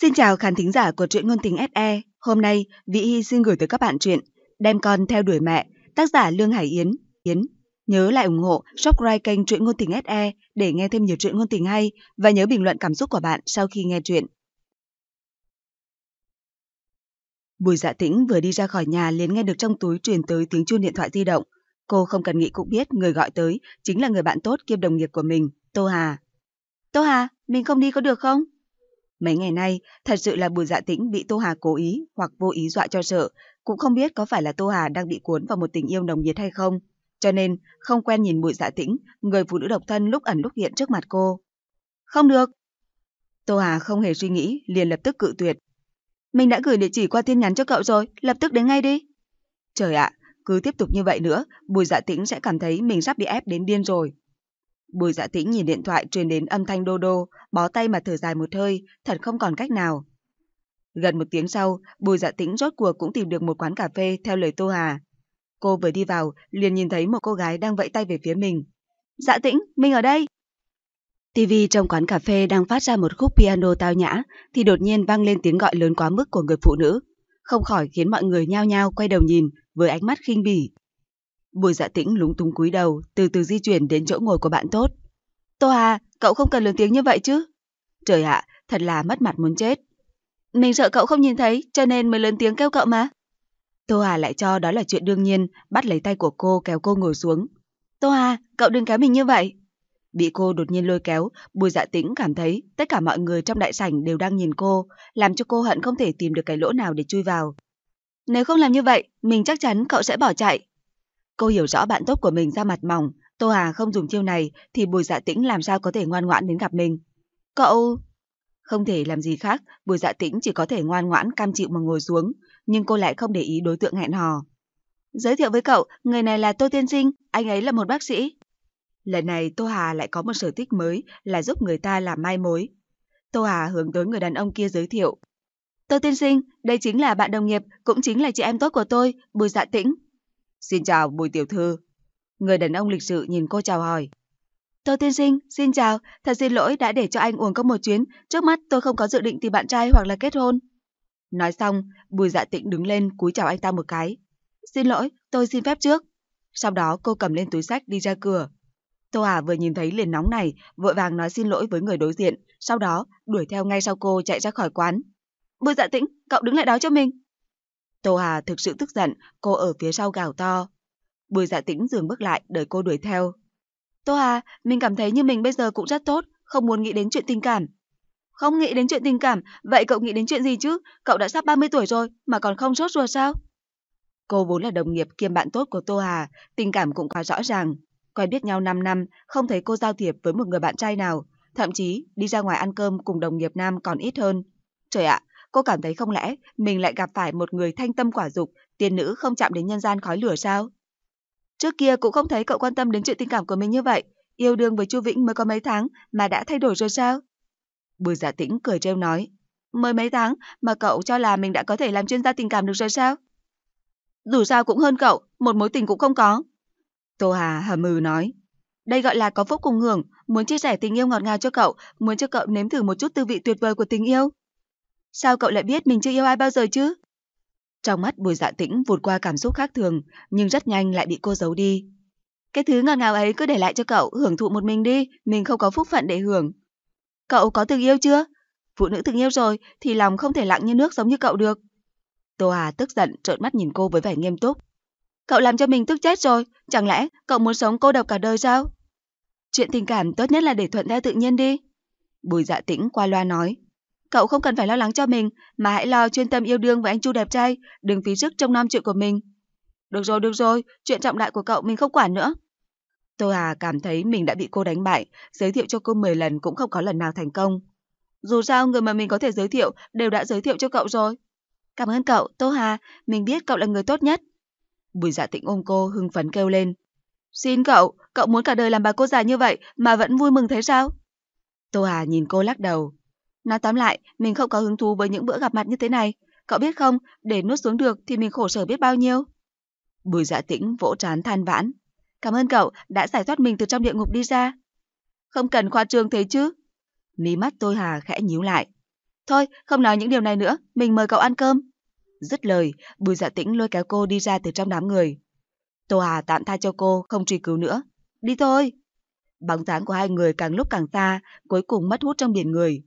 Xin chào khán thính giả của truyện ngôn tình SE. Hôm nay, Vĩ Hy xin gửi tới các bạn truyện Đem con theo đuổi mẹ, tác giả Lương Hải Yến. Yến Nhớ lại ủng hộ subscribe kênh truyện ngôn tình SE để nghe thêm nhiều truyện ngôn tình hay và nhớ bình luận cảm xúc của bạn sau khi nghe truyện. Bùi Dạ Tĩnh vừa đi ra khỏi nhà liền nghe được trong túi truyền tới tiếng chuông điện thoại di động. Cô không cần nghĩ cũng biết người gọi tới chính là người bạn tốt kiêm đồng nghiệp của mình, Tô Hà. Tô Hà, mình không đi có được không? Mấy ngày nay, thật sự là Bùi Dạ Tĩnh bị Tô Hà cố ý hoặc vô ý dọa cho sợ, cũng không biết có phải là Tô Hà đang bị cuốn vào một tình yêu nồng nhiệt hay không. Cho nên, không quen nhìn Bùi Dạ Tĩnh, người phụ nữ độc thân lúc ẩn lúc hiện trước mặt cô. Không được. Tô Hà không hề suy nghĩ, liền lập tức cự tuyệt. Mình đã gửi địa chỉ qua tin nhắn cho cậu rồi, lập tức đến ngay đi. Trời ạ, cứ tiếp tục như vậy nữa, Bùi Dạ Tĩnh sẽ cảm thấy mình sắp bị ép đến điên rồi. Bùi dạ tĩnh nhìn điện thoại truyền đến âm thanh đô đô, bó tay mà thở dài một hơi, thật không còn cách nào. Gần một tiếng sau, Bùi Dạ Tĩnh rốt cuộc cũng tìm được một quán cà phê theo lời Tô Hà. Cô vừa đi vào, liền nhìn thấy một cô gái đang vẫy tay về phía mình. Dạ Tĩnh, mình ở đây. TV trong quán cà phê đang phát ra một khúc piano tao nhã, thì đột nhiên vang lên tiếng gọi lớn quá mức của người phụ nữ. Không khỏi khiến mọi người nhao nhao quay đầu nhìn với ánh mắt khinh bỉ. Bùi dạ tĩnh lúng túng cúi đầu, từ từ di chuyển đến chỗ ngồi của bạn tốt. Tô Hà, cậu không cần lớn tiếng như vậy chứ? Trời ạ, thật là mất mặt muốn chết. Mình sợ cậu không nhìn thấy, cho nên mới lớn tiếng kêu cậu mà. Tô Hà lại cho đó là chuyện đương nhiên, bắt lấy tay của cô kéo cô ngồi xuống. Tô Hà, cậu đừng kéo mình như vậy. Bị cô đột nhiên lôi kéo, Bùi Dạ Tĩnh cảm thấy tất cả mọi người trong đại sảnh đều đang nhìn cô, làm cho cô hận không thể tìm được cái lỗ nào để chui vào. Nếu không làm như vậy, mình chắc chắn cậu sẽ bỏ chạy. Cô hiểu rõ bạn tốt của mình ra mặt mỏng, Tô Hà không dùng chiêu này thì Bùi Dạ Tĩnh làm sao có thể ngoan ngoãn đến gặp mình. Cậu... Không thể làm gì khác, Bùi Dạ Tĩnh chỉ có thể ngoan ngoãn cam chịu mà ngồi xuống, nhưng cô lại không để ý đối tượng hẹn hò. Giới thiệu với cậu, người này là Tô Tiên Sinh, anh ấy là một bác sĩ. Lần này Tô Hà lại có một sở thích mới là giúp người ta làm mai mối. Tô Hà hướng tới người đàn ông kia giới thiệu. Tô Tiên Sinh, đây chính là bạn đồng nghiệp, cũng chính là chị em tốt của tôi, Bùi Dạ Tĩnh. Xin chào Bùi Tiểu Thư. Người đàn ông lịch sự nhìn cô chào hỏi. Tô Tiên Sinh, xin chào, thật xin lỗi đã để cho anh uống có một chuyến, trước mắt tôi không có dự định tìm bạn trai hoặc là kết hôn. Nói xong, Bùi Dạ Tịnh đứng lên cúi chào anh ta một cái. Xin lỗi, tôi xin phép trước. Sau đó cô cầm lên túi sách đi ra cửa. Tô Hà vừa nhìn thấy liền nóng này, vội vàng nói xin lỗi với người đối diện, sau đó đuổi theo ngay sau cô chạy ra khỏi quán. Bùi Dạ Tĩnh, cậu đứng lại đó cho mình. Tô Hà thực sự tức giận, cô ở phía sau gào to. Bùi dạ tĩnh dừng bước lại, đợi cô đuổi theo. Tô Hà, mình cảm thấy như mình bây giờ cũng rất tốt, không muốn nghĩ đến chuyện tình cảm. Không nghĩ đến chuyện tình cảm, vậy cậu nghĩ đến chuyện gì chứ? Cậu đã sắp 30 tuổi rồi mà còn không sốt ruột sao? Cô vốn là đồng nghiệp kiêm bạn tốt của Tô Hà, tình cảm cũng quá rõ ràng. Quen biết nhau 5 năm, không thấy cô giao thiệp với một người bạn trai nào, thậm chí đi ra ngoài ăn cơm cùng đồng nghiệp nam còn ít hơn. Trời ạ, à, Cô cảm thấy không lẽ mình lại gặp phải một người thanh tâm quả dục, tiên nữ không chạm đến nhân gian khói lửa sao? Trước kia cũng không thấy cậu quan tâm đến chuyện tình cảm của mình như vậy, yêu đương với Chu Vĩnh mới có mấy tháng mà đã thay đổi rồi sao? Bùi Dạ Tĩnh cười trêu nói, mới mấy tháng mà cậu cho là mình đã có thể làm chuyên gia tình cảm được rồi sao? Dù sao cũng hơn cậu, một mối tình cũng không có. Tô Hà hầm mừ nói, đây gọi là có phúc cùng hưởng, muốn chia sẻ tình yêu ngọt ngào cho cậu, muốn cho cậu nếm thử một chút tư vị tuyệt vời của tình yêu sao cậu lại biết mình chưa yêu ai bao giờ chứ? Trong mắt bùi dạ tĩnh vụt qua cảm xúc khác thường, nhưng rất nhanh lại bị cô giấu đi. Cái thứ ngọt ngào ấy cứ để lại cho cậu, hưởng thụ một mình đi, mình không có phúc phận để hưởng. Cậu có từng yêu chưa? Phụ nữ từng yêu rồi thì lòng không thể lặng như nước giống như cậu được. Tô Hà tức giận trợn mắt nhìn cô với vẻ nghiêm túc. Cậu làm cho mình tức chết rồi, chẳng lẽ cậu muốn sống cô độc cả đời sao? Chuyện tình cảm tốt nhất là để thuận theo tự nhiên đi. Bùi dạ tĩnh qua loa nói. Cậu không cần phải lo lắng cho mình, mà hãy lo chuyên tâm yêu đương với anh Chu đẹp trai, đừng phí sức trong năm chuyện của mình. Được rồi, được rồi, chuyện trọng đại của cậu mình không quản nữa. Tô Hà cảm thấy mình đã bị cô đánh bại, giới thiệu cho cô 10 lần cũng không có lần nào thành công. Dù sao người mà mình có thể giới thiệu đều đã giới thiệu cho cậu rồi. Cảm ơn cậu, Tô Hà, mình biết cậu là người tốt nhất. Bùi dạ tịnh ôm cô hưng phấn kêu lên. Xin cậu, cậu muốn cả đời làm bà cô già như vậy mà vẫn vui mừng thế sao? Tô Hà nhìn cô lắc đầu. Nói tóm lại, mình không có hứng thú với những bữa gặp mặt như thế này. Cậu biết không, để nuốt xuống được thì mình khổ sở biết bao nhiêu. Bùi dạ tĩnh vỗ trán than vãn. Cảm ơn cậu đã giải thoát mình từ trong địa ngục đi ra. Không cần khoa trương thế chứ. Mí mắt tôi hà khẽ nhíu lại. Thôi, không nói những điều này nữa, mình mời cậu ăn cơm. Dứt lời, bùi dạ tĩnh lôi kéo cô đi ra từ trong đám người. Tô Hà tạm tha cho cô, không truy cứu nữa. Đi thôi. Bóng dáng của hai người càng lúc càng xa, cuối cùng mất hút trong biển người.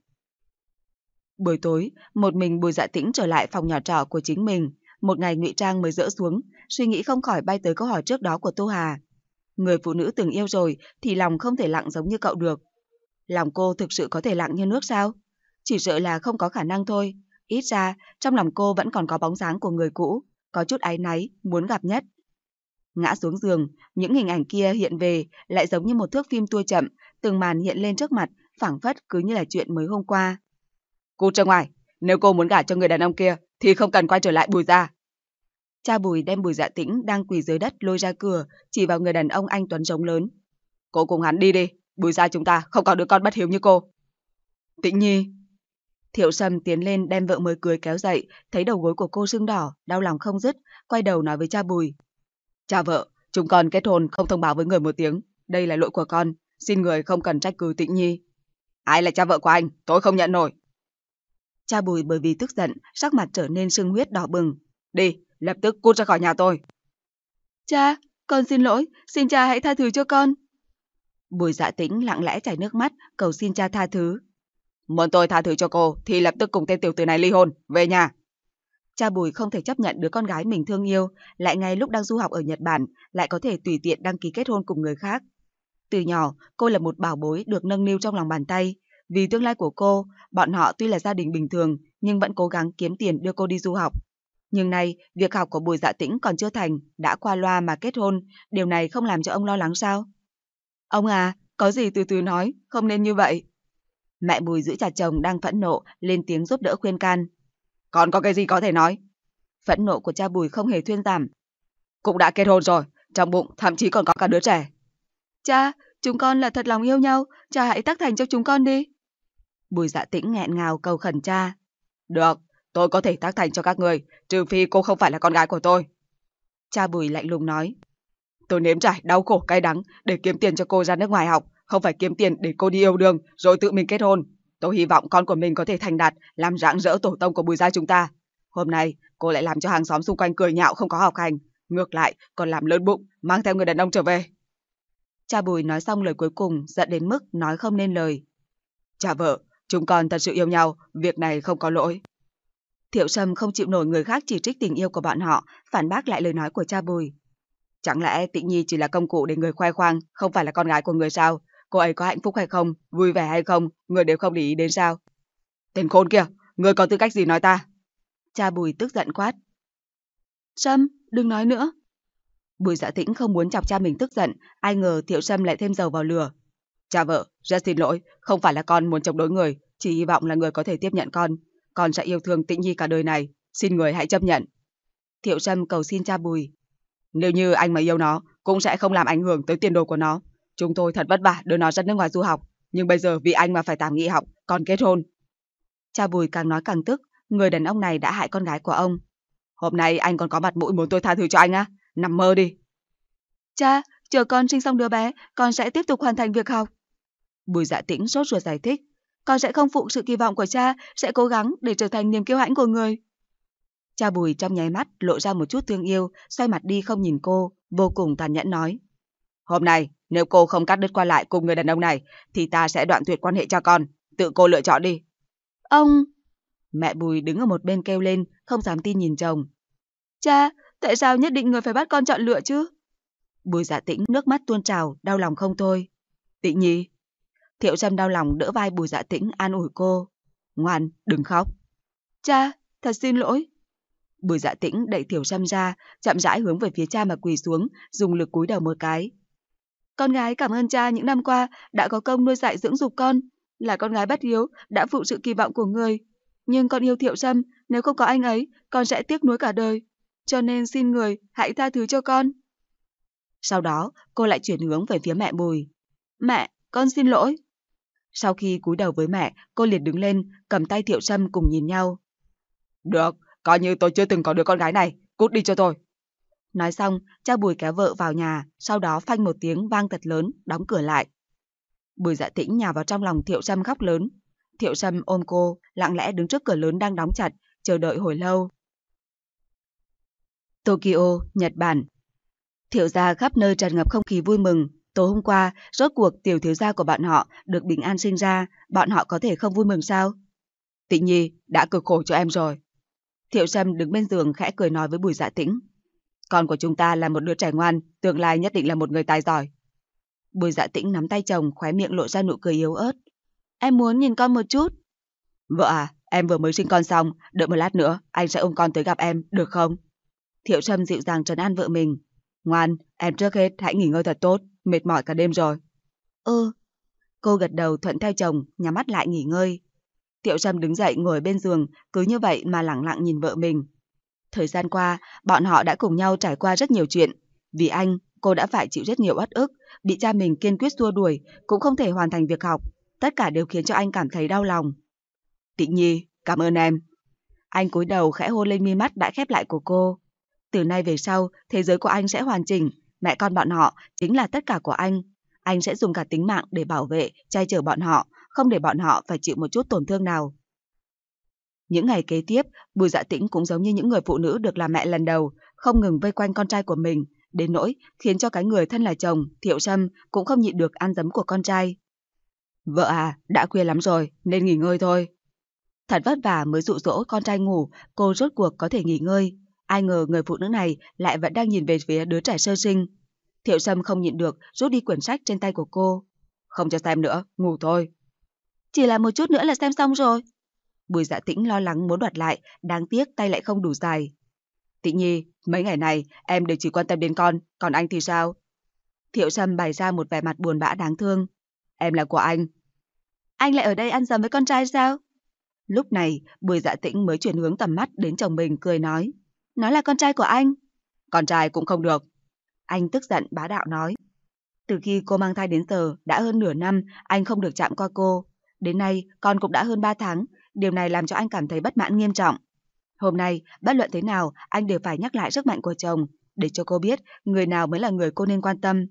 Buổi tối, một mình Bùi Dạ Tĩnh trở lại phòng nhỏ trọ của chính mình, một ngày ngụy trang mới dỡ xuống, suy nghĩ không khỏi bay tới câu hỏi trước đó của Tô Hà. Người phụ nữ từng yêu rồi thì lòng không thể lặng giống như cậu được. Lòng cô thực sự có thể lặng như nước sao? Chỉ sợ là không có khả năng thôi. Ít ra, trong lòng cô vẫn còn có bóng dáng của người cũ, có chút áy náy, muốn gặp nhất. Ngã xuống giường, những hình ảnh kia hiện về lại giống như một thước phim tua chậm, từng màn hiện lên trước mặt, phảng phất cứ như là chuyện mới hôm qua. Cút ra ngoài, nếu cô muốn gả cho người đàn ông kia thì không cần quay trở lại bùi gia. Cha bùi đem bùi dạ tĩnh đang quỳ dưới đất lôi ra cửa, chỉ vào người đàn ông anh Tuấn giống lớn. Cô cùng hắn đi đi, bùi gia chúng ta không còn đứa con bất hiếu như cô. Tĩnh nhi. Thiệu Sâm tiến lên đem vợ mới cưới kéo dậy, thấy đầu gối của cô sưng đỏ, đau lòng không dứt, quay đầu nói với cha bùi. Cha vợ, chúng con kết hôn không thông báo với người một tiếng, đây là lỗi của con, xin người không cần trách cứ tĩnh nhi. Ai là cha vợ của anh, tôi không nhận nổi, Cha Bùi bởi vì tức giận, sắc mặt trở nên sưng huyết đỏ bừng. Đi, lập tức cút ra khỏi nhà tôi. Cha, con xin lỗi, xin cha hãy tha thứ cho con. Bùi dạ tĩnh lặng lẽ chảy nước mắt, cầu xin cha tha thứ. Muốn tôi tha thứ cho cô thì lập tức cùng tên tiểu tử này ly hôn, về nhà. Cha Bùi không thể chấp nhận đứa con gái mình thương yêu, lại ngay lúc đang du học ở Nhật Bản, lại có thể tùy tiện đăng ký kết hôn cùng người khác. Từ nhỏ, cô là một bảo bối được nâng niu trong lòng bàn tay, vì tương lai của cô, bọn họ tuy là gia đình bình thường nhưng vẫn cố gắng kiếm tiền đưa cô đi du học. Nhưng nay, việc học của Bùi Dạ Tĩnh còn chưa thành, đã qua loa mà kết hôn, điều này không làm cho ông lo lắng sao? Ông à, có gì từ từ nói, không nên như vậy. Mẹ Bùi giữ chặt chồng đang phẫn nộ, lên tiếng giúp đỡ khuyên can. Còn có cái gì có thể nói? Phẫn nộ của cha Bùi không hề thuyên giảm. Cũng đã kết hôn rồi, trong bụng thậm chí còn có cả đứa trẻ. Cha, chúng con là thật lòng yêu nhau, cha hãy tác thành cho chúng con đi. Bùi dạ tĩnh nghẹn ngào cầu khẩn cha. Được, tôi có thể tác thành cho các người, trừ phi cô không phải là con gái của tôi. Cha Bùi lạnh lùng nói. Tôi nếm trải đau khổ cay đắng để kiếm tiền cho cô ra nước ngoài học, không phải kiếm tiền để cô đi yêu đương rồi tự mình kết hôn. Tôi hy vọng con của mình có thể thành đạt, làm rạng rỡ tổ tông của Bùi gia chúng ta. Hôm nay, cô lại làm cho hàng xóm xung quanh cười nhạo không có học hành. Ngược lại, còn làm lớn bụng, mang theo người đàn ông trở về. Cha Bùi nói xong lời cuối cùng, giận đến mức nói không nên lời. Cha vợ, Chúng con thật sự yêu nhau, việc này không có lỗi. Thiệu Sâm không chịu nổi người khác chỉ trích tình yêu của bọn họ, phản bác lại lời nói của cha Bùi. Chẳng lẽ Tịnh Nhi chỉ là công cụ để người khoe khoang, không phải là con gái của người sao? Cô ấy có hạnh phúc hay không, vui vẻ hay không, người đều không để ý đến sao? Tên khôn kia, người có tư cách gì nói ta? Cha Bùi tức giận quát. Sâm, đừng nói nữa. Bùi dạ tĩnh không muốn chọc cha mình tức giận, ai ngờ Thiệu Sâm lại thêm dầu vào lửa, Cha vợ, rất xin lỗi, không phải là con muốn chống đối người, chỉ hy vọng là người có thể tiếp nhận con. Con sẽ yêu thương tĩnh nhi cả đời này, xin người hãy chấp nhận. Thiệu Sâm cầu xin cha Bùi. Nếu như anh mà yêu nó, cũng sẽ không làm ảnh hưởng tới tiền đồ của nó. Chúng tôi thật vất vả đưa nó ra nước ngoài du học, nhưng bây giờ vì anh mà phải tạm nghỉ học, còn kết hôn. Cha Bùi càng nói càng tức, người đàn ông này đã hại con gái của ông. Hôm nay anh còn có mặt mũi muốn tôi tha thứ cho anh á, nằm mơ đi. Cha, chờ con sinh xong đứa bé, con sẽ tiếp tục hoàn thành việc học. Bùi dạ tĩnh sốt ruột giải thích. Con sẽ không phụ sự kỳ vọng của cha, sẽ cố gắng để trở thành niềm kiêu hãnh của người. Cha Bùi trong nháy mắt lộ ra một chút thương yêu, xoay mặt đi không nhìn cô, vô cùng tàn nhẫn nói. Hôm nay, nếu cô không cắt đứt qua lại cùng người đàn ông này, thì ta sẽ đoạn tuyệt quan hệ cho con. Tự cô lựa chọn đi. Ông! Mẹ Bùi đứng ở một bên kêu lên, không dám tin nhìn chồng. Cha, tại sao nhất định người phải bắt con chọn lựa chứ? Bùi dạ tĩnh nước mắt tuôn trào, đau lòng không thôi. Tĩnh nhi, Thiệu Trâm đau lòng đỡ vai Bùi Dạ Tĩnh an ủi cô. Ngoan, đừng khóc. Cha, thật xin lỗi. Bùi Dạ Tĩnh đẩy Thiệu Trâm ra, chậm rãi hướng về phía cha mà quỳ xuống, dùng lực cúi đầu một cái. Con gái cảm ơn cha những năm qua đã có công nuôi dạy dưỡng dục con, là con gái bất hiếu, đã phụ sự kỳ vọng của người. Nhưng con yêu Thiệu Trâm, nếu không có anh ấy, con sẽ tiếc nuối cả đời. Cho nên xin người, hãy tha thứ cho con. Sau đó, cô lại chuyển hướng về phía mẹ Bùi. Mẹ, con xin lỗi. Sau khi cúi đầu với mẹ, cô liền đứng lên, cầm tay Thiệu Sâm cùng nhìn nhau. Được, coi như tôi chưa từng có đứa con gái này, cút đi cho tôi. Nói xong, cha Bùi kéo vợ vào nhà, sau đó phanh một tiếng vang thật lớn, đóng cửa lại. Bùi dạ tĩnh nhào vào trong lòng Thiệu Sâm khóc lớn. Thiệu Sâm ôm cô, lặng lẽ đứng trước cửa lớn đang đóng chặt, chờ đợi hồi lâu. Tokyo, Nhật Bản Thiệu gia khắp nơi tràn ngập không khí vui mừng, Tối hôm qua, rốt cuộc tiểu thiếu gia của bọn họ được bình an sinh ra, bọn họ có thể không vui mừng sao? Tịnh Nhi đã cực khổ cho em rồi. Thiệu Sâm đứng bên giường khẽ cười nói với Bùi Dạ Tĩnh. Con của chúng ta là một đứa trẻ ngoan, tương lai nhất định là một người tài giỏi. Bùi Dạ Tĩnh nắm tay chồng, khóe miệng lộ ra nụ cười yếu ớt. Em muốn nhìn con một chút. Vợ à, em vừa mới sinh con xong, đợi một lát nữa anh sẽ ôm con tới gặp em, được không? Thiệu Sâm dịu dàng trấn an vợ mình. Ngoan, em trước hết hãy nghỉ ngơi thật tốt, mệt mỏi cả đêm rồi. Ừ. Cô gật đầu thuận theo chồng, nhắm mắt lại nghỉ ngơi. Tiệu Trâm đứng dậy ngồi bên giường, cứ như vậy mà lặng lặng nhìn vợ mình. Thời gian qua, bọn họ đã cùng nhau trải qua rất nhiều chuyện. Vì anh, cô đã phải chịu rất nhiều uất ức, bị cha mình kiên quyết xua đuổi, cũng không thể hoàn thành việc học. Tất cả đều khiến cho anh cảm thấy đau lòng. Tịnh Nhi, cảm ơn em. Anh cúi đầu khẽ hôn lên mi mắt đã khép lại của cô. Từ nay về sau, thế giới của anh sẽ hoàn chỉnh, Mẹ con bọn họ chính là tất cả của anh. Anh sẽ dùng cả tính mạng để bảo vệ, che chở bọn họ, không để bọn họ phải chịu một chút tổn thương nào. Những ngày kế tiếp, Bùi Dạ Tĩnh cũng giống như những người phụ nữ được làm mẹ lần đầu, không ngừng vây quanh con trai của mình, đến nỗi khiến cho cái người thân là chồng, Thiệu Sâm cũng không nhịn được ăn dấm của con trai. Vợ à, đã khuya lắm rồi, nên nghỉ ngơi thôi. Thật vất vả mới dụ dỗ con trai ngủ, cô rốt cuộc có thể nghỉ ngơi. Ai ngờ người phụ nữ này lại vẫn đang nhìn về phía đứa trẻ sơ sinh. Thiệu Sâm không nhịn được rút đi quyển sách trên tay của cô. Không cho xem nữa, ngủ thôi. Chỉ là một chút nữa là xem xong rồi. Bùi dạ tĩnh lo lắng muốn đoạt lại, đáng tiếc tay lại không đủ dài. Tĩnh nhi, mấy ngày này em đều chỉ quan tâm đến con, còn anh thì sao? Thiệu Sâm bày ra một vẻ mặt buồn bã đáng thương. Em là của anh. Anh lại ở đây ăn dầm với con trai sao? Lúc này, bùi dạ tĩnh mới chuyển hướng tầm mắt đến chồng mình cười nói. Nó là con trai của anh. Con trai cũng không được. Anh tức giận bá đạo nói. Từ khi cô mang thai đến giờ, đã hơn nửa năm, anh không được chạm qua cô. Đến nay, con cũng đã hơn ba tháng, điều này làm cho anh cảm thấy bất mãn nghiêm trọng. Hôm nay, bất luận thế nào, anh đều phải nhắc lại sức mạnh của chồng, để cho cô biết người nào mới là người cô nên quan tâm.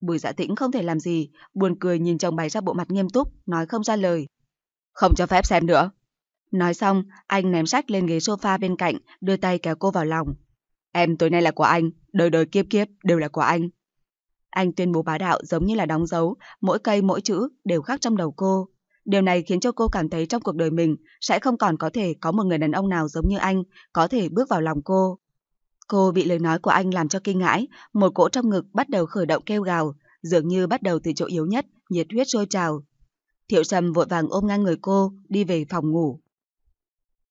Bùi dạ tĩnh không thể làm gì, buồn cười nhìn chồng bày ra bộ mặt nghiêm túc, nói không ra lời. Không cho phép xem nữa. Nói xong, anh ném sách lên ghế sofa bên cạnh, đưa tay kéo cô vào lòng. Em tối nay là của anh, đời đời kiếp kiếp đều là của anh. Anh tuyên bố bá đạo giống như là đóng dấu, mỗi cây mỗi chữ đều khắc trong đầu cô. Điều này khiến cho cô cảm thấy trong cuộc đời mình sẽ không còn có thể có một người đàn ông nào giống như anh có thể bước vào lòng cô. Cô bị lời nói của anh làm cho kinh ngãi, một cỗ trong ngực bắt đầu khởi động kêu gào, dường như bắt đầu từ chỗ yếu nhất, nhiệt huyết sôi trào. Thiệu Sầm vội vàng ôm ngang người cô, đi về phòng ngủ.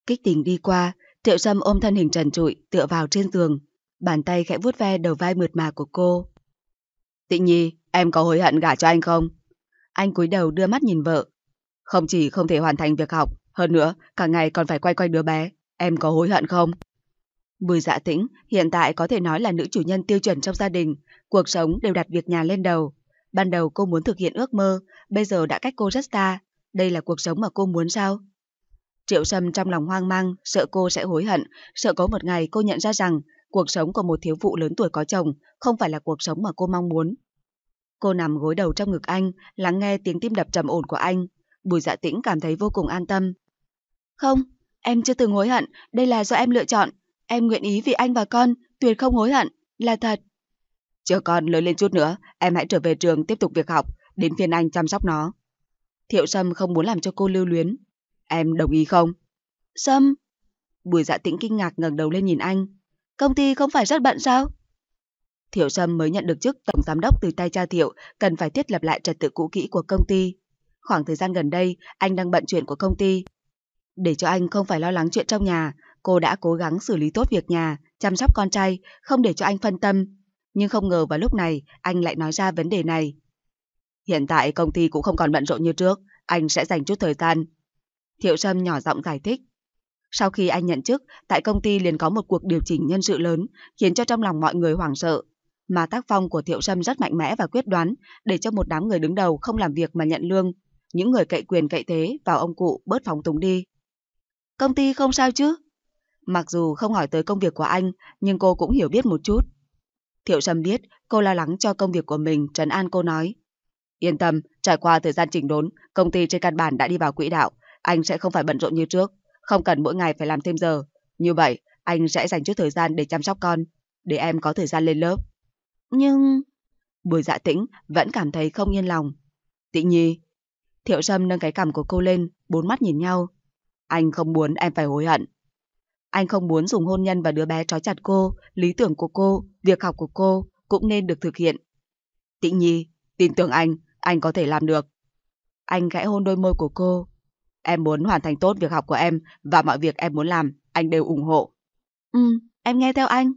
Kích tình đi qua, Triệu Sâm ôm thân hình trần trụi, tựa vào trên giường, bàn tay khẽ vuốt ve đầu vai mượt mà của cô. Tịnh Nhi, em có hối hận gả cho anh không? Anh cúi đầu đưa mắt nhìn vợ. Không chỉ không thể hoàn thành việc học, hơn nữa, cả ngày còn phải quay quay đứa bé. Em có hối hận không? Bùi dạ tĩnh hiện tại có thể nói là nữ chủ nhân tiêu chuẩn trong gia đình, cuộc sống đều đặt việc nhà lên đầu. Ban đầu cô muốn thực hiện ước mơ, bây giờ đã cách cô rất xa. Đây là cuộc sống mà cô muốn sao? Triệu Sâm trong lòng hoang mang, sợ cô sẽ hối hận, sợ có một ngày cô nhận ra rằng cuộc sống của một thiếu phụ lớn tuổi có chồng không phải là cuộc sống mà cô mong muốn. Cô nằm gối đầu trong ngực anh, lắng nghe tiếng tim đập trầm ổn của anh. Bùi dạ tĩnh cảm thấy vô cùng an tâm. Không, em chưa từng hối hận, đây là do em lựa chọn. Em nguyện ý vì anh và con, tuyệt không hối hận, là thật. Chờ con lớn lên chút nữa, em hãy trở về trường tiếp tục việc học, đến phiên anh chăm sóc nó. Thiệu Sâm không muốn làm cho cô lưu luyến, Em đồng ý không? Sâm! Bùi dạ tĩnh kinh ngạc ngẩng đầu lên nhìn anh. Công ty không phải rất bận sao? Thiệu Sâm mới nhận được chức tổng giám đốc từ tay cha Thiệu, cần phải thiết lập lại trật tự cũ kỹ của công ty. Khoảng thời gian gần đây, anh đang bận chuyện của công ty. Để cho anh không phải lo lắng chuyện trong nhà, cô đã cố gắng xử lý tốt việc nhà, chăm sóc con trai, không để cho anh phân tâm. Nhưng không ngờ vào lúc này, anh lại nói ra vấn đề này. Hiện tại công ty cũng không còn bận rộn như trước, anh sẽ dành chút thời gian Thiệu Sâm nhỏ giọng giải thích. Sau khi anh nhận chức, tại công ty liền có một cuộc điều chỉnh nhân sự lớn, khiến cho trong lòng mọi người hoảng sợ. Mà tác phong của Thiệu Sâm rất mạnh mẽ và quyết đoán, để cho một đám người đứng đầu không làm việc mà nhận lương. Những người cậy quyền cậy thế vào ông cụ bớt phóng túng đi. Công ty không sao chứ? Mặc dù không hỏi tới công việc của anh, nhưng cô cũng hiểu biết một chút. Thiệu Sâm biết cô lo lắng cho công việc của mình, Trấn An cô nói. Yên tâm, trải qua thời gian chỉnh đốn, công ty trên căn bản đã đi vào quỹ đạo, anh sẽ không phải bận rộn như trước, không cần mỗi ngày phải làm thêm giờ. Như vậy, anh sẽ dành chút thời gian để chăm sóc con, để em có thời gian lên lớp. Nhưng... Bùi dạ tĩnh vẫn cảm thấy không yên lòng. Tĩnh nhi. Thiệu Sâm nâng cái cằm của cô lên, bốn mắt nhìn nhau. Anh không muốn em phải hối hận. Anh không muốn dùng hôn nhân và đứa bé trói chặt cô, lý tưởng của cô, việc học của cô cũng nên được thực hiện. Tĩnh nhi, tin tưởng anh, anh có thể làm được. Anh gãi hôn đôi môi của cô, Em muốn hoàn thành tốt việc học của em và mọi việc em muốn làm, anh đều ủng hộ. Ừ, em nghe theo anh.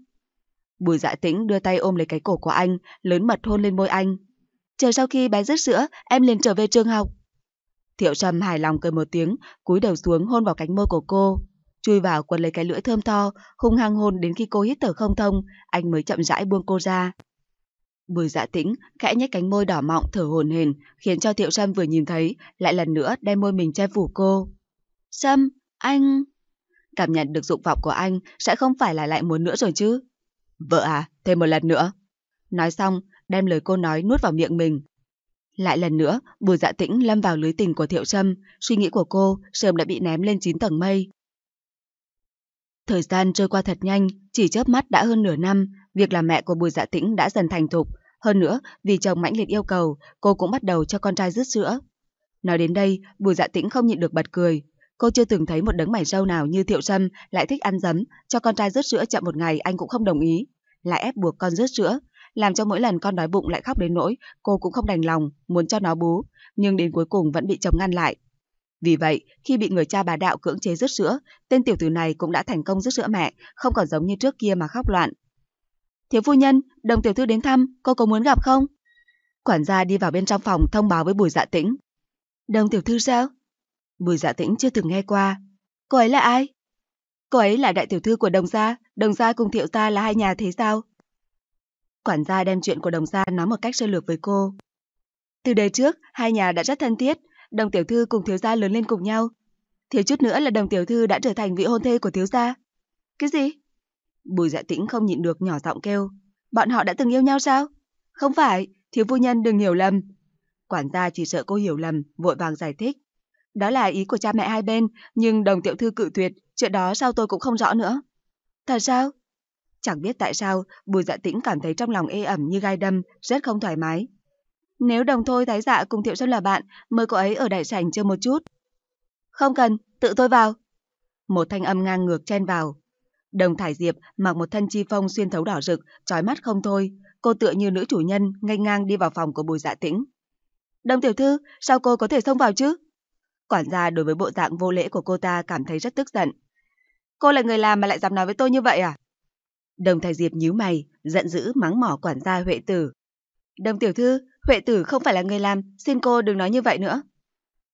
Bùi dạ tĩnh đưa tay ôm lấy cái cổ của anh, lớn mật hôn lên môi anh. Chờ sau khi bé rứt sữa, em liền trở về trường học. Thiệu Trầm hài lòng cười một tiếng, cúi đầu xuống hôn vào cánh môi của cô. Chui vào quần lấy cái lưỡi thơm tho, hung hăng hôn đến khi cô hít thở không thông, anh mới chậm rãi buông cô ra. Bùi dạ tĩnh khẽ nhếch cánh môi đỏ mọng thở hồn hển khiến cho Thiệu Sâm vừa nhìn thấy, lại lần nữa đem môi mình che phủ cô. Sâm, anh... Cảm nhận được dụng vọng của anh sẽ không phải là lại muốn nữa rồi chứ. Vợ à, thêm một lần nữa. Nói xong, đem lời cô nói nuốt vào miệng mình. Lại lần nữa, bùi dạ tĩnh lâm vào lưới tình của Thiệu Sâm, suy nghĩ của cô sớm đã bị ném lên chín tầng mây. Thời gian trôi qua thật nhanh, chỉ chớp mắt đã hơn nửa năm, việc làm mẹ của Bùi Dạ Tĩnh đã dần thành thục, hơn nữa, vì chồng mãnh liệt yêu cầu, cô cũng bắt đầu cho con trai rứt sữa. Nói đến đây, Bùi Dạ Tĩnh không nhịn được bật cười. Cô chưa từng thấy một đấng mày râu nào như Thiệu Sâm lại thích ăn dấm cho con trai rứt sữa chậm một ngày anh cũng không đồng ý. Lại ép buộc con rứt sữa, làm cho mỗi lần con đói bụng lại khóc đến nỗi cô cũng không đành lòng, muốn cho nó bú, nhưng đến cuối cùng vẫn bị chồng ngăn lại. Vì vậy, khi bị người cha bà đạo cưỡng chế rứt sữa, tên tiểu tử này cũng đã thành công rứt sữa mẹ, không còn giống như trước kia mà khóc loạn. Thiếu phu nhân, đồng tiểu thư đến thăm, cô có muốn gặp không? Quản gia đi vào bên trong phòng thông báo với Bùi Dạ Tĩnh. Đồng tiểu thư sao? Bùi Dạ Tĩnh chưa từng nghe qua. Cô ấy là ai? Cô ấy là đại tiểu thư của đồng gia, đồng gia cùng thiệu gia là hai nhà thế sao? Quản gia đem chuyện của đồng gia nói một cách sơ lược với cô. Từ đời trước, hai nhà đã rất thân thiết, đồng tiểu thư cùng thiếu gia lớn lên cùng nhau. Thiếu chút nữa là đồng tiểu thư đã trở thành vị hôn thê của thiếu gia. Cái gì? Bùi dạ tĩnh không nhịn được nhỏ giọng kêu. Bọn họ đã từng yêu nhau sao? Không phải, thiếu phu nhân đừng hiểu lầm. Quản gia chỉ sợ cô hiểu lầm, vội vàng giải thích. Đó là ý của cha mẹ hai bên, nhưng đồng tiểu thư cự tuyệt, chuyện đó sao tôi cũng không rõ nữa. Thật sao? Chẳng biết tại sao, bùi dạ tĩnh cảm thấy trong lòng ê ẩm như gai đâm, rất không thoải mái. Nếu đồng thôi thái dạ cùng Thiệu Sơn là bạn, mời cô ấy ở đại sảnh chơi một chút. Không cần, tự tôi vào. Một thanh âm ngang ngược chen vào, Đồng Thải Diệp mặc một thân chi phong xuyên thấu đỏ rực, trói mắt không thôi. Cô tựa như nữ chủ nhân, ngay ngang đi vào phòng của Bùi Dạ Tĩnh. Đồng tiểu thư, sao cô có thể xông vào chứ? Quản gia đối với bộ dạng vô lễ của cô ta cảm thấy rất tức giận. Cô là người làm mà lại dám nói với tôi như vậy à? Đồng Thải Diệp nhíu mày, giận dữ mắng mỏ quản gia Huệ Tử. Đồng tiểu thư, Huệ Tử không phải là người làm, xin cô đừng nói như vậy nữa.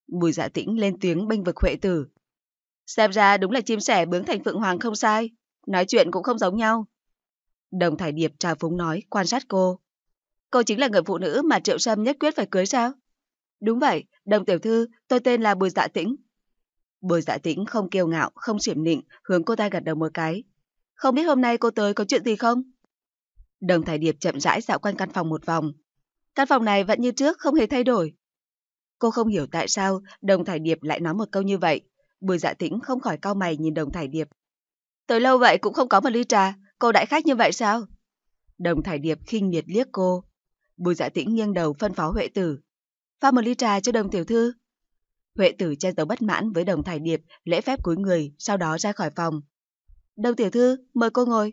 Bùi Dạ Tĩnh lên tiếng bênh vực Huệ Tử. Xem ra đúng là chim sẻ bướng thành Phượng Hoàng không sai nói chuyện cũng không giống nhau. Đồng Thải Điệp trào phúng nói, quan sát cô. Cô chính là người phụ nữ mà Triệu Sâm nhất quyết phải cưới sao? Đúng vậy, đồng tiểu thư, tôi tên là Bùi Dạ Tĩnh. Bùi Dạ Tĩnh không kiêu ngạo, không xiểm nịnh, hướng cô ta gật đầu một cái. Không biết hôm nay cô tới có chuyện gì không? Đồng Thải Điệp chậm rãi dạo quanh căn phòng một vòng. Căn phòng này vẫn như trước, không hề thay đổi. Cô không hiểu tại sao Đồng Thải Điệp lại nói một câu như vậy. Bùi Dạ Tĩnh không khỏi cau mày nhìn Đồng Thải Điệp. Tới lâu vậy cũng không có một ly trà, cô đại khách như vậy sao? Đồng Thải Điệp khinh miệt liếc cô. Bùi dạ tĩnh nghiêng đầu phân phó Huệ Tử. Pha một ly trà cho đồng tiểu thư. Huệ Tử che giấu bất mãn với đồng Thải Điệp, lễ phép cúi người, sau đó ra khỏi phòng. Đồng tiểu thư, mời cô ngồi.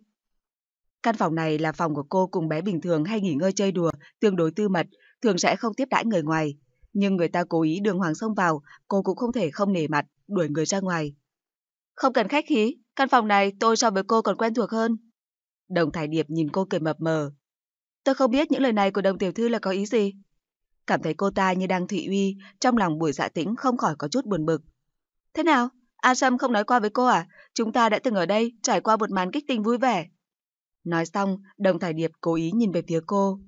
Căn phòng này là phòng của cô cùng bé bình thường hay nghỉ ngơi chơi đùa, tương đối tư mật, thường sẽ không tiếp đãi người ngoài. Nhưng người ta cố ý đường hoàng xông vào, cô cũng không thể không nể mặt, đuổi người ra ngoài. Không cần khách khí, căn phòng này tôi so với cô còn quen thuộc hơn. Đồng Thải Điệp nhìn cô cười mập mờ. Tôi không biết những lời này của đồng tiểu thư là có ý gì. Cảm thấy cô ta như đang thị uy, trong lòng buổi dạ tĩnh không khỏi có chút buồn bực. Thế nào? A Sâm không nói qua với cô à? Chúng ta đã từng ở đây, trải qua một màn kích tình vui vẻ. Nói xong, đồng Thải Điệp cố ý nhìn về phía cô.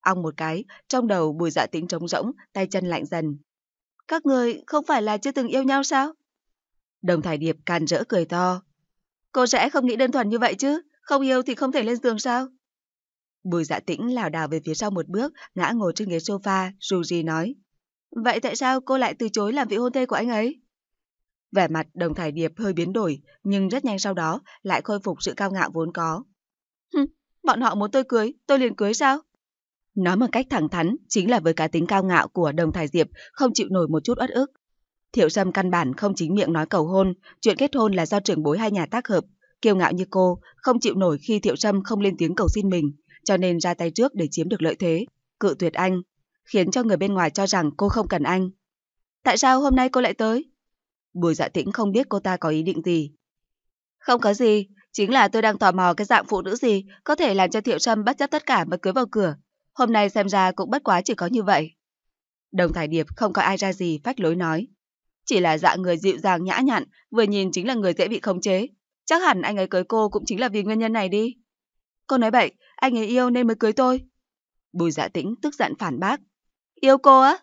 Ong một cái, trong đầu bùi dạ tĩnh trống rỗng, tay chân lạnh dần. Các người không phải là chưa từng yêu nhau sao? Đồng Thải Điệp can rỡ cười to. Cô sẽ không nghĩ đơn thuần như vậy chứ, không yêu thì không thể lên giường sao? Bùi dạ tĩnh lảo đảo về phía sau một bước, ngã ngồi trên ghế sofa, dù gì nói. Vậy tại sao cô lại từ chối làm vị hôn thê của anh ấy? Vẻ mặt đồng thải điệp hơi biến đổi, nhưng rất nhanh sau đó lại khôi phục sự cao ngạo vốn có. Hừ, bọn họ muốn tôi cưới, tôi liền cưới sao? Nói một cách thẳng thắn chính là với cá tính cao ngạo của đồng thải diệp không chịu nổi một chút ất ức. Thiệu Sâm căn bản không chính miệng nói cầu hôn, chuyện kết hôn là do trưởng bối hai nhà tác hợp. Kiêu ngạo như cô, không chịu nổi khi Thiệu Sâm không lên tiếng cầu xin mình, cho nên ra tay trước để chiếm được lợi thế, cự tuyệt anh, khiến cho người bên ngoài cho rằng cô không cần anh. Tại sao hôm nay cô lại tới? Bùi dạ tĩnh không biết cô ta có ý định gì. Không có gì, chính là tôi đang tò mò cái dạng phụ nữ gì có thể làm cho Thiệu Sâm bất chấp tất cả mà cưới vào cửa. Hôm nay xem ra cũng bất quá chỉ có như vậy. Đồng Thải Điệp không có ai ra gì phách lối nói chỉ là dạng người dịu dàng nhã nhặn, vừa nhìn chính là người dễ bị khống chế. Chắc hẳn anh ấy cưới cô cũng chính là vì nguyên nhân này đi. Cô nói bậy, anh ấy yêu nên mới cưới tôi. Bùi dạ tĩnh tức giận phản bác. Yêu cô á?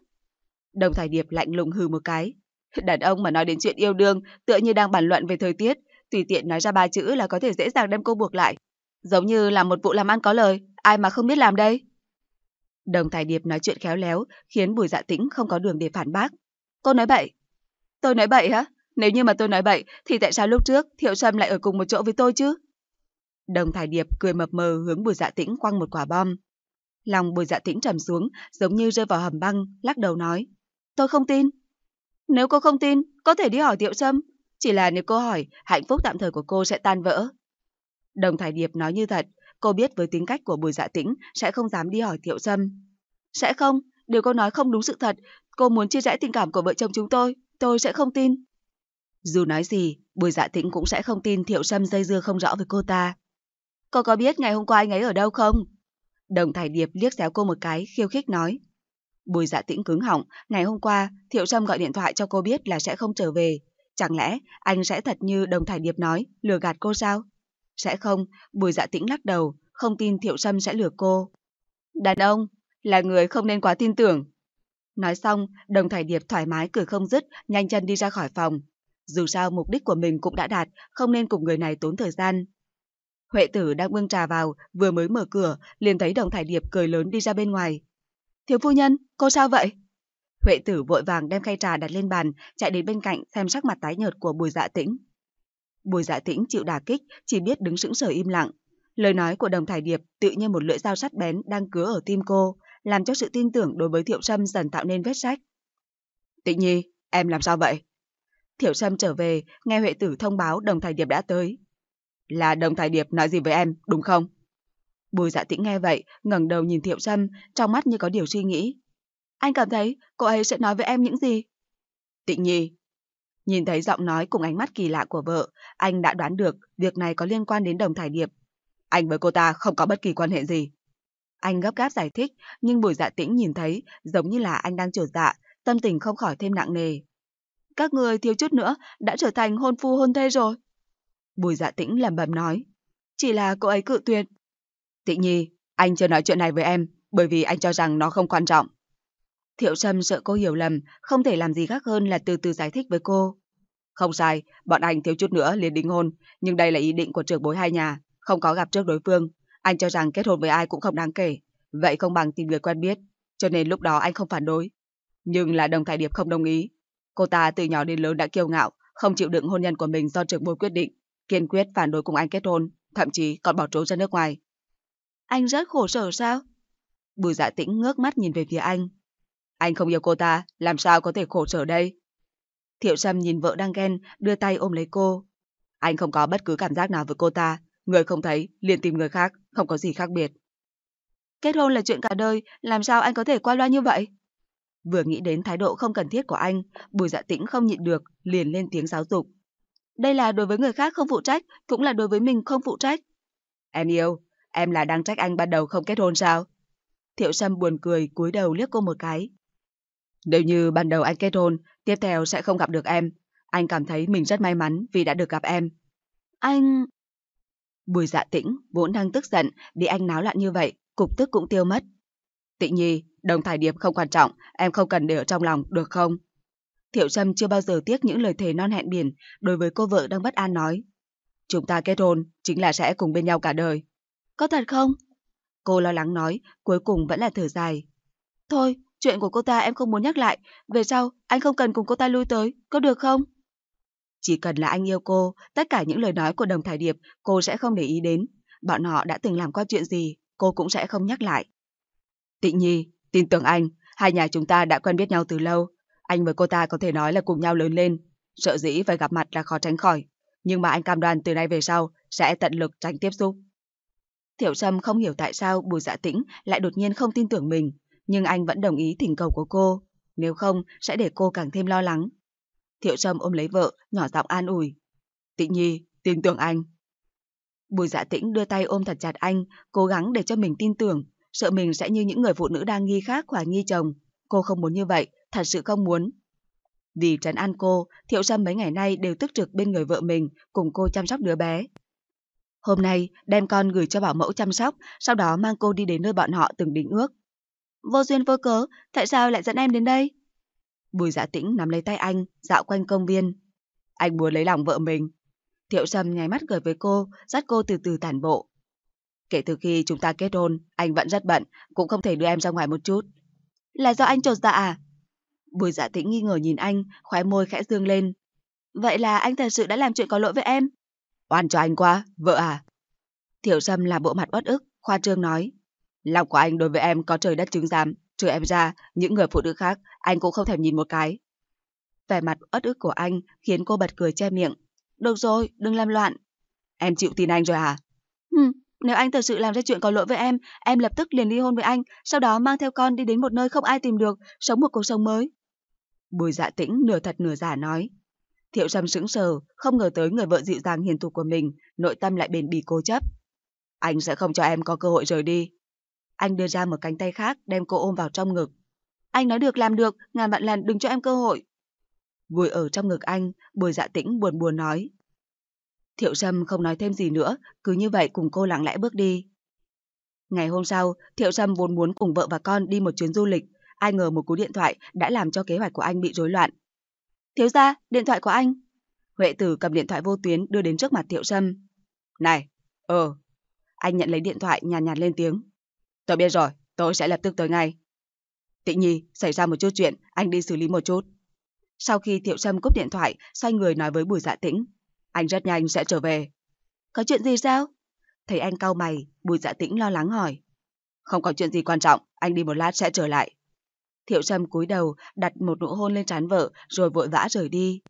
Đồng Thải Điệp lạnh lùng hừ một cái. Đàn ông mà nói đến chuyện yêu đương tựa như đang bàn luận về thời tiết, tùy tiện nói ra ba chữ là có thể dễ dàng đem cô buộc lại. Giống như là một vụ làm ăn có lời, ai mà không biết làm đây? Đồng tài Điệp nói chuyện khéo léo, khiến Bùi Dạ Tĩnh không có đường để phản bác. Cô nói bậy, Tôi nói bậy hả? Nếu như mà tôi nói bậy thì tại sao lúc trước Thiệu Sâm lại ở cùng một chỗ với tôi chứ? Đồng Thải Điệp cười mập mờ hướng Bùi Dạ Tĩnh quăng một quả bom. Lòng Bùi Dạ Tĩnh trầm xuống, giống như rơi vào hầm băng, lắc đầu nói. Tôi không tin. Nếu cô không tin, có thể đi hỏi Thiệu Sâm. Chỉ là nếu cô hỏi, hạnh phúc tạm thời của cô sẽ tan vỡ. Đồng Thải Điệp nói như thật, cô biết với tính cách của Bùi Dạ Tĩnh sẽ không dám đi hỏi Thiệu Sâm. Sẽ không, điều cô nói không đúng sự thật, cô muốn chia rẽ tình cảm của vợ chồng chúng tôi tôi sẽ không tin. Dù nói gì, Bùi Dạ Tĩnh cũng sẽ không tin Thiệu Sâm dây dưa không rõ với cô ta. Cô có biết ngày hôm qua anh ấy ở đâu không? Đồng Thải Điệp liếc xéo cô một cái, khiêu khích nói. Bùi Dạ Tĩnh cứng họng, ngày hôm qua, Thiệu Sâm gọi điện thoại cho cô biết là sẽ không trở về. Chẳng lẽ anh sẽ thật như Đồng Thải Điệp nói, lừa gạt cô sao? Sẽ không, Bùi Dạ Tĩnh lắc đầu, không tin Thiệu Sâm sẽ lừa cô. Đàn ông, là người không nên quá tin tưởng, Nói xong, đồng thải điệp thoải mái cười không dứt, nhanh chân đi ra khỏi phòng. Dù sao mục đích của mình cũng đã đạt, không nên cùng người này tốn thời gian. Huệ tử đang bưng trà vào, vừa mới mở cửa, liền thấy đồng thải điệp cười lớn đi ra bên ngoài. Thiếu phu nhân, cô sao vậy? Huệ tử vội vàng đem khay trà đặt lên bàn, chạy đến bên cạnh xem sắc mặt tái nhợt của bùi dạ tĩnh. Bùi dạ tĩnh chịu đà kích, chỉ biết đứng sững sờ im lặng. Lời nói của đồng thải điệp tự như một lưỡi dao sắt bén đang cứa ở tim cô, làm cho sự tin tưởng đối với Thiệu Sâm dần tạo nên vết rách. Tịnh Nhi, em làm sao vậy? Thiệu Sâm trở về, nghe Huệ Tử thông báo Đồng Thái Điệp đã tới. Là Đồng Thái Điệp nói gì với em, đúng không? Bùi dạ tĩnh nghe vậy, ngẩng đầu nhìn Thiệu Sâm, trong mắt như có điều suy nghĩ. Anh cảm thấy cô ấy sẽ nói với em những gì? Tịnh Nhi. Nhìn thấy giọng nói cùng ánh mắt kỳ lạ của vợ, anh đã đoán được việc này có liên quan đến Đồng Thái Điệp. Anh với cô ta không có bất kỳ quan hệ gì. Anh gấp gáp giải thích, nhưng Bùi Dạ Tĩnh nhìn thấy, giống như là anh đang trở dạ, tâm tình không khỏi thêm nặng nề. Các người thiếu chút nữa đã trở thành hôn phu hôn thê rồi. Bùi Dạ Tĩnh lẩm bẩm nói, chỉ là cô ấy cự tuyệt. Tĩnh Nhi, anh chưa nói chuyện này với em, bởi vì anh cho rằng nó không quan trọng. Thiệu Trâm sợ cô hiểu lầm, không thể làm gì khác hơn là từ từ giải thích với cô. Không sai, bọn anh thiếu chút nữa liền đính hôn, nhưng đây là ý định của trưởng bối hai nhà, không có gặp trước đối phương, anh cho rằng kết hôn với ai cũng không đáng kể, vậy không bằng tìm người quen biết, cho nên lúc đó anh không phản đối. Nhưng là đồng thải điệp không đồng ý. Cô ta từ nhỏ đến lớn đã kiêu ngạo, không chịu đựng hôn nhân của mình do trưởng bối quyết định, kiên quyết phản đối cùng anh kết hôn, thậm chí còn bỏ trốn ra nước ngoài. Anh rất khổ sở sao? Bùi dạ tĩnh ngước mắt nhìn về phía anh. Anh không yêu cô ta, làm sao có thể khổ sở đây? Thiệu Sâm nhìn vợ đang ghen, đưa tay ôm lấy cô. Anh không có bất cứ cảm giác nào với cô ta, người không thấy, liền tìm người khác không có gì khác biệt. Kết hôn là chuyện cả đời, làm sao anh có thể qua loa như vậy? Vừa nghĩ đến thái độ không cần thiết của anh, Bùi Dạ Tĩnh không nhịn được, liền lên tiếng giáo dục. Đây là đối với người khác không phụ trách, cũng là đối với mình không phụ trách. Em yêu, em là đang trách anh ban đầu không kết hôn sao? Thiệu Sâm buồn cười cúi đầu liếc cô một cái. Nếu như ban đầu anh kết hôn, tiếp theo sẽ không gặp được em. Anh cảm thấy mình rất may mắn vì đã được gặp em. Anh... Bùi dạ tĩnh vốn đang tức giận, bị anh náo loạn như vậy, cục tức cũng tiêu mất. Tịnh nhi, đồng thải điệp không quan trọng, em không cần để ở trong lòng, được không? Thiệu Trâm chưa bao giờ tiếc những lời thề non hẹn biển đối với cô vợ đang bất an nói. Chúng ta kết hôn, chính là sẽ cùng bên nhau cả đời. Có thật không? Cô lo lắng nói, cuối cùng vẫn là thở dài. Thôi, chuyện của cô ta em không muốn nhắc lại, về sau anh không cần cùng cô ta lui tới, có được không? Chỉ cần là anh yêu cô, tất cả những lời nói của đồng thải điệp cô sẽ không để ý đến. Bọn họ đã từng làm qua chuyện gì, cô cũng sẽ không nhắc lại. Tịnh Nhi, tin tưởng anh, hai nhà chúng ta đã quen biết nhau từ lâu. Anh với cô ta có thể nói là cùng nhau lớn lên. Sợ dĩ phải gặp mặt là khó tránh khỏi. Nhưng mà anh cam đoan từ nay về sau sẽ tận lực tránh tiếp xúc. Thiểu Sâm không hiểu tại sao Bùi Dạ Tĩnh lại đột nhiên không tin tưởng mình, nhưng anh vẫn đồng ý thỉnh cầu của cô, nếu không sẽ để cô càng thêm lo lắng. Thiệu Trâm ôm lấy vợ, nhỏ giọng an ủi. Tịnh Nhi, tin tưởng anh. Bùi dạ tĩnh đưa tay ôm thật chặt anh, cố gắng để cho mình tin tưởng, sợ mình sẽ như những người phụ nữ đang nghi khác hoài nghi chồng. Cô không muốn như vậy, thật sự không muốn. Vì trấn an cô, Thiệu Trâm mấy ngày nay đều tức trực bên người vợ mình, cùng cô chăm sóc đứa bé. Hôm nay, đem con gửi cho bảo mẫu chăm sóc, sau đó mang cô đi đến nơi bọn họ từng định ước. Vô duyên vô cớ, tại sao lại dẫn em đến đây? Bùi dạ tĩnh nắm lấy tay anh, dạo quanh công viên. Anh muốn lấy lòng vợ mình. Thiệu Sâm nháy mắt gửi với cô, dắt cô từ từ tản bộ. Kể từ khi chúng ta kết hôn, anh vẫn rất bận, cũng không thể đưa em ra ngoài một chút. Là do anh trột dạ à? Bùi dạ tĩnh nghi ngờ nhìn anh, khóe môi khẽ dương lên. Vậy là anh thật sự đã làm chuyện có lỗi với em? Oan cho anh quá, vợ à? Thiệu Sâm là bộ mặt bất ức, khoa trương nói. Lòng của anh đối với em có trời đất chứng giám, Trừ em ra, những người phụ nữ khác, anh cũng không thèm nhìn một cái. Vẻ mặt ớt ức của anh khiến cô bật cười che miệng. Được rồi, đừng làm loạn. Em chịu tin anh rồi à Hừm, nếu anh thật sự làm ra chuyện có lỗi với em, em lập tức liền ly hôn với anh, sau đó mang theo con đi đến một nơi không ai tìm được, sống một cuộc sống mới. Bùi dạ tĩnh nửa thật nửa giả nói. Thiệu Trầm sững sờ, không ngờ tới người vợ dịu dàng hiền thục của mình, nội tâm lại bền bỉ cố chấp. Anh sẽ không cho em có cơ hội rời đi. Anh đưa ra một cánh tay khác đem cô ôm vào trong ngực. Anh nói được làm được, ngàn bạn lần đừng cho em cơ hội. Vùi ở trong ngực anh, bùi dạ tĩnh buồn buồn nói. Thiệu Sâm không nói thêm gì nữa, cứ như vậy cùng cô lặng lẽ bước đi. Ngày hôm sau, Thiệu Sâm vốn muốn cùng vợ và con đi một chuyến du lịch. Ai ngờ một cú điện thoại đã làm cho kế hoạch của anh bị rối loạn. Thiếu ra, điện thoại của anh. Huệ tử cầm điện thoại vô tuyến đưa đến trước mặt Thiệu Sâm. Này, ờ. Anh nhận lấy điện thoại nhàn nhạt, nhạt lên tiếng. Tôi biết rồi, tôi sẽ lập tức tới ngay. Tịnh Nhi, xảy ra một chút chuyện, anh đi xử lý một chút. Sau khi Thiệu Sâm cúp điện thoại, xoay người nói với Bùi Dạ Tĩnh. Anh rất nhanh sẽ trở về. Có chuyện gì sao? Thấy anh cau mày, Bùi Dạ Tĩnh lo lắng hỏi. Không có chuyện gì quan trọng, anh đi một lát sẽ trở lại. Thiệu Sâm cúi đầu, đặt một nụ hôn lên trán vợ, rồi vội vã rời đi.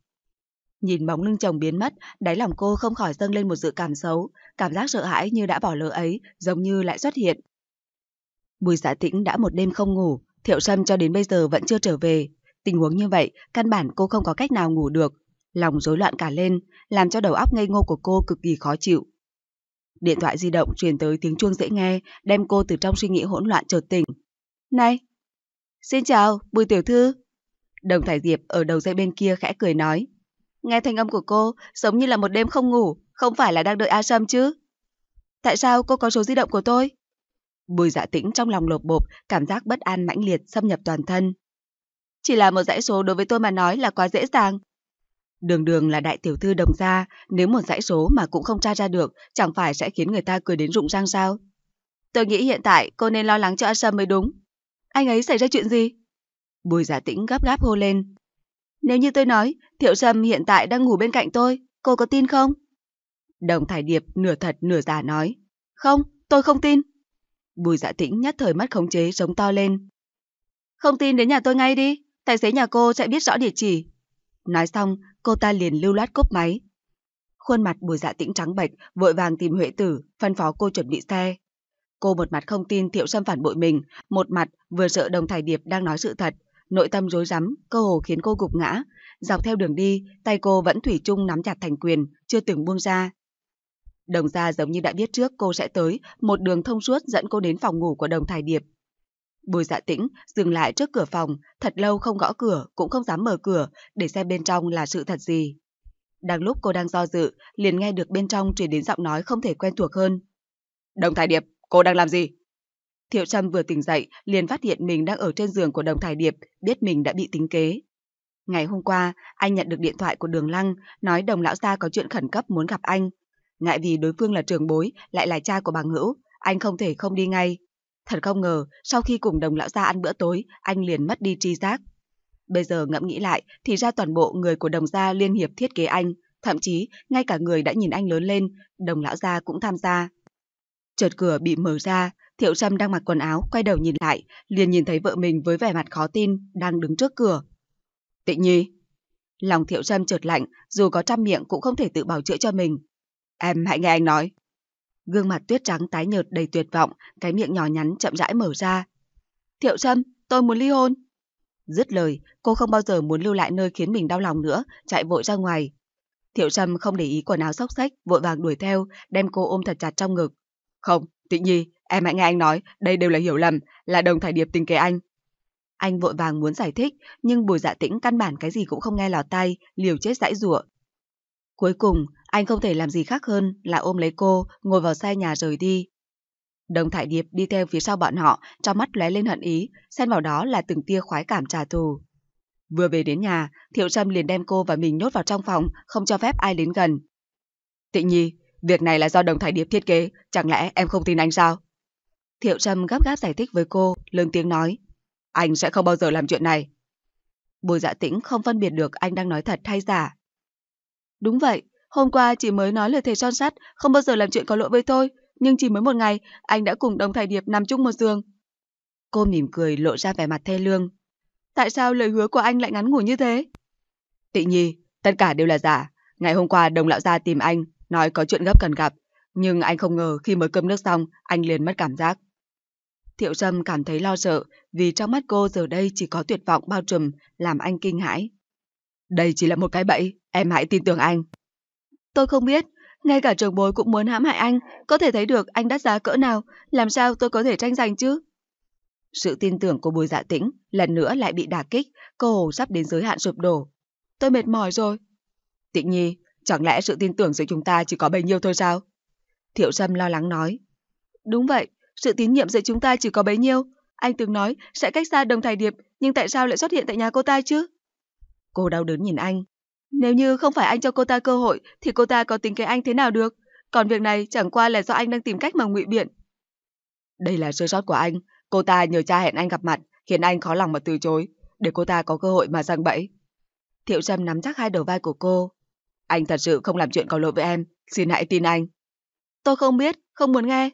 Nhìn bóng lưng chồng biến mất, đáy lòng cô không khỏi dâng lên một dự cảm xấu, cảm giác sợ hãi như đã bỏ lỡ ấy, giống như lại xuất hiện. Bùi Dạ Tĩnh đã một đêm không ngủ, Thiệu Sâm cho đến bây giờ vẫn chưa trở về. Tình huống như vậy, căn bản cô không có cách nào ngủ được. Lòng rối loạn cả lên, làm cho đầu óc ngây ngô của cô cực kỳ khó chịu. Điện thoại di động truyền tới tiếng chuông dễ nghe, đem cô từ trong suy nghĩ hỗn loạn chợt tỉnh. Này! Xin chào, Bùi Tiểu Thư! Đồng Thải Diệp ở đầu dây bên kia khẽ cười nói. Nghe thanh âm của cô, giống như là một đêm không ngủ, không phải là đang đợi A Sâm chứ? Tại sao cô có số di động của tôi? Bùi dạ tĩnh trong lòng lột bộp, cảm giác bất an mãnh liệt xâm nhập toàn thân. Chỉ là một dãy số đối với tôi mà nói là quá dễ dàng. Đường đường là đại tiểu thư đồng gia, nếu một dãy số mà cũng không tra ra được, chẳng phải sẽ khiến người ta cười đến rụng răng sao? Tôi nghĩ hiện tại cô nên lo lắng cho A Sâm mới đúng. Anh ấy xảy ra chuyện gì? Bùi giả dạ tĩnh gấp gáp hô lên. Nếu như tôi nói, Thiệu Sâm hiện tại đang ngủ bên cạnh tôi, cô có tin không? Đồng Thải Điệp nửa thật nửa giả nói. Không, tôi không tin. Bùi dạ tĩnh nhất thời mất khống chế giống to lên. Không tin đến nhà tôi ngay đi, tài xế nhà cô sẽ biết rõ địa chỉ. Nói xong, cô ta liền lưu loát cốp máy. Khuôn mặt bùi dạ tĩnh trắng bệch, vội vàng tìm Huệ Tử, phân phó cô chuẩn bị xe. Cô một mặt không tin Thiệu Sâm phản bội mình, một mặt vừa sợ đồng thải điệp đang nói sự thật. Nội tâm rối rắm, cơ hồ khiến cô gục ngã. Dọc theo đường đi, tay cô vẫn thủy chung nắm chặt thành quyền, chưa từng buông ra. Đồng gia giống như đã biết trước cô sẽ tới, một đường thông suốt dẫn cô đến phòng ngủ của đồng thải điệp. Bùi dạ tĩnh dừng lại trước cửa phòng, thật lâu không gõ cửa, cũng không dám mở cửa, để xem bên trong là sự thật gì. Đang lúc cô đang do dự, liền nghe được bên trong truyền đến giọng nói không thể quen thuộc hơn. Đồng thải điệp, cô đang làm gì? Thiệu Trâm vừa tỉnh dậy, liền phát hiện mình đang ở trên giường của đồng thải điệp, biết mình đã bị tính kế. Ngày hôm qua, anh nhận được điện thoại của Đường Lăng, nói đồng lão gia có chuyện khẩn cấp muốn gặp anh. Ngại vì đối phương là trường bối, lại là cha của bà Ngữ, anh không thể không đi ngay. Thật không ngờ, sau khi cùng đồng lão gia ăn bữa tối, anh liền mất đi tri giác. Bây giờ ngẫm nghĩ lại, thì ra toàn bộ người của đồng gia liên hiệp thiết kế anh, thậm chí ngay cả người đã nhìn anh lớn lên, đồng lão gia cũng tham gia. Chợt cửa bị mở ra, Thiệu Trâm đang mặc quần áo, quay đầu nhìn lại, liền nhìn thấy vợ mình với vẻ mặt khó tin, đang đứng trước cửa. Tịnh Nhi! Lòng Thiệu Trâm chợt lạnh, dù có trăm miệng cũng không thể tự bảo chữa cho mình. Em hãy nghe anh nói. Gương mặt tuyết trắng tái nhợt đầy tuyệt vọng, cái miệng nhỏ nhắn chậm rãi mở ra. Thiệu Trâm, tôi muốn ly hôn. Dứt lời, cô không bao giờ muốn lưu lại nơi khiến mình đau lòng nữa, chạy vội ra ngoài. Thiệu Trâm không để ý quần áo xóc xách, vội vàng đuổi theo, đem cô ôm thật chặt trong ngực. Không, Tịnh Nhi, em hãy nghe anh nói, đây đều là hiểu lầm, là đồng thải điệp tình kế anh. Anh vội vàng muốn giải thích, nhưng bùi dạ tĩnh căn bản cái gì cũng không nghe lò tay, liều chết dãi rủa Cuối cùng, anh không thể làm gì khác hơn là ôm lấy cô, ngồi vào xe nhà rời đi. Đồng Thải Điệp đi theo phía sau bọn họ, trong mắt lóe lên hận ý, xen vào đó là từng tia khoái cảm trả thù. Vừa về đến nhà, Thiệu Trâm liền đem cô và mình nhốt vào trong phòng, không cho phép ai đến gần. Tịnh Nhi, việc này là do Đồng Thải Điệp thiết kế, chẳng lẽ em không tin anh sao? Thiệu Trâm gấp gáp giải thích với cô, lớn tiếng nói. Anh sẽ không bao giờ làm chuyện này. Bùi dạ tĩnh không phân biệt được anh đang nói thật hay giả, Đúng vậy, hôm qua chỉ mới nói lời thề son sắt, không bao giờ làm chuyện có lỗi với tôi, nhưng chỉ mới một ngày, anh đã cùng đồng thầy Điệp nằm chung một giường. Cô mỉm cười lộ ra vẻ mặt thê lương. Tại sao lời hứa của anh lại ngắn ngủ như thế? Tị nhi, tất cả đều là giả. Ngày hôm qua đồng lão gia tìm anh, nói có chuyện gấp cần gặp. Nhưng anh không ngờ khi mới cơm nước xong, anh liền mất cảm giác. Thiệu Trâm cảm thấy lo sợ vì trong mắt cô giờ đây chỉ có tuyệt vọng bao trùm làm anh kinh hãi. Đây chỉ là một cái bẫy, Em hãy tin tưởng anh. Tôi không biết, ngay cả trường bối cũng muốn hãm hại anh, có thể thấy được anh đắt giá cỡ nào, làm sao tôi có thể tranh giành chứ? Sự tin tưởng của Bùi Dạ Tĩnh lần nữa lại bị đả kích, cô hồ sắp đến giới hạn sụp đổ. Tôi mệt mỏi rồi. Tịnh Nhi, chẳng lẽ sự tin tưởng giữa chúng ta chỉ có bấy nhiêu thôi sao? Thiệu Sâm lo lắng nói. Đúng vậy, sự tín nhiệm giữa chúng ta chỉ có bấy nhiêu. Anh từng nói sẽ cách xa đồng thầy điệp, nhưng tại sao lại xuất hiện tại nhà cô ta chứ? Cô đau đớn nhìn anh, nếu như không phải anh cho cô ta cơ hội thì cô ta có tính kế anh thế nào được? Còn việc này chẳng qua là do anh đang tìm cách mà ngụy biện. Đây là sơ sót của anh. Cô ta nhờ cha hẹn anh gặp mặt, khiến anh khó lòng mà từ chối, để cô ta có cơ hội mà giăng bẫy. Thiệu Trâm nắm chắc hai đầu vai của cô. Anh thật sự không làm chuyện có lỗi với em, xin hãy tin anh. Tôi không biết, không muốn nghe.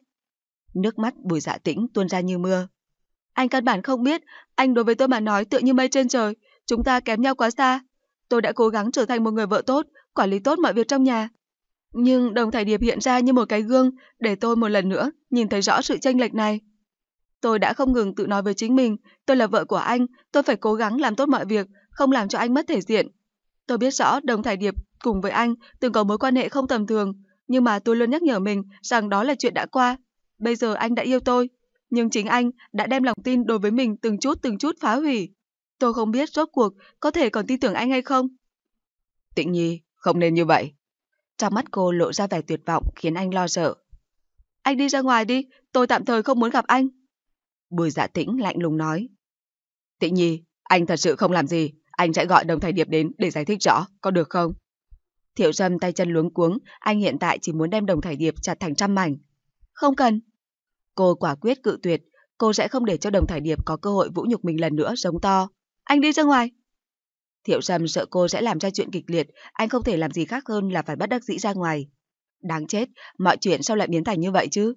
Nước mắt bùi dạ tĩnh tuôn ra như mưa. Anh căn bản không biết, anh đối với tôi mà nói tựa như mây trên trời, chúng ta kém nhau quá xa, Tôi đã cố gắng trở thành một người vợ tốt, quản lý tốt mọi việc trong nhà. Nhưng đồng thầy Điệp hiện ra như một cái gương để tôi một lần nữa nhìn thấy rõ sự chênh lệch này. Tôi đã không ngừng tự nói với chính mình, tôi là vợ của anh, tôi phải cố gắng làm tốt mọi việc, không làm cho anh mất thể diện. Tôi biết rõ đồng thải điệp cùng với anh từng có mối quan hệ không tầm thường, nhưng mà tôi luôn nhắc nhở mình rằng đó là chuyện đã qua. Bây giờ anh đã yêu tôi, nhưng chính anh đã đem lòng tin đối với mình từng chút từng chút phá hủy. Tôi không biết rốt cuộc có thể còn tin tưởng anh hay không. Tịnh Nhi, không nên như vậy. Trong mắt cô lộ ra vẻ tuyệt vọng khiến anh lo sợ. Anh đi ra ngoài đi, tôi tạm thời không muốn gặp anh. Bùi dạ tĩnh lạnh lùng nói. Tịnh Nhi, anh thật sự không làm gì, anh sẽ gọi đồng thầy điệp đến để giải thích rõ, có được không? Thiệu Trâm tay chân luống cuống, anh hiện tại chỉ muốn đem đồng thải điệp chặt thành trăm mảnh. Không cần. Cô quả quyết cự tuyệt, cô sẽ không để cho đồng thải điệp có cơ hội vũ nhục mình lần nữa giống to anh đi ra ngoài. Thiệu Sâm sợ cô sẽ làm ra chuyện kịch liệt, anh không thể làm gì khác hơn là phải bắt đắc dĩ ra ngoài. Đáng chết, mọi chuyện sao lại biến thành như vậy chứ?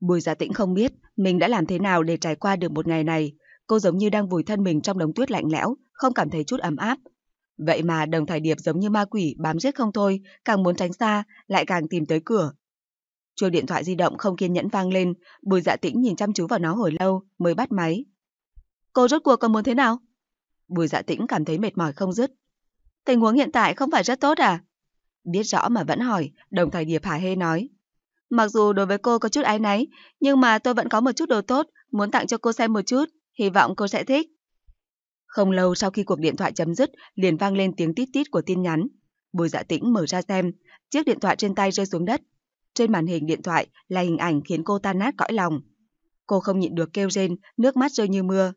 Bùi Gia dạ Tĩnh không biết mình đã làm thế nào để trải qua được một ngày này. Cô giống như đang vùi thân mình trong đống tuyết lạnh lẽo, không cảm thấy chút ấm áp. Vậy mà đồng thời điệp giống như ma quỷ bám giết không thôi, càng muốn tránh xa, lại càng tìm tới cửa. Chuông điện thoại di động không kiên nhẫn vang lên, Bùi Dạ Tĩnh nhìn chăm chú vào nó hồi lâu mới bắt máy. Cô rốt cuộc còn muốn thế nào? Bùi dạ tĩnh cảm thấy mệt mỏi không dứt. Tình huống hiện tại không phải rất tốt à? Biết rõ mà vẫn hỏi, đồng thời Điệp Hà Hê nói. Mặc dù đối với cô có chút ái náy, nhưng mà tôi vẫn có một chút đồ tốt, muốn tặng cho cô xem một chút, hy vọng cô sẽ thích. Không lâu sau khi cuộc điện thoại chấm dứt, liền vang lên tiếng tít tít của tin nhắn. Bùi dạ tĩnh mở ra xem, chiếc điện thoại trên tay rơi xuống đất. Trên màn hình điện thoại là hình ảnh khiến cô tan nát cõi lòng. Cô không nhịn được kêu rên, nước mắt rơi như mưa.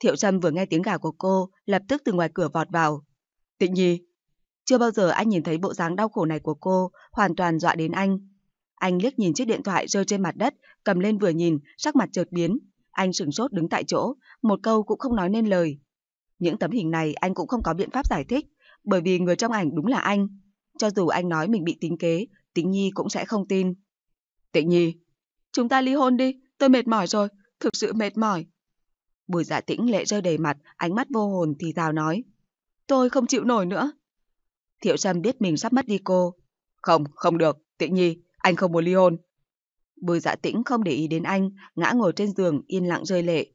Thiệu Trâm vừa nghe tiếng gà của cô, lập tức từ ngoài cửa vọt vào. Tịnh Nhi! Chưa bao giờ anh nhìn thấy bộ dáng đau khổ này của cô, hoàn toàn dọa đến anh. Anh liếc nhìn chiếc điện thoại rơi trên mặt đất, cầm lên vừa nhìn, sắc mặt chợt biến. Anh sửng sốt đứng tại chỗ, một câu cũng không nói nên lời. Những tấm hình này anh cũng không có biện pháp giải thích, bởi vì người trong ảnh đúng là anh. Cho dù anh nói mình bị tính kế, Tịnh nhi cũng sẽ không tin. Tịnh nhi, chúng ta ly hôn đi, tôi mệt mỏi rồi, thực sự mệt mỏi, Bùi dạ tĩnh lệ rơi đầy mặt, ánh mắt vô hồn thì thào nói. Tôi không chịu nổi nữa. Thiệu Sâm biết mình sắp mất đi cô. Không, không được, tĩnh nhi, anh không muốn ly hôn. Bùi dạ tĩnh không để ý đến anh, ngã ngồi trên giường, yên lặng rơi lệ.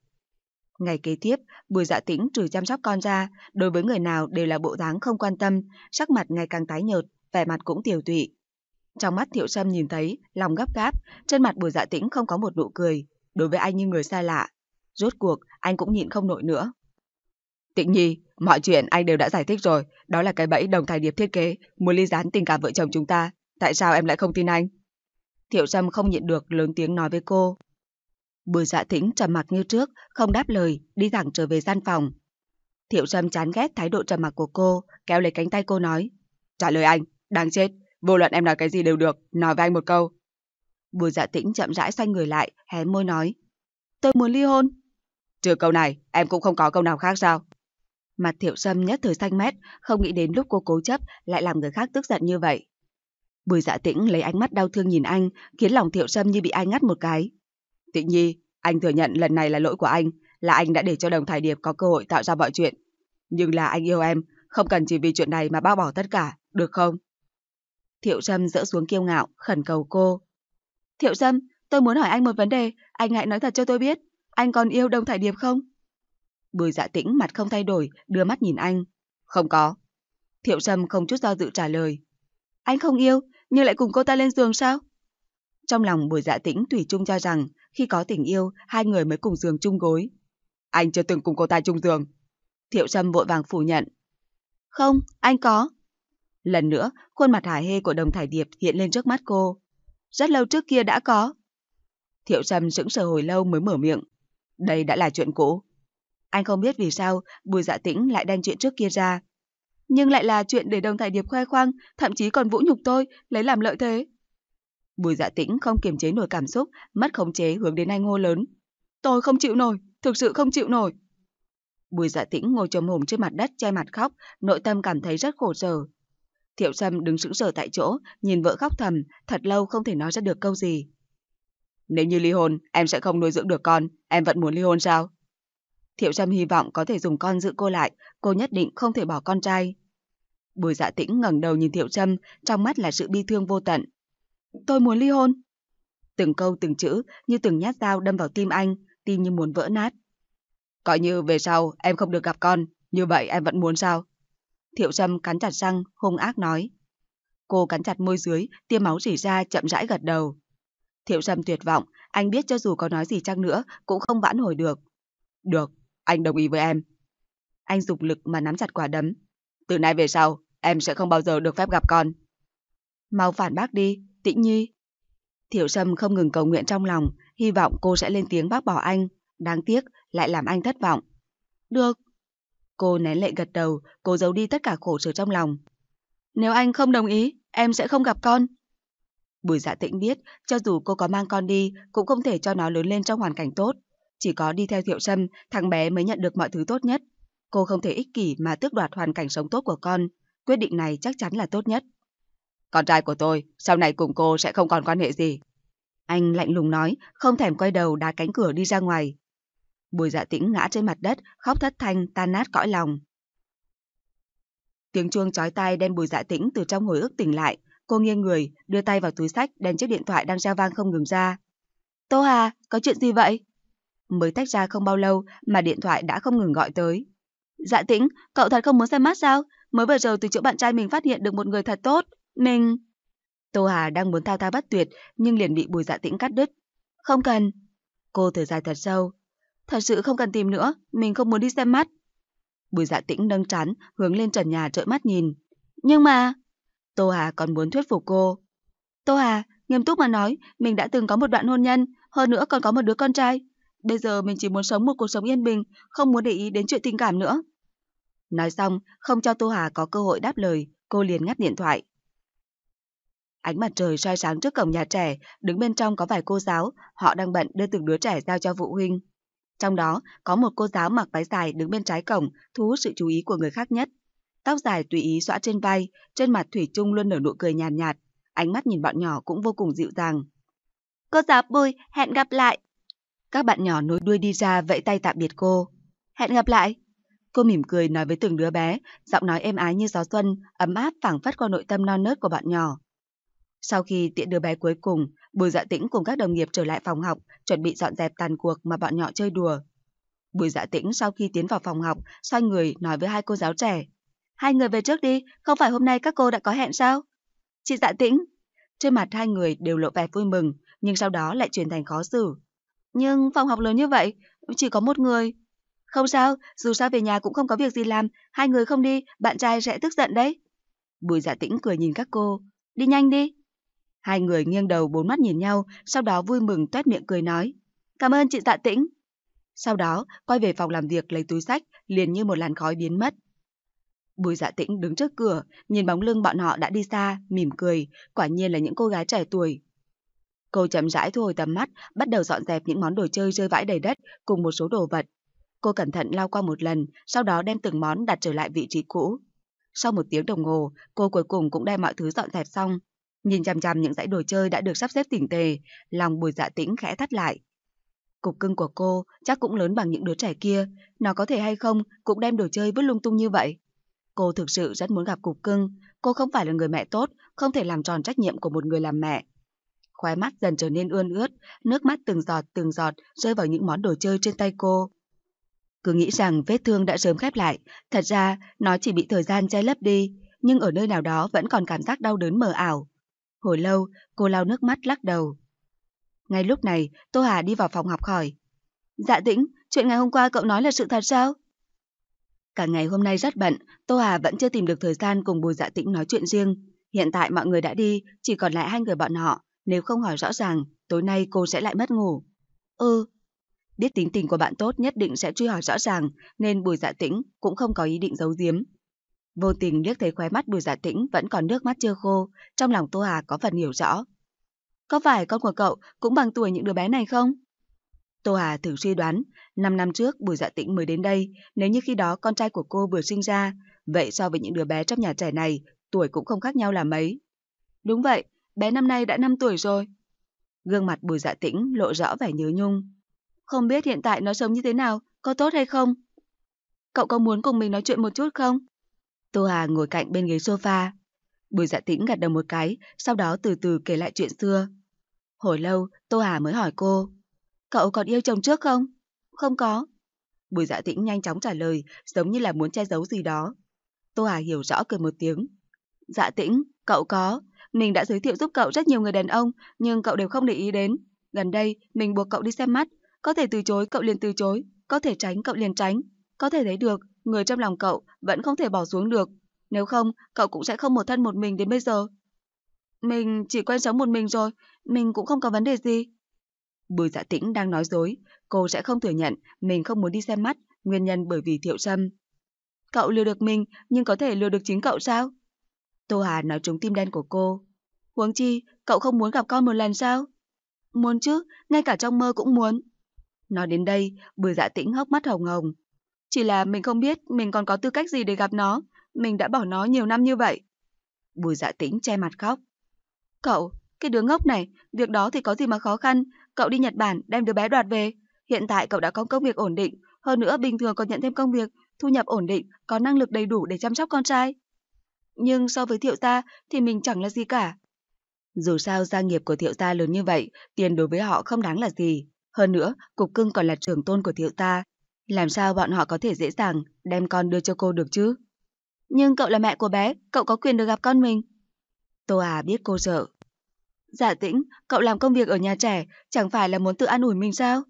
Ngày kế tiếp, bùi dạ tĩnh trừ chăm sóc con ra, đối với người nào đều là bộ dáng không quan tâm, sắc mặt ngày càng tái nhợt, vẻ mặt cũng tiểu tụy. Trong mắt Thiệu Sâm nhìn thấy, lòng gấp gáp, trên mặt bùi dạ tĩnh không có một nụ cười, đối với anh như người xa lạ. Rốt cuộc, anh cũng nhịn không nổi nữa. Tịnh Nhi, mọi chuyện anh đều đã giải thích rồi, đó là cái bẫy đồng tài điệp thiết kế, muốn ly gián tình cảm vợ chồng chúng ta, tại sao em lại không tin anh? Thiệu Sâm không nhịn được lớn tiếng nói với cô. Bùi dạ thính trầm mặc như trước, không đáp lời, đi thẳng trở về gian phòng. Thiệu Sâm chán ghét thái độ trầm mặc của cô, kéo lấy cánh tay cô nói. Trả lời anh, đáng chết, vô luận em nói cái gì đều được, nói với anh một câu. Bùi dạ tĩnh chậm rãi xoay người lại, hé môi nói. Tôi muốn ly hôn. Trừ câu này, em cũng không có câu nào khác sao? Mặt thiệu sâm nhất thời xanh mét, không nghĩ đến lúc cô cố chấp lại làm người khác tức giận như vậy. Bùi dạ tĩnh lấy ánh mắt đau thương nhìn anh, khiến lòng thiệu sâm như bị ai ngắt một cái. Tịnh nhi, anh thừa nhận lần này là lỗi của anh, là anh đã để cho đồng thải điệp có cơ hội tạo ra mọi chuyện. Nhưng là anh yêu em, không cần chỉ vì chuyện này mà bao bỏ tất cả, được không? Thiệu sâm dỡ xuống kiêu ngạo, khẩn cầu cô. Thiệu sâm, tôi muốn hỏi anh một vấn đề, anh hãy nói thật cho tôi biết anh còn yêu Đông Thải Điệp không? Bùi dạ tĩnh mặt không thay đổi, đưa mắt nhìn anh. Không có. Thiệu Sâm không chút do dự trả lời. Anh không yêu, nhưng lại cùng cô ta lên giường sao? Trong lòng bùi dạ tĩnh tùy chung cho rằng khi có tình yêu, hai người mới cùng giường chung gối. Anh chưa từng cùng cô ta chung giường. Thiệu Sâm vội vàng phủ nhận. Không, anh có. Lần nữa, khuôn mặt hả hê của đồng thải điệp hiện lên trước mắt cô. Rất lâu trước kia đã có. Thiệu Sâm sững sờ hồi lâu mới mở miệng. Đây đã là chuyện cũ. Anh không biết vì sao Bùi Dạ Tĩnh lại đem chuyện trước kia ra. Nhưng lại là chuyện để đồng thải điệp khoe khoang, thậm chí còn vũ nhục tôi, lấy làm lợi thế. Bùi Dạ Tĩnh không kiềm chế nổi cảm xúc, mất khống chế hướng đến anh hô lớn. Tôi không chịu nổi, thực sự không chịu nổi. Bùi Dạ Tĩnh ngồi chồm hổm trên mặt đất che mặt khóc, nội tâm cảm thấy rất khổ sở. Thiệu Sâm đứng sững sờ tại chỗ, nhìn vợ khóc thầm, thật lâu không thể nói ra được câu gì. Nếu như ly hôn, em sẽ không nuôi dưỡng được con, em vẫn muốn ly hôn sao? Thiệu Trâm hy vọng có thể dùng con giữ cô lại, cô nhất định không thể bỏ con trai. Bùi dạ tĩnh ngẩng đầu nhìn Thiệu Trâm, trong mắt là sự bi thương vô tận. Tôi muốn ly hôn. Từng câu từng chữ như từng nhát dao đâm vào tim anh, tim như muốn vỡ nát. Coi như về sau em không được gặp con, như vậy em vẫn muốn sao? Thiệu Trâm cắn chặt răng, hung ác nói. Cô cắn chặt môi dưới, tia máu rỉ ra chậm rãi gật đầu. Thiệu Trầm tuyệt vọng, anh biết cho dù có nói gì chăng nữa cũng không vãn hồi được. Được, anh đồng ý với em. Anh dục lực mà nắm chặt quả đấm. Từ nay về sau, em sẽ không bao giờ được phép gặp con. Mau phản bác đi, Tĩnh Nhi. Thiệu Trầm không ngừng cầu nguyện trong lòng, hy vọng cô sẽ lên tiếng bác bỏ anh. Đáng tiếc, lại làm anh thất vọng. Được. Cô nén lệ gật đầu, cô giấu đi tất cả khổ sở trong lòng. Nếu anh không đồng ý, em sẽ không gặp con. Bùi dạ tĩnh biết, cho dù cô có mang con đi, cũng không thể cho nó lớn lên trong hoàn cảnh tốt. Chỉ có đi theo Thiệu Trâm, thằng bé mới nhận được mọi thứ tốt nhất. Cô không thể ích kỷ mà tước đoạt hoàn cảnh sống tốt của con. Quyết định này chắc chắn là tốt nhất. Con trai của tôi, sau này cùng cô sẽ không còn quan hệ gì. Anh lạnh lùng nói, không thèm quay đầu đá cánh cửa đi ra ngoài. Bùi dạ tĩnh ngã trên mặt đất, khóc thất thanh, tan nát cõi lòng. Tiếng chuông chói tai đem bùi dạ tĩnh từ trong hồi ức tỉnh lại, Cô nghiêng người, đưa tay vào túi sách, đem chiếc điện thoại đang treo vang không ngừng ra. Tô Hà, có chuyện gì vậy? Mới tách ra không bao lâu mà điện thoại đã không ngừng gọi tới. Dạ tĩnh, cậu thật không muốn xem mắt sao? Mới vừa rồi từ chỗ bạn trai mình phát hiện được một người thật tốt. Mình... Tô Hà đang muốn thao thao bất tuyệt nhưng liền bị bùi dạ tĩnh cắt đứt. Không cần. Cô thở dài thật sâu. Thật sự không cần tìm nữa, mình không muốn đi xem mắt. Bùi dạ tĩnh nâng chán, hướng lên trần nhà trợn mắt nhìn. Nhưng mà... Tô Hà còn muốn thuyết phục cô. Tô Hà, nghiêm túc mà nói, mình đã từng có một đoạn hôn nhân, hơn nữa còn có một đứa con trai. Bây giờ mình chỉ muốn sống một cuộc sống yên bình, không muốn để ý đến chuyện tình cảm nữa. Nói xong, không cho Tô Hà có cơ hội đáp lời, cô liền ngắt điện thoại. Ánh mặt trời soi sáng trước cổng nhà trẻ, đứng bên trong có vài cô giáo, họ đang bận đưa từng đứa trẻ giao cho phụ huynh. Trong đó, có một cô giáo mặc váy dài đứng bên trái cổng, thu hút sự chú ý của người khác nhất tóc dài tùy ý xõa trên vai, trên mặt Thủy Trung luôn nở nụ cười nhàn nhạt, ánh mắt nhìn bọn nhỏ cũng vô cùng dịu dàng. Cô giáo Bùi, hẹn gặp lại. Các bạn nhỏ nối đuôi đi ra vẫy tay tạm biệt cô. Hẹn gặp lại. Cô mỉm cười nói với từng đứa bé, giọng nói êm ái như gió xuân, ấm áp phảng phất qua nội tâm non nớt của bọn nhỏ. Sau khi tiện đứa bé cuối cùng, Bùi Dạ Tĩnh cùng các đồng nghiệp trở lại phòng học, chuẩn bị dọn dẹp tàn cuộc mà bọn nhỏ chơi đùa. Bùi Dạ Tĩnh sau khi tiến vào phòng học, xoay người nói với hai cô giáo trẻ. Hai người về trước đi, không phải hôm nay các cô đã có hẹn sao? Chị dạ tĩnh. Trên mặt hai người đều lộ vẻ vui mừng, nhưng sau đó lại chuyển thành khó xử. Nhưng phòng học lớn như vậy, chỉ có một người. Không sao, dù sao về nhà cũng không có việc gì làm, hai người không đi, bạn trai sẽ tức giận đấy. Bùi dạ tĩnh cười nhìn các cô, đi nhanh đi. Hai người nghiêng đầu bốn mắt nhìn nhau, sau đó vui mừng toét miệng cười nói. Cảm ơn chị dạ tĩnh. Sau đó, quay về phòng làm việc lấy túi sách, liền như một làn khói biến mất. Bùi dạ tĩnh đứng trước cửa, nhìn bóng lưng bọn họ đã đi xa, mỉm cười, quả nhiên là những cô gái trẻ tuổi. Cô chậm rãi thu hồi tầm mắt, bắt đầu dọn dẹp những món đồ chơi rơi vãi đầy đất cùng một số đồ vật. Cô cẩn thận lao qua một lần, sau đó đem từng món đặt trở lại vị trí cũ. Sau một tiếng đồng hồ, cô cuối cùng cũng đem mọi thứ dọn dẹp xong. Nhìn chằm chằm những dãy đồ chơi đã được sắp xếp tỉnh tề, lòng bùi dạ tĩnh khẽ thắt lại. Cục cưng của cô chắc cũng lớn bằng những đứa trẻ kia, nó có thể hay không cũng đem đồ chơi vứt lung tung như vậy. Cô thực sự rất muốn gặp Cục Cưng, cô không phải là người mẹ tốt, không thể làm tròn trách nhiệm của một người làm mẹ. Khóe mắt dần trở nên ươn ướt, nước mắt từng giọt từng giọt rơi vào những món đồ chơi trên tay cô. Cứ nghĩ rằng vết thương đã sớm khép lại, thật ra nó chỉ bị thời gian che lấp đi, nhưng ở nơi nào đó vẫn còn cảm giác đau đớn mờ ảo. Hồi lâu, cô lau nước mắt lắc đầu. Ngay lúc này, Tô Hà đi vào phòng học hỏi. Dạ Tĩnh, chuyện ngày hôm qua cậu nói là sự thật sao? Cả ngày hôm nay rất bận, Tô Hà vẫn chưa tìm được thời gian cùng Bùi Dạ Tĩnh nói chuyện riêng. Hiện tại mọi người đã đi, chỉ còn lại hai người bọn họ. Nếu không hỏi rõ ràng, tối nay cô sẽ lại mất ngủ. Ừ. Biết tính tình của bạn tốt nhất định sẽ truy hỏi rõ ràng, nên Bùi Dạ Tĩnh cũng không có ý định giấu giếm. Vô tình liếc thấy khóe mắt Bùi Dạ Tĩnh vẫn còn nước mắt chưa khô, trong lòng Tô Hà có phần hiểu rõ. Có phải con của cậu cũng bằng tuổi những đứa bé này không? Tô Hà thử suy đoán, 5 năm trước Bùi Dạ Tĩnh mới đến đây, nếu như khi đó con trai của cô vừa sinh ra, vậy so với những đứa bé trong nhà trẻ này, tuổi cũng không khác nhau là mấy. Đúng vậy, bé năm nay đã 5 tuổi rồi. Gương mặt Bùi Dạ Tĩnh lộ rõ vẻ nhớ nhung. Không biết hiện tại nó sống như thế nào, có tốt hay không? Cậu có muốn cùng mình nói chuyện một chút không? Tô Hà ngồi cạnh bên ghế sofa. Bùi Dạ Tĩnh gật đầu một cái, sau đó từ từ kể lại chuyện xưa. Hồi lâu, Tô Hà mới hỏi cô. Cậu còn yêu chồng trước không? Không có. Bùi dạ tĩnh nhanh chóng trả lời, giống như là muốn che giấu gì đó. Tô Hà hiểu rõ cười một tiếng. Dạ tĩnh, cậu có. Mình đã giới thiệu giúp cậu rất nhiều người đàn ông, nhưng cậu đều không để ý đến. Gần đây, mình buộc cậu đi xem mắt. Có thể từ chối, cậu liền từ chối. Có thể tránh, cậu liền tránh. Có thể thấy được, người trong lòng cậu vẫn không thể bỏ xuống được. Nếu không, cậu cũng sẽ không một thân một mình đến bây giờ. Mình chỉ quen sống một mình rồi, mình cũng không có vấn đề gì. Bùi Dạ Tĩnh đang nói dối, cô sẽ không thừa nhận mình không muốn đi xem mắt, nguyên nhân bởi vì Thiệu Sâm. Cậu lừa được mình, nhưng có thể lừa được chính cậu sao? Tô Hà nói trúng tim đen của cô. Huống chi, cậu không muốn gặp con một lần sao? Muốn chứ, ngay cả trong mơ cũng muốn. Nói đến đây, Bùi Dạ Tĩnh hốc mắt hồng hồng. Chỉ là mình không biết mình còn có tư cách gì để gặp nó, mình đã bỏ nó nhiều năm như vậy. Bùi Dạ Tĩnh che mặt khóc. Cậu, cái đứa ngốc này, việc đó thì có gì mà khó khăn, Cậu đi Nhật Bản đem đứa bé đoạt về. Hiện tại cậu đã có công việc ổn định, hơn nữa bình thường còn nhận thêm công việc, thu nhập ổn định, có năng lực đầy đủ để chăm sóc con trai. Nhưng so với thiệu ta thì mình chẳng là gì cả. Dù sao gia nghiệp của thiệu ta lớn như vậy, tiền đối với họ không đáng là gì. Hơn nữa, cục cưng còn là trưởng tôn của thiệu ta. Làm sao bọn họ có thể dễ dàng đem con đưa cho cô được chứ? Nhưng cậu là mẹ của bé, cậu có quyền được gặp con mình. Tô à biết cô sợ, Giả tĩnh, cậu làm công việc ở nhà trẻ, chẳng phải là muốn tự an ủi mình sao?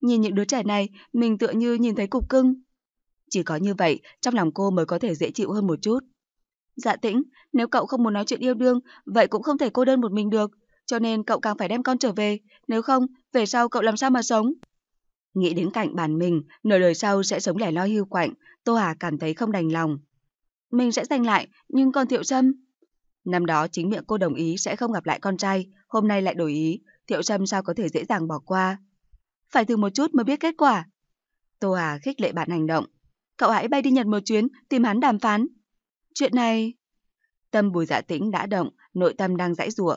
Nhìn những đứa trẻ này, mình tựa như nhìn thấy cục cưng. Chỉ có như vậy, trong lòng cô mới có thể dễ chịu hơn một chút. Dạ tĩnh, nếu cậu không muốn nói chuyện yêu đương, vậy cũng không thể cô đơn một mình được. Cho nên cậu càng phải đem con trở về, nếu không, về sau cậu làm sao mà sống? Nghĩ đến cạnh bản mình, nửa đời sau sẽ sống lẻ loi hưu quạnh, Tô Hà cảm thấy không đành lòng. Mình sẽ giành lại, nhưng còn Thiệu Trâm... Năm đó chính miệng cô đồng ý sẽ không gặp lại con trai, hôm nay lại đổi ý, Thiệu Trâm sao có thể dễ dàng bỏ qua. Phải thử một chút mới biết kết quả. Tô Hà khích lệ bạn hành động. Cậu hãy bay đi Nhật một chuyến, tìm hắn đàm phán. Chuyện này... Tâm bùi dạ tĩnh đã động, nội tâm đang dãy rủa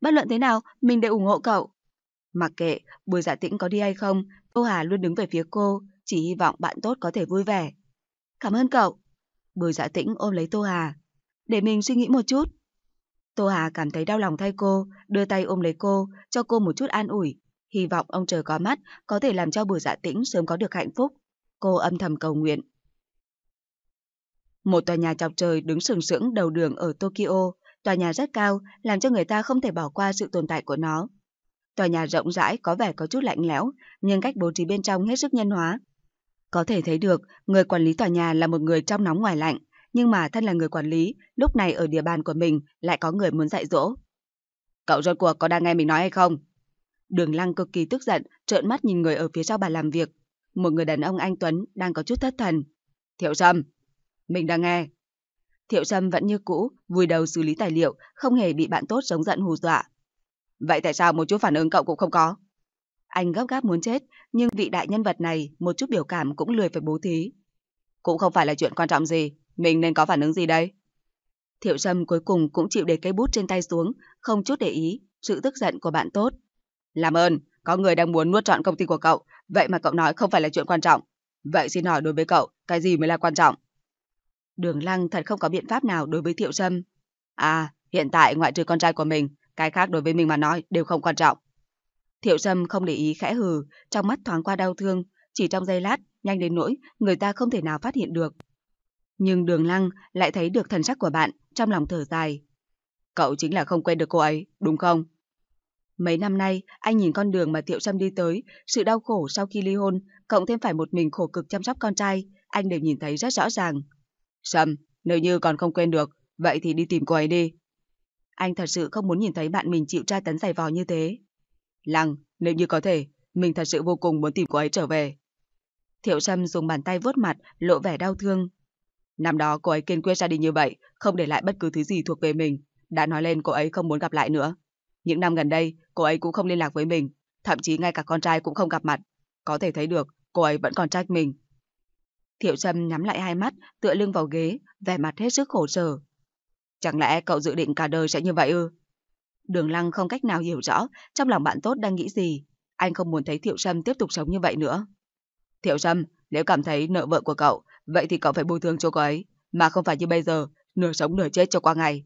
Bất luận thế nào, mình đều ủng hộ cậu. Mặc kệ, bùi dạ tĩnh có đi hay không, Tô Hà luôn đứng về phía cô, chỉ hy vọng bạn tốt có thể vui vẻ. Cảm ơn cậu. Bùi dạ tĩnh ôm lấy Tô Hà, để mình suy nghĩ một chút. Tô Hà cảm thấy đau lòng thay cô, đưa tay ôm lấy cô, cho cô một chút an ủi. Hy vọng ông trời có mắt, có thể làm cho bùi dạ tĩnh sớm có được hạnh phúc. Cô âm thầm cầu nguyện. Một tòa nhà chọc trời đứng sừng sững đầu đường ở Tokyo, tòa nhà rất cao, làm cho người ta không thể bỏ qua sự tồn tại của nó. Tòa nhà rộng rãi có vẻ có chút lạnh lẽo, nhưng cách bố trí bên trong hết sức nhân hóa. Có thể thấy được, người quản lý tòa nhà là một người trong nóng ngoài lạnh, nhưng mà thân là người quản lý, lúc này ở địa bàn của mình lại có người muốn dạy dỗ. Cậu rốt cuộc có đang nghe mình nói hay không? Đường Lăng cực kỳ tức giận, trợn mắt nhìn người ở phía sau bàn làm việc. Một người đàn ông anh Tuấn đang có chút thất thần. Thiệu Sâm, mình đang nghe. Thiệu Sâm vẫn như cũ, vùi đầu xử lý tài liệu, không hề bị bạn tốt giống giận hù dọa. Vậy tại sao một chút phản ứng cậu cũng không có? Anh gấp gáp muốn chết, nhưng vị đại nhân vật này một chút biểu cảm cũng lười phải bố thí. Cũng không phải là chuyện quan trọng gì, mình nên có phản ứng gì đây? Thiệu Trâm cuối cùng cũng chịu để cây bút trên tay xuống, không chút để ý, sự tức giận của bạn tốt. Làm ơn, có người đang muốn nuốt trọn công ty của cậu, vậy mà cậu nói không phải là chuyện quan trọng. Vậy xin hỏi đối với cậu, cái gì mới là quan trọng? Đường Lăng thật không có biện pháp nào đối với Thiệu Trâm. À, hiện tại ngoại trừ con trai của mình, cái khác đối với mình mà nói đều không quan trọng. Thiệu Trâm không để ý khẽ hừ, trong mắt thoáng qua đau thương, chỉ trong giây lát, nhanh đến nỗi người ta không thể nào phát hiện được. Nhưng đường lăng lại thấy được thần sắc của bạn trong lòng thở dài. Cậu chính là không quên được cô ấy, đúng không? Mấy năm nay, anh nhìn con đường mà Thiệu Trâm đi tới, sự đau khổ sau khi ly hôn, cộng thêm phải một mình khổ cực chăm sóc con trai, anh đều nhìn thấy rất rõ ràng. Trâm, nếu như còn không quên được, vậy thì đi tìm cô ấy đi. Anh thật sự không muốn nhìn thấy bạn mình chịu tra tấn dày vò như thế. Lăng, nếu như có thể, mình thật sự vô cùng muốn tìm cô ấy trở về. Thiệu Trâm dùng bàn tay vuốt mặt, lộ vẻ đau thương. Năm đó cô ấy kiên quyết ra đi như vậy, không để lại bất cứ thứ gì thuộc về mình. Đã nói lên cô ấy không muốn gặp lại nữa. Những năm gần đây, cô ấy cũng không liên lạc với mình, thậm chí ngay cả con trai cũng không gặp mặt. Có thể thấy được, cô ấy vẫn còn trách mình. Thiệu Trâm nhắm lại hai mắt, tựa lưng vào ghế, vẻ mặt hết sức khổ sở. Chẳng lẽ cậu dự định cả đời sẽ như vậy ư? Đường Lăng không cách nào hiểu rõ trong lòng bạn tốt đang nghĩ gì. Anh không muốn thấy Thiệu Trâm tiếp tục sống như vậy nữa. Thiệu Trâm, nếu cảm thấy nợ vợ của cậu vậy thì cậu phải bồi thường cho cô ấy, mà không phải như bây giờ, nửa sống nửa chết cho qua ngày.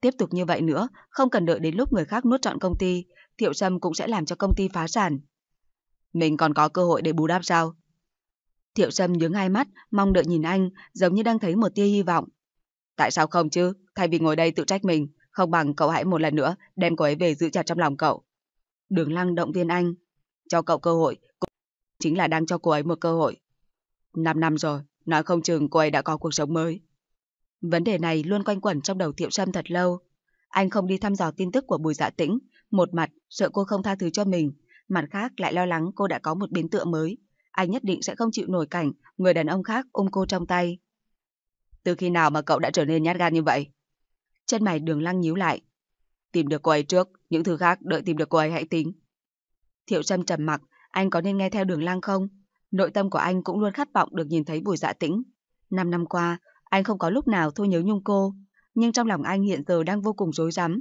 Tiếp tục như vậy nữa, không cần đợi đến lúc người khác nuốt trọn công ty, Thiệu Sâm cũng sẽ làm cho công ty phá sản. Mình còn có cơ hội để bù đắp sao? Thiệu Sâm nhướng hai mắt, mong đợi nhìn anh, giống như đang thấy một tia hy vọng. Tại sao không chứ? Thay vì ngồi đây tự trách mình, không bằng cậu hãy một lần nữa đem cô ấy về giữ chặt trong lòng cậu. Đường Lăng động viên anh. Cho cậu cơ hội, cũng chính là đang cho cô ấy một cơ hội. 5 năm rồi, nói không chừng cô ấy đã có cuộc sống mới. Vấn đề này luôn quanh quẩn trong đầu Thiệu Trâm thật lâu. Anh không đi thăm dò tin tức của Bùi Dạ Tĩnh, một mặt sợ cô không tha thứ cho mình, mặt khác lại lo lắng cô đã có một biến tựa mới. Anh nhất định sẽ không chịu nổi cảnh người đàn ông khác ôm cô trong tay. Từ khi nào mà cậu đã trở nên nhát gan như vậy? Chân mày đường lăng nhíu lại. Tìm được cô ấy trước, những thứ khác đợi tìm được cô ấy hãy tính. Thiệu Trâm trầm mặc, anh có nên nghe theo đường lăng không? Nội tâm của anh cũng luôn khát vọng được nhìn thấy Bùi Dạ Tĩnh. Năm năm qua, anh không có lúc nào thôi nhớ nhung cô, nhưng trong lòng anh hiện giờ đang vô cùng rối rắm.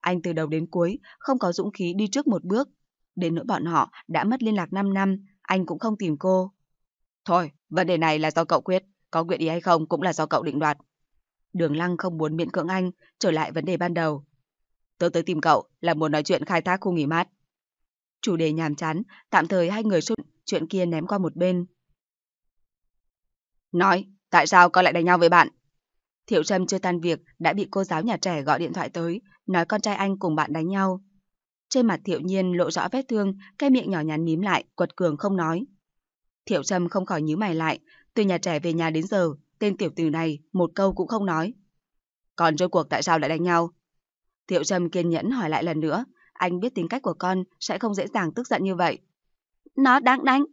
Anh từ đầu đến cuối không có dũng khí đi trước một bước. Đến nỗi bọn họ đã mất liên lạc 5 năm, anh cũng không tìm cô. Thôi, vấn đề này là do cậu quyết, có nguyện ý hay không cũng là do cậu định đoạt. Đường Lăng không muốn miễn cưỡng anh, trở lại vấn đề ban đầu. Tớ tới tìm cậu là muốn nói chuyện khai thác khu nghỉ mát. Chủ đề nhàm chán, tạm thời hai người xung chuyện kia ném qua một bên. Nói, tại sao con lại đánh nhau với bạn? Thiệu Trâm chưa tan việc đã bị cô giáo nhà trẻ gọi điện thoại tới, nói con trai anh cùng bạn đánh nhau. Trên mặt Thiệu Nhiên lộ rõ vết thương, cái miệng nhỏ nhắn mím lại, quật cường không nói. Thiệu Trâm không khỏi nhíu mày lại, từ nhà trẻ về nhà đến giờ, tên tiểu tử này một câu cũng không nói. Còn rốt cuộc tại sao lại đánh nhau? Thiệu Trâm kiên nhẫn hỏi lại lần nữa, anh biết tính cách của con sẽ không dễ dàng tức giận như vậy, nó đáng đánh.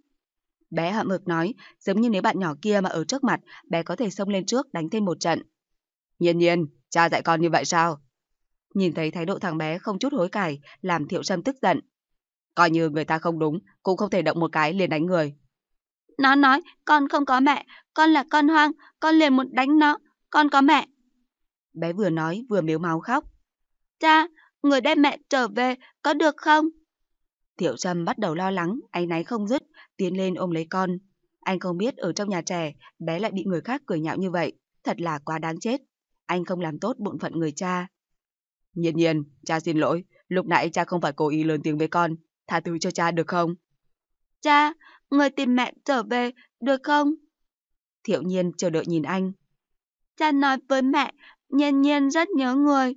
Bé hậm hực nói, giống như nếu bạn nhỏ kia mà ở trước mặt, bé có thể xông lên trước đánh thêm một trận. Nhiên nhiên, cha dạy con như vậy sao? Nhìn thấy thái độ thằng bé không chút hối cải, làm Thiệu Sâm tức giận. Coi như người ta không đúng, cũng không thể động một cái liền đánh người. Nó nói, con không có mẹ, con là con hoang, con liền muốn đánh nó, con có mẹ. Bé vừa nói vừa miếu máu khóc. Cha, người đem mẹ trở về, có được không? Tiểu Trâm bắt đầu lo lắng, anh náy không dứt, tiến lên ôm lấy con. Anh không biết ở trong nhà trẻ, bé lại bị người khác cười nhạo như vậy, thật là quá đáng chết. Anh không làm tốt bộn phận người cha. Nhiên nhiên, cha xin lỗi, lúc nãy cha không phải cố ý lớn tiếng với con, tha thứ cho cha được không? Cha, người tìm mẹ trở về, được không? Thiệu nhiên chờ đợi nhìn anh. Cha nói với mẹ, nhiên nhiên rất nhớ người,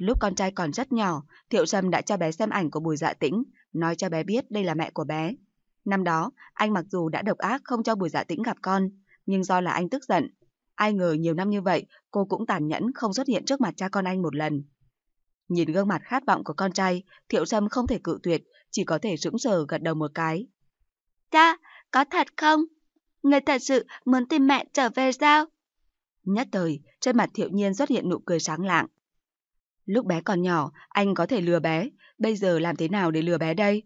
Lúc con trai còn rất nhỏ, Thiệu Trầm đã cho bé xem ảnh của Bùi Dạ Tĩnh, nói cho bé biết đây là mẹ của bé. Năm đó, anh mặc dù đã độc ác không cho Bùi Dạ Tĩnh gặp con, nhưng do là anh tức giận. Ai ngờ nhiều năm như vậy, cô cũng tàn nhẫn không xuất hiện trước mặt cha con anh một lần. Nhìn gương mặt khát vọng của con trai, Thiệu trầm không thể cự tuyệt, chỉ có thể sững sờ gật đầu một cái. Cha, dạ, có thật không? Người thật sự muốn tìm mẹ trở về sao? Nhất thời, trên mặt Thiệu Nhiên xuất hiện nụ cười sáng lạng. Lúc bé còn nhỏ, anh có thể lừa bé, bây giờ làm thế nào để lừa bé đây?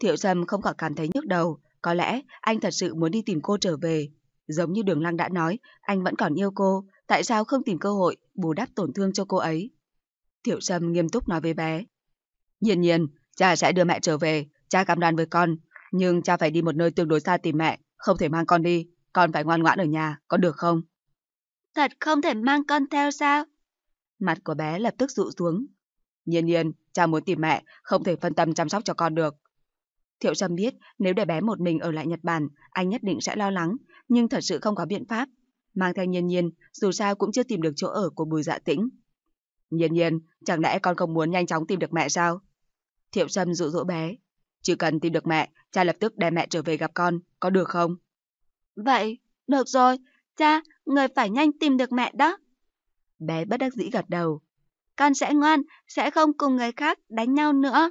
Thiệu trầm không còn cảm thấy nhức đầu, có lẽ anh thật sự muốn đi tìm cô trở về. Giống như Đường Lăng đã nói, anh vẫn còn yêu cô, tại sao không tìm cơ hội bù đắp tổn thương cho cô ấy? Thiệu trầm nghiêm túc nói với bé. Nhiên nhiên, cha sẽ đưa mẹ trở về, cha cảm đoan với con, nhưng cha phải đi một nơi tương đối xa tìm mẹ, không thể mang con đi, con phải ngoan ngoãn ở nhà, có được không? Thật không thể mang con theo sao? Mặt của bé lập tức rụ xuống. Nhiên nhiên, cha muốn tìm mẹ, không thể phân tâm chăm sóc cho con được. Thiệu Trâm biết nếu để bé một mình ở lại Nhật Bản, anh nhất định sẽ lo lắng, nhưng thật sự không có biện pháp. Mang theo nhiên nhiên, dù sao cũng chưa tìm được chỗ ở của bùi dạ tĩnh. Nhiên nhiên, chẳng lẽ con không muốn nhanh chóng tìm được mẹ sao? Thiệu Trâm dụ dỗ bé. Chỉ cần tìm được mẹ, cha lập tức đem mẹ trở về gặp con, có được không? Vậy, được rồi, cha, người phải nhanh tìm được mẹ đó. Bé bất đắc dĩ gật đầu. Con sẽ ngoan, sẽ không cùng người khác đánh nhau nữa.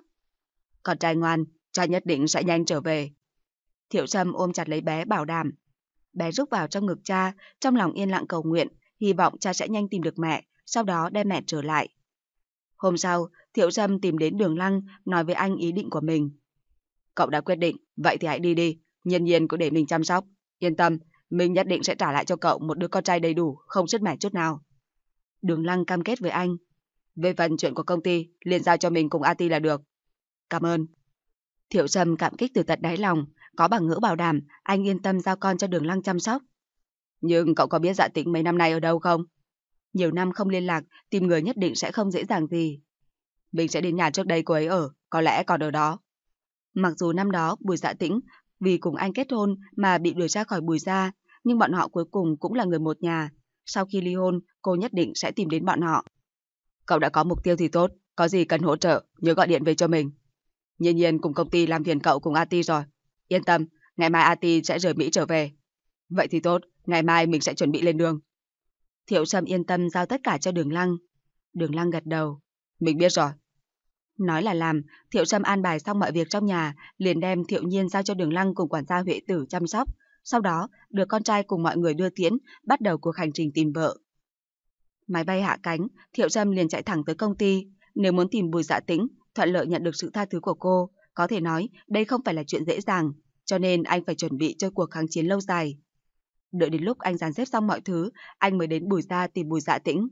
Con trai ngoan, cha nhất định sẽ nhanh trở về. Thiệu Trâm ôm chặt lấy bé bảo đảm. Bé rút vào trong ngực cha, trong lòng yên lặng cầu nguyện, hy vọng cha sẽ nhanh tìm được mẹ, sau đó đem mẹ trở lại. Hôm sau, Thiệu Trâm tìm đến đường lăng, nói với anh ý định của mình. Cậu đã quyết định, vậy thì hãy đi đi, nhân nhiên cứ để mình chăm sóc. Yên tâm, mình nhất định sẽ trả lại cho cậu một đứa con trai đầy đủ, không sứt mẻ chút nào. Đường Lăng cam kết với anh. Về phần chuyện của công ty, liền giao cho mình cùng Ati là được. Cảm ơn. Thiệu Trầm cảm kích từ tận đáy lòng, có bằng ngữ bảo đảm, anh yên tâm giao con cho Đường Lăng chăm sóc. Nhưng cậu có biết dạ tĩnh mấy năm nay ở đâu không? Nhiều năm không liên lạc, tìm người nhất định sẽ không dễ dàng gì. Mình sẽ đến nhà trước đây cô ấy ở, có lẽ còn ở đó. Mặc dù năm đó Bùi Dạ Tĩnh vì cùng anh kết hôn mà bị đuổi ra khỏi Bùi Gia, nhưng bọn họ cuối cùng cũng là người một nhà, sau khi ly hôn, cô nhất định sẽ tìm đến bọn họ. Cậu đã có mục tiêu thì tốt, có gì cần hỗ trợ, nhớ gọi điện về cho mình. Nhiên nhiên cùng công ty làm phiền cậu cùng Ati rồi. Yên tâm, ngày mai Ati sẽ rời Mỹ trở về. Vậy thì tốt, ngày mai mình sẽ chuẩn bị lên đường. Thiệu Sâm yên tâm giao tất cả cho Đường Lăng. Đường Lăng gật đầu. Mình biết rồi. Nói là làm, Thiệu Sâm an bài xong mọi việc trong nhà, liền đem Thiệu Nhiên giao cho Đường Lăng cùng quản gia Huệ Tử chăm sóc sau đó được con trai cùng mọi người đưa tiễn, bắt đầu cuộc hành trình tìm vợ. Máy bay hạ cánh, Thiệu dâm liền chạy thẳng tới công ty. Nếu muốn tìm Bùi Dạ Tĩnh, thuận lợi nhận được sự tha thứ của cô, có thể nói đây không phải là chuyện dễ dàng, cho nên anh phải chuẩn bị cho cuộc kháng chiến lâu dài. Đợi đến lúc anh dàn xếp xong mọi thứ, anh mới đến Bùi Gia tìm Bùi Dạ Tĩnh.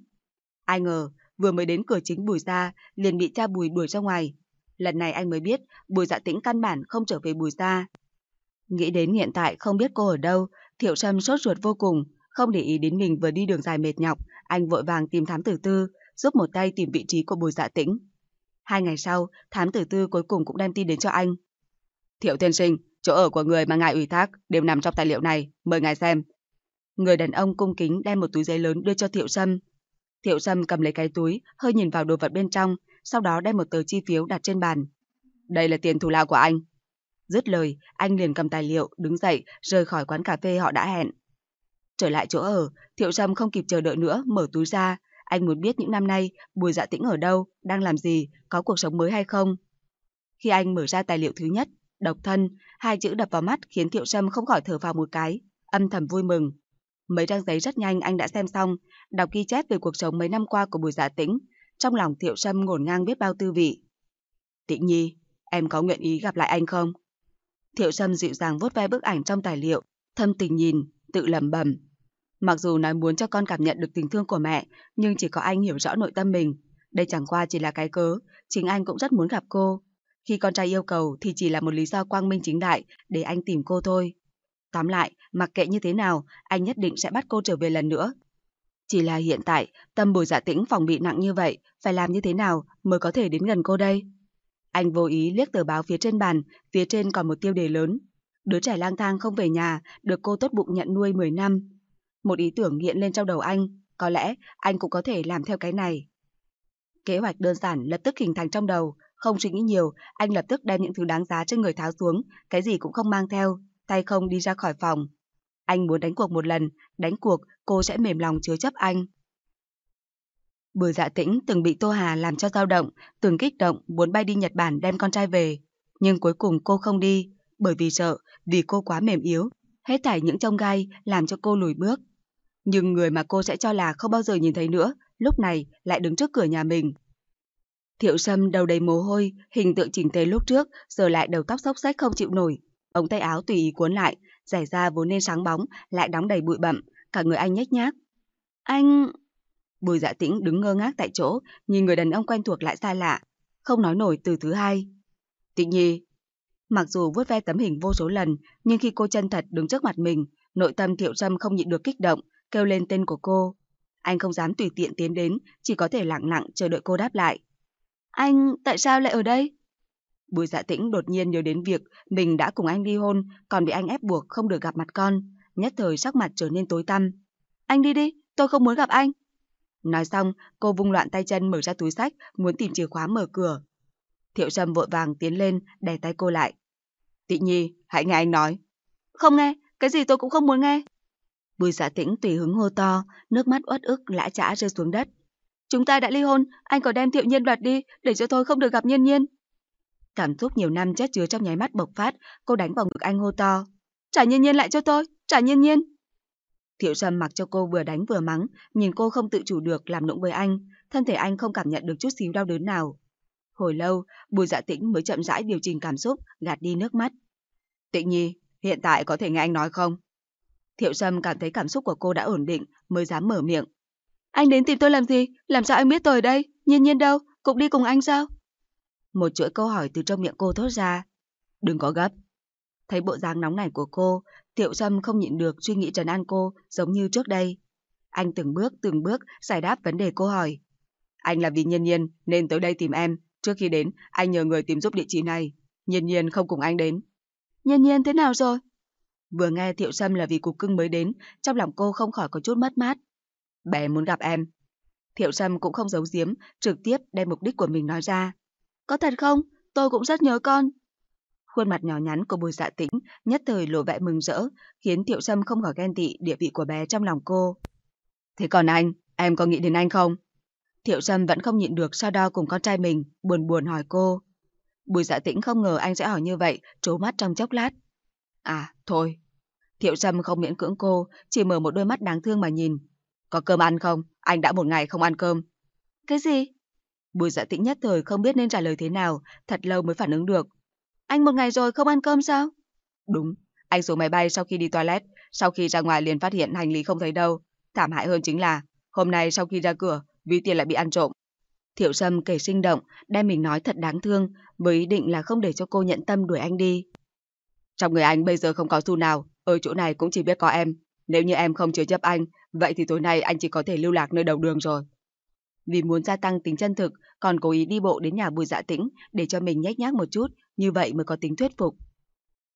Ai ngờ, vừa mới đến cửa chính Bùi Gia, liền bị cha Bùi đuổi ra ngoài. Lần này anh mới biết, Bùi Dạ Tĩnh căn bản không trở về Bùi Gia, Nghĩ đến hiện tại không biết cô ở đâu, Thiệu Sâm sốt ruột vô cùng, không để ý đến mình vừa đi đường dài mệt nhọc, anh vội vàng tìm thám tử tư, giúp một tay tìm vị trí của Bùi Dạ Tĩnh. Hai ngày sau, thám tử tư cuối cùng cũng đem tin đến cho anh. Thiệu tiên sinh, chỗ ở của người mà ngài ủy thác đều nằm trong tài liệu này, mời ngài xem. Người đàn ông cung kính đem một túi giấy lớn đưa cho Thiệu Sâm. Thiệu Sâm cầm lấy cái túi, hơi nhìn vào đồ vật bên trong, sau đó đem một tờ chi phiếu đặt trên bàn. Đây là tiền thù lao của anh, Dứt lời, anh liền cầm tài liệu, đứng dậy, rời khỏi quán cà phê họ đã hẹn. Trở lại chỗ ở, Thiệu Trầm không kịp chờ đợi nữa, mở túi ra. Anh muốn biết những năm nay, Bùi Dạ Tĩnh ở đâu, đang làm gì, có cuộc sống mới hay không. Khi anh mở ra tài liệu thứ nhất, độc thân, hai chữ đập vào mắt khiến Thiệu Trầm không khỏi thở vào một cái, âm thầm vui mừng. Mấy trang giấy rất nhanh anh đã xem xong, đọc ghi chép về cuộc sống mấy năm qua của Bùi Dạ Tĩnh, trong lòng Thiệu Trâm ngổn ngang biết bao tư vị. Tĩnh Nhi, em có nguyện ý gặp lại anh không? Thiệu Trâm dịu dàng vuốt ve bức ảnh trong tài liệu, thâm tình nhìn, tự lẩm bẩm. Mặc dù nói muốn cho con cảm nhận được tình thương của mẹ, nhưng chỉ có anh hiểu rõ nội tâm mình. Đây chẳng qua chỉ là cái cớ, chính anh cũng rất muốn gặp cô. Khi con trai yêu cầu thì chỉ là một lý do quang minh chính đại để anh tìm cô thôi. Tóm lại, mặc kệ như thế nào, anh nhất định sẽ bắt cô trở về lần nữa. Chỉ là hiện tại, tâm bùi giả dạ tĩnh phòng bị nặng như vậy, phải làm như thế nào mới có thể đến gần cô đây? Anh vô ý liếc tờ báo phía trên bàn, phía trên còn một tiêu đề lớn. Đứa trẻ lang thang không về nhà, được cô tốt bụng nhận nuôi 10 năm. Một ý tưởng hiện lên trong đầu anh, có lẽ anh cũng có thể làm theo cái này. Kế hoạch đơn giản lập tức hình thành trong đầu, không suy nghĩ nhiều, anh lập tức đem những thứ đáng giá trên người tháo xuống, cái gì cũng không mang theo, tay không đi ra khỏi phòng. Anh muốn đánh cuộc một lần, đánh cuộc cô sẽ mềm lòng chứa chấp anh. Bùi dạ tĩnh từng bị Tô Hà làm cho dao động, từng kích động muốn bay đi Nhật Bản đem con trai về. Nhưng cuối cùng cô không đi, bởi vì sợ, vì cô quá mềm yếu, hết thảy những trông gai làm cho cô lùi bước. Nhưng người mà cô sẽ cho là không bao giờ nhìn thấy nữa, lúc này lại đứng trước cửa nhà mình. Thiệu Sâm đầu đầy mồ hôi, hình tượng chỉnh tề lúc trước, giờ lại đầu tóc xốc xách không chịu nổi. Ống tay áo tùy ý cuốn lại, giải ra vốn nên sáng bóng, lại đóng đầy bụi bặm, cả người anh nhếch nhác. Anh... Bùi dạ tĩnh đứng ngơ ngác tại chỗ, nhìn người đàn ông quen thuộc lại xa lạ, không nói nổi từ thứ hai. Tịnh nhi, mặc dù vuốt ve tấm hình vô số lần, nhưng khi cô chân thật đứng trước mặt mình, nội tâm thiệu trâm không nhịn được kích động, kêu lên tên của cô. Anh không dám tùy tiện tiến đến, chỉ có thể lặng lặng chờ đợi cô đáp lại. Anh, tại sao lại ở đây? Bùi dạ tĩnh đột nhiên nhớ đến việc mình đã cùng anh ly hôn, còn bị anh ép buộc không được gặp mặt con, nhất thời sắc mặt trở nên tối tăm. Anh đi đi, tôi không muốn gặp anh. Nói xong, cô vung loạn tay chân mở ra túi sách, muốn tìm chìa khóa mở cửa. Thiệu Sâm vội vàng tiến lên, đè tay cô lại. Tị Nhi, hãy nghe anh nói. Không nghe, cái gì tôi cũng không muốn nghe. Bùi giả dạ tĩnh tùy hứng hô to, nước mắt uất ức lã chã rơi xuống đất. Chúng ta đã ly hôn, anh có đem Thiệu Nhiên đoạt đi để cho tôi không được gặp Nhiên Nhiên. Cảm xúc nhiều năm chất chứa trong nháy mắt bộc phát, cô đánh vào ngực anh hô to. Trả Nhiên Nhiên lại cho tôi, trả Nhiên Nhiên. Thiệu Trâm mặc cho cô vừa đánh vừa mắng, nhìn cô không tự chủ được làm nũng với anh, thân thể anh không cảm nhận được chút xíu đau đớn nào. Hồi lâu, Bùi Dạ Tĩnh mới chậm rãi điều chỉnh cảm xúc, gạt đi nước mắt. Tĩnh Nhi, hiện tại có thể nghe anh nói không? Thiệu Trâm cảm thấy cảm xúc của cô đã ổn định, mới dám mở miệng. Anh đến tìm tôi làm gì? Làm sao anh biết tôi ở đây? Nhiên nhiên đâu? Cũng đi cùng anh sao? Một chuỗi câu hỏi từ trong miệng cô thốt ra. Đừng có gấp. Thấy bộ dáng nóng nảy của cô, Tiểu Sâm không nhịn được suy nghĩ Trần an cô giống như trước đây. Anh từng bước từng bước giải đáp vấn đề cô hỏi. Anh là vì Nhiên Nhiên nên tới đây tìm em. Trước khi đến, anh nhờ người tìm giúp địa chỉ này. Nhiên Nhiên không cùng anh đến. Nhiên Nhiên thế nào rồi? Vừa nghe Tiểu Sâm là vì cục cưng mới đến, trong lòng cô không khỏi có chút mất mát. Bé muốn gặp em. Tiểu Sâm cũng không giấu giếm, trực tiếp đem mục đích của mình nói ra. Có thật không? Tôi cũng rất nhớ con. Khuôn mặt nhỏ nhắn của bùi dạ tĩnh nhất thời lộ vẻ mừng rỡ, khiến Thiệu Sâm không khỏi ghen tị địa vị của bé trong lòng cô. Thế còn anh, em có nghĩ đến anh không? Thiệu Sâm vẫn không nhịn được so đo cùng con trai mình, buồn buồn hỏi cô. Bùi dạ tĩnh không ngờ anh sẽ hỏi như vậy, trố mắt trong chốc lát. À, thôi. Thiệu Sâm không miễn cưỡng cô, chỉ mở một đôi mắt đáng thương mà nhìn. Có cơm ăn không? Anh đã một ngày không ăn cơm. Cái gì? Bùi dạ tĩnh nhất thời không biết nên trả lời thế nào, thật lâu mới phản ứng được. Anh một ngày rồi không ăn cơm sao? Đúng, anh xuống máy bay sau khi đi toilet, sau khi ra ngoài liền phát hiện hành lý không thấy đâu. Thảm hại hơn chính là, hôm nay sau khi ra cửa, ví tiền lại bị ăn trộm. Thiệu Sâm kể sinh động, đem mình nói thật đáng thương, với ý định là không để cho cô nhận tâm đuổi anh đi. Trong người anh bây giờ không có xu nào, ở chỗ này cũng chỉ biết có em. Nếu như em không chứa chấp anh, vậy thì tối nay anh chỉ có thể lưu lạc nơi đầu đường rồi. Vì muốn gia tăng tính chân thực, còn cố ý đi bộ đến nhà Bùi Dạ Tĩnh để cho mình nhếch nhác một chút, như vậy mới có tính thuyết phục.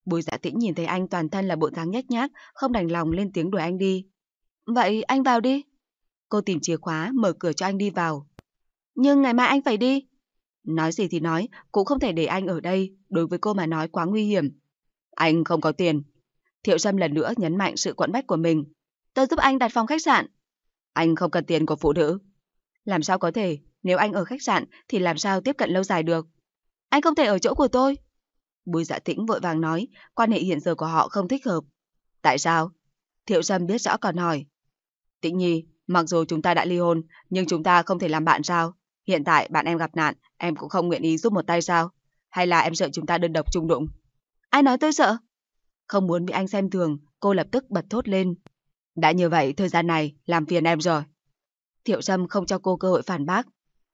Bùi Dạ Tĩnh nhìn thấy anh toàn thân là bộ dáng nhếch nhác, không đành lòng lên tiếng đuổi anh đi. "Vậy anh vào đi." Cô tìm chìa khóa, mở cửa cho anh đi vào. "Nhưng ngày mai anh phải đi." Nói gì thì nói, cũng không thể để anh ở đây, đối với cô mà nói quá nguy hiểm. "Anh không có tiền." Thiệu Sâm lần nữa nhấn mạnh sự quẫn bách của mình. "Tôi giúp anh đặt phòng khách sạn." "Anh không cần tiền của phụ nữ." Làm sao có thể, nếu anh ở khách sạn thì làm sao tiếp cận lâu dài được? Anh không thể ở chỗ của tôi. Bùi dạ tĩnh vội vàng nói, quan hệ hiện giờ của họ không thích hợp. Tại sao? Thiệu Sâm biết rõ còn hỏi. Tĩnh Nhi, mặc dù chúng ta đã ly hôn, nhưng chúng ta không thể làm bạn sao? Hiện tại bạn em gặp nạn, em cũng không nguyện ý giúp một tay sao? Hay là em sợ chúng ta đơn độc chung đụng? Ai nói tôi sợ? Không muốn bị anh xem thường, cô lập tức bật thốt lên. Đã như vậy, thời gian này làm phiền em rồi. Thiệu Sâm không cho cô cơ hội phản bác.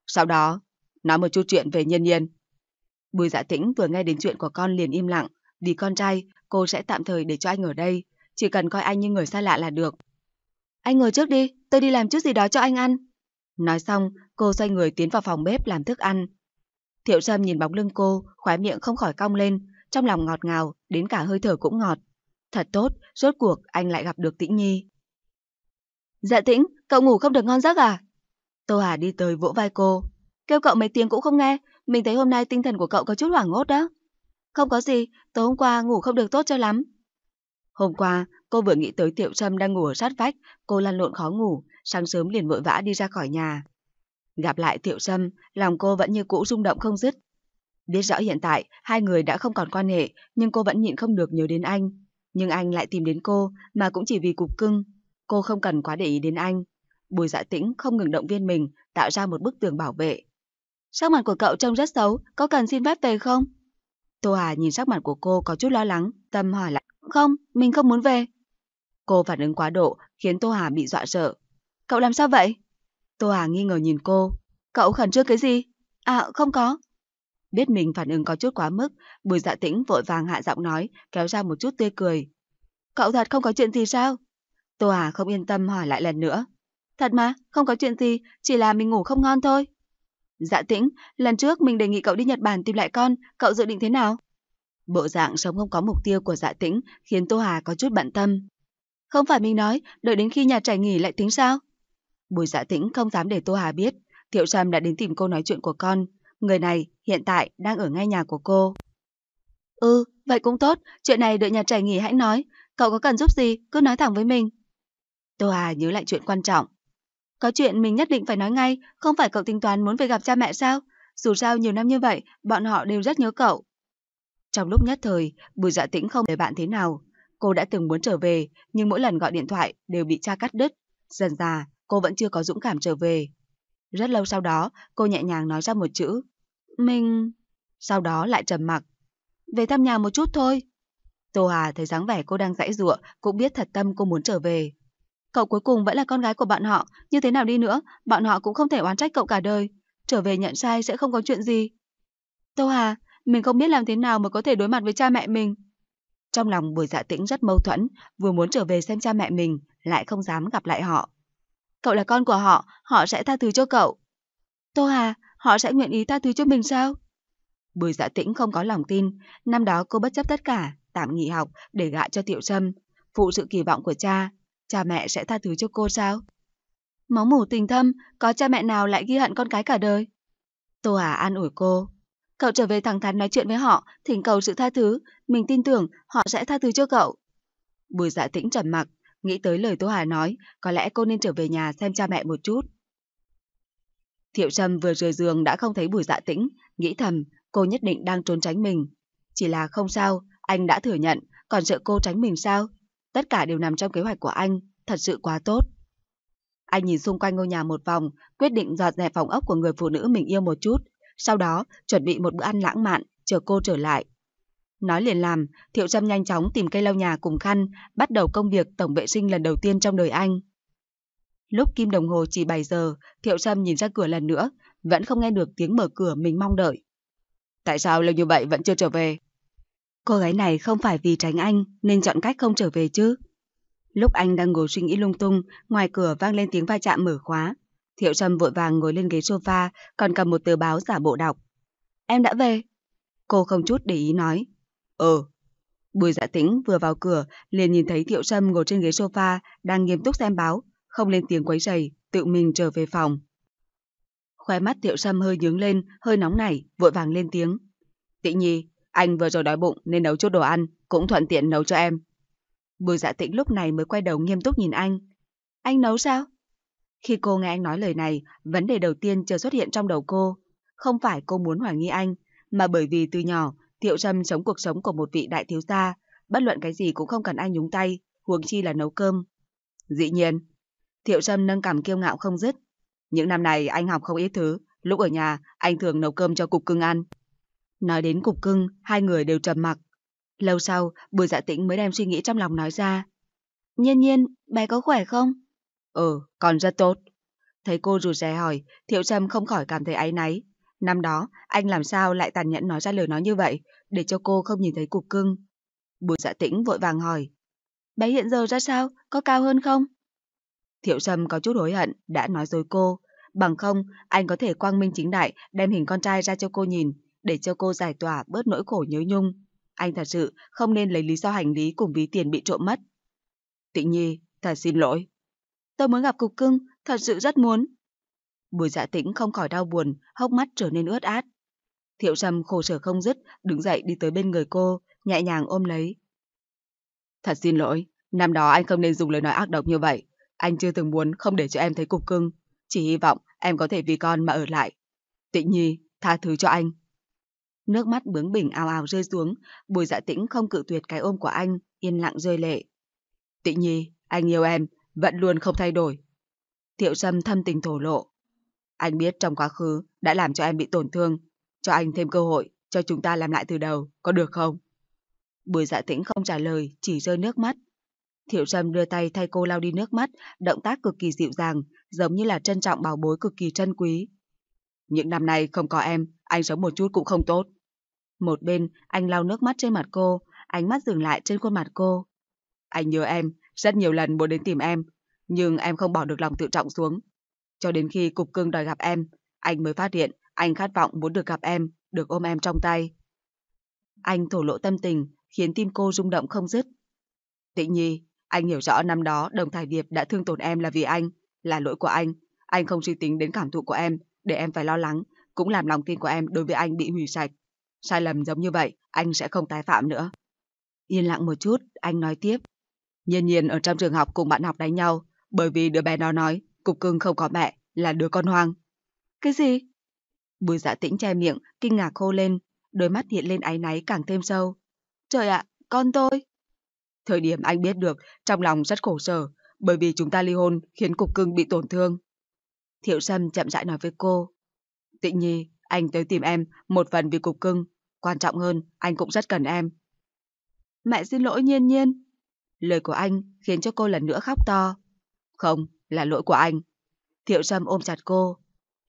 Sau đó, nói một chút chuyện về Nhiên Nhiên. Bùi Dạ Tĩnh vừa nghe đến chuyện của con liền im lặng, vì con trai, cô sẽ tạm thời để cho anh ở đây, chỉ cần coi anh như người xa lạ là được. Anh ngồi trước đi, tôi đi làm chút gì đó cho anh ăn. Nói xong, cô xoay người tiến vào phòng bếp làm thức ăn. Thiệu Sâm nhìn bóng lưng cô, khóe miệng không khỏi cong lên, trong lòng ngọt ngào, đến cả hơi thở cũng ngọt. Thật tốt, rốt cuộc anh lại gặp được Tĩnh Nhi. Dạ Tĩnh, cậu ngủ không được ngon giấc à? Tô Hà đi tới vỗ vai cô. Kêu cậu mấy tiếng cũng không nghe, mình thấy hôm nay tinh thần của cậu có chút hoảng hốt đó. Không có gì, tối hôm qua ngủ không được tốt cho lắm. Hôm qua, cô vừa nghĩ tới Tiểu Trâm đang ngủ ở sát vách, cô lăn lộn khó ngủ, sáng sớm liền vội vã đi ra khỏi nhà. Gặp lại Tiểu Trâm, lòng cô vẫn như cũ rung động không dứt. Biết rõ hiện tại, hai người đã không còn quan hệ, nhưng cô vẫn nhịn không được nhớ đến anh. Nhưng anh lại tìm đến cô, mà cũng chỉ vì cục cưng, Cô không cần quá để ý đến anh. Bùi dạ tĩnh không ngừng động viên mình, tạo ra một bức tường bảo vệ. Sắc mặt của cậu trông rất xấu, có cần xin phép về không? Tô Hà nhìn sắc mặt của cô có chút lo lắng, tâm hỏi lại. Không, mình không muốn về. Cô phản ứng quá độ, khiến Tô Hà bị dọa sợ. Cậu làm sao vậy? Tô Hà nghi ngờ nhìn cô. Cậu khẩn trương cái gì? À, không có. Biết mình phản ứng có chút quá mức, bùi dạ tĩnh vội vàng hạ giọng nói, kéo ra một chút tươi cười. Cậu thật không có chuyện gì sao? Tô Hà không yên tâm hỏi lại lần nữa. Thật mà, không có chuyện gì, chỉ là mình ngủ không ngon thôi. Dạ tĩnh, lần trước mình đề nghị cậu đi Nhật Bản tìm lại con, cậu dự định thế nào? Bộ dạng sống không có mục tiêu của dạ tĩnh khiến Tô Hà có chút bận tâm. Không phải mình nói, đợi đến khi nhà trẻ nghỉ lại tính sao? Bùi dạ tĩnh không dám để Tô Hà biết, Thiệu Trâm đã đến tìm cô nói chuyện của con. Người này hiện tại đang ở ngay nhà của cô. Ừ, vậy cũng tốt, chuyện này đợi nhà trẻ nghỉ hãy nói. Cậu có cần giúp gì, cứ nói thẳng với mình. Tô Hà nhớ lại chuyện quan trọng. Có chuyện mình nhất định phải nói ngay, không phải cậu tính toán muốn về gặp cha mẹ sao? Dù sao nhiều năm như vậy, bọn họ đều rất nhớ cậu. Trong lúc nhất thời, Bùi Dạ Tĩnh không để bạn thế nào. Cô đã từng muốn trở về, nhưng mỗi lần gọi điện thoại đều bị cha cắt đứt. Dần già cô vẫn chưa có dũng cảm trở về. Rất lâu sau đó, cô nhẹ nhàng nói ra một chữ. Mình... Sau đó lại trầm mặc. Về thăm nhà một chút thôi. Tô Hà thấy dáng vẻ cô đang dãy ruộng, cũng biết thật tâm cô muốn trở về. Cậu cuối cùng vẫn là con gái của bạn họ, như thế nào đi nữa, bọn họ cũng không thể oán trách cậu cả đời. Trở về nhận sai sẽ không có chuyện gì. Tô Hà, mình không biết làm thế nào mà có thể đối mặt với cha mẹ mình. Trong lòng Bùi Dạ Tĩnh rất mâu thuẫn, vừa muốn trở về xem cha mẹ mình, lại không dám gặp lại họ. Cậu là con của họ, họ sẽ tha thứ cho cậu. Tô Hà, họ sẽ nguyện ý tha thứ cho mình sao? Bùi Dạ Tĩnh không có lòng tin, năm đó cô bất chấp tất cả, tạm nghỉ học để gạ cho Tiểu Trâm, phụ sự kỳ vọng của cha, cha mẹ sẽ tha thứ cho cô sao? Máu mủ tình thâm, có cha mẹ nào lại ghi hận con cái cả đời? Tô Hà an ủi cô. Cậu trở về thẳng thắn nói chuyện với họ, thỉnh cầu sự tha thứ. Mình tin tưởng họ sẽ tha thứ cho cậu. Bùi dạ tĩnh trầm mặc, nghĩ tới lời Tô Hà nói, có lẽ cô nên trở về nhà xem cha mẹ một chút. Thiệu trầm vừa rời giường đã không thấy bùi dạ tĩnh, nghĩ thầm cô nhất định đang trốn tránh mình. Chỉ là không sao, anh đã thừa nhận, còn sợ cô tránh mình sao? Tất cả đều nằm trong kế hoạch của anh, thật sự quá tốt. Anh nhìn xung quanh ngôi nhà một vòng, quyết định dọn dẹp phòng ốc của người phụ nữ mình yêu một chút, sau đó chuẩn bị một bữa ăn lãng mạn, chờ cô trở lại. Nói liền làm, Thiệu Trâm nhanh chóng tìm cây lau nhà cùng khăn, bắt đầu công việc tổng vệ sinh lần đầu tiên trong đời anh. Lúc kim đồng hồ chỉ 7 giờ, Thiệu Trâm nhìn ra cửa lần nữa, vẫn không nghe được tiếng mở cửa mình mong đợi. Tại sao lâu như vậy vẫn chưa trở về? Cô gái này không phải vì tránh anh nên chọn cách không trở về chứ. Lúc anh đang ngồi suy nghĩ lung tung, ngoài cửa vang lên tiếng va chạm mở khóa. Thiệu Trâm vội vàng ngồi lên ghế sofa, còn cầm một tờ báo giả bộ đọc. Em đã về. Cô không chút để ý nói. Ừ. Bùi dạ tĩnh vừa vào cửa, liền nhìn thấy Thiệu Trâm ngồi trên ghế sofa, đang nghiêm túc xem báo, không lên tiếng quấy rầy, tự mình trở về phòng. Khóe mắt Thiệu Trâm hơi nhướng lên, hơi nóng nảy, vội vàng lên tiếng. Tị nhi, anh vừa rồi đói bụng nên nấu chút đồ ăn, cũng thuận tiện nấu cho em. Bùi dạ tĩnh lúc này mới quay đầu nghiêm túc nhìn anh. Anh nấu sao? Khi cô nghe anh nói lời này, vấn đề đầu tiên chưa xuất hiện trong đầu cô. Không phải cô muốn hoài nghi anh, mà bởi vì từ nhỏ, Thiệu Trâm sống cuộc sống của một vị đại thiếu gia, bất luận cái gì cũng không cần anh nhúng tay, huống chi là nấu cơm. Dĩ nhiên, Thiệu Trâm nâng cảm kiêu ngạo không dứt. Những năm này anh học không ít thứ, lúc ở nhà anh thường nấu cơm cho cục cưng ăn. Nói đến cục cưng, hai người đều trầm mặc. Lâu sau, bùi dạ tĩnh mới đem suy nghĩ trong lòng nói ra. Nhiên nhiên, bé có khỏe không? Ừ, còn rất tốt. Thấy cô rụt rè hỏi, Thiệu Trâm không khỏi cảm thấy áy náy. Năm đó, anh làm sao lại tàn nhẫn nói ra lời nói như vậy, để cho cô không nhìn thấy cục cưng. Bùi dạ tĩnh vội vàng hỏi. Bé hiện giờ ra sao, có cao hơn không? Thiệu Trâm có chút hối hận, đã nói dối cô. Bằng không, anh có thể quang minh chính đại đem hình con trai ra cho cô nhìn, để cho cô giải tỏa bớt nỗi khổ nhớ nhung. Anh thật sự không nên lấy lý do hành lý cùng ví tiền bị trộm mất. Tịnh Nhi, thật xin lỗi. Tôi muốn gặp cục cưng, thật sự rất muốn. Bùi dạ tĩnh không khỏi đau buồn, hốc mắt trở nên ướt át. Thiệu Trầm khổ sở không dứt, đứng dậy đi tới bên người cô, nhẹ nhàng ôm lấy. Thật xin lỗi, năm đó anh không nên dùng lời nói ác độc như vậy. Anh chưa từng muốn không để cho em thấy cục cưng. Chỉ hy vọng em có thể vì con mà ở lại. Tịnh Nhi, tha thứ cho anh. Nước mắt bướng bỉnh ào ào rơi xuống, bùi dạ tĩnh không cự tuyệt cái ôm của anh, yên lặng rơi lệ. Tịnh nhi, anh yêu em, vẫn luôn không thay đổi. Thiệu Sâm thâm tình thổ lộ. Anh biết trong quá khứ đã làm cho em bị tổn thương, cho anh thêm cơ hội, cho chúng ta làm lại từ đầu, có được không? Bùi dạ tĩnh không trả lời, chỉ rơi nước mắt. Thiệu Sâm đưa tay thay cô lau đi nước mắt, động tác cực kỳ dịu dàng, giống như là trân trọng bảo bối cực kỳ trân quý. Những năm nay không có em, anh sống một chút cũng không tốt. Một bên, anh lau nước mắt trên mặt cô, ánh mắt dừng lại trên khuôn mặt cô. Anh nhớ em, rất nhiều lần muốn đến tìm em, nhưng em không bỏ được lòng tự trọng xuống. Cho đến khi cục cưng đòi gặp em, anh mới phát hiện anh khát vọng muốn được gặp em, được ôm em trong tay. Anh thổ lộ tâm tình, khiến tim cô rung động không dứt. Tịnh Nhi, anh hiểu rõ năm đó Đồng Thải Điệp đã thương tổn em là vì anh, là lỗi của anh. Anh không suy tính đến cảm thụ của em, để em phải lo lắng, cũng làm lòng tin của em đối với anh bị hủy sạch sai lầm giống như vậy, anh sẽ không tái phạm nữa. Yên lặng một chút, anh nói tiếp. Nhiên nhiên ở trong trường học cùng bạn học đánh nhau, bởi vì đứa bé đó nói, cục cưng không có mẹ, là đứa con hoang. Cái gì? Bùi dạ tĩnh che miệng, kinh ngạc khô lên, đôi mắt hiện lên áy náy càng thêm sâu. Trời ạ, con tôi! Thời điểm anh biết được, trong lòng rất khổ sở, bởi vì chúng ta ly hôn khiến cục cưng bị tổn thương. Thiệu Sâm chậm rãi nói với cô. Tịnh Nhi, anh tới tìm em, một phần vì cục cưng, Quan trọng hơn, anh cũng rất cần em. Mẹ xin lỗi nhiên nhiên. Lời của anh khiến cho cô lần nữa khóc to. Không, là lỗi của anh. Thiệu trâm ôm chặt cô.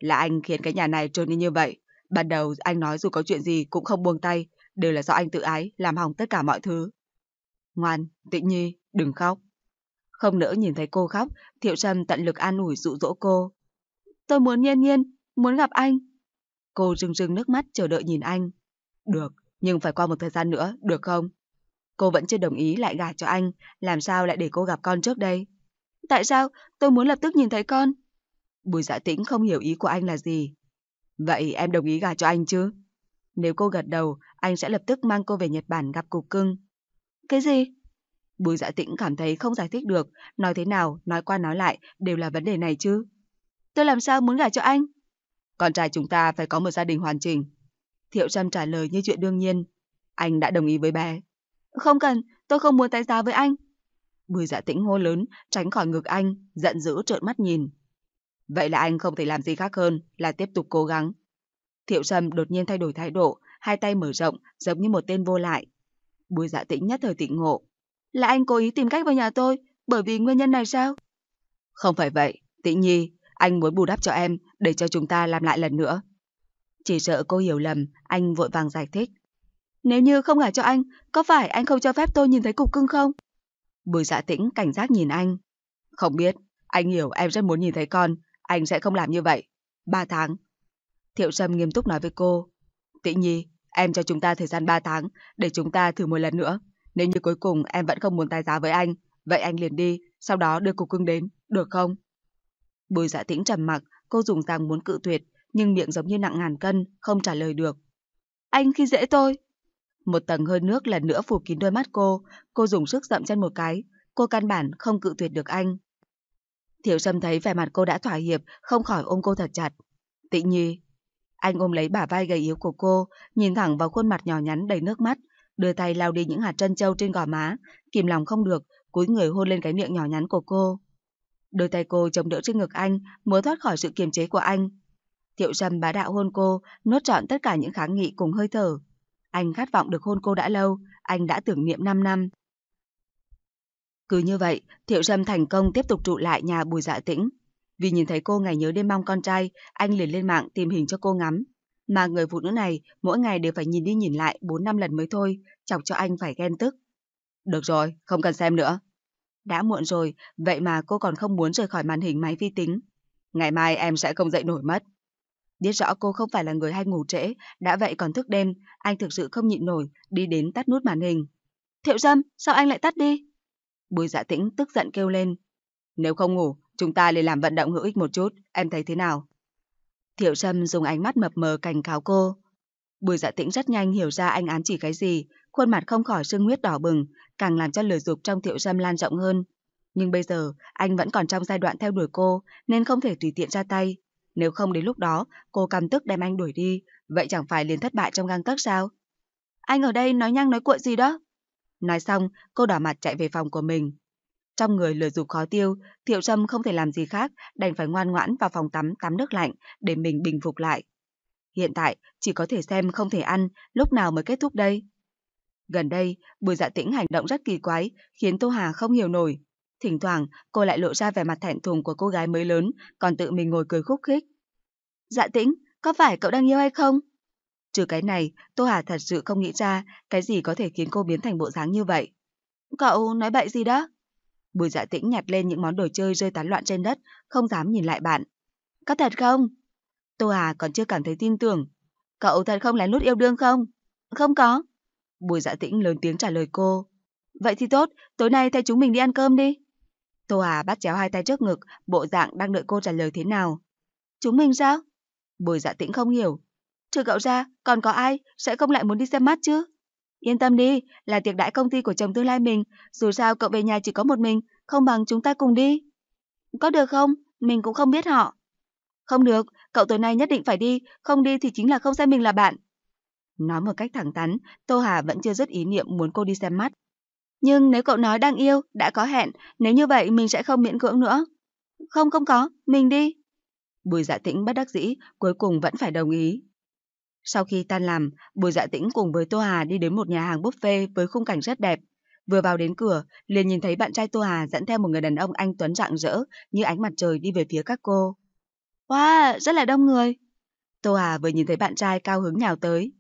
Là anh khiến cái nhà này trôi đi như vậy. Ban đầu anh nói dù có chuyện gì cũng không buông tay. Đều là do anh tự ái, làm hỏng tất cả mọi thứ. Ngoan, tịnh nhi, đừng khóc. Không nỡ nhìn thấy cô khóc, Thiệu trâm tận lực an ủi dụ dỗ cô. Tôi muốn nhiên nhiên, muốn gặp anh. Cô rưng rưng nước mắt chờ đợi nhìn anh. Được, nhưng phải qua một thời gian nữa, được không? Cô vẫn chưa đồng ý lại gả cho anh, làm sao lại để cô gặp con trước đây? Tại sao? Tôi muốn lập tức nhìn thấy con. Bùi dạ tĩnh không hiểu ý của anh là gì. Vậy em đồng ý gả cho anh chứ? Nếu cô gật đầu, anh sẽ lập tức mang cô về Nhật Bản gặp cục cưng. Cái gì? Bùi dạ tĩnh cảm thấy không giải thích được, nói thế nào, nói qua nói lại, đều là vấn đề này chứ. Tôi làm sao muốn gả cho anh? Con trai chúng ta phải có một gia đình hoàn chỉnh, Thiệu Trâm trả lời như chuyện đương nhiên. Anh đã đồng ý với bé. Không cần, tôi không muốn tái giá với anh. Bùi dạ tĩnh hô lớn, tránh khỏi ngực anh, giận dữ trợn mắt nhìn. Vậy là anh không thể làm gì khác hơn là tiếp tục cố gắng. Thiệu Trâm đột nhiên thay đổi thái độ, hai tay mở rộng giống như một tên vô lại. Bùi dạ tĩnh nhất thời tỉnh ngộ. Là anh cố ý tìm cách vào nhà tôi, bởi vì nguyên nhân này sao? Không phải vậy, tĩnh nhi, anh muốn bù đắp cho em để cho chúng ta làm lại lần nữa. Chỉ sợ cô hiểu lầm, anh vội vàng giải thích. Nếu như không gả cho anh, có phải anh không cho phép tôi nhìn thấy cục cưng không? Bùi dạ tĩnh cảnh giác nhìn anh. Không biết, anh hiểu em rất muốn nhìn thấy con, anh sẽ không làm như vậy. Ba tháng. Thiệu Sâm nghiêm túc nói với cô. Tĩnh nhi, em cho chúng ta thời gian ba tháng để chúng ta thử một lần nữa. Nếu như cuối cùng em vẫn không muốn tái giá với anh, vậy anh liền đi, sau đó đưa cục cưng đến, được không? Bùi dạ tĩnh trầm mặc, cô dùng rằng muốn cự tuyệt, nhưng miệng giống như nặng ngàn cân, không trả lời được. Anh khi dễ tôi. Một tầng hơi nước lần nữa phủ kín đôi mắt cô, cô dùng sức dậm chân một cái, cô căn bản không cự tuyệt được anh. Thiểu Sâm thấy vẻ mặt cô đã thỏa hiệp, không khỏi ôm cô thật chặt. tịnh Nhi, anh ôm lấy bả vai gầy yếu của cô, nhìn thẳng vào khuôn mặt nhỏ nhắn đầy nước mắt, đưa tay lau đi những hạt trân châu trên gò má, kìm lòng không được, cúi người hôn lên cái miệng nhỏ nhắn của cô. Đôi tay cô chống đỡ trên ngực anh, muốn thoát khỏi sự kiềm chế của anh, Thiệu Trầm bá đạo hôn cô, nốt trọn tất cả những kháng nghị cùng hơi thở. Anh khát vọng được hôn cô đã lâu, anh đã tưởng niệm 5 năm. Cứ như vậy, Thiệu Trầm thành công tiếp tục trụ lại nhà Bùi Dạ Tĩnh. Vì nhìn thấy cô ngày nhớ đêm mong con trai, anh liền lên mạng tìm hình cho cô ngắm. Mà người phụ nữ này mỗi ngày đều phải nhìn đi nhìn lại 4 năm lần mới thôi, chọc cho anh phải ghen tức. Được rồi, không cần xem nữa. Đã muộn rồi, vậy mà cô còn không muốn rời khỏi màn hình máy vi tính. Ngày mai em sẽ không dậy nổi mất. Biết rõ cô không phải là người hay ngủ trễ, đã vậy còn thức đêm, anh thực sự không nhịn nổi, đi đến tắt nút màn hình. Thiệu dâm, sao anh lại tắt đi? Bùi dạ tĩnh tức giận kêu lên. Nếu không ngủ, chúng ta lên làm vận động hữu ích một chút, em thấy thế nào? Thiệu Sâm dùng ánh mắt mập mờ cảnh cáo cô. Bùi dạ tĩnh rất nhanh hiểu ra anh ám chỉ cái gì, khuôn mặt không khỏi sưng huyết đỏ bừng, càng làm cho lửa dục trong Thiệu Sâm lan rộng hơn. Nhưng bây giờ, anh vẫn còn trong giai đoạn theo đuổi cô, nên không thể tùy tiện ra tay. Nếu không đến lúc đó, cô căm tức đem anh đuổi đi, vậy chẳng phải liền thất bại trong găng tấc sao? Anh ở đây nói nhăng nói cuội gì đó? Nói xong, cô đỏ mặt chạy về phòng của mình. Trong người lừa dục khó tiêu, Thiệu Trâm không thể làm gì khác, đành phải ngoan ngoãn vào phòng tắm tắm nước lạnh để mình bình phục lại. Hiện tại, chỉ có thể xem không thể ăn, lúc nào mới kết thúc đây? Gần đây, Bùi Dạ Tĩnh hành động rất kỳ quái, khiến Tô Hà không hiểu nổi. Thỉnh thoảng, cô lại lộ ra vẻ mặt thẹn thùng của cô gái mới lớn, còn tự mình ngồi cười khúc khích. Dạ tĩnh, có phải cậu đang yêu hay không? Trừ cái này, Tô Hà thật sự không nghĩ ra cái gì có thể khiến cô biến thành bộ dáng như vậy. Cậu nói bậy gì đó? Bùi dạ tĩnh nhặt lên những món đồ chơi rơi tán loạn trên đất, không dám nhìn lại bạn. Có thật không? Tô Hà còn chưa cảm thấy tin tưởng. Cậu thật không lén lút yêu đương không? Không có. Bùi dạ tĩnh lớn tiếng trả lời cô. Vậy thì tốt, tối nay thay chúng mình đi ăn cơm đi. Tô Hà bắt chéo hai tay trước ngực, bộ dạng đang đợi cô trả lời thế nào. Chúng mình sao? Bùi dạ tĩnh không hiểu. Trừ cậu ra, còn có ai sẽ không lại muốn đi xem mắt chứ? Yên tâm đi, là tiệc đãi công ty của chồng tương lai mình, dù sao cậu về nhà chỉ có một mình, không bằng chúng ta cùng đi. Có được không? Mình cũng không biết họ. Không được, cậu tối nay nhất định phải đi, không đi thì chính là không xem mình là bạn. Nói một cách thẳng thắn, Tô Hà vẫn chưa dứt ý niệm muốn cô đi xem mắt, nhưng nếu cậu nói đang yêu, đã có hẹn, nếu như vậy mình sẽ không miễn cưỡng nữa. Không không có, mình đi. Bùi dạ tĩnh bất đắc dĩ, cuối cùng vẫn phải đồng ý. Sau khi tan làm, Bùi dạ tĩnh cùng với Tô Hà đi đến một nhà hàng buffet với khung cảnh rất đẹp. Vừa vào đến cửa, liền nhìn thấy bạn trai Tô Hà dẫn theo một người đàn ông anh Tuấn rạng rỡ như ánh mặt trời đi về phía các cô. Wow, rất là đông người. Tô Hà vừa nhìn thấy bạn trai cao hứng nhào tới.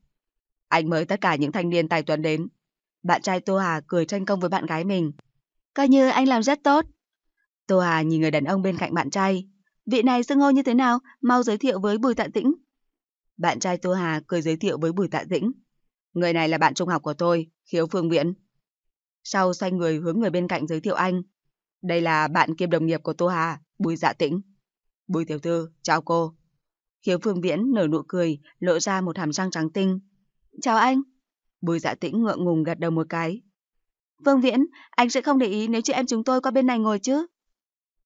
Anh mới tất cả những thanh niên tài tuấn đến, bạn trai Tô Hà cười tranh công với bạn gái mình. Coi như anh làm rất tốt. Tô Hà nhìn người đàn ông bên cạnh bạn trai. Vị này xưng hô như thế nào? Mau giới thiệu với Bùi Tạ Tĩnh. Bạn trai Tô Hà cười giới thiệu với Bùi Tạ Tĩnh. Người này là bạn trung học của tôi, Khiếu Phương Viễn. Sau xoay người hướng người bên cạnh giới thiệu anh. Đây là bạn kiêm đồng nghiệp của Tô Hà, Bùi Dạ Tĩnh. Bùi Tiểu Thư, chào cô. Khiếu Phương Viễn nở nụ cười, lộ ra một hàm răng trắng tinh. Chào anh. Bùi dạ tĩnh ngượng ngùng gật đầu một cái. Vương Viễn, anh sẽ không để ý nếu chị em chúng tôi qua bên này ngồi chứ?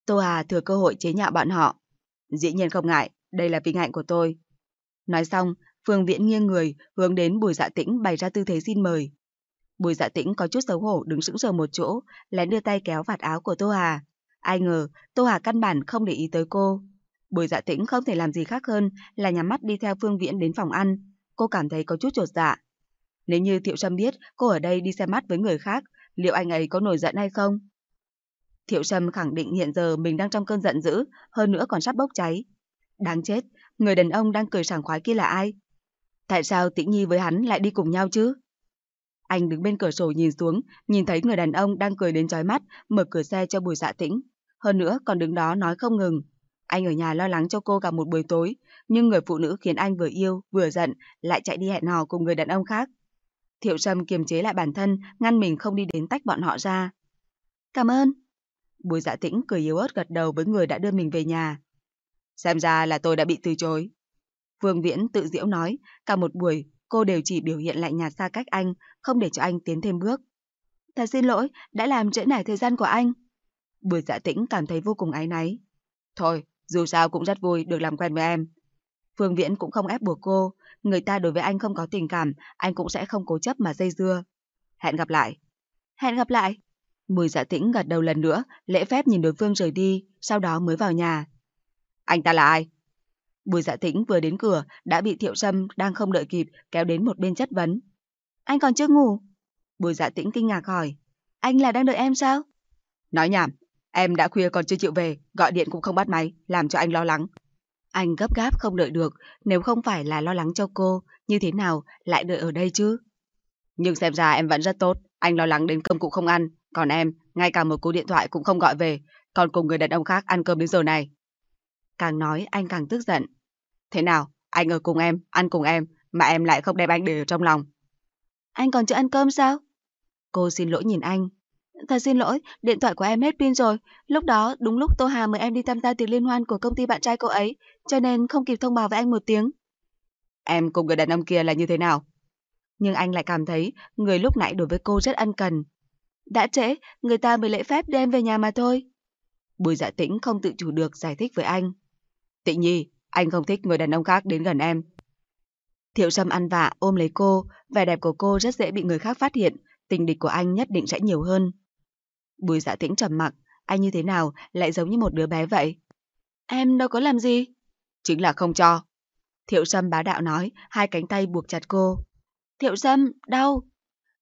Tô Hà thừa cơ hội chế nhạo bọn họ. Dĩ nhiên không ngại, đây là vinh hạnh của tôi. Nói xong, Phương Viễn nghiêng người, hướng đến Bùi Dạ Tĩnh bày ra tư thế xin mời. Bùi Dạ Tĩnh có chút xấu hổ đứng sững sờ một chỗ, lén đưa tay kéo vạt áo của Tô Hà. Ai ngờ, Tô Hà căn bản không để ý tới cô. Bùi Dạ Tĩnh không thể làm gì khác hơn là nhắm mắt đi theo Phương Viễn đến phòng ăn. Cô cảm thấy có chút chột dạ, nếu như Thiệu Trâm biết cô ở đây đi xem mắt với người khác, liệu anh ấy có nổi giận hay không? Thiệu Trâm khẳng định hiện giờ mình đang trong cơn giận dữ, hơn nữa còn sắp bốc cháy. Đáng chết, người đàn ông đang cười sảng khoái kia là ai? Tại sao Tĩnh Nhi với hắn lại đi cùng nhau chứ? Anh đứng bên cửa sổ nhìn xuống, nhìn thấy người đàn ông đang cười đến chói mắt, mở cửa xe cho Bùi Dạ Tĩnh. Hơn nữa còn đứng đó nói không ngừng. Anh ở nhà lo lắng cho cô cả một buổi tối, nhưng người phụ nữ khiến anh vừa yêu vừa giận lại chạy đi hẹn hò cùng người đàn ông khác. Thiệu Trâm kiềm chế lại bản thân, ngăn mình không đi đến tách bọn họ ra. Cảm ơn. Bùi dạ tĩnh cười yếu ớt gật đầu với người đã đưa mình về nhà. Xem ra là tôi đã bị từ chối. Vương Viễn tự diễu nói, cả một buổi cô đều chỉ biểu hiện lạnh nhạt xa cách anh, không để cho anh tiến thêm bước. Thật xin lỗi, đã làm trễ nải thời gian của anh. Bùi dạ tĩnh cảm thấy vô cùng áy náy. Thôi, dù sao cũng rất vui được làm quen với em. Phương Viễn cũng không ép buộc cô, người ta đối với anh không có tình cảm, anh cũng sẽ không cố chấp mà dây dưa. Hẹn gặp lại. Hẹn gặp lại. Mùi dạ tĩnh gật đầu lần nữa, lễ phép nhìn đối phương rời đi, sau đó mới vào nhà. Anh ta là ai? Bùi dạ tĩnh vừa đến cửa, đã bị thiệu sâm đang không đợi kịp, kéo đến một bên chất vấn. Anh còn chưa ngủ? Bùi dạ tĩnh kinh ngạc hỏi. Anh là đang đợi em sao? Nói nhảm, em đã khuya còn chưa chịu về, gọi điện cũng không bắt máy, làm cho anh lo lắng, anh gấp gáp không đợi được, nếu không phải là lo lắng cho cô, như thế nào lại đợi ở đây chứ? Nhưng xem ra em vẫn rất tốt, anh lo lắng đến cơm cũng không ăn, còn em, ngay cả một cú điện thoại cũng không gọi về, còn cùng người đàn ông khác ăn cơm đến giờ này. Càng nói anh càng tức giận. Thế nào, anh ở cùng em, ăn cùng em, mà em lại không đem anh để ở trong lòng. Anh còn chưa ăn cơm sao? Cô xin lỗi nhìn anh, Thật xin lỗi, điện thoại của em hết pin rồi. Lúc đó, đúng lúc Tô Hà mời em đi tham gia tiệc liên hoan của công ty bạn trai cô ấy, cho nên không kịp thông báo với anh một tiếng. Em cùng người đàn ông kia là như thế nào? Nhưng anh lại cảm thấy người lúc nãy đối với cô rất ân cần. Đã trễ, người ta mới lễ phép đem về nhà mà thôi. Bùi dạ tĩnh không tự chủ được giải thích với anh. Tịnh nhi, anh không thích người đàn ông khác đến gần em. Thiệu Sâm ăn vạ ôm lấy cô, vẻ đẹp của cô rất dễ bị người khác phát hiện, tình địch của anh nhất định sẽ nhiều hơn. Bùi dạ tĩnh trầm mặc, anh như thế nào lại giống như một đứa bé vậy? Em đâu có làm gì? Chính là không cho. Thiệu Sâm bá đạo nói, hai cánh tay buộc chặt cô. Thiệu Sâm, đau.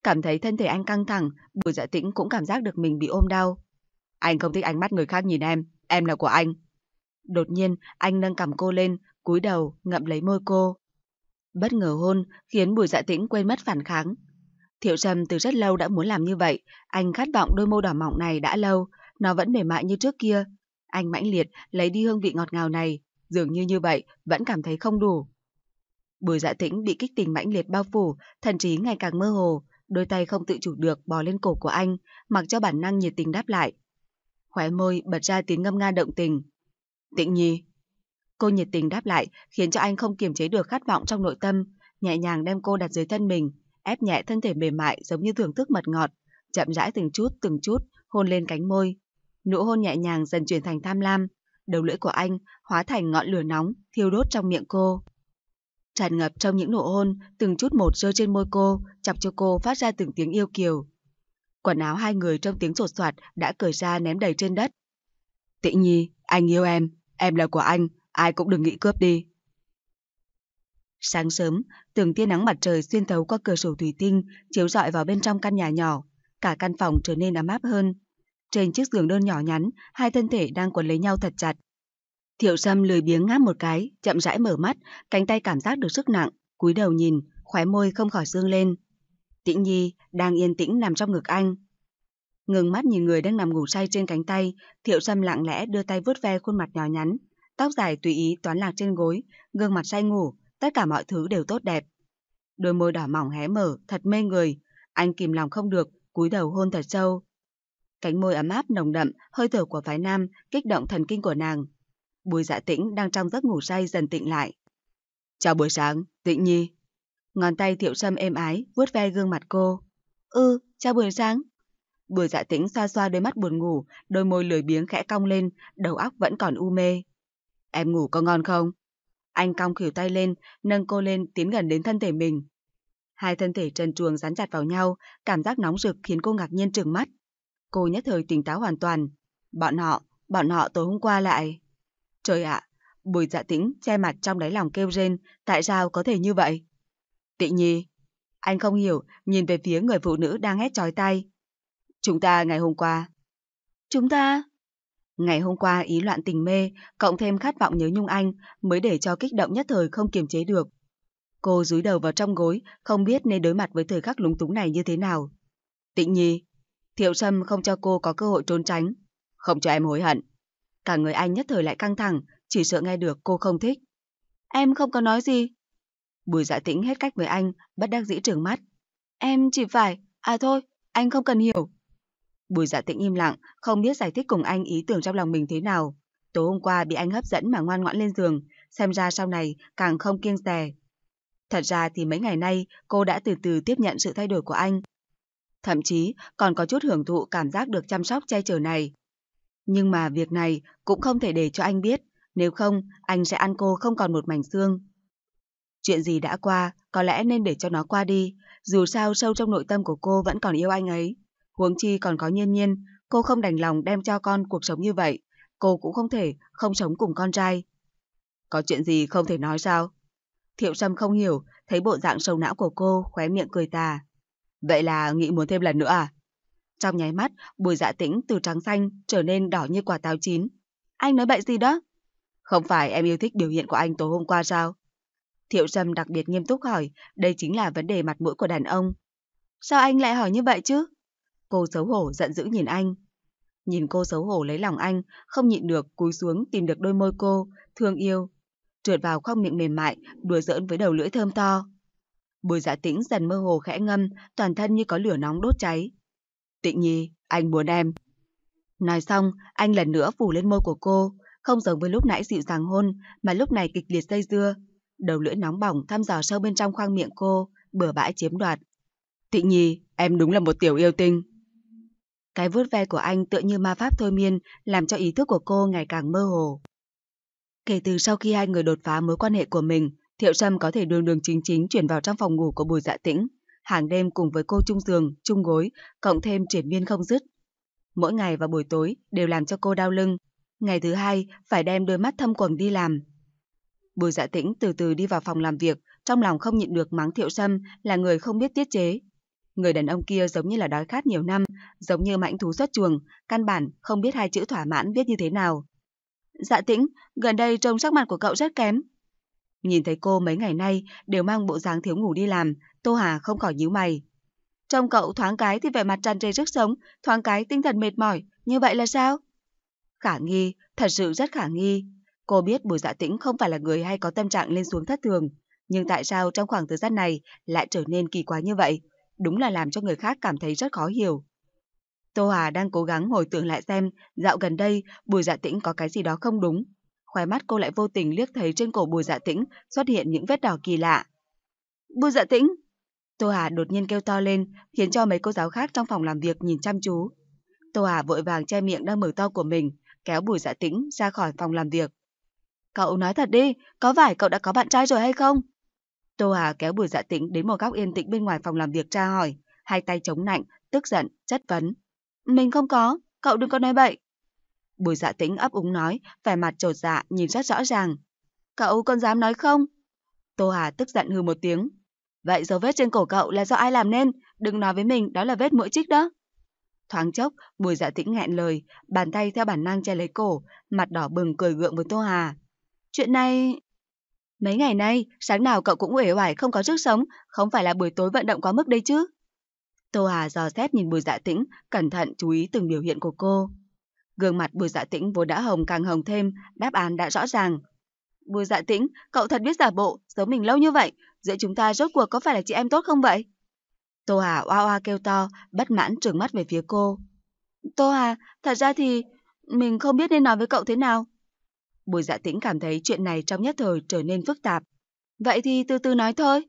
Cảm thấy thân thể anh căng thẳng, bùi dạ tĩnh cũng cảm giác được mình bị ôm đau. Anh không thích ánh mắt người khác nhìn em, em là của anh. Đột nhiên, anh nâng cầm cô lên, cúi đầu, ngậm lấy môi cô. Bất ngờ hôn khiến Bùi Dạ Tĩnh quên mất phản kháng, Thiệu Trầm từ rất lâu đã muốn làm như vậy, anh khát vọng đôi môi đỏ mọng này đã lâu, nó vẫn mềm mại như trước kia. Anh mãnh liệt lấy đi hương vị ngọt ngào này, dường như như vậy vẫn cảm thấy không đủ. Bùi dạ tĩnh bị kích tình mãnh liệt bao phủ, thần trí ngày càng mơ hồ, đôi tay không tự chủ được bò lên cổ của anh, mặc cho bản năng nhiệt tình đáp lại. Khóe môi bật ra tiếng ngâm nga động tình. Tịnh nhi. Cô nhiệt tình đáp lại, khiến cho anh không kiềm chế được khát vọng trong nội tâm, nhẹ nhàng đem cô đặt dưới thân mình, ép nhẹ thân thể mềm mại giống như thưởng thức mật ngọt, chậm rãi từng chút từng chút hôn lên cánh môi. Nụ hôn nhẹ nhàng dần chuyển thành tham lam, đầu lưỡi của anh hóa thành ngọn lửa nóng thiêu đốt trong miệng cô. Tràn ngập trong những nụ hôn, từng chút một rơi trên môi cô, chọc cho cô phát ra từng tiếng yêu kiều. Quần áo hai người trong tiếng sột soạt đã cởi ra ném đầy trên đất. Tị Nhi, anh yêu em, em là của anh, ai cũng đừng nghĩ cướp đi. Sáng sớm, từng tia nắng mặt trời xuyên thấu qua cửa sổ thủy tinh, chiếu rọi vào bên trong căn nhà nhỏ, cả căn phòng trở nên ấm áp hơn. Trên chiếc giường đơn nhỏ nhắn, hai thân thể đang quấn lấy nhau thật chặt. Thiệu Sâm lười biếng ngáp một cái, chậm rãi mở mắt, cánh tay cảm giác được sức nặng, cúi đầu nhìn, khóe môi không khỏi dương lên. Tĩnh Nhi đang yên tĩnh nằm trong ngực anh. Ngừng mắt nhìn người đang nằm ngủ say trên cánh tay, Thiệu Sâm lặng lẽ đưa tay vuốt ve khuôn mặt nhỏ nhắn, tóc dài tùy ý toán lạc trên gối, gương mặt say ngủ, tất cả mọi thứ đều tốt đẹp. Đôi môi đỏ mỏng hé mở, thật mê người, anh kìm lòng không được, cúi đầu hôn thật sâu. Cánh môi ấm áp nồng đậm, hơi thở của phái nam, kích động thần kinh của nàng. Bùi dạ tĩnh đang trong giấc ngủ say dần tỉnh lại. Chào buổi sáng, tịnh nhi. Ngón tay thiệu sâm êm ái, vuốt ve gương mặt cô. Ừ, chào buổi sáng. Bùi dạ tĩnh xoa xoa đôi mắt buồn ngủ, đôi môi lười biếng khẽ cong lên, đầu óc vẫn còn u mê. Em ngủ có ngon không? Anh cong khỉu tay lên, nâng cô lên tiến gần đến thân thể mình. Hai thân thể trần truồng dán chặt vào nhau, cảm giác nóng rực khiến cô ngạc nhiên trừng mắt. Cô nhất thời tỉnh táo hoàn toàn. Bọn họ, bọn họ tối hôm qua lại. Trời ạ, bùi dạ tĩnh che mặt trong đáy lòng kêu rên, tại sao có thể như vậy? Tị nhi. Anh không hiểu, nhìn về phía người phụ nữ đang hét chói tay. Chúng ta ngày hôm qua. Chúng ta... Ngày hôm qua ý loạn tình mê, cộng thêm khát vọng nhớ Nhung Anh mới để cho kích động nhất thời không kiềm chế được. Cô rúi đầu vào trong gối, không biết nên đối mặt với thời khắc lúng túng này như thế nào. Tịnh nhi, Thiệu Sâm không cho cô có cơ hội trốn tránh, không cho em hối hận. Cả người anh nhất thời lại căng thẳng, chỉ sợ nghe được cô không thích. Em không có nói gì. Bùi dạ tĩnh hết cách với anh, bất đắc dĩ trường mắt. Em chỉ phải, à thôi, anh không cần hiểu. Bùi dạ tĩnh im lặng, không biết giải thích cùng anh ý tưởng trong lòng mình thế nào. Tối hôm qua bị anh hấp dẫn mà ngoan ngoãn lên giường, xem ra sau này càng không kiêng dè. Thật ra thì mấy ngày nay cô đã từ từ tiếp nhận sự thay đổi của anh. Thậm chí còn có chút hưởng thụ cảm giác được chăm sóc che chở này. Nhưng mà việc này cũng không thể để cho anh biết, nếu không anh sẽ ăn cô không còn một mảnh xương. Chuyện gì đã qua, có lẽ nên để cho nó qua đi, dù sao sâu trong nội tâm của cô vẫn còn yêu anh ấy huống chi còn có nhiên nhiên, cô không đành lòng đem cho con cuộc sống như vậy, cô cũng không thể không sống cùng con trai. Có chuyện gì không thể nói sao? Thiệu Sâm không hiểu, thấy bộ dạng sâu não của cô, khóe miệng cười tà. Vậy là nghĩ muốn thêm lần nữa à? Trong nháy mắt, bùi dạ tĩnh từ trắng xanh trở nên đỏ như quả táo chín. Anh nói bậy gì đó? Không phải em yêu thích biểu hiện của anh tối hôm qua sao? Thiệu Sâm đặc biệt nghiêm túc hỏi, đây chính là vấn đề mặt mũi của đàn ông. Sao anh lại hỏi như vậy chứ? Cô xấu hổ giận dữ nhìn anh. Nhìn cô xấu hổ lấy lòng anh, không nhịn được cúi xuống tìm được đôi môi cô, thương yêu. Trượt vào khoang miệng mềm mại, đùa giỡn với đầu lưỡi thơm to. Bùi dạ tĩnh dần mơ hồ khẽ ngâm, toàn thân như có lửa nóng đốt cháy. Tịnh nhi, anh muốn em. Nói xong, anh lần nữa phủ lên môi của cô, không giống với lúc nãy dịu dàng hôn, mà lúc này kịch liệt dây dưa. Đầu lưỡi nóng bỏng thăm dò sâu bên trong khoang miệng cô, bừa bãi chiếm đoạt. Tịnh nhi, em đúng là một tiểu yêu tinh. Cái vuốt ve của anh tựa như ma pháp thôi miên, làm cho ý thức của cô ngày càng mơ hồ. Kể từ sau khi hai người đột phá mối quan hệ của mình, Thiệu Sâm có thể đường đường chính chính chuyển vào trong phòng ngủ của Bùi Dạ Tĩnh, hàng đêm cùng với cô chung giường, chung gối, cộng thêm chuyển miên không dứt. Mỗi ngày và buổi tối đều làm cho cô đau lưng. Ngày thứ hai, phải đem đôi mắt thâm quầng đi làm. Bùi dạ tĩnh từ từ đi vào phòng làm việc, trong lòng không nhịn được mắng Thiệu Sâm là người không biết tiết chế. Người đàn ông kia giống như là đói khát nhiều năm, giống như mãnh thú xuất chuồng, căn bản không biết hai chữ thỏa mãn viết như thế nào. Dạ tĩnh, gần đây trông sắc mặt của cậu rất kém. Nhìn thấy cô mấy ngày nay đều mang bộ dáng thiếu ngủ đi làm, Tô Hà không khỏi nhíu mày. Trông cậu thoáng cái thì vẻ mặt tràn trề sức sống, thoáng cái tinh thần mệt mỏi, như vậy là sao? Khả nghi, thật sự rất khả nghi. Cô biết Bùi Dạ Tĩnh không phải là người hay có tâm trạng lên xuống thất thường, nhưng tại sao trong khoảng thời gian này lại trở nên kỳ quái như vậy? đúng là làm cho người khác cảm thấy rất khó hiểu. Tô Hà đang cố gắng hồi tưởng lại xem dạo gần đây Bùi Dạ Tĩnh có cái gì đó không đúng. Khóe mắt cô lại vô tình liếc thấy trên cổ Bùi Dạ Tĩnh xuất hiện những vết đỏ kỳ lạ. Bùi Dạ Tĩnh! Tô Hà đột nhiên kêu to lên, khiến cho mấy cô giáo khác trong phòng làm việc nhìn chăm chú. Tô Hà vội vàng che miệng đang mở to của mình, kéo Bùi Dạ Tĩnh ra khỏi phòng làm việc. Cậu nói thật đi, có phải cậu đã có bạn trai rồi hay không? Tô Hà kéo Bùi Dạ Tĩnh đến một góc yên tĩnh bên ngoài phòng làm việc tra hỏi, hai tay chống nạnh, tức giận, chất vấn. Mình không có, cậu đừng có nói bậy. Bùi Dạ Tĩnh ấp úng nói, vẻ mặt trột dạ nhìn rất rõ ràng. Cậu còn dám nói không? Tô Hà tức giận hừ một tiếng. Vậy dấu vết trên cổ cậu là do ai làm nên, đừng nói với mình đó là vết mũi chích đó. Thoáng chốc, Bùi Dạ Tĩnh nghẹn lời, bàn tay theo bản năng che lấy cổ, mặt đỏ bừng cười gượng với Tô Hà. Chuyện này Mấy ngày nay, sáng nào cậu cũng uể oải không có sức sống, không phải là buổi tối vận động quá mức đây chứ. Tô Hà dò xét nhìn bùi dạ tĩnh, cẩn thận chú ý từng biểu hiện của cô. Gương mặt bùi dạ tĩnh vốn đã hồng càng hồng thêm, đáp án đã rõ ràng. Bùi dạ tĩnh, cậu thật biết giả bộ, giấu mình lâu như vậy, giữa chúng ta rốt cuộc có phải là chị em tốt không vậy? Tô Hà oa oa kêu to, bất mãn trừng mắt về phía cô. Tô Hà, thật ra thì mình không biết nên nói với cậu thế nào. Bùi dạ tĩnh cảm thấy chuyện này trong nhất thời trở nên phức tạp. Vậy thì từ từ nói thôi.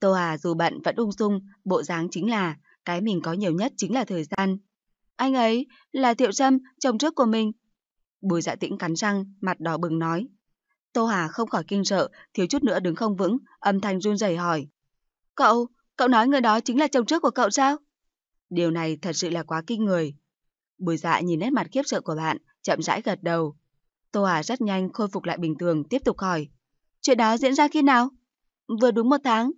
Tô Hà dù bận vẫn ung dung, bộ dáng chính là cái mình có nhiều nhất chính là thời gian. Anh ấy là Thiệu Trâm, chồng trước của mình. Bùi dạ tĩnh cắn răng, mặt đỏ bừng nói. Tô Hà không khỏi kinh sợ, thiếu chút nữa đứng không vững, âm thanh run rẩy hỏi. Cậu, cậu nói người đó chính là chồng trước của cậu sao? Điều này thật sự là quá kinh người. Bùi dạ nhìn nét mặt khiếp sợ của bạn, chậm rãi gật đầu. Tô Hà rất nhanh khôi phục lại bình thường, tiếp tục hỏi. Chuyện đó diễn ra khi nào? Vừa đúng một tháng.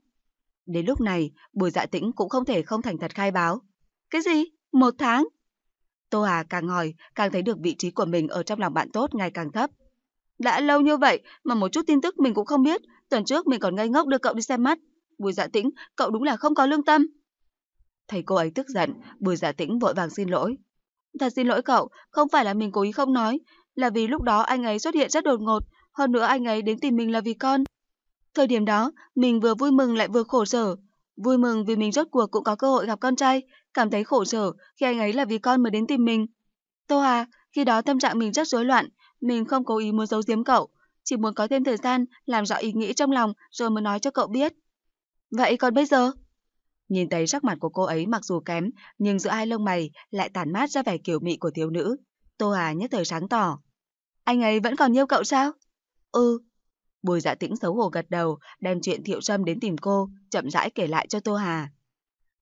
Đến lúc này, bùi dạ tĩnh cũng không thể không thành thật khai báo. Cái gì? Một tháng? Tô Hà càng hỏi, càng thấy được vị trí của mình ở trong lòng bạn tốt ngày càng thấp. Đã lâu như vậy mà một chút tin tức mình cũng không biết, tuần trước mình còn ngây ngốc đưa cậu đi xem mắt. Bùi dạ tĩnh, cậu đúng là không có lương tâm. Thầy cô ấy tức giận, bùi dạ tĩnh vội vàng xin lỗi. Thật xin lỗi cậu, không phải là mình cố ý không nói, là vì lúc đó anh ấy xuất hiện rất đột ngột, hơn nữa anh ấy đến tìm mình là vì con. Thời điểm đó, mình vừa vui mừng lại vừa khổ sở. Vui mừng vì mình rốt cuộc cũng có cơ hội gặp con trai, cảm thấy khổ sở khi anh ấy là vì con mới đến tìm mình. Tô Hà, khi đó tâm trạng mình rất rối loạn, mình không cố ý muốn giấu giếm cậu, chỉ muốn có thêm thời gian làm rõ ý nghĩ trong lòng rồi mới nói cho cậu biết. Vậy còn bây giờ? Nhìn thấy sắc mặt của cô ấy mặc dù kém, nhưng giữa hai lông mày lại tản mát ra vẻ kiểu mị của thiếu nữ. Tô Hà nhất thời sáng tỏ. Anh ấy vẫn còn yêu cậu sao? Ừ. Bùi dạ tĩnh xấu hổ gật đầu, đem chuyện Thiệu Trâm đến tìm cô, chậm rãi kể lại cho Tô Hà.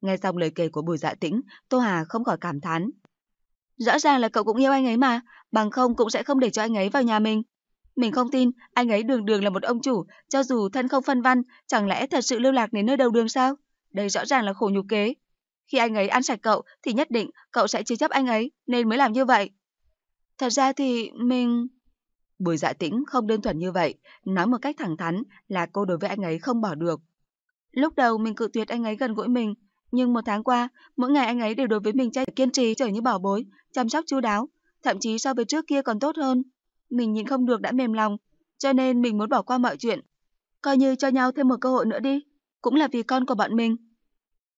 Nghe xong lời kể của bùi dạ tĩnh, Tô Hà không khỏi cảm thán. Rõ ràng là cậu cũng yêu anh ấy mà, bằng không cũng sẽ không để cho anh ấy vào nhà mình. Mình không tin, anh ấy đường đường là một ông chủ, cho dù thân không phân văn, chẳng lẽ thật sự lưu lạc đến nơi đầu đường sao? Đây rõ ràng là khổ nhục kế. Khi anh ấy ăn sạch cậu thì nhất định cậu sẽ chứa chấp anh ấy nên mới làm như vậy. Thật ra thì mình... Bùi dạ tĩnh không đơn thuần như vậy, nói một cách thẳng thắn là cô đối với anh ấy không bỏ được. Lúc đầu mình cự tuyệt anh ấy gần gũi mình, nhưng một tháng qua, mỗi ngày anh ấy đều đối với mình trai kiên trì trở như bảo bối, chăm sóc chu đáo, thậm chí so với trước kia còn tốt hơn. Mình nhìn không được đã mềm lòng, cho nên mình muốn bỏ qua mọi chuyện. Coi như cho nhau thêm một cơ hội nữa đi, cũng là vì con của bọn mình.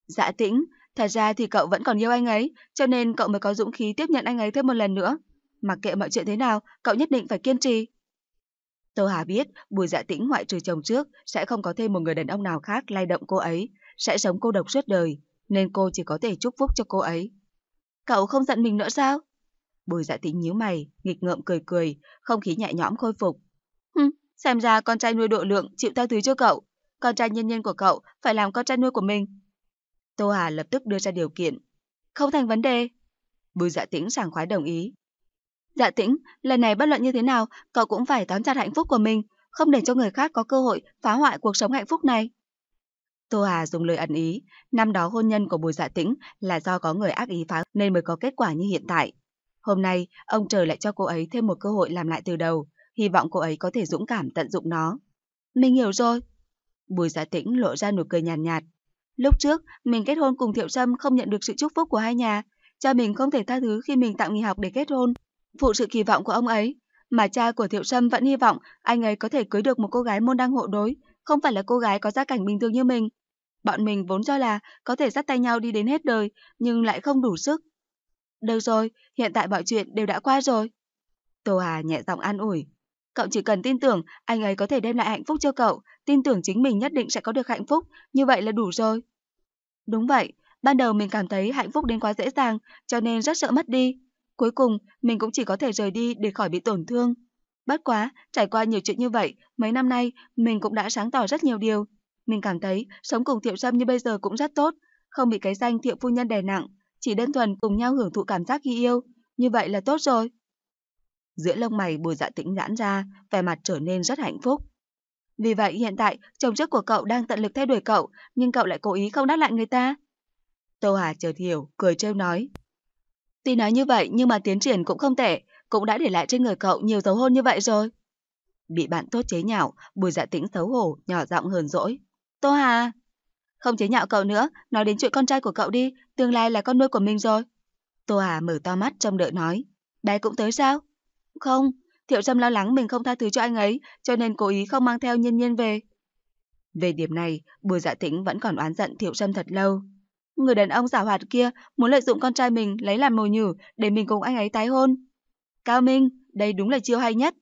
Dạ tĩnh, thật ra thì cậu vẫn còn yêu anh ấy, cho nên cậu mới có dũng khí tiếp nhận anh ấy thêm một lần nữa. Mặc kệ mọi chuyện thế nào, cậu nhất định phải kiên trì. Tô Hà biết Bùi Dạ Tĩnh ngoại trừ chồng trước sẽ không có thêm một người đàn ông nào khác lay động cô ấy, sẽ sống cô độc suốt đời, nên cô chỉ có thể chúc phúc cho cô ấy. Cậu không giận mình nữa sao? Bùi Dạ Tĩnh nhíu mày, nghịch ngợm cười cười, không khí nhẹ nhõm khôi phục. Hừm, xem ra con trai nuôi độ lượng chịu tha thứ cho cậu, con trai nhân nhân của cậu phải làm con trai nuôi của mình. Tô Hà lập tức đưa ra điều kiện. Không thành vấn đề. Bùi Dạ Tĩnh sảng khoái đồng ý. Dạ tĩnh, lần này bất luận như thế nào, cậu cũng phải tóm chặt hạnh phúc của mình, không để cho người khác có cơ hội phá hoại cuộc sống hạnh phúc này. Tô Hà dùng lời ẩn ý, năm đó hôn nhân của Bùi Dạ Tĩnh là do có người ác ý phá nên mới có kết quả như hiện tại. Hôm nay, ông trời lại cho cô ấy thêm một cơ hội làm lại từ đầu, hy vọng cô ấy có thể dũng cảm tận dụng nó. Mình hiểu rồi. Bùi Dạ Tĩnh lộ ra nụ cười nhàn nhạt, nhạt. Lúc trước, mình kết hôn cùng Thiệu Sâm không nhận được sự chúc phúc của hai nhà. Cha mình không thể tha thứ khi mình tạm nghỉ học để kết hôn phụ sự kỳ vọng của ông ấy. Mà cha của Thiệu Sâm vẫn hy vọng anh ấy có thể cưới được một cô gái môn đăng hộ đối, không phải là cô gái có gia cảnh bình thường như mình. Bọn mình vốn cho là có thể dắt tay nhau đi đến hết đời, nhưng lại không đủ sức. Được rồi, hiện tại mọi chuyện đều đã qua rồi. Tô Hà nhẹ giọng an ủi. Cậu chỉ cần tin tưởng anh ấy có thể đem lại hạnh phúc cho cậu, tin tưởng chính mình nhất định sẽ có được hạnh phúc, như vậy là đủ rồi. Đúng vậy, ban đầu mình cảm thấy hạnh phúc đến quá dễ dàng, cho nên rất sợ mất đi. Cuối cùng, mình cũng chỉ có thể rời đi để khỏi bị tổn thương. Bất quá, trải qua nhiều chuyện như vậy, mấy năm nay mình cũng đã sáng tỏ rất nhiều điều. Mình cảm thấy sống cùng Thiệu Sâm như bây giờ cũng rất tốt, không bị cái danh Thiệu Phu Nhân đè nặng, chỉ đơn thuần cùng nhau hưởng thụ cảm giác khi yêu. Như vậy là tốt rồi. Giữa lông mày bùi dạ tĩnh giãn ra, vẻ mặt trở nên rất hạnh phúc. Vì vậy hiện tại, chồng trước của cậu đang tận lực theo đuổi cậu, nhưng cậu lại cố ý không đáp lại người ta. Tô Hà chợt hiểu, cười trêu nói. Tuy nói như vậy nhưng mà tiến triển cũng không tệ, cũng đã để lại trên người cậu nhiều dấu hôn như vậy rồi. Bị bạn tốt chế nhạo, bùi dạ tĩnh xấu hổ, nhỏ giọng hờn dỗi. Tô Hà! Không chế nhạo cậu nữa, nói đến chuyện con trai của cậu đi, tương lai là con nuôi của mình rồi. Tô Hà mở to mắt trong đợi nói. Bé cũng tới sao? Không, Thiệu Trâm lo lắng mình không tha thứ cho anh ấy, cho nên cố ý không mang theo nhân nhiên về. Về điểm này, bùi dạ tĩnh vẫn còn oán giận Thiệu Trâm thật lâu người đàn ông giả hoạt kia muốn lợi dụng con trai mình lấy làm mồi nhử để mình cùng anh ấy tái hôn. Cao Minh, đây đúng là chiêu hay nhất.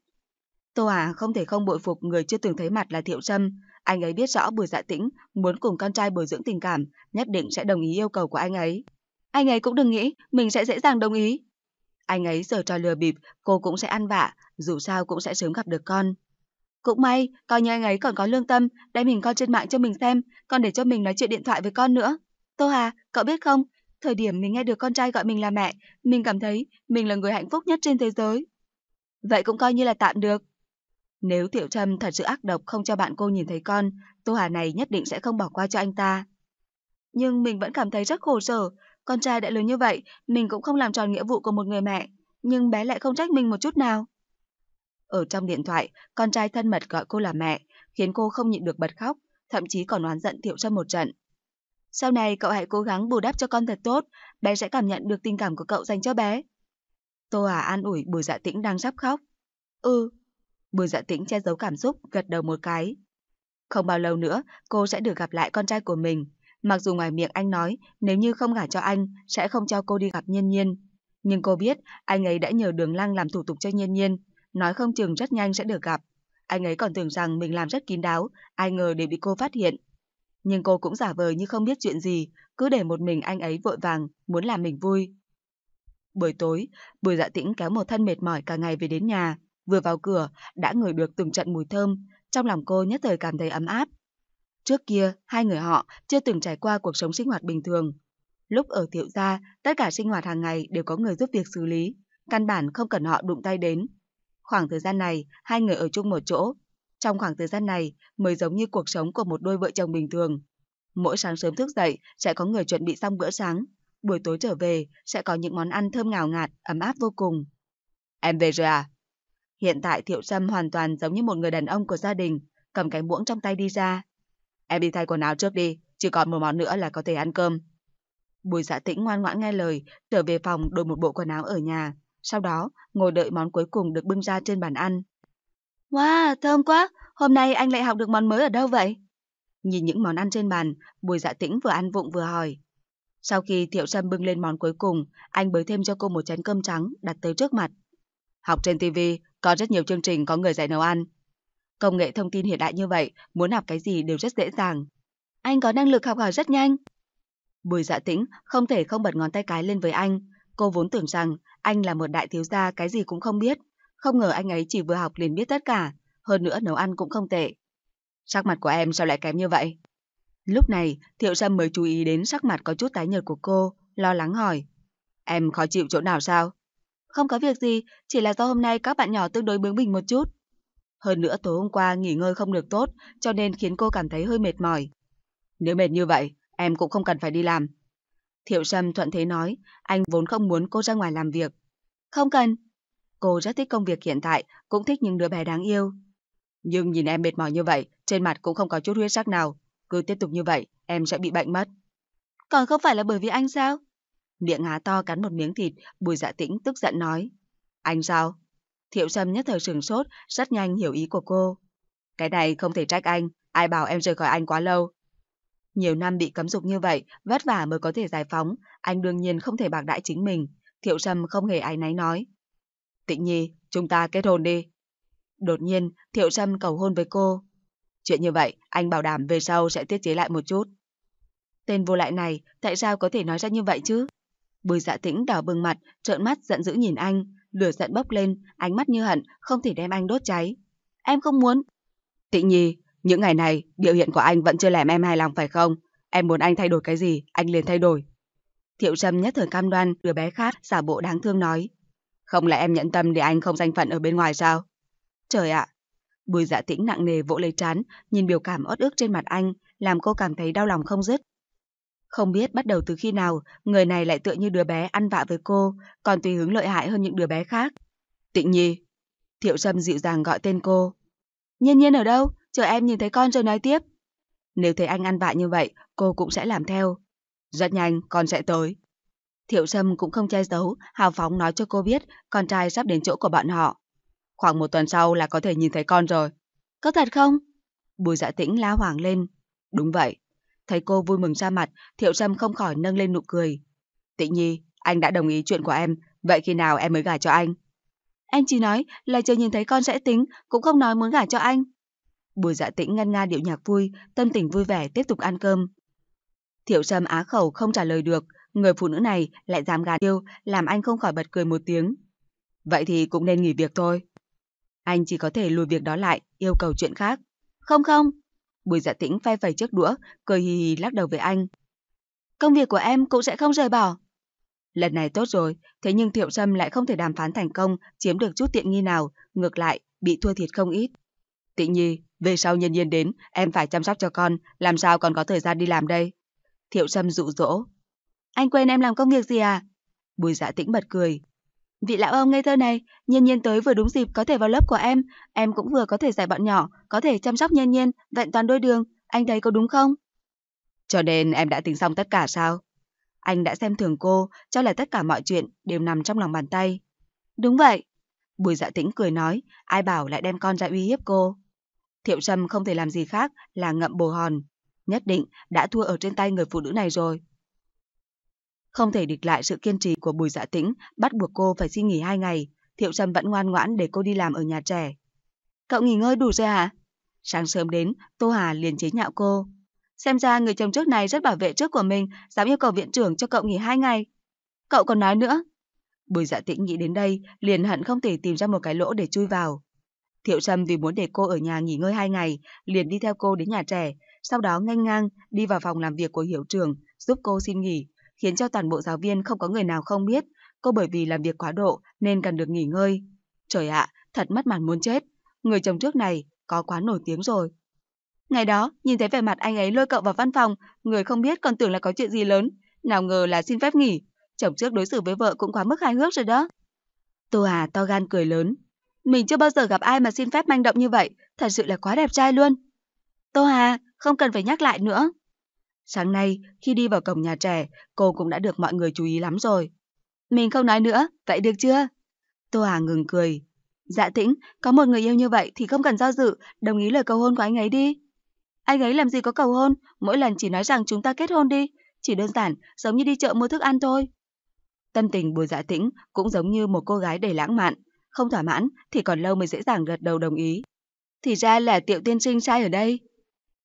Tô Hà không thể không bội phục người chưa từng thấy mặt là Thiệu Trâm. Anh ấy biết rõ Bùi Dạ Tĩnh muốn cùng con trai bồi dưỡng tình cảm, nhất định sẽ đồng ý yêu cầu của anh ấy. Anh ấy cũng đừng nghĩ mình sẽ dễ dàng đồng ý. Anh ấy giờ trò lừa bịp, cô cũng sẽ ăn vạ, dù sao cũng sẽ sớm gặp được con. Cũng may, coi như anh ấy còn có lương tâm, đem hình con trên mạng cho mình xem, còn để cho mình nói chuyện điện thoại với con nữa. Tô Hà, cậu biết không, thời điểm mình nghe được con trai gọi mình là mẹ, mình cảm thấy mình là người hạnh phúc nhất trên thế giới. Vậy cũng coi như là tạm được. Nếu Tiểu Trâm thật sự ác độc không cho bạn cô nhìn thấy con, Tô Hà này nhất định sẽ không bỏ qua cho anh ta. Nhưng mình vẫn cảm thấy rất khổ sở, con trai đã lớn như vậy, mình cũng không làm tròn nghĩa vụ của một người mẹ, nhưng bé lại không trách mình một chút nào. Ở trong điện thoại, con trai thân mật gọi cô là mẹ, khiến cô không nhịn được bật khóc, thậm chí còn oán giận Tiểu Trâm một trận. Sau này cậu hãy cố gắng bù đắp cho con thật tốt, bé sẽ cảm nhận được tình cảm của cậu dành cho bé. Tô Hà an ủi Bùi Dạ Tĩnh đang sắp khóc. Ừ. Bùi Dạ Tĩnh che giấu cảm xúc, gật đầu một cái. Không bao lâu nữa, cô sẽ được gặp lại con trai của mình. Mặc dù ngoài miệng anh nói, nếu như không gả cho anh, sẽ không cho cô đi gặp Nhiên Nhiên. Nhưng cô biết, anh ấy đã nhờ Đường Lăng làm thủ tục cho Nhiên Nhiên, nói không chừng rất nhanh sẽ được gặp. Anh ấy còn tưởng rằng mình làm rất kín đáo, ai ngờ để bị cô phát hiện, nhưng cô cũng giả vờ như không biết chuyện gì, cứ để một mình anh ấy vội vàng, muốn làm mình vui. Buổi tối, Bùi Dạ Tĩnh kéo một thân mệt mỏi cả ngày về đến nhà, vừa vào cửa đã ngửi được từng trận mùi thơm, trong lòng cô nhất thời cảm thấy ấm áp. Trước kia, hai người họ chưa từng trải qua cuộc sống sinh hoạt bình thường. Lúc ở thiệu gia, tất cả sinh hoạt hàng ngày đều có người giúp việc xử lý, căn bản không cần họ đụng tay đến. Khoảng thời gian này, hai người ở chung một chỗ, trong khoảng thời gian này mới giống như cuộc sống của một đôi vợ chồng bình thường. Mỗi sáng sớm thức dậy sẽ có người chuẩn bị xong bữa sáng, buổi tối trở về sẽ có những món ăn thơm ngào ngạt, ấm áp vô cùng. Em về rồi à? Hiện tại Thiệu Sâm hoàn toàn giống như một người đàn ông của gia đình, cầm cái muỗng trong tay đi ra. Em đi thay quần áo trước đi, chỉ còn một món nữa là có thể ăn cơm. Bùi dạ tĩnh ngoan ngoãn nghe lời, trở về phòng đổi một bộ quần áo ở nhà. Sau đó, ngồi đợi món cuối cùng được bưng ra trên bàn ăn. Wow, thơm quá! Hôm nay anh lại học được món mới ở đâu vậy? Nhìn những món ăn trên bàn, Bùi Dạ Tĩnh vừa ăn vụng vừa hỏi. Sau khi Thiệu Sâm bưng lên món cuối cùng, anh bới thêm cho cô một chén cơm trắng đặt tới trước mặt. Học trên TV, có rất nhiều chương trình có người dạy nấu ăn. Công nghệ thông tin hiện đại như vậy, muốn học cái gì đều rất dễ dàng. Anh có năng lực học hỏi rất nhanh. Bùi dạ tĩnh không thể không bật ngón tay cái lên với anh. Cô vốn tưởng rằng anh là một đại thiếu gia cái gì cũng không biết. Không ngờ anh ấy chỉ vừa học liền biết tất cả, hơn nữa nấu ăn cũng không tệ. Sắc mặt của em sao lại kém như vậy? Lúc này, Thiệu Sâm mới chú ý đến sắc mặt có chút tái nhợt của cô, lo lắng hỏi. Em khó chịu chỗ nào sao? Không có việc gì, chỉ là do hôm nay các bạn nhỏ tương đối bướng bỉnh một chút. Hơn nữa tối hôm qua nghỉ ngơi không được tốt, cho nên khiến cô cảm thấy hơi mệt mỏi. Nếu mệt như vậy, em cũng không cần phải đi làm. Thiệu Sâm thuận thế nói, anh vốn không muốn cô ra ngoài làm việc. Không cần, Cô rất thích công việc hiện tại, cũng thích những đứa bé đáng yêu. Nhưng nhìn em mệt mỏi như vậy, trên mặt cũng không có chút huyết sắc nào. Cứ tiếp tục như vậy, em sẽ bị bệnh mất. Còn không phải là bởi vì anh sao? Miệng há to cắn một miếng thịt, bùi dạ tĩnh tức giận nói. Anh sao? Thiệu Sâm nhất thời sừng sốt, rất nhanh hiểu ý của cô. Cái này không thể trách anh, ai bảo em rời khỏi anh quá lâu. Nhiều năm bị cấm dục như vậy, vất vả mới có thể giải phóng, anh đương nhiên không thể bạc đại chính mình. Thiệu Sâm không hề ái náy nói. Tịnh Nhi, chúng ta kết hôn đi. Đột nhiên, Thiệu Sâm cầu hôn với cô. Chuyện như vậy, anh bảo đảm về sau sẽ tiết chế lại một chút. Tên vô lại này, tại sao có thể nói ra như vậy chứ? Bùi dạ tĩnh đỏ bừng mặt, trợn mắt giận dữ nhìn anh, lửa giận bốc lên, ánh mắt như hận, không thể đem anh đốt cháy. Em không muốn. Tịnh Nhi, những ngày này, biểu hiện của anh vẫn chưa làm em hài lòng phải không? Em muốn anh thay đổi cái gì, anh liền thay đổi. Thiệu Trâm nhất thời cam đoan, đứa bé khát, giả bộ đáng thương nói. Không lẽ em nhận tâm để anh không danh phận ở bên ngoài sao? Trời ạ! Bùi dạ tĩnh nặng nề vỗ lấy chán, nhìn biểu cảm ót ước trên mặt anh, làm cô cảm thấy đau lòng không dứt. Không biết bắt đầu từ khi nào, người này lại tựa như đứa bé ăn vạ với cô, còn tùy hứng lợi hại hơn những đứa bé khác. Tịnh nhi! Thiệu Sâm dịu dàng gọi tên cô. Nhiên nhiên ở đâu? Chờ em nhìn thấy con rồi nói tiếp. Nếu thấy anh ăn vạ như vậy, cô cũng sẽ làm theo. Rất nhanh, con sẽ tới. Thiệu Sâm cũng không che giấu, hào phóng nói cho cô biết con trai sắp đến chỗ của bọn họ. Khoảng một tuần sau là có thể nhìn thấy con rồi. Có thật không? Bùi dạ tĩnh la hoàng lên. Đúng vậy. Thấy cô vui mừng ra mặt, Thiệu Sâm không khỏi nâng lên nụ cười. Tịnh nhi, anh đã đồng ý chuyện của em, vậy khi nào em mới gả cho anh? Em chỉ nói là chờ nhìn thấy con sẽ tính, cũng không nói muốn gả cho anh. Bùi dạ tĩnh ngân nga điệu nhạc vui, tâm tình vui vẻ tiếp tục ăn cơm. Thiệu Sâm á khẩu không trả lời được, Người phụ nữ này lại dám gạt yêu, làm anh không khỏi bật cười một tiếng. Vậy thì cũng nên nghỉ việc thôi. Anh chỉ có thể lùi việc đó lại, yêu cầu chuyện khác. Không không. Bùi dạ tĩnh phay phẩy chiếc đũa, cười hì hì lắc đầu với anh. Công việc của em cũng sẽ không rời bỏ. Lần này tốt rồi, thế nhưng Thiệu Sâm lại không thể đàm phán thành công, chiếm được chút tiện nghi nào, ngược lại, bị thua thiệt không ít. Tịnh Nhi, về sau nhân nhiên đến, em phải chăm sóc cho con, làm sao còn có thời gian đi làm đây? Thiệu Sâm dụ dỗ, anh quên em làm công việc gì à? Bùi dạ tĩnh bật cười. Vị lão ông ngây thơ này, Nhiên nhiên tới vừa đúng dịp có thể vào lớp của em, em cũng vừa có thể giải bọn nhỏ, có thể chăm sóc Nhiên nhiên, vẹn toàn đôi đường, anh thấy có đúng không? Cho nên em đã tính xong tất cả sao? Anh đã xem thường cô, cho là tất cả mọi chuyện đều nằm trong lòng bàn tay. Đúng vậy. Bùi dạ tĩnh cười nói, ai bảo lại đem con ra uy hiếp cô. Thiệu Trâm không thể làm gì khác là ngậm bồ hòn. Nhất định đã thua ở trên tay người phụ nữ này rồi. Không thể địch lại sự kiên trì của Bùi Dạ Tĩnh, bắt buộc cô phải xin nghỉ hai ngày, Thiệu Trầm vẫn ngoan ngoãn để cô đi làm ở nhà trẻ. Cậu nghỉ ngơi đủ rồi hả? Sáng sớm đến, Tô Hà liền chế nhạo cô. Xem ra người chồng trước này rất bảo vệ trước của mình, dám yêu cầu viện trưởng cho cậu nghỉ hai ngày. Cậu còn nói nữa. Bùi dạ tĩnh nghĩ đến đây, liền hận không thể tìm ra một cái lỗ để chui vào. Thiệu Trầm vì muốn để cô ở nhà nghỉ ngơi hai ngày, liền đi theo cô đến nhà trẻ, sau đó nhanh ngang đi vào phòng làm việc của hiệu trưởng, giúp cô xin nghỉ khiến cho toàn bộ giáo viên không có người nào không biết, cô bởi vì làm việc quá độ nên cần được nghỉ ngơi. Trời ạ, thật mất mặt muốn chết. Người chồng trước này có quá nổi tiếng rồi. Ngày đó, nhìn thấy vẻ mặt anh ấy lôi cậu vào văn phòng, người không biết còn tưởng là có chuyện gì lớn, nào ngờ là xin phép nghỉ. Chồng trước đối xử với vợ cũng quá mức hài hước rồi đó. Tô Hà to gan cười lớn. Mình chưa bao giờ gặp ai mà xin phép manh động như vậy, thật sự là quá đẹp trai luôn. Tô Hà, không cần phải nhắc lại nữa. Sáng nay, khi đi vào cổng nhà trẻ, cô cũng đã được mọi người chú ý lắm rồi. Mình không nói nữa, vậy được chưa? Tô Hà ngừng cười. Dạ tĩnh, có một người yêu như vậy thì không cần do dự, đồng ý lời cầu hôn của anh ấy đi. Anh ấy làm gì có cầu hôn, mỗi lần chỉ nói rằng chúng ta kết hôn đi, chỉ đơn giản giống như đi chợ mua thức ăn thôi. Tâm tình bùi dạ tĩnh cũng giống như một cô gái đầy lãng mạn, không thỏa mãn thì còn lâu mới dễ dàng gật đầu đồng ý. Thì ra là tiệu tiên sinh sai ở đây,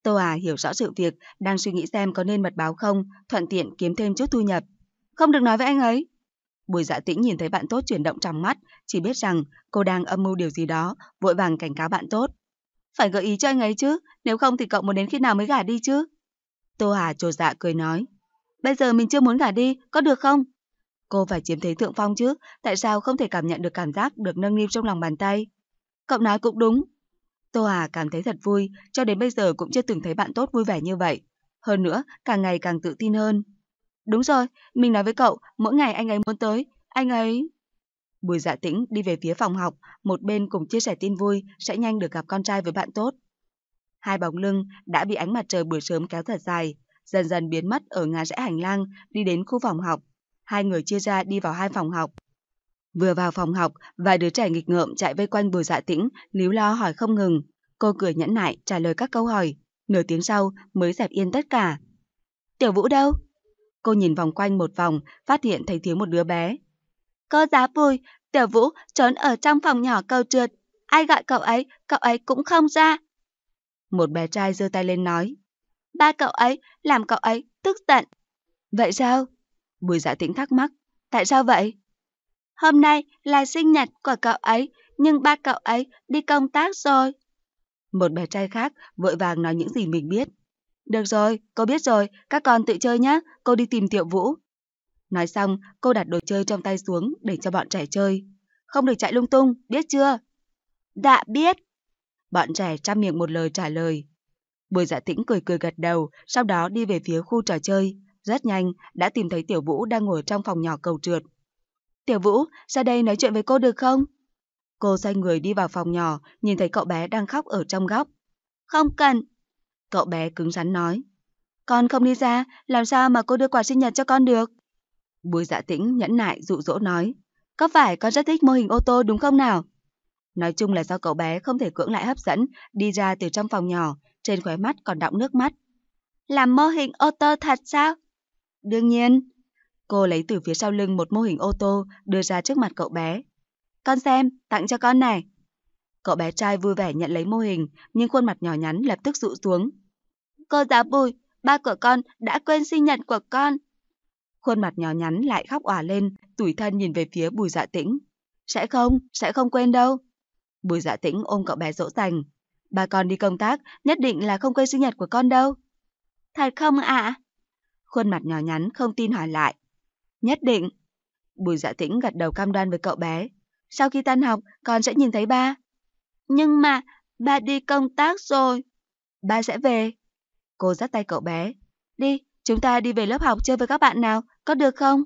Tô à hiểu rõ sự việc, đang suy nghĩ xem có nên mật báo không, thuận tiện kiếm thêm chút thu nhập. Không được nói với anh ấy. Bùi dạ tĩnh nhìn thấy bạn tốt chuyển động trong mắt, chỉ biết rằng cô đang âm mưu điều gì đó, vội vàng cảnh cáo bạn tốt. Phải gợi ý cho anh ấy chứ, nếu không thì cậu muốn đến khi nào mới gả đi chứ? Tô Hà trồ dạ cười nói. Bây giờ mình chưa muốn gả đi, có được không? Cô phải chiếm thế thượng phong chứ, tại sao không thể cảm nhận được cảm giác được nâng niu trong lòng bàn tay? Cậu nói cũng đúng, Tô à cảm thấy thật vui, cho đến bây giờ cũng chưa từng thấy bạn tốt vui vẻ như vậy. Hơn nữa, càng ngày càng tự tin hơn. Đúng rồi, mình nói với cậu, mỗi ngày anh ấy muốn tới, anh ấy... Bùi dạ tĩnh đi về phía phòng học, một bên cùng chia sẻ tin vui sẽ nhanh được gặp con trai với bạn tốt. Hai bóng lưng đã bị ánh mặt trời buổi sớm kéo thật dài, dần dần biến mất ở ngã rẽ hành lang đi đến khu phòng học. Hai người chia ra đi vào hai phòng học, Vừa vào phòng học, vài đứa trẻ nghịch ngợm chạy vây quanh bùi dạ tĩnh, líu lo hỏi không ngừng. Cô cười nhẫn nại trả lời các câu hỏi. Nửa tiếng sau mới dẹp yên tất cả. Tiểu Vũ đâu? Cô nhìn vòng quanh một vòng, phát hiện thấy thiếu một đứa bé. Cô giá vui, Tiểu Vũ trốn ở trong phòng nhỏ cầu trượt. Ai gọi cậu ấy, cậu ấy cũng không ra. Một bé trai giơ tay lên nói. Ba cậu ấy, làm cậu ấy, tức giận. Vậy sao? Bùi dạ tĩnh thắc mắc. Tại sao vậy? Hôm nay là sinh nhật của cậu ấy, nhưng ba cậu ấy đi công tác rồi. Một bé trai khác vội vàng nói những gì mình biết. Được rồi, cô biết rồi, các con tự chơi nhé, cô đi tìm Tiểu Vũ. Nói xong, cô đặt đồ chơi trong tay xuống để cho bọn trẻ chơi. Không được chạy lung tung, biết chưa? Đã dạ biết. Bọn trẻ chăm miệng một lời trả lời. Bùi dạ tĩnh cười cười gật đầu, sau đó đi về phía khu trò chơi. Rất nhanh, đã tìm thấy Tiểu Vũ đang ngồi trong phòng nhỏ cầu trượt. Tiểu Vũ, ra đây nói chuyện với cô được không? Cô xoay người đi vào phòng nhỏ, nhìn thấy cậu bé đang khóc ở trong góc. Không cần. Cậu bé cứng rắn nói. Con không đi ra, làm sao mà cô đưa quà sinh nhật cho con được? Bùi dạ tĩnh nhẫn nại dụ dỗ nói. Có phải con rất thích mô hình ô tô đúng không nào? Nói chung là do cậu bé không thể cưỡng lại hấp dẫn, đi ra từ trong phòng nhỏ, trên khóe mắt còn đọng nước mắt. Làm mô hình ô tô thật sao? Đương nhiên, Cô lấy từ phía sau lưng một mô hình ô tô đưa ra trước mặt cậu bé. Con xem, tặng cho con này. Cậu bé trai vui vẻ nhận lấy mô hình, nhưng khuôn mặt nhỏ nhắn lập tức rụ xuống. Cô giáo bùi, ba của con đã quên sinh nhật của con. Khuôn mặt nhỏ nhắn lại khóc òa lên, tủi thân nhìn về phía bùi dạ tĩnh. Sẽ không, sẽ không quên đâu. Bùi dạ tĩnh ôm cậu bé dỗ dành. Ba con đi công tác, nhất định là không quên sinh nhật của con đâu. Thật không ạ? Khuôn mặt nhỏ nhắn không tin hỏi lại, Nhất định. Bùi dạ tĩnh gật đầu cam đoan với cậu bé. Sau khi tan học, con sẽ nhìn thấy ba. Nhưng mà, ba đi công tác rồi. Ba sẽ về. Cô dắt tay cậu bé. Đi, chúng ta đi về lớp học chơi với các bạn nào, có được không?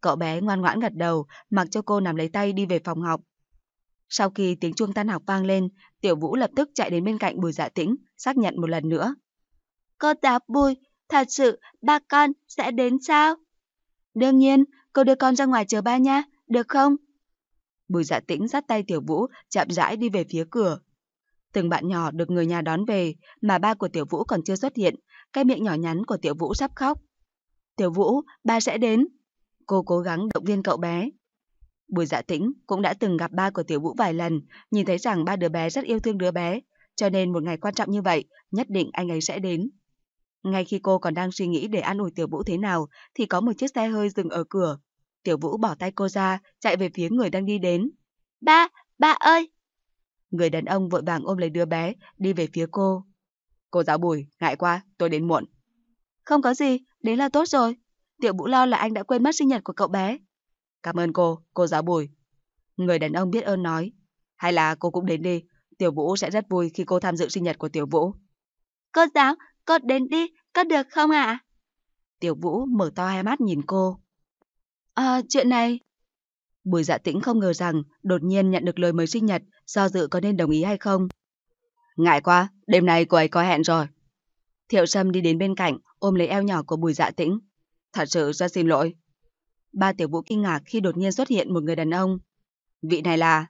Cậu bé ngoan ngoãn gật đầu, mặc cho cô nằm lấy tay đi về phòng học. Sau khi tiếng chuông tan học vang lên, Tiểu Vũ lập tức chạy đến bên cạnh Bùi Dạ Tĩnh, xác nhận một lần nữa. Cô giáo Bùi, thật sự ba con sẽ đến sao? Đương nhiên, cô đưa con ra ngoài chờ ba nha, được không? Bùi dạ tĩnh dắt tay Tiểu Vũ, chạm rãi đi về phía cửa. Từng bạn nhỏ được người nhà đón về, mà ba của Tiểu Vũ còn chưa xuất hiện, cái miệng nhỏ nhắn của Tiểu Vũ sắp khóc. Tiểu Vũ, ba sẽ đến. Cô cố gắng động viên cậu bé. Bùi dạ tĩnh cũng đã từng gặp ba của Tiểu Vũ vài lần, nhìn thấy rằng ba đứa bé rất yêu thương đứa bé, cho nên một ngày quan trọng như vậy, nhất định anh ấy sẽ đến. Ngay khi cô còn đang suy nghĩ để an ủi Tiểu Vũ thế nào, thì có một chiếc xe hơi dừng ở cửa. Tiểu Vũ bỏ tay cô ra, chạy về phía người đang đi đến. Ba, ba ơi! Người đàn ông vội vàng ôm lấy đứa bé, đi về phía cô. Cô giáo bùi, ngại quá, tôi đến muộn. Không có gì, đến là tốt rồi. Tiểu Vũ lo là anh đã quên mất sinh nhật của cậu bé. Cảm ơn cô, cô giáo bùi. Người đàn ông biết ơn nói. Hay là cô cũng đến đi, Tiểu Vũ sẽ rất vui khi cô tham dự sinh nhật của Tiểu Vũ. Cô giáo, cô đến đi, có được không ạ? Tiểu Vũ mở to hai mắt nhìn cô. À, chuyện này... Bùi dạ tĩnh không ngờ rằng đột nhiên nhận được lời mời sinh nhật, do dự có nên đồng ý hay không. Ngại quá, đêm nay cô ấy có hẹn rồi. Thiệu Sâm đi đến bên cạnh, ôm lấy eo nhỏ của bùi dạ tĩnh. Thật sự rất xin lỗi. Ba tiểu vũ kinh ngạc khi đột nhiên xuất hiện một người đàn ông. Vị này là...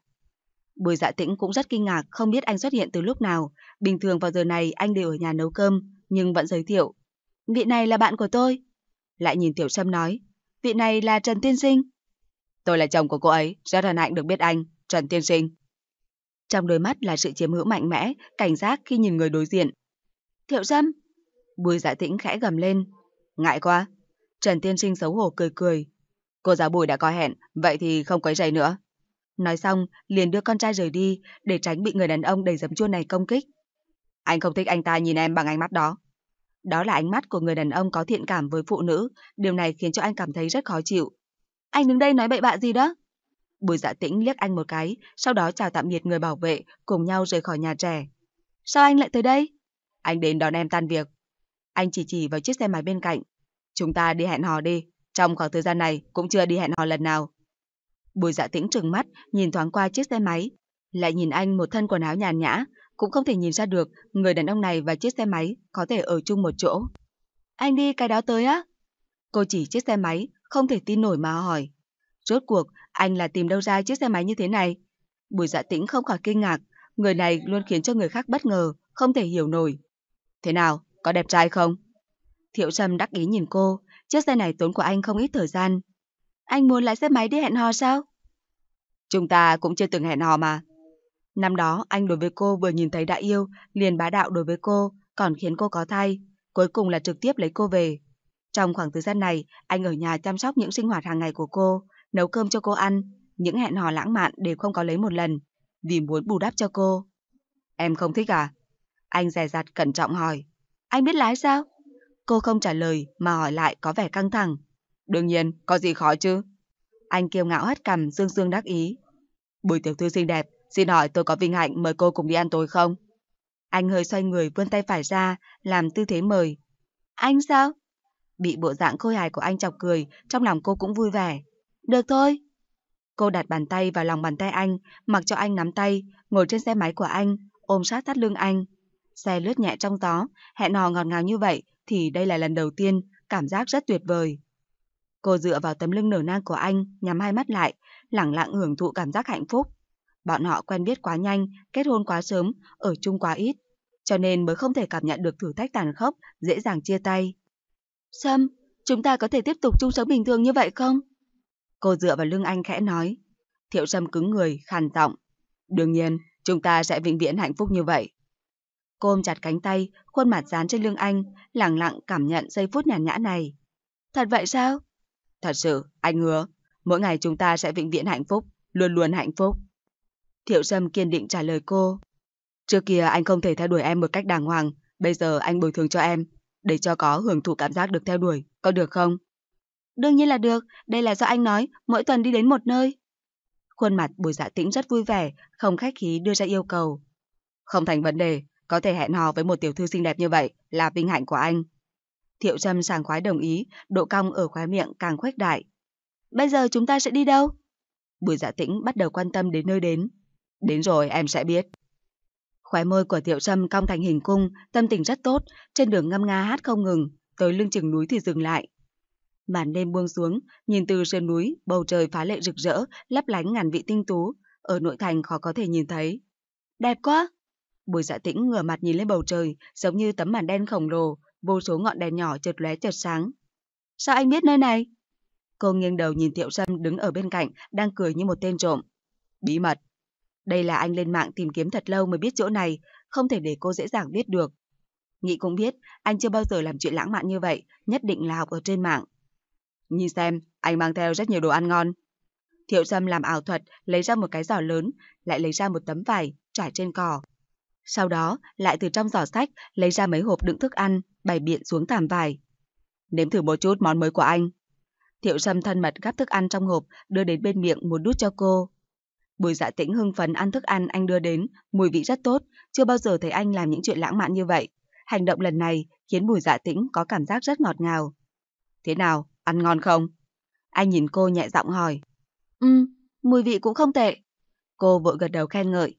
Bùi dạ tĩnh cũng rất kinh ngạc không biết anh xuất hiện từ lúc nào. Bình thường vào giờ này anh đều ở nhà nấu cơm, nhưng vẫn giới thiệu. Vị này là bạn của tôi. Lại nhìn Tiểu Sâm nói, vị này là Trần Tiên Sinh. Tôi là chồng của cô ấy, rất hân hạnh được biết anh, Trần Tiên Sinh. Trong đôi mắt là sự chiếm hữu mạnh mẽ, cảnh giác khi nhìn người đối diện. Tiểu Sâm! Bùi dạ tĩnh khẽ gầm lên. Ngại quá! Trần Tiên Sinh xấu hổ cười cười. Cô giáo Bùi đã có hẹn, vậy thì không quấy rầy nữa. Nói xong, liền đưa con trai rời đi để tránh bị người đàn ông đầy dấm chua này công kích. Anh không thích anh ta nhìn em bằng ánh mắt đó. Đó là ánh mắt của người đàn ông có thiện cảm với phụ nữ, điều này khiến cho anh cảm thấy rất khó chịu. Anh đứng đây nói bậy bạ gì đó? Bùi dạ tĩnh liếc anh một cái, sau đó chào tạm biệt người bảo vệ, cùng nhau rời khỏi nhà trẻ. Sao anh lại tới đây? Anh đến đón em tan việc. Anh chỉ chỉ vào chiếc xe máy bên cạnh. Chúng ta đi hẹn hò đi, trong khoảng thời gian này cũng chưa đi hẹn hò lần nào. Bùi dạ tĩnh trừng mắt, nhìn thoáng qua chiếc xe máy, lại nhìn anh một thân quần áo nhàn nhã, cũng không thể nhìn ra được người đàn ông này và chiếc xe máy có thể ở chung một chỗ. Anh đi cái đó tới á? Cô chỉ chiếc xe máy, không thể tin nổi mà hỏi. Rốt cuộc, anh là tìm đâu ra chiếc xe máy như thế này? Bùi dạ tĩnh không khỏi kinh ngạc, người này luôn khiến cho người khác bất ngờ, không thể hiểu nổi. Thế nào, có đẹp trai không? Thiệu Trầm đắc ý nhìn cô, chiếc xe này tốn của anh không ít thời gian. Anh muốn lái xe máy đi hẹn hò sao? Chúng ta cũng chưa từng hẹn hò mà. Năm đó, anh đối với cô vừa nhìn thấy đã yêu, liền bá đạo đối với cô, còn khiến cô có thai, cuối cùng là trực tiếp lấy cô về. Trong khoảng thời gian này, anh ở nhà chăm sóc những sinh hoạt hàng ngày của cô, nấu cơm cho cô ăn, những hẹn hò lãng mạn đều không có lấy một lần, vì muốn bù đắp cho cô. Em không thích à? Anh dè dặt cẩn trọng hỏi. Anh biết lái sao? Cô không trả lời mà hỏi lại có vẻ căng thẳng. Đương nhiên, có gì khó chứ? Anh kiêu ngạo hất cằm, dương dương đắc ý. Bùi tiểu thư xinh đẹp, Xin hỏi tôi có vinh hạnh mời cô cùng đi ăn tối không? Anh hơi xoay người vươn tay phải ra, làm tư thế mời. Anh sao? Bị bộ dạng khôi hài của anh chọc cười, trong lòng cô cũng vui vẻ. Được thôi. Cô đặt bàn tay vào lòng bàn tay anh, mặc cho anh nắm tay, ngồi trên xe máy của anh, ôm sát thắt lưng anh. Xe lướt nhẹ trong gió, hẹn hò ngọt ngào như vậy thì đây là lần đầu tiên, cảm giác rất tuyệt vời. Cô dựa vào tấm lưng nở nang của anh, nhắm hai mắt lại, lẳng lặng hưởng thụ cảm giác hạnh phúc. Bọn họ quen biết quá nhanh, kết hôn quá sớm, ở chung quá ít, cho nên mới không thể cảm nhận được thử thách tàn khốc, dễ dàng chia tay. Sâm, chúng ta có thể tiếp tục chung sống bình thường như vậy không? Cô dựa vào lưng anh khẽ nói. Thiệu Sâm cứng người, khàn giọng. Đương nhiên, chúng ta sẽ vĩnh viễn hạnh phúc như vậy. Cô ôm chặt cánh tay, khuôn mặt dán trên lưng anh, lặng lặng cảm nhận giây phút nhàn nhã này. Thật vậy sao? Thật sự, anh hứa, mỗi ngày chúng ta sẽ vĩnh viễn hạnh phúc, luôn luôn hạnh phúc. Thiệu Sâm kiên định trả lời cô. Trước kia anh không thể theo đuổi em một cách đàng hoàng, bây giờ anh bồi thường cho em, để cho có hưởng thụ cảm giác được theo đuổi, có được không? Đương nhiên là được, đây là do anh nói, mỗi tuần đi đến một nơi. Khuôn mặt bùi dạ tĩnh rất vui vẻ, không khách khí đưa ra yêu cầu. Không thành vấn đề, có thể hẹn hò với một tiểu thư xinh đẹp như vậy là vinh hạnh của anh. Thiệu Trâm sàng khoái đồng ý, độ cong ở khóe miệng càng khuếch đại. Bây giờ chúng ta sẽ đi đâu? Bùi dạ tĩnh bắt đầu quan tâm đến nơi đến. Đến rồi em sẽ biết. Khóe môi của Tiểu Sâm cong thành hình cung, tâm tình rất tốt, trên đường ngâm nga hát không ngừng, tới lưng chừng núi thì dừng lại. Màn đêm buông xuống, nhìn từ sườn núi, bầu trời phá lệ rực rỡ, lấp lánh ngàn vị tinh tú, ở nội thành khó có thể nhìn thấy. Đẹp quá! Bùi dạ tĩnh ngửa mặt nhìn lên bầu trời, giống như tấm màn đen khổng lồ, vô số ngọn đèn nhỏ chợt lóe chợt sáng. Sao anh biết nơi này? Cô nghiêng đầu nhìn Tiểu Sâm đứng ở bên cạnh, đang cười như một tên trộm. Bí mật. Đây là anh lên mạng tìm kiếm thật lâu mới biết chỗ này, không thể để cô dễ dàng biết được. Nghị cũng biết, anh chưa bao giờ làm chuyện lãng mạn như vậy, nhất định là học ở trên mạng. Nhìn xem, anh mang theo rất nhiều đồ ăn ngon. Thiệu Sâm làm ảo thuật, lấy ra một cái giỏ lớn, lại lấy ra một tấm vải, trải trên cỏ. Sau đó, lại từ trong giỏ sách, lấy ra mấy hộp đựng thức ăn, bày biện xuống thảm vải. Nếm thử một chút món mới của anh. Thiệu Sâm thân mật gắp thức ăn trong hộp, đưa đến bên miệng một đút cho cô. Bùi dạ tĩnh hưng phấn ăn thức ăn anh đưa đến, mùi vị rất tốt, chưa bao giờ thấy anh làm những chuyện lãng mạn như vậy. Hành động lần này khiến bùi dạ tĩnh có cảm giác rất ngọt ngào. Thế nào, ăn ngon không? Anh nhìn cô nhẹ giọng hỏi. Ừ, mùi vị cũng không tệ. Cô vội gật đầu khen ngợi.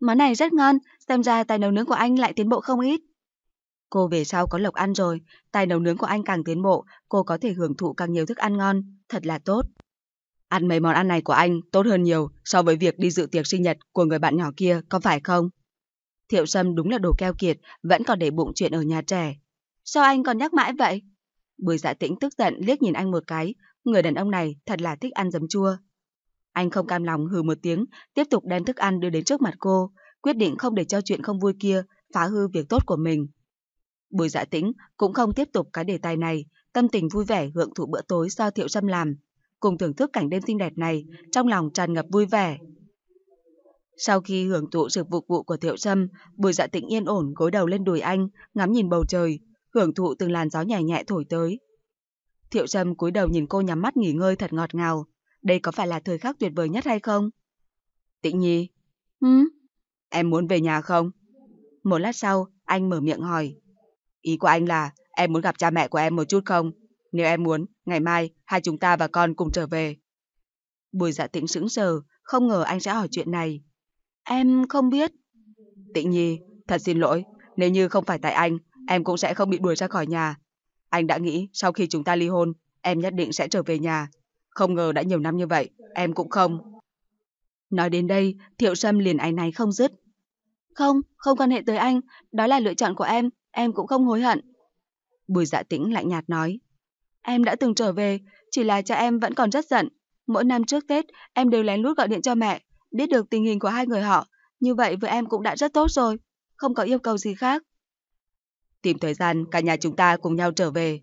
Món này rất ngon, xem ra tài nấu nướng của anh lại tiến bộ không ít. Cô về sau có lộc ăn rồi, tài nấu nướng của anh càng tiến bộ, cô có thể hưởng thụ càng nhiều thức ăn ngon, thật là tốt. Ăn mấy món ăn này của anh tốt hơn nhiều so với việc đi dự tiệc sinh nhật của người bạn nhỏ kia, có phải không? Thiệu Sâm đúng là đồ keo kiệt, vẫn còn để bụng chuyện ở nhà trẻ. Sao anh còn nhắc mãi vậy? Bùi dạ tĩnh tức giận liếc nhìn anh một cái, người đàn ông này thật là thích ăn dấm chua. Anh không cam lòng hừ một tiếng, tiếp tục đem thức ăn đưa đến trước mặt cô, quyết định không để cho chuyện không vui kia phá hư việc tốt của mình. Bùi dạ tĩnh cũng không tiếp tục cái đề tài này, tâm tình vui vẻ hưởng thụ bữa tối do Thiệu Sâm làm, cùng thưởng thức cảnh đêm xinh đẹp này, trong lòng tràn ngập vui vẻ. Sau khi hưởng thụ sự phục vụ của Thiệu trâm Bùi Dạ Tĩnh yên ổn gối đầu lên đùi anh, ngắm nhìn bầu trời, hưởng thụ từng làn gió nhẹ nhẹ thổi tới. Thiệu trâm cúi đầu nhìn cô nhắm mắt nghỉ ngơi thật ngọt ngào, đây có phải là thời khắc tuyệt vời nhất hay không? Tĩnh Nhi, hứ, ừ. em muốn về nhà không? Một lát sau, anh mở miệng hỏi. Ý của anh là em muốn gặp cha mẹ của em một chút không? Nếu em muốn, ngày mai, hai chúng ta và con cùng trở về. Bùi dạ tĩnh sững sờ, không ngờ anh sẽ hỏi chuyện này. Em không biết. tịnh nhi, thật xin lỗi, nếu như không phải tại anh, em cũng sẽ không bị đuổi ra khỏi nhà. Anh đã nghĩ sau khi chúng ta ly hôn, em nhất định sẽ trở về nhà. Không ngờ đã nhiều năm như vậy, em cũng không. Nói đến đây, Thiệu Sâm liền áy náy không dứt. Không, không quan hệ tới anh, đó là lựa chọn của em, em cũng không hối hận. Bùi dạ tĩnh lạnh nhạt nói. Em đã từng trở về, chỉ là cha em vẫn còn rất giận. Mỗi năm trước Tết, em đều lén lút gọi điện cho mẹ, biết được tình hình của hai người họ. Như vậy với em cũng đã rất tốt rồi, không có yêu cầu gì khác. Tìm thời gian cả nhà chúng ta cùng nhau trở về.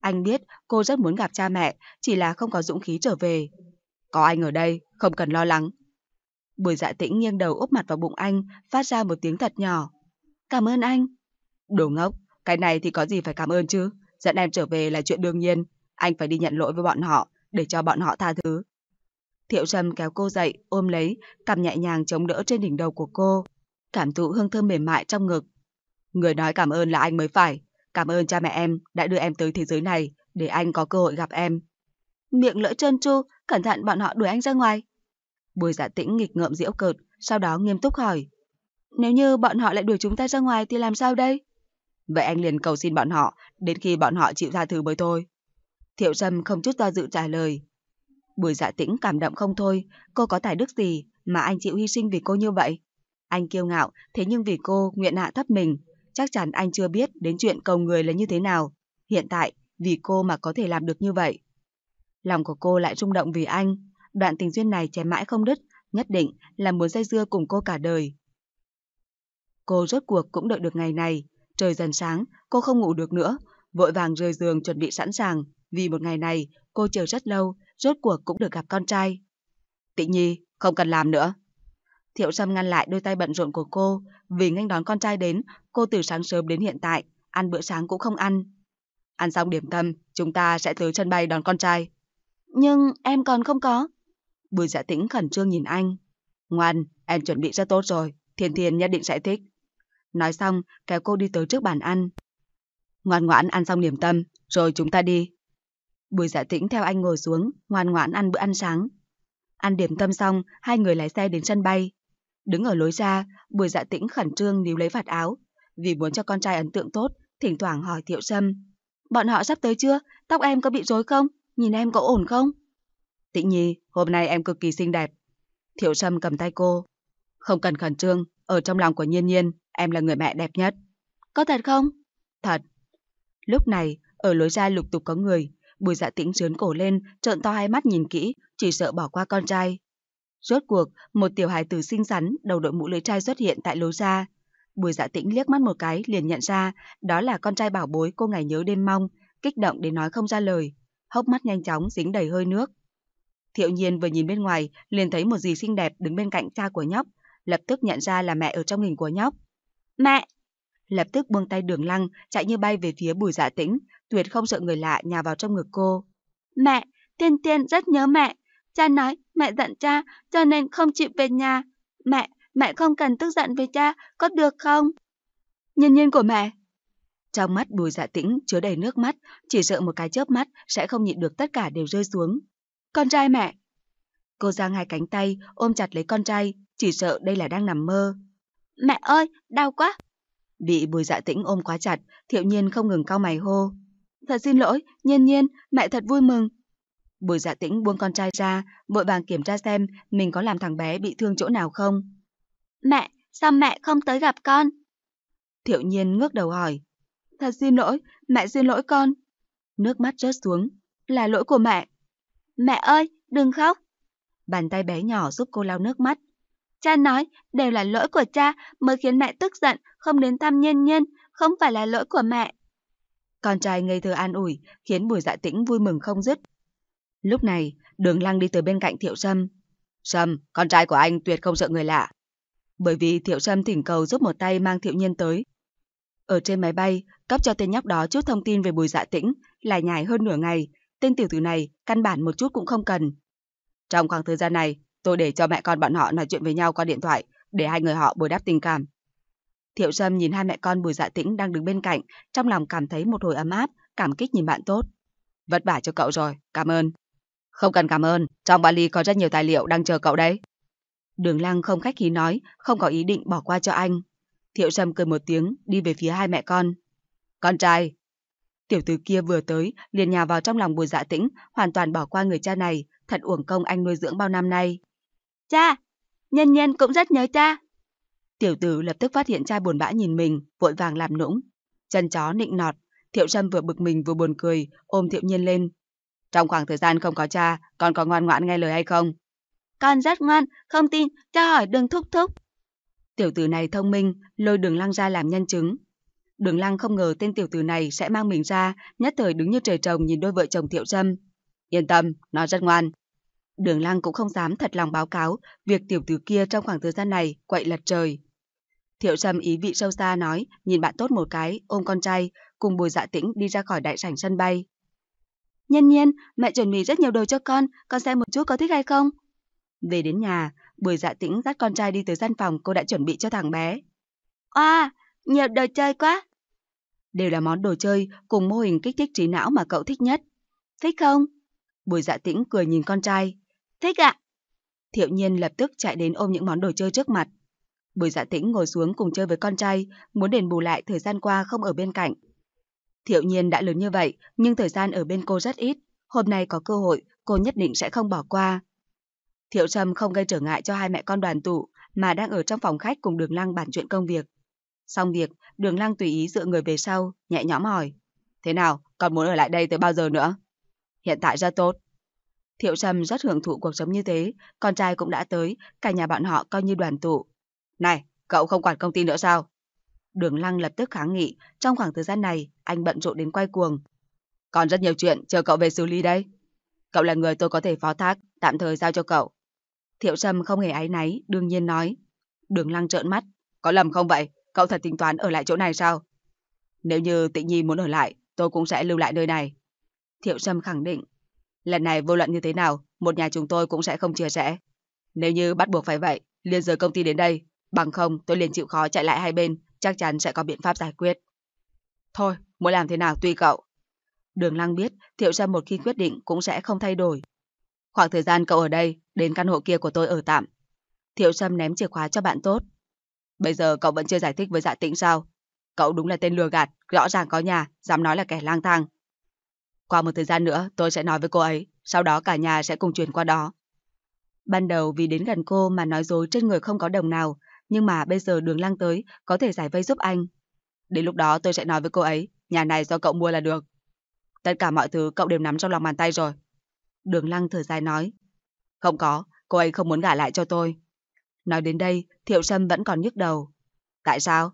Anh biết cô rất muốn gặp cha mẹ, chỉ là không có dũng khí trở về. Có anh ở đây, không cần lo lắng. Bùi dạ tĩnh nghiêng đầu úp mặt vào bụng anh, phát ra một tiếng thật nhỏ. Cảm ơn anh. Đồ ngốc, cái này thì có gì phải cảm ơn chứ? dẫn em trở về là chuyện đương nhiên. Anh phải đi nhận lỗi với bọn họ, để cho bọn họ tha thứ. Thiệu Trầm kéo cô dậy, ôm lấy, cầm nhẹ nhàng chống đỡ trên đỉnh đầu của cô. Cảm thụ hương thơm mềm mại trong ngực. Người nói cảm ơn là anh mới phải. Cảm ơn cha mẹ em đã đưa em tới thế giới này, để anh có cơ hội gặp em. Miệng lỡ trơn tru cẩn thận bọn họ đuổi anh ra ngoài. Bùi giả dạ tĩnh nghịch ngợm diễu cợt, sau đó nghiêm túc hỏi. Nếu như bọn họ lại đuổi chúng ta ra ngoài thì làm sao đây? Vậy anh liền cầu xin bọn họ, đến khi bọn họ chịu tha thứ mới thôi. Thiệu Trâm không chút do dự trả lời. Bùi dạ tĩnh cảm động không thôi, cô có tài đức gì mà anh chịu hy sinh vì cô như vậy? Anh kiêu ngạo, thế nhưng vì cô nguyện hạ thấp mình, chắc chắn anh chưa biết đến chuyện cầu người là như thế nào. Hiện tại, vì cô mà có thể làm được như vậy. Lòng của cô lại rung động vì anh, đoạn tình duyên này chém mãi không đứt, nhất định là muốn dây dưa cùng cô cả đời. Cô rốt cuộc cũng đợi được ngày này, Trời dần sáng, cô không ngủ được nữa, vội vàng rời giường chuẩn bị sẵn sàng, vì một ngày này cô chờ rất lâu, rốt cuộc cũng được gặp con trai. Tịnh Nhi, không cần làm nữa. Thiệu Sâm ngăn lại đôi tay bận rộn của cô, vì nghênh đón con trai đến, cô từ sáng sớm đến hiện tại, ăn bữa sáng cũng không ăn. Ăn xong điểm tâm, chúng ta sẽ tới sân bay đón con trai. Nhưng em còn không có. Bùi dạ tĩnh khẩn trương nhìn anh. Ngoan, em chuẩn bị rất tốt rồi, Thiên Thiên nhất định sẽ thích. Nói xong, kéo cô đi tới trước bàn ăn. Ngoan ngoãn ăn xong điểm tâm, rồi chúng ta đi. Bùi dạ tĩnh theo anh ngồi xuống, ngoan ngoãn ăn bữa ăn sáng. Ăn điểm tâm xong, hai người lái xe đến sân bay. Đứng ở lối ra, bùi dạ tĩnh khẩn trương níu lấy vạt áo. Vì muốn cho con trai ấn tượng tốt, thỉnh thoảng hỏi Thiệu Sâm. Bọn họ sắp tới chưa? Tóc em có bị rối không? Nhìn em có ổn không? Tĩnh Nhi, hôm nay em cực kỳ xinh đẹp. Thiệu Sâm cầm tay cô, không cần khẩn trương, ở trong lòng của Nhiên Nhiên, em là người mẹ đẹp nhất. Có thật không? Thật. Lúc này, ở lối ra lục tục có người, Bùi dạ tĩnh trớn cổ lên, trợn to hai mắt nhìn kỹ, chỉ sợ bỏ qua con trai. Rốt cuộc, một tiểu hài tử xinh xắn, đầu đội mũ lưới trai xuất hiện tại lối ra. Bùi dạ tĩnh liếc mắt một cái liền nhận ra, đó là con trai bảo bối cô ngày nhớ đêm mong, kích động đến nói không ra lời. Hốc mắt nhanh chóng dính đầy hơi nước. Thiệu nhiên vừa nhìn bên ngoài, liền thấy một dì xinh đẹp đứng bên cạnh cha của nhóc, lập tức nhận ra là mẹ ở trong hình của nhóc. Mẹ! Lập tức buông tay đường lăng, chạy như bay về phía bùi dạ tĩnh, tuyệt không sợ người lạ nhà vào trong ngực cô. Mẹ! Tiên Tiên rất nhớ mẹ. Cha nói mẹ giận cha, cho nên không chịu về nhà. Mẹ! Mẹ không cần tức giận với cha, có được không? Nhân nhân của mẹ! Trong mắt bùi dạ tĩnh chứa đầy nước mắt, chỉ sợ một cái chớp mắt sẽ không nhịn được tất cả đều rơi xuống. Con trai mẹ! Cô giang hai cánh tay, ôm chặt lấy con trai, chỉ sợ đây là đang nằm mơ. Mẹ ơi, đau quá! Bị bùi dạ tĩnh ôm quá chặt, thiệu nhiên không ngừng cau mày hô. Thật xin lỗi, nhiên nhiên, mẹ thật vui mừng. Bùi dạ tĩnh buông con trai ra, vội vàng kiểm tra xem mình có làm thằng bé bị thương chỗ nào không. Mẹ, sao mẹ không tới gặp con? Thiệu nhiên ngước đầu hỏi. Thật xin lỗi, mẹ xin lỗi con. Nước mắt rớt xuống. Là lỗi của mẹ. Mẹ ơi, đừng khóc. Bàn tay bé nhỏ giúp cô lau nước mắt, Cha nói, đều là lỗi của cha mới khiến mẹ tức giận, không đến thăm nhân nhân, không phải là lỗi của mẹ. Con trai ngây thơ an ủi, khiến bùi dạ tĩnh vui mừng không dứt. Lúc này, đường lăng đi từ bên cạnh Thiệu Sâm. Sâm, con trai của anh tuyệt không sợ người lạ. Bởi vì Thiệu Sâm thỉnh cầu giúp một tay mang Thiệu Nhiên tới. Ở trên máy bay, cấp cho tên nhóc đó chút thông tin về bùi dạ tĩnh, là nhài hơn nửa ngày. Tên tiểu tử này, căn bản một chút cũng không cần. Trong khoảng thời gian này, Tôi để cho mẹ con bọn họ nói chuyện với nhau qua điện thoại để hai người họ bồi đáp tình cảm. Thiệu Sâm nhìn hai mẹ con Bùi Dạ Tĩnh đang đứng bên cạnh, trong lòng cảm thấy một hồi ấm áp, cảm kích nhìn bạn tốt. Vất vả cho cậu rồi, cảm ơn. Không cần cảm ơn, trong vali có rất nhiều tài liệu đang chờ cậu đấy. Đường Lăng không khách khí nói, không có ý định bỏ qua cho anh. Thiệu Sâm cười một tiếng, đi về phía hai mẹ con. Con trai! Tiểu tử kia vừa tới, liền nhào vào trong lòng Bùi Dạ Tĩnh, hoàn toàn bỏ qua người cha này, thật uổng công anh nuôi dưỡng bao năm nay. Cha, nhân nhân cũng rất nhớ cha. Tiểu tử lập tức phát hiện cha buồn bã nhìn mình, vội vàng làm nũng. Chân chó nịnh nọt, Thiệu Trâm vừa bực mình vừa buồn cười, ôm Thiệu Nhiên lên. Trong khoảng thời gian không có cha, con có ngoan ngoãn nghe lời hay không? Con rất ngoan, không tin, cha hỏi đừng thúc thúc. Tiểu tử này thông minh, lôi đường lăng ra làm nhân chứng. Đường lăng không ngờ tên tiểu tử này sẽ mang mình ra, nhất thời đứng như trời trồng nhìn đôi vợ chồng Thiệu Trâm. Yên tâm, nó rất ngoan, Đường Lăng cũng không dám thật lòng báo cáo việc tiểu tử kia trong khoảng thời gian này quậy lật trời. Thiệu Trầm ý vị sâu xa nói, nhìn bạn tốt một cái, ôm con trai, cùng Bùi Dạ Tĩnh đi ra khỏi đại sảnh sân bay. Nhân nhiên, mẹ chuẩn bị rất nhiều đồ cho con, con xem một chút có thích hay không? Về đến nhà, Bùi Dạ Tĩnh dắt con trai đi tới gian phòng cô đã chuẩn bị cho thằng bé. Oa, nhiều đồ chơi quá. Đều là món đồ chơi cùng mô hình kích thích trí não mà cậu thích nhất. Thích không? Bùi Dạ Tĩnh cười nhìn con trai. Thích ạ. Thiệu nhiên lập tức chạy đến ôm những món đồ chơi trước mặt. Bùi dạ tĩnh ngồi xuống cùng chơi với con trai, muốn đền bù lại thời gian qua không ở bên cạnh. Thiệu nhiên đã lớn như vậy, nhưng thời gian ở bên cô rất ít. Hôm nay có cơ hội, cô nhất định sẽ không bỏ qua. Thiệu Trầm không gây trở ngại cho hai mẹ con đoàn tụ, mà đang ở trong phòng khách cùng Đường Lăng bàn chuyện công việc. Xong việc, Đường Lăng tùy ý dựa người về sau, nhẹ nhõm hỏi. Thế nào, còn muốn ở lại đây tới bao giờ nữa? Hiện tại ra tốt, Thiệu Trầm rất hưởng thụ cuộc sống như thế, con trai cũng đã tới, cả nhà bọn họ coi như đoàn tụ. Này, cậu không quản công ty nữa sao? Đường Lăng lập tức kháng nghị, trong khoảng thời gian này, anh bận rộn đến quay cuồng. Còn rất nhiều chuyện chờ cậu về xử lý đây. Cậu là người tôi có thể phó thác, tạm thời giao cho cậu. Thiệu Trầm không hề áy náy, đương nhiên nói. Đường Lăng trợn mắt, có lầm không vậy? Cậu thật tính toán ở lại chỗ này sao? Nếu như Tịnh Nhi muốn ở lại, tôi cũng sẽ lưu lại nơi này. Thiệu Trầm khẳng định, Lần này vô luận như thế nào, một nhà chúng tôi cũng sẽ không chia rẽ. Nếu như bắt buộc phải vậy, liên giới công ty đến đây. Bằng không, tôi liền chịu khó chạy lại hai bên, chắc chắn sẽ có biện pháp giải quyết. Thôi, muốn làm thế nào tùy cậu. Đường Lăng biết Thiệu Sâm một khi quyết định cũng sẽ không thay đổi. Khoảng thời gian cậu ở đây, đến căn hộ kia của tôi ở tạm. Thiệu Sâm ném chìa khóa cho bạn tốt. Bây giờ cậu vẫn chưa giải thích với dạ tĩnh sao? Cậu đúng là tên lừa gạt, rõ ràng có nhà, dám nói là kẻ lang thang, qua một thời gian nữa tôi sẽ nói với cô ấy, sau đó cả nhà sẽ cùng chuyển qua đó. Ban đầu vì đến gần cô mà nói dối trên người không có đồng nào, nhưng mà bây giờ đường lăng tới có thể giải vây giúp anh. Đến lúc đó tôi sẽ nói với cô ấy, nhà này do cậu mua là được. Tất cả mọi thứ cậu đều nắm trong lòng bàn tay rồi. Đường lăng thở dài nói. Không có, cô ấy không muốn gả lại cho tôi. Nói đến đây, Thiệu Sâm vẫn còn nhức đầu. Tại sao?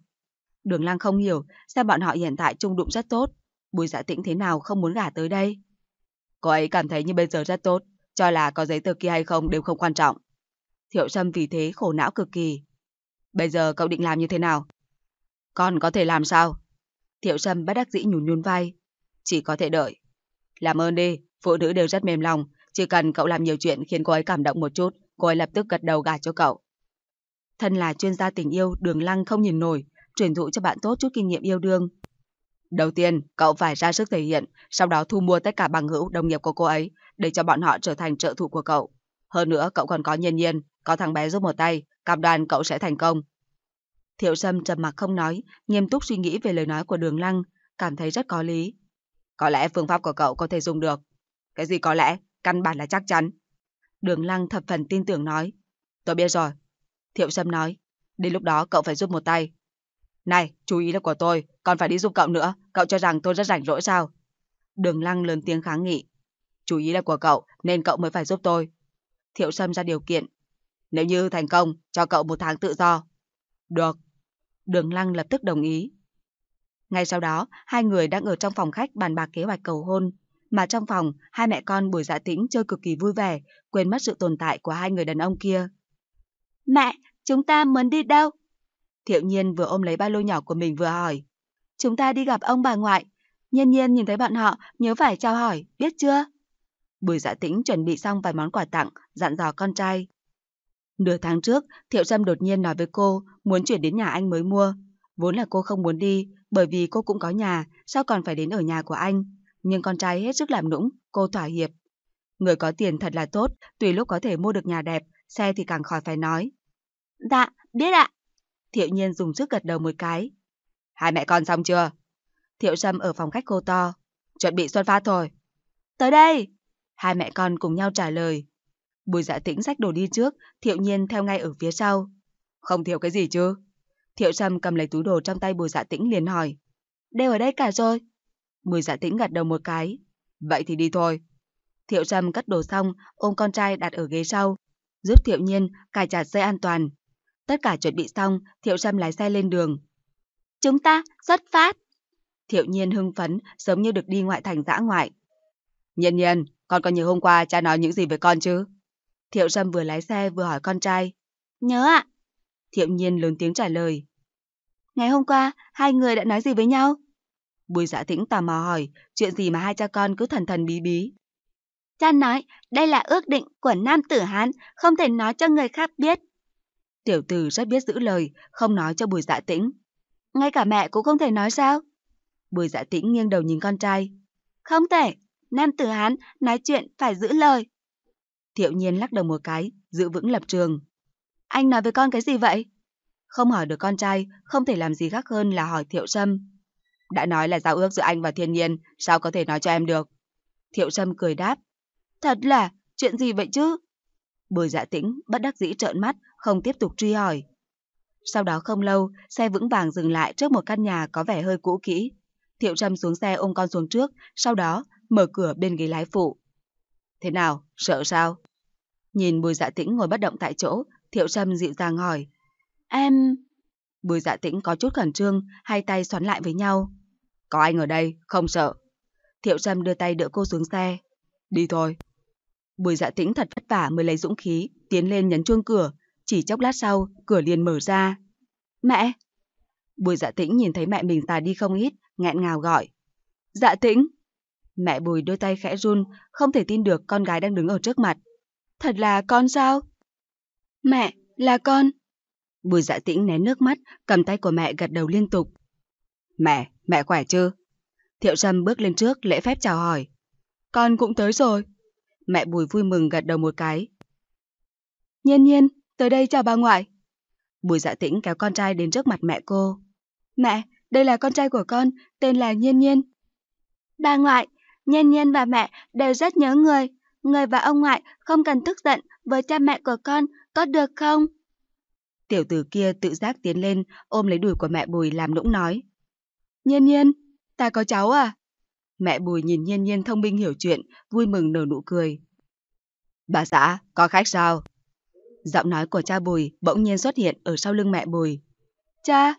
Đường lăng không hiểu, sao bọn họ hiện tại chung đụng rất tốt, Bùi dạ tĩnh thế nào không muốn gả tới đây? Cô ấy cảm thấy như bây giờ rất tốt, cho là có giấy tờ kia hay không đều không quan trọng. Thiệu Sâm vì thế khổ não cực kỳ. Bây giờ cậu định làm như thế nào? Con có thể làm sao? Thiệu Sâm bắt đắc dĩ nhún nhún vai. Chỉ có thể đợi. Làm ơn đi, phụ nữ đều rất mềm lòng. Chỉ cần cậu làm nhiều chuyện khiến cô ấy cảm động một chút, cô ấy lập tức gật đầu gả cho cậu. Thân là chuyên gia tình yêu, đường lăng không nhìn nổi, truyền thụ cho bạn tốt chút kinh nghiệm yêu đương. Đầu tiên, cậu phải ra sức thể hiện, sau đó thu mua tất cả bằng hữu đồng nghiệp của cô ấy, để cho bọn họ trở thành trợ thủ của cậu. Hơn nữa, cậu còn có nhân nhiên, có thằng bé giúp một tay, cặp đoàn cậu sẽ thành công. Thiệu Sâm trầm mặc không nói, nghiêm túc suy nghĩ về lời nói của Đường Lăng, cảm thấy rất có lý. Có lẽ phương pháp của cậu có thể dùng được. Cái gì có lẽ, căn bản là chắc chắn. Đường Lăng thập phần tin tưởng nói. Tôi biết rồi. Thiệu Sâm nói. Đến lúc đó cậu phải giúp một tay, này, chú ý là của tôi, còn phải đi giúp cậu nữa, cậu cho rằng tôi rất rảnh rỗi sao? Đường lăng lớn tiếng kháng nghị. Chú ý là của cậu, nên cậu mới phải giúp tôi. Thiệu Sâm ra điều kiện. Nếu như thành công, cho cậu một tháng tự do. Được. Đường lăng lập tức đồng ý. Ngay sau đó, hai người đang ở trong phòng khách bàn bạc kế hoạch cầu hôn. Mà trong phòng, hai mẹ con buổi Dạ Tĩnh chơi cực kỳ vui vẻ, quên mất sự tồn tại của hai người đàn ông kia. Mẹ, chúng ta muốn đi đâu? Thiệu Nhiên vừa ôm lấy ba lô nhỏ của mình vừa hỏi. Chúng ta đi gặp ông bà ngoại. Nhiên nhiên nhìn thấy bọn họ, nhớ phải chào hỏi, biết chưa? Bùi dạ tĩnh chuẩn bị xong vài món quà tặng, dặn dò con trai. Nửa tháng trước, Thiệu Trâm đột nhiên nói với cô muốn chuyển đến nhà anh mới mua. Vốn là cô không muốn đi, bởi vì cô cũng có nhà, sao còn phải đến ở nhà của anh. Nhưng con trai hết sức làm nũng, cô thỏa hiệp. Người có tiền thật là tốt, tùy lúc có thể mua được nhà đẹp, xe thì càng khỏi phải nói. Dạ, biết ạ. Thiệu nhiên dùng sức gật đầu một cái. Hai mẹ con xong chưa? Thiệu Trâm ở phòng khách cô to. Chuẩn bị xuất phát thôi. Tới đây! Hai mẹ con cùng nhau trả lời. Bùi dạ tĩnh sách đồ đi trước, Thiệu nhiên theo ngay ở phía sau. Không thiếu cái gì chứ? Thiệu Trâm cầm lấy túi đồ trong tay bùi dạ tĩnh liền hỏi. Đều ở đây cả rồi. Bùi dạ tĩnh gật đầu một cái. Vậy thì đi thôi. Thiệu Trâm cất đồ xong, ôm con trai đặt ở ghế sau, giúp Thiệu Nhiên cài chặt dây an toàn, Tất cả chuẩn bị xong, Thiệu Trâm lái xe lên đường. Chúng ta xuất phát. Thiệu Nhiên hưng phấn, giống như được đi ngoại thành dã ngoại. Nhiên nhiên, con có nhớ hôm qua cha nói những gì với con chứ? Thiệu Trâm vừa lái xe vừa hỏi con trai. Nhớ ạ. Thiệu Nhiên lớn tiếng trả lời. Ngày hôm qua, hai người đã nói gì với nhau? Bùi dạ tĩnh tò mò hỏi, chuyện gì mà hai cha con cứ thần thần bí bí. Cha nói, đây là ước định của nam tử Hán, không thể nói cho người khác biết. Tiểu tử rất biết giữ lời, không nói cho bùi dạ tĩnh. Ngay cả mẹ cũng không thể nói sao? Bùi dạ tĩnh nghiêng đầu nhìn con trai. Không thể, nam tử hán nói chuyện phải giữ lời. Thiệu nhiên lắc đầu một cái, giữ vững lập trường. Anh nói với con cái gì vậy? Không hỏi được con trai, không thể làm gì khác hơn là hỏi Thiệu Sâm. Đã nói là giao ước giữa anh và thiên nhiên, sao có thể nói cho em được? Thiệu Sâm cười đáp. Thật là, chuyện gì vậy chứ? Bùi dạ tĩnh bất đắc dĩ trợn mắt, không tiếp tục truy hỏi. Sau đó không lâu, xe vững vàng dừng lại trước một căn nhà có vẻ hơi cũ kỹ. Thiệu Trâm xuống xe ôm con xuống trước, sau đó mở cửa bên ghế lái phụ. Thế nào, sợ sao? Nhìn bùi dạ tĩnh ngồi bất động tại chỗ, Thiệu Trâm dịu dàng hỏi. Em... Bùi dạ tĩnh có chút khẩn trương, hai tay xoắn lại với nhau. Có anh ở đây, không sợ. Thiệu Trâm đưa tay đỡ cô xuống xe. Đi thôi bùi dạ tĩnh thật vất vả mới lấy dũng khí, tiến lên nhấn chuông cửa, chỉ chốc lát sau, cửa liền mở ra. Mẹ! Bùi dạ tĩnh nhìn thấy mẹ mình tà đi không ít, nghẹn ngào gọi. Dạ tĩnh! Mẹ bùi đôi tay khẽ run, không thể tin được con gái đang đứng ở trước mặt. Thật là con sao? Mẹ, là con! Bùi dạ tĩnh nén nước mắt, cầm tay của mẹ gật đầu liên tục. Mẹ, mẹ khỏe chưa? Thiệu Sâm bước lên trước lễ phép chào hỏi. Con cũng tới rồi. Mẹ Bùi vui mừng gật đầu một cái. Nhiên nhiên, tới đây chào bà ngoại. Bùi dạ tĩnh kéo con trai đến trước mặt mẹ cô. Mẹ, đây là con trai của con, tên là Nhiên Nhiên. Bà ngoại, Nhiên Nhiên và mẹ đều rất nhớ người. Người và ông ngoại không cần tức giận với cha mẹ của con, có được không? Tiểu tử kia tự giác tiến lên, ôm lấy đùi của mẹ Bùi làm nũng nói. Nhiên Nhiên, ta có cháu à? Mẹ Bùi nhìn Nhiên Nhiên thông minh hiểu chuyện, vui mừng nở nụ cười. Bà xã, có khách sao? Giọng nói của cha Bùi bỗng nhiên xuất hiện ở sau lưng mẹ Bùi. Cha!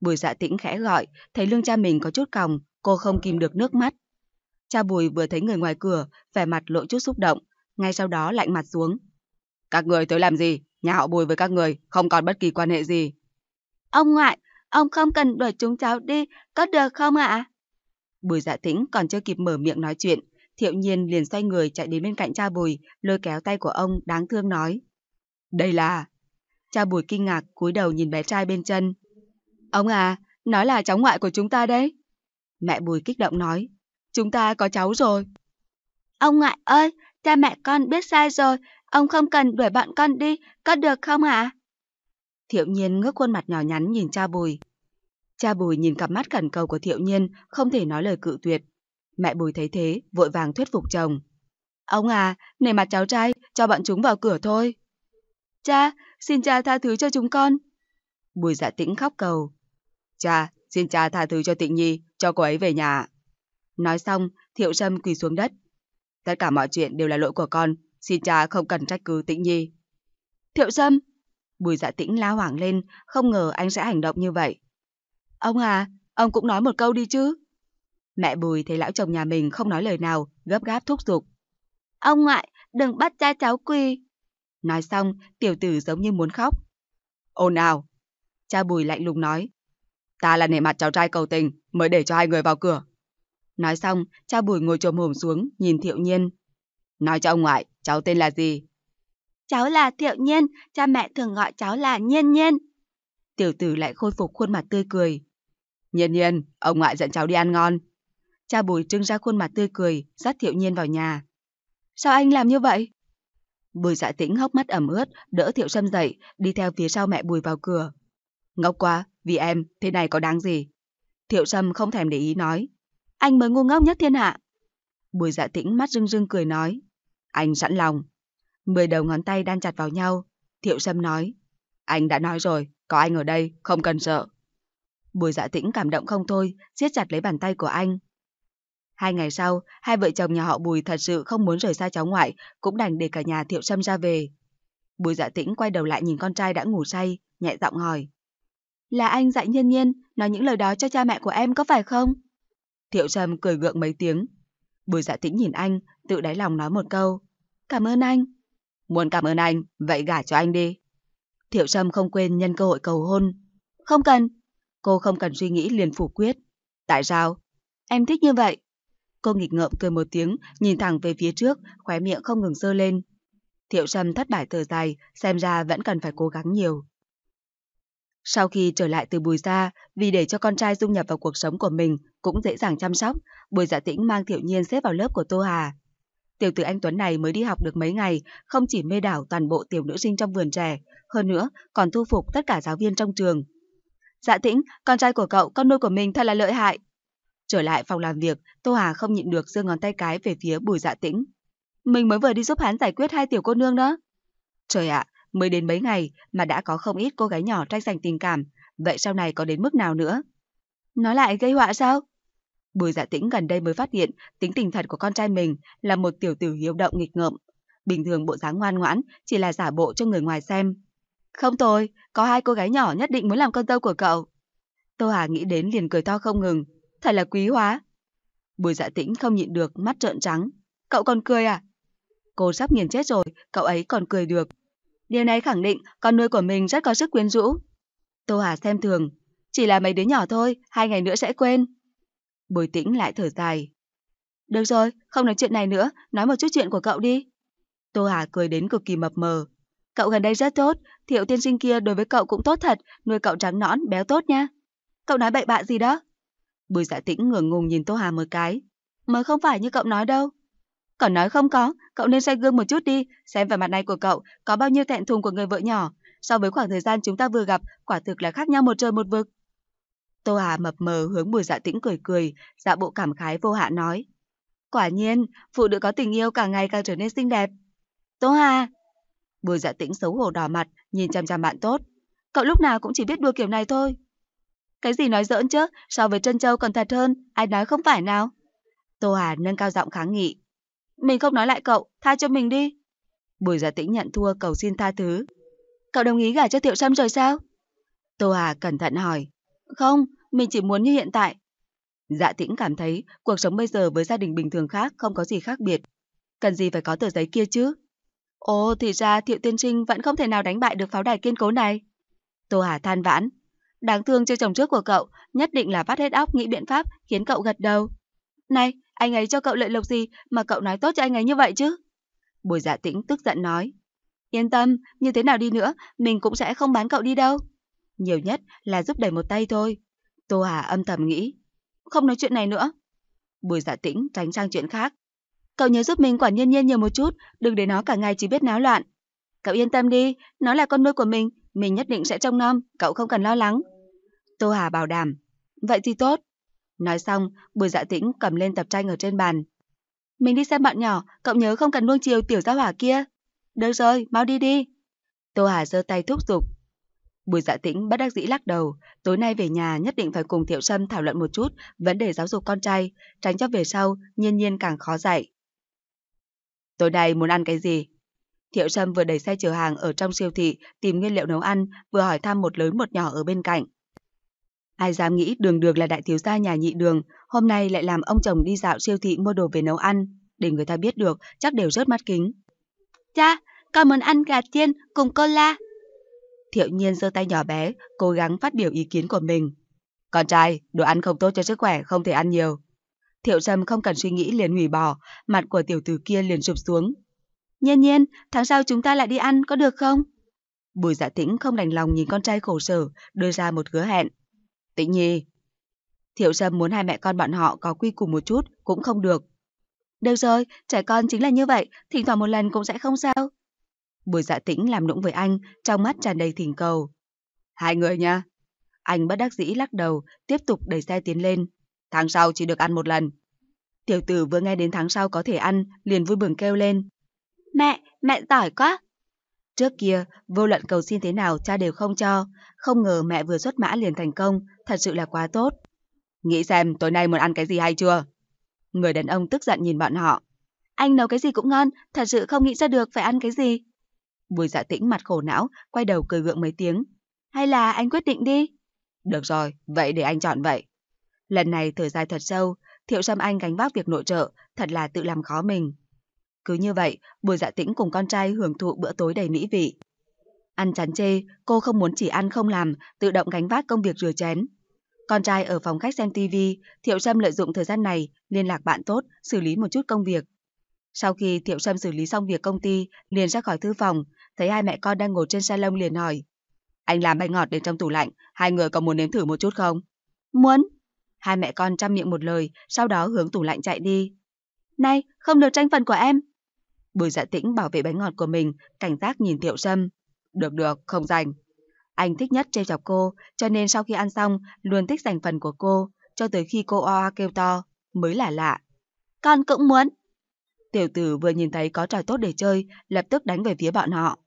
Bùi dạ tĩnh khẽ gọi, thấy lưng cha mình có chút còng, cô không kìm được nước mắt. Cha Bùi vừa thấy người ngoài cửa, vẻ mặt lộ chút xúc động, ngay sau đó lạnh mặt xuống. Các người tới làm gì? Nhà họ Bùi với các người không còn bất kỳ quan hệ gì. Ông ngoại, ông không cần đuổi chúng cháu đi, có được không ạ? À? Bùi dạ tĩnh còn chưa kịp mở miệng nói chuyện, thiệu nhiên liền xoay người chạy đến bên cạnh cha bùi, lôi kéo tay của ông đáng thương nói. Đây là... Cha bùi kinh ngạc cúi đầu nhìn bé trai bên chân. Ông à, nói là cháu ngoại của chúng ta đấy. Mẹ bùi kích động nói, chúng ta có cháu rồi. Ông ngoại ơi, cha mẹ con biết sai rồi, ông không cần đuổi bạn con đi, có được không ạ? À? Thiệu nhiên ngước khuôn mặt nhỏ nhắn nhìn cha bùi, Cha Bùi nhìn cặp mắt khẩn cầu của Thiệu Nhiên, không thể nói lời cự tuyệt. Mẹ Bùi thấy thế, vội vàng thuyết phục chồng. Ông à, nề mặt cháu trai, cho bọn chúng vào cửa thôi. Cha, xin cha tha thứ cho chúng con. Bùi dạ tĩnh khóc cầu. Cha, xin cha tha thứ cho tịnh nhi, cho cô ấy về nhà. Nói xong, Thiệu Sâm quỳ xuống đất. Tất cả mọi chuyện đều là lỗi của con, xin cha không cần trách cứ Tịnh nhi. Thiệu Sâm! Bùi dạ tĩnh la hoảng lên, không ngờ anh sẽ hành động như vậy. Ông à, ông cũng nói một câu đi chứ. Mẹ Bùi thấy lão chồng nhà mình không nói lời nào, gấp gáp thúc giục. Ông ngoại, đừng bắt cha cháu quy. Nói xong, tiểu tử giống như muốn khóc. Ôn nào, Cha Bùi lạnh lùng nói. Ta là nể mặt cháu trai cầu tình, mới để cho hai người vào cửa. Nói xong, cha Bùi ngồi trồm hổm xuống, nhìn Thiệu Nhiên. Nói cho ông ngoại, cháu tên là gì? Cháu là Thiệu Nhiên, cha mẹ thường gọi cháu là Nhiên Nhiên. Tiểu tử lại khôi phục khuôn mặt tươi cười. Nhiên nhiên, ông ngoại dẫn cháu đi ăn ngon. Cha Bùi trưng ra khuôn mặt tươi cười, dắt Thiệu Nhiên vào nhà. Sao anh làm như vậy? Bùi dạ tĩnh hốc mắt ẩm ướt, đỡ Thiệu Sâm dậy, đi theo phía sau mẹ Bùi vào cửa. Ngốc quá, vì em, thế này có đáng gì? Thiệu Sâm không thèm để ý nói. Anh mới ngu ngốc nhất thiên hạ. Bùi dạ tĩnh mắt rưng rưng cười nói. Anh sẵn lòng. Mười đầu ngón tay đan chặt vào nhau. Thiệu Sâm nói. Anh đã nói rồi, có anh ở đây, không cần sợ. Bùi dạ tĩnh cảm động không thôi, siết chặt lấy bàn tay của anh. Hai ngày sau, hai vợ chồng nhà họ Bùi thật sự không muốn rời xa cháu ngoại, cũng đành để cả nhà Thiệu Sâm ra về. Bùi dạ tĩnh quay đầu lại nhìn con trai đã ngủ say, nhẹ giọng hỏi. Là anh dạy Nhiên nhiên, nói những lời đó cho cha mẹ của em có phải không? Thiệu Sâm cười gượng mấy tiếng. Bùi dạ tĩnh nhìn anh, tự đáy lòng nói một câu. Cảm ơn anh. Muốn cảm ơn anh, vậy gả cho anh đi. Thiệu Sâm không quên nhân cơ hội cầu hôn. Không cần, Cô không cần suy nghĩ liền phủ quyết. Tại sao? Em thích như vậy. Cô nghịch ngợm cười một tiếng, nhìn thẳng về phía trước, khóe miệng không ngừng dơ lên. Thiệu Sâm thất bại thở dài, xem ra vẫn cần phải cố gắng nhiều. Sau khi trở lại từ Bùi Gia, vì để cho con trai dung nhập vào cuộc sống của mình cũng dễ dàng chăm sóc, Bùi Dạ Tĩnh mang Thiệu Nhiên xếp vào lớp của Tô Hà. Tiểu tử anh Tuấn này mới đi học được mấy ngày, không chỉ mê đảo toàn bộ tiểu nữ sinh trong vườn trẻ, hơn nữa còn thu phục tất cả giáo viên trong trường, Dạ Tĩnh, con trai của cậu, con nuôi của mình thật là lợi hại. Trở lại phòng làm việc, Tô Hà không nhịn được giơ ngón tay cái về phía Bùi Dạ Tĩnh. Mình mới vừa đi giúp hắn giải quyết hai tiểu cô nương đó. Trời ạ, mới đến mấy ngày mà đã có không ít cô gái nhỏ tranh giành tình cảm, vậy sau này có đến mức nào nữa? Nó lại gây họa sao? Bùi Dạ Tĩnh gần đây mới phát hiện tính tình thật của con trai mình là một tiểu tử hiếu động nghịch ngợm. Bình thường bộ dáng ngoan ngoãn chỉ là giả bộ cho người ngoài xem, không tôi, có hai cô gái nhỏ nhất định muốn làm con dâu của cậu. Tô Hà nghĩ đến liền cười to không ngừng, thật là quý hóa. Bùi dạ tĩnh không nhịn được, mắt trợn trắng. Cậu còn cười à? Cô sắp nghiền chết rồi, cậu ấy còn cười được. Điều này khẳng định con nuôi của mình rất có sức quyến rũ. Tô Hà xem thường, chỉ là mấy đứa nhỏ thôi, hai ngày nữa sẽ quên. Bùi tĩnh lại thở dài. Được rồi, không nói chuyện này nữa, nói một chút chuyện của cậu đi. Tô Hà cười đến cực kỳ mập mờ. Cậu gần đây rất tốt, Thiệu tiên sinh kia đối với cậu cũng tốt thật, nuôi cậu trắng nõn, béo tốt nha. Cậu nói bậy bạ gì đó? Bùi dạ tĩnh ngửa ngùng nhìn Tô Hà một cái. Mới không phải như cậu nói đâu. Còn nói không có, cậu nên xoay gương một chút đi, xem vào mặt này của cậu có bao nhiêu thẹn thùng của người vợ nhỏ. So với khoảng thời gian chúng ta vừa gặp, quả thực là khác nhau một trời một vực. Tô Hà mập mờ hướng bùi dạ tĩnh cười cười, dạ bộ cảm khái vô hạn nói. Quả nhiên, phụ nữ có tình yêu càng ngày càng trở nên xinh đẹp. Tô Hà, Bùi dạ tĩnh xấu hổ đỏ mặt, nhìn chăm chăm bạn tốt. Cậu lúc nào cũng chỉ biết đua kiểu này thôi. Cái gì nói giỡn chứ, so với Trân Châu còn thật hơn, ai nói không phải nào. Tô Hà nâng cao giọng kháng nghị. Mình không nói lại cậu, tha cho mình đi. Bùi dạ tĩnh nhận thua cầu xin tha thứ. Cậu đồng ý gả cho Thiệu Sâm rồi sao? Tô Hà cẩn thận hỏi. Không, mình chỉ muốn như hiện tại. Dạ tĩnh cảm thấy cuộc sống bây giờ với gia đình bình thường khác không có gì khác biệt. Cần gì phải có tờ giấy kia chứ? Ồ, thì ra Thiệu Tiên Trinh vẫn không thể nào đánh bại được pháo đài kiên cố này. Tô Hà than vãn. Đáng thương cho chồng trước của cậu, nhất định là vắt hết óc nghĩ biện pháp khiến cậu gật đầu. Này, anh ấy cho cậu lợi lộc gì mà cậu nói tốt cho anh ấy như vậy chứ? Bùi giả dạ tĩnh tức giận nói. Yên tâm, như thế nào đi nữa, mình cũng sẽ không bán cậu đi đâu. Nhiều nhất là giúp đẩy một tay thôi. Tô Hà âm thầm nghĩ. Không nói chuyện này nữa. Bùi giả dạ tĩnh tránh sang chuyện khác. Cậu nhớ giúp mình quản nhiên nhiên nhiều một chút, đừng để nó cả ngày chỉ biết náo loạn. Cậu yên tâm đi, nó là con nuôi của mình, mình nhất định sẽ trông nom, cậu không cần lo lắng. Tô Hà bảo đảm. Vậy thì tốt. Nói xong, Bùi Dạ Tĩnh cầm lên tập tranh ở trên bàn. Mình đi xem bạn nhỏ, cậu nhớ không cần nuông chiều tiểu gia hỏa kia. Được rồi, mau đi đi. Tô Hà giơ tay thúc giục. Bùi Dạ Tĩnh bất đắc dĩ lắc đầu, tối nay về nhà nhất định phải cùng Thiệu Sâm thảo luận một chút vấn đề giáo dục con trai, tránh cho về sau nhiên nhiên càng khó dạy. Tối nay muốn ăn cái gì? Thiệu Sâm vừa đẩy xe chở hàng ở trong siêu thị tìm nguyên liệu nấu ăn, vừa hỏi thăm một lớn một nhỏ ở bên cạnh. Ai dám nghĩ đường đường là đại thiếu gia nhà nhị đường, hôm nay lại làm ông chồng đi dạo siêu thị mua đồ về nấu ăn, để người ta biết được chắc đều rớt mắt kính. Cha, con muốn ăn gà chiên cùng cola. Thiệu nhiên giơ tay nhỏ bé, cố gắng phát biểu ý kiến của mình. Con trai, đồ ăn không tốt cho sức khỏe, không thể ăn nhiều, Thiệu Trầm không cần suy nghĩ liền hủy bỏ, mặt của tiểu tử kia liền sụp xuống. Nhiên nhiên, tháng sau chúng ta lại đi ăn có được không? Bùi dạ tĩnh không đành lòng nhìn con trai khổ sở, đưa ra một hứa hẹn. Tĩnh nhi. Thiệu Trầm muốn hai mẹ con bọn họ có quy củ một chút cũng không được. Được rồi, trẻ con chính là như vậy, thỉnh thoảng một lần cũng sẽ không sao. Bùi dạ tĩnh làm nũng với anh, trong mắt tràn đầy thỉnh cầu. Hai người nha. Anh bất đắc dĩ lắc đầu, tiếp tục đẩy xe tiến lên tháng sau chỉ được ăn một lần. Tiểu tử vừa nghe đến tháng sau có thể ăn, liền vui mừng kêu lên. Mẹ, mẹ giỏi quá! Trước kia, vô luận cầu xin thế nào cha đều không cho, không ngờ mẹ vừa xuất mã liền thành công, thật sự là quá tốt. Nghĩ xem tối nay muốn ăn cái gì hay chưa? Người đàn ông tức giận nhìn bọn họ. Anh nấu cái gì cũng ngon, thật sự không nghĩ ra được phải ăn cái gì. Bùi dạ tĩnh mặt khổ não, quay đầu cười gượng mấy tiếng. Hay là anh quyết định đi? Được rồi, vậy để anh chọn vậy. Lần này thở dài thật sâu, Thiệu Sâm Anh gánh vác việc nội trợ, thật là tự làm khó mình. Cứ như vậy, buổi Dạ Tĩnh cùng con trai hưởng thụ bữa tối đầy mỹ vị. Ăn chán chê, cô không muốn chỉ ăn không làm, tự động gánh vác công việc rửa chén. Con trai ở phòng khách xem tivi, Thiệu Sâm lợi dụng thời gian này liên lạc bạn tốt, xử lý một chút công việc. Sau khi Thiệu Sâm xử lý xong việc công ty, liền ra khỏi thư phòng, thấy hai mẹ con đang ngồi trên salon liền hỏi. Anh làm bánh ngọt để trong tủ lạnh, hai người có muốn nếm thử một chút không? Muốn, Hai mẹ con chăm miệng một lời, sau đó hướng tủ lạnh chạy đi. Này, không được tranh phần của em. Bùi dạ tĩnh bảo vệ bánh ngọt của mình, cảnh giác nhìn Thiệu Sâm. Được được, không dành. Anh thích nhất trêu chọc cô, cho nên sau khi ăn xong, luôn thích giành phần của cô, cho tới khi cô oa kêu to, mới là lạ. Con cũng muốn. Tiểu tử vừa nhìn thấy có trò tốt để chơi, lập tức đánh về phía bọn họ.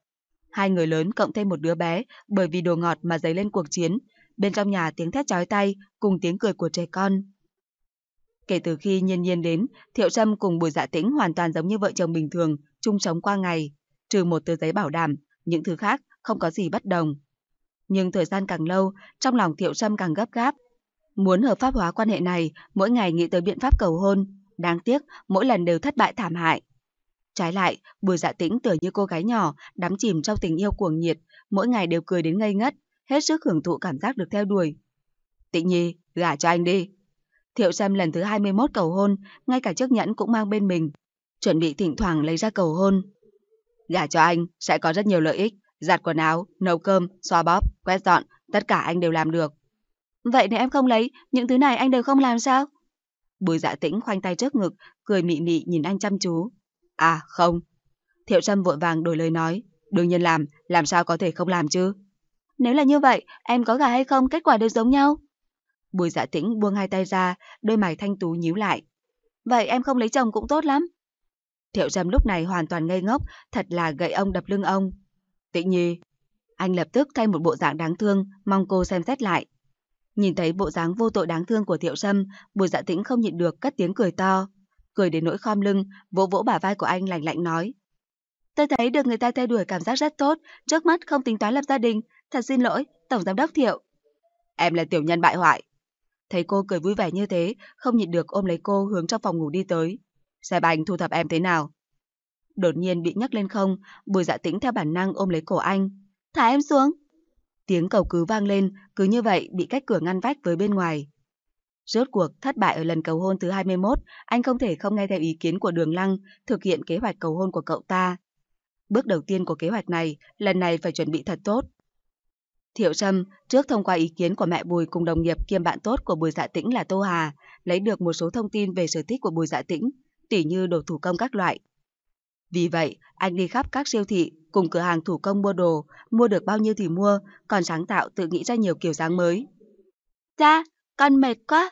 Hai người lớn cộng thêm một đứa bé, bởi vì đồ ngọt mà dấy lên cuộc chiến, bên trong nhà tiếng thét chói tay cùng tiếng cười của trẻ con. Kể từ khi Nhiên Nhiên đến, Thiệu Trâm cùng Bùi Dạ Tĩnh hoàn toàn giống như vợ chồng bình thường, chung sống qua ngày, trừ một tờ giấy bảo đảm, những thứ khác không có gì bất đồng. Nhưng thời gian càng lâu, trong lòng Thiệu Trâm càng gấp gáp. Muốn hợp pháp hóa quan hệ này, mỗi ngày nghĩ tới biện pháp cầu hôn, đáng tiếc mỗi lần đều thất bại thảm hại. Trái lại, Bùi Dạ Tĩnh tưởng như cô gái nhỏ, đắm chìm trong tình yêu cuồng nhiệt, mỗi ngày đều cười đến ngây ngất, hết sức hưởng thụ cảm giác được theo đuổi. Tịnh Nhi, gả cho anh đi. Thiệu Sam lần thứ 21 cầu hôn, ngay cả chiếc nhẫn cũng mang bên mình, chuẩn bị thỉnh thoảng lấy ra cầu hôn. Gả cho anh sẽ có rất nhiều lợi ích, giặt quần áo, nấu cơm, xoa bóp, quét dọn, tất cả anh đều làm được. Vậy nếu em không lấy, những thứ này anh đều không làm sao? Bùi dạ tĩnh khoanh tay trước ngực, cười mị mị nhìn anh chăm chú. À, không. Thiệu Trâm vội vàng đổi lời nói. Đương nhiên làm, làm sao có thể không làm chứ? Nếu là như vậy, em có gà hay không kết quả đều giống nhau. Bùi dạ tĩnh buông hai tay ra, đôi mày thanh tú nhíu lại. Vậy em không lấy chồng cũng tốt lắm. Thiệu Trầm lúc này hoàn toàn ngây ngốc, thật là gậy ông đập lưng ông. Tịnh Nhi, anh lập tức thay một bộ dạng đáng thương, mong cô xem xét lại. Nhìn thấy bộ dáng vô tội đáng thương của Thiệu Trầm, Bùi Dạ Tĩnh không nhịn được cất tiếng cười to, cười đến nỗi khom lưng, vỗ vỗ bả vai của anh lạnh lạnh nói: "Tôi thấy được người ta theo đuổi cảm giác rất tốt, trước mắt không tính toán lập gia đình, Thật xin lỗi, Tổng Giám đốc Thiệu. Em là tiểu nhân bại hoại. Thấy cô cười vui vẻ như thế, không nhịn được ôm lấy cô hướng trong phòng ngủ đi tới. Xem anh thu thập em thế nào? Đột nhiên bị nhắc lên không, bùi dạ tĩnh theo bản năng ôm lấy cổ anh. Thả em xuống. Tiếng cầu cứu vang lên, cứ như vậy bị cách cửa ngăn vách với bên ngoài. Rốt cuộc thất bại ở lần cầu hôn thứ 21, anh không thể không nghe theo ý kiến của Đường Lăng, thực hiện kế hoạch cầu hôn của cậu ta. Bước đầu tiên của kế hoạch này, lần này phải chuẩn bị thật tốt, Thiệu Trâm trước thông qua ý kiến của mẹ Bùi cùng đồng nghiệp kiêm bạn tốt của Bùi Dạ Tĩnh là Tô Hà, lấy được một số thông tin về sở thích của Bùi Dạ Tĩnh, tỉ như đồ thủ công các loại. Vì vậy, anh đi khắp các siêu thị cùng cửa hàng thủ công mua đồ, mua được bao nhiêu thì mua, còn sáng tạo tự nghĩ ra nhiều kiểu dáng mới. Cha, con mệt quá.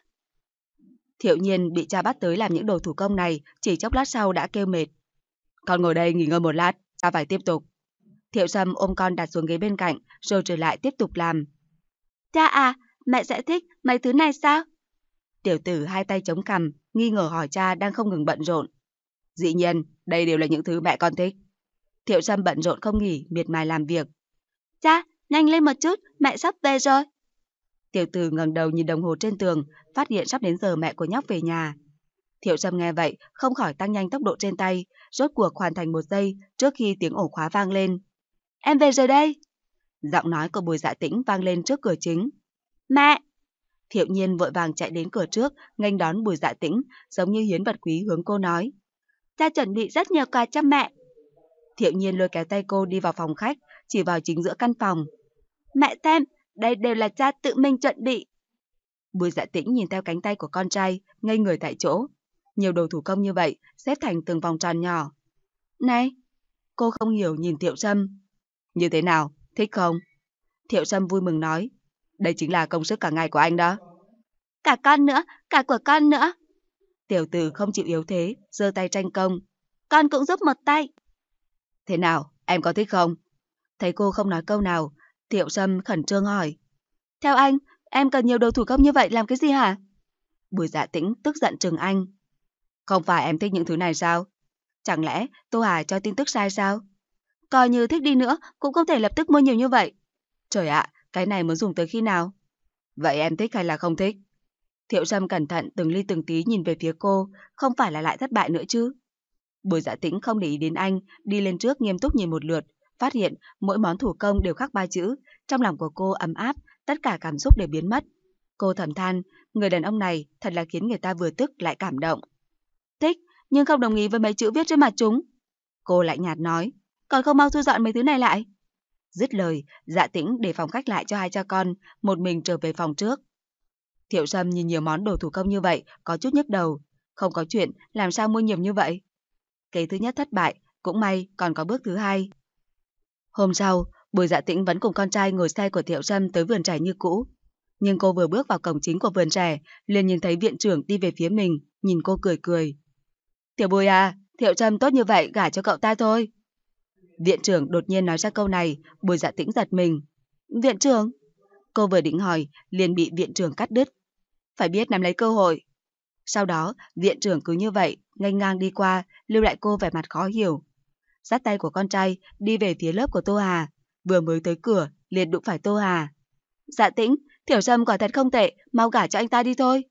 Thiệu nhiên bị cha bắt tới làm những đồ thủ công này, chỉ chốc lát sau đã kêu mệt. Con ngồi đây nghỉ ngơi một lát, cha phải tiếp tục. Thiệu Sâm ôm con đặt xuống ghế bên cạnh, rồi trở lại tiếp tục làm. Cha à, mẹ sẽ thích mấy thứ này sao? Tiểu tử hai tay chống cằm, nghi ngờ hỏi cha đang không ngừng bận rộn. Dĩ nhiên, đây đều là những thứ mẹ con thích. Thiệu Sâm bận rộn không nghỉ, miệt mài làm việc. Cha, nhanh lên một chút, mẹ sắp về rồi. Tiểu tử ngẩng đầu nhìn đồng hồ trên tường, phát hiện sắp đến giờ mẹ của nhóc về nhà. Thiệu Sâm nghe vậy, không khỏi tăng nhanh tốc độ trên tay, rốt cuộc hoàn thành một giây trước khi tiếng ổ khóa vang lên em về rồi đây. Giọng nói của bùi dạ tĩnh vang lên trước cửa chính. Mẹ! Thiệu nhiên vội vàng chạy đến cửa trước, nghênh đón bùi dạ tĩnh, giống như hiến vật quý hướng cô nói. Cha chuẩn bị rất nhiều quà cho mẹ. Thiệu nhiên lôi kéo tay cô đi vào phòng khách, chỉ vào chính giữa căn phòng. Mẹ xem, đây đều là cha tự mình chuẩn bị. Bùi dạ tĩnh nhìn theo cánh tay của con trai, ngây người tại chỗ. Nhiều đồ thủ công như vậy, xếp thành từng vòng tròn nhỏ. Này! Cô không hiểu nhìn Thiệu Trâm, như thế nào, thích không? Thiệu Sâm vui mừng nói. Đây chính là công sức cả ngày của anh đó. Cả con nữa, cả của con nữa. Tiểu tử không chịu yếu thế, giơ tay tranh công. Con cũng giúp một tay. Thế nào, em có thích không? Thấy cô không nói câu nào, Thiệu Sâm khẩn trương hỏi. Theo anh, em cần nhiều đồ thủ công như vậy làm cái gì hả? Bùi dạ tĩnh tức giận trừng anh. Không phải em thích những thứ này sao? Chẳng lẽ Tô Hà cho tin tức sai sao? coi như thích đi nữa cũng không thể lập tức mua nhiều như vậy. Trời ạ, cái này muốn dùng tới khi nào? Vậy em thích hay là không thích? Thiệu Trâm cẩn thận từng ly từng tí nhìn về phía cô, không phải là lại thất bại nữa chứ. Bùi dạ tĩnh không để ý đến anh, đi lên trước nghiêm túc nhìn một lượt, phát hiện mỗi món thủ công đều khắc ba chữ, trong lòng của cô ấm áp, tất cả cảm xúc đều biến mất. Cô thầm than, người đàn ông này thật là khiến người ta vừa tức lại cảm động. Thích, nhưng không đồng ý với mấy chữ viết trên mặt chúng. Cô lại nhạt nói, còn không mau thu dọn mấy thứ này lại. Dứt lời, dạ tĩnh để phòng khách lại cho hai cha con, một mình trở về phòng trước. Thiệu Sâm nhìn nhiều món đồ thủ công như vậy, có chút nhức đầu. Không có chuyện, làm sao mua nhiều như vậy? Cái thứ nhất thất bại, cũng may còn có bước thứ hai. Hôm sau, Bùi Dạ Tĩnh vẫn cùng con trai ngồi xe của Thiệu Sâm tới vườn trẻ như cũ. Nhưng cô vừa bước vào cổng chính của vườn trẻ, liền nhìn thấy viện trưởng đi về phía mình, nhìn cô cười cười. Tiểu Bùi à, Thiệu Trâm tốt như vậy gả cho cậu ta thôi. Viện trưởng đột nhiên nói ra câu này, bùi dạ tĩnh giật mình. Viện trưởng? Cô vừa định hỏi, liền bị viện trưởng cắt đứt. Phải biết nắm lấy cơ hội. Sau đó, viện trưởng cứ như vậy, ngang ngang đi qua, lưu lại cô vẻ mặt khó hiểu. Dắt tay của con trai, đi về phía lớp của Tô Hà. Vừa mới tới cửa, liền đụng phải Tô Hà. Dạ tĩnh, Tiểu Sâm quả thật không tệ, mau gả cho anh ta đi thôi.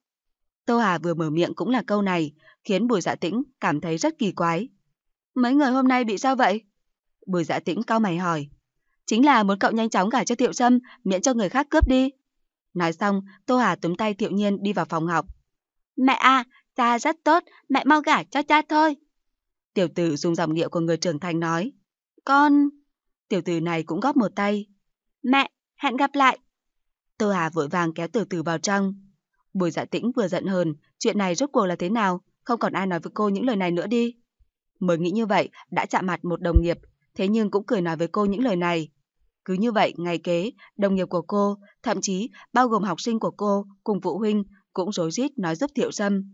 Tô Hà vừa mở miệng cũng là câu này, khiến Bùi Dạ Tĩnh cảm thấy rất kỳ quái. Mấy người hôm nay bị sao vậy? Bùi dạ tĩnh cao mày hỏi. Chính là muốn cậu nhanh chóng gả cho Thiệu Trâm, miễn cho người khác cướp đi. Nói xong, Tô Hà túm tay Thiệu Nhiên đi vào phòng học. Mẹ à, cha rất tốt, mẹ mau gả cho cha thôi. Tiểu tử dùng giọng điệu của người trưởng thành nói. Con... Tiểu tử này cũng góp một tay. Mẹ, hẹn gặp lại. Tô Hà vội vàng kéo tiểu tử vào trong. Bùi dạ tĩnh vừa giận hơn chuyện này rốt cuộc là thế nào, không còn ai nói với cô những lời này nữa đi. Mới nghĩ như vậy, đã chạm mặt một đồng nghiệp thế nhưng cũng cười nói với cô những lời này. Cứ như vậy, ngày kế, đồng nghiệp của cô, thậm chí bao gồm học sinh của cô cùng phụ huynh cũng rối rít nói giúp Tiểu Sâm.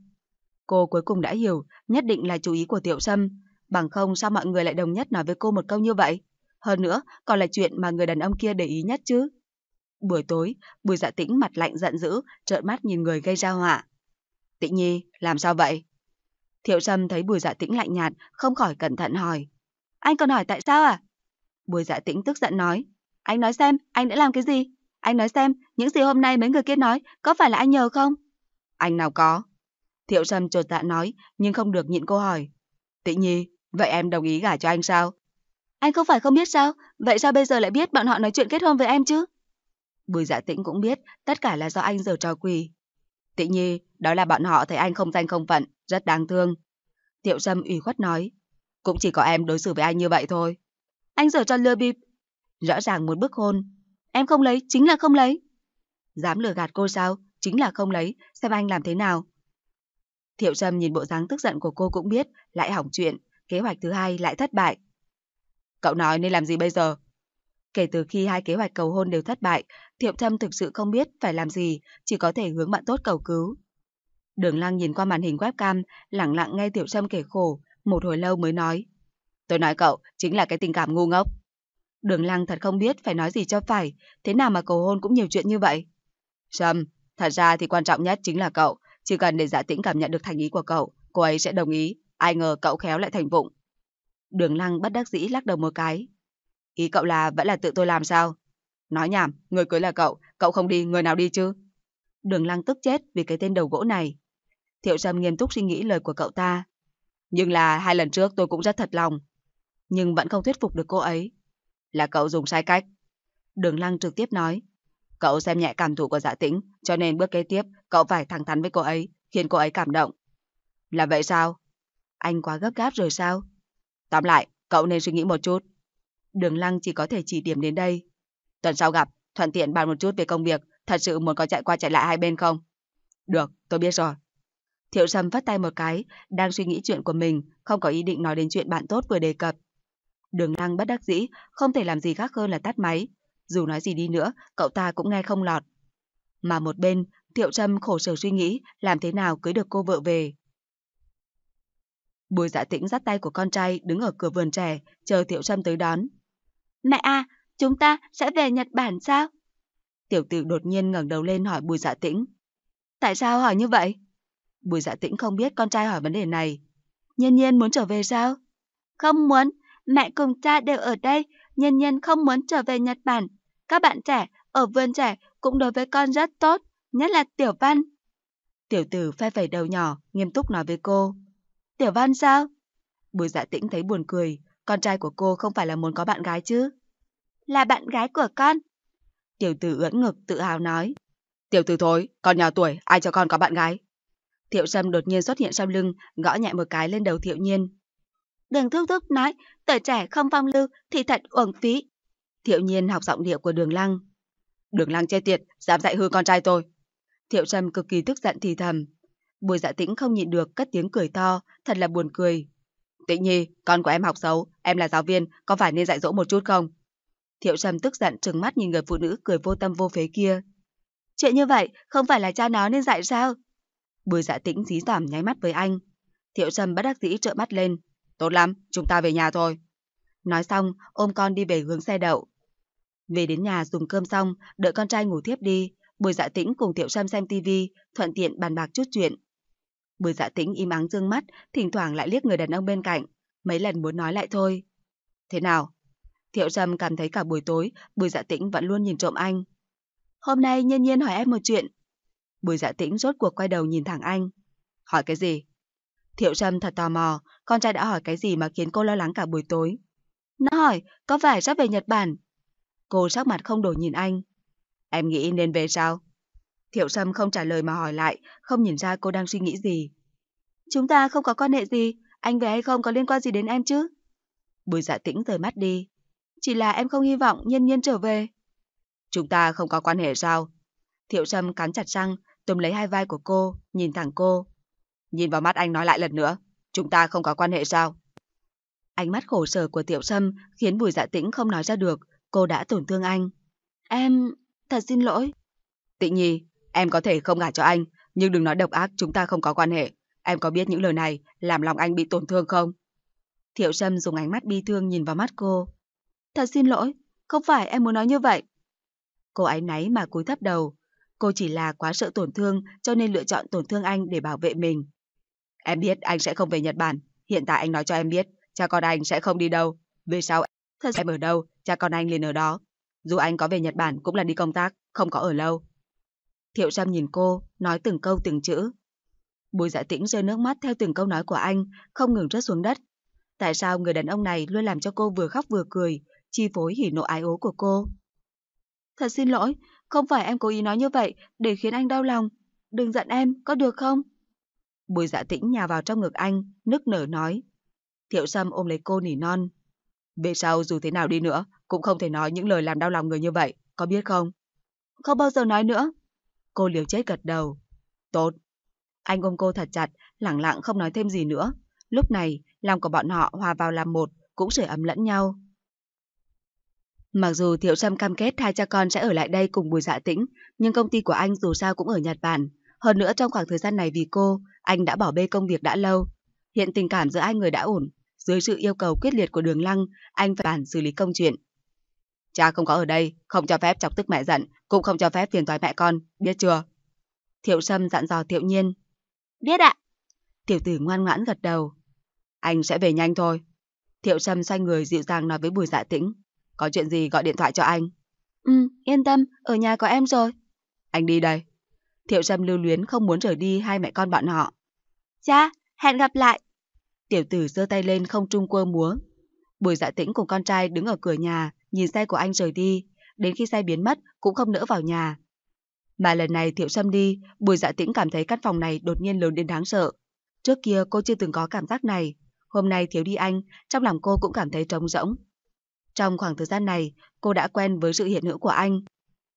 Cô cuối cùng đã hiểu, nhất định là chú ý của Tiểu Sâm. Bằng không sao mọi người lại đồng nhất nói với cô một câu như vậy? Hơn nữa, còn là chuyện mà người đàn ông kia để ý nhất chứ. Buổi tối, Bùi Dạ Tĩnh mặt lạnh giận dữ, trợn mắt nhìn người gây ra họa. Tĩnh Nhi, làm sao vậy? Thiệu Sâm thấy Bùi Dạ Tĩnh lạnh nhạt, không khỏi cẩn thận hỏi. Anh còn hỏi tại sao à? Bùi dạ tĩnh tức giận nói. Anh nói xem, anh đã làm cái gì? Anh nói xem, những gì hôm nay mấy người kia nói có phải là anh nhờ không? Anh nào có. Thiệu Sâm trột dạ nói, nhưng không được nhịn cô hỏi. Tĩnh nhi, vậy em đồng ý gả cho anh sao? Anh không phải không biết sao, vậy sao bây giờ lại biết bọn họ nói chuyện kết hôn với em chứ? Bùi dạ tĩnh cũng biết, tất cả là do anh giờ trò quỳ. Tĩnh nhi, đó là bọn họ thấy anh không danh không phận, rất đáng thương. Tiệu Sâm ủy khuất nói, cũng chỉ có em đối xử với anh như vậy thôi. Anh giờ cho lừa bịp. Rõ ràng muốn bức hôn. Em không lấy, chính là không lấy. Dám lừa gạt cô sao? Chính là không lấy, xem anh làm thế nào. Thiệu Trâm nhìn bộ dáng tức giận của cô cũng biết, lại hỏng chuyện, kế hoạch thứ hai lại thất bại. Cậu nói nên làm gì bây giờ? Kể từ khi hai kế hoạch cầu hôn đều thất bại, Thiệu Trâm thực sự không biết phải làm gì, chỉ có thể hướng bạn tốt cầu cứu. Đường Lăng nhìn qua màn hình webcam, lặng lặng nghe Tiểu Trâm kể khổ, một hồi lâu mới nói. Tôi nói cậu, chính là cái tình cảm ngu ngốc. Đường lăng thật không biết phải nói gì cho phải, thế nào mà cầu hôn cũng nhiều chuyện như vậy. Trâm, thật ra thì quan trọng nhất chính là cậu, chỉ cần để giả dạ tĩnh cảm nhận được thành ý của cậu, cô ấy sẽ đồng ý, ai ngờ cậu khéo lại thành vụng. Đường lăng bất đắc dĩ lắc đầu một cái. Ý cậu là vẫn là tự tôi làm sao? Nói nhảm, người cưới là cậu, cậu không đi, người nào đi chứ? Đường lăng tức chết vì cái tên đầu gỗ này. Thiệu Trâm nghiêm túc suy nghĩ lời của cậu ta, nhưng là hai lần trước tôi cũng rất thật lòng. Nhưng vẫn không thuyết phục được cô ấy. Là cậu dùng sai cách. Đường lăng trực tiếp nói. Cậu xem nhẹ cảm thụ của dạ tĩnh, cho nên bước kế tiếp cậu phải thẳng thắn với cô ấy, khiến cô ấy cảm động. Là vậy sao? Anh quá gấp gáp rồi sao? Tóm lại, cậu nên suy nghĩ một chút. Đường lăng chỉ có thể chỉ điểm đến đây. Tuần sau gặp, thuận tiện bàn một chút về công việc, thật sự muốn có chạy qua chạy lại hai bên không? Được, tôi biết rồi. Thiệu Sâm vắt tay một cái, đang suy nghĩ chuyện của mình, không có ý định nói đến chuyện bạn tốt vừa đề cập. Đường Lăng bất đắc dĩ, không thể làm gì khác hơn là tắt máy. Dù nói gì đi nữa, cậu ta cũng nghe không lọt. Mà một bên, Thiệu Trâm khổ sở suy nghĩ làm thế nào cưới được cô vợ về. Bùi dạ tĩnh dắt tay của con trai đứng ở cửa vườn trẻ, chờ Thiệu Trâm tới đón. Mẹ à, chúng ta sẽ về Nhật Bản sao? Tiểu tử đột nhiên ngẩng đầu lên hỏi bùi dạ tĩnh. Tại sao hỏi như vậy? Bùi dạ tĩnh không biết con trai hỏi vấn đề này. Nhân nhiên muốn trở về sao? Không muốn, mẹ cùng cha đều ở đây, Nhân nhiên không muốn trở về Nhật Bản. Các bạn trẻ ở vườn trẻ cũng đối với con rất tốt, nhất là Tiểu Văn. Tiểu tử phe phẩy đầu nhỏ, nghiêm túc nói với cô. Tiểu Văn sao? Bùi dạ tĩnh thấy buồn cười, con trai của cô không phải là muốn có bạn gái chứ? Là bạn gái của con. Tiểu tử ưỡn ngực tự hào nói. Tiểu tử thối, con nhỏ tuổi, ai cho con có bạn gái? Thiệu Sâm đột nhiên xuất hiện sau lưng, gõ nhẹ một cái lên đầu Thiệu Nhiên. Đường thúc thúc nói, tuổi trẻ không phong lưu thì thật uổng phí. Thiệu Nhiên học giọng điệu của Đường Lăng. Đường Lăng chê tiệt, dám dạy hư con trai tôi. Thiệu Sâm cực kỳ tức giận thì thầm. Bùi dạ tĩnh không nhịn được, cất tiếng cười to, thật là buồn cười. Tĩnh nhi, con của em học xấu, em là giáo viên, có phải nên dạy dỗ một chút không? Thiệu Sâm tức giận trừng mắt nhìn người phụ nữ cười vô tâm vô phế kia. Chuyện như vậy không phải là cha nó nên dạy sao? Bùi dạ tĩnh dí giảm nháy mắt với anh. Thiệu Trầm bất đắc dĩ trợn mắt lên. Tốt lắm, chúng ta về nhà thôi. Nói xong, ôm con đi về hướng xe đậu. Về đến nhà dùng cơm xong, đợi con trai ngủ thiếp đi. Bùi dạ tĩnh cùng Thiệu Trầm xem TV, thuận tiện bàn bạc chút chuyện. Bùi dạ tĩnh im ắng dương mắt, thỉnh thoảng lại liếc người đàn ông bên cạnh. Mấy lần muốn nói lại thôi. Thế nào? Thiệu Trầm cảm thấy cả buổi tối, bùi dạ tĩnh vẫn luôn nhìn trộm anh. Hôm nay nhiên nhiên hỏi em một chuyện, Bùi dạ tĩnh rốt cuộc quay đầu nhìn thẳng anh. Hỏi cái gì? Thiệu Trâm thật tò mò, con trai đã hỏi cái gì mà khiến cô lo lắng cả buổi tối. Nó hỏi, có phải sắp về Nhật Bản? Cô sắc mặt không đổi nhìn anh. Em nghĩ nên về sao? Thiệu Sâm không trả lời mà hỏi lại, không nhìn ra cô đang suy nghĩ gì. Chúng ta không có quan hệ gì, anh về hay không có liên quan gì đến em chứ? Bùi dạ tĩnh rời mắt đi. Chỉ là em không hy vọng nhân nhiên trở về. Chúng ta không có quan hệ sao? Thiệu Sâm cắn chặt răng, túm lấy hai vai của cô, nhìn thẳng cô. Nhìn vào mắt anh nói lại lần nữa, chúng ta không có quan hệ sao? Ánh mắt khổ sở của Tiểu Sâm khiến Bùi Dạ Tĩnh không nói ra được, cô đã tổn thương anh. Em, thật xin lỗi. Tịnh Nhi, em có thể không gả cho anh, nhưng đừng nói độc ác chúng ta không có quan hệ. Em có biết những lời này làm lòng anh bị tổn thương không? Thiệu Sâm dùng ánh mắt bi thương nhìn vào mắt cô. Thật xin lỗi, không phải em muốn nói như vậy. Cô ấy náy mà cúi thấp đầu, Cô chỉ là quá sợ tổn thương cho nên lựa chọn tổn thương anh để bảo vệ mình. Em biết anh sẽ không về Nhật Bản. Hiện tại anh nói cho em biết, cha con anh sẽ không đi đâu. Về sau, thật em ở đâu, cha con anh liền ở đó. Dù anh có về Nhật Bản cũng là đi công tác, không có ở lâu. Thiệu Sam nhìn cô, nói từng câu từng chữ. Bùi dạ tĩnh rơi nước mắt theo từng câu nói của anh, không ngừng rớt xuống đất. Tại sao người đàn ông này luôn làm cho cô vừa khóc vừa cười, chi phối hỉ nộ ái ố của cô? Thật xin lỗi, không phải em cố ý nói như vậy để khiến anh đau lòng. Đừng giận em, có được không? Bùi dạ tĩnh nhà vào trong ngực anh, nức nở nói. Thiệu Sâm ôm lấy cô nỉ non. Về sau dù thế nào đi nữa, cũng không thể nói những lời làm đau lòng người như vậy, có biết không? Không bao giờ nói nữa. Cô liều chết gật đầu. Tốt. Anh ôm cô thật chặt, lặng lặng không nói thêm gì nữa. Lúc này, lòng của bọn họ hòa vào làm một, cũng sưởi ấm lẫn nhau. Mặc dù Thiệu Trâm cam kết hai cha con sẽ ở lại đây cùng Bùi Dạ Tĩnh, nhưng công ty của anh dù sao cũng ở Nhật Bản. Hơn nữa trong khoảng thời gian này vì cô, anh đã bỏ bê công việc đã lâu. Hiện tình cảm giữa hai người đã ổn. Dưới sự yêu cầu quyết liệt của Đường Lăng, anh phải bản xử lý công chuyện. Cha không có ở đây, không cho phép chọc tức mẹ giận, cũng không cho phép phiền toái mẹ con, biết chưa? Thiệu Sâm dặn dò Thiệu Nhiên. Biết ạ. Tiểu tử ngoan ngoãn gật đầu. Anh sẽ về nhanh thôi. Thiệu Sâm xoay người dịu dàng nói với Bùi Dạ Tĩnh. Có chuyện gì gọi điện thoại cho anh. Ừ, yên tâm, ở nhà có em rồi. Anh đi đây. Thiệu Trâm lưu luyến không muốn rời đi hai mẹ con bọn họ. Cha, dạ, hẹn gặp lại. Tiểu tử giơ tay lên không trung quơ múa. Bùi dạ tĩnh cùng con trai đứng ở cửa nhà, nhìn xe của anh rời đi. Đến khi xe biến mất, cũng không nỡ vào nhà. Mà lần này Thiệu Trâm đi, bùi dạ tĩnh cảm thấy căn phòng này đột nhiên lớn đến đáng sợ. Trước kia cô chưa từng có cảm giác này. Hôm nay thiếu đi anh, trong lòng cô cũng cảm thấy trống rỗng, trong khoảng thời gian này, cô đã quen với sự hiện hữu của anh.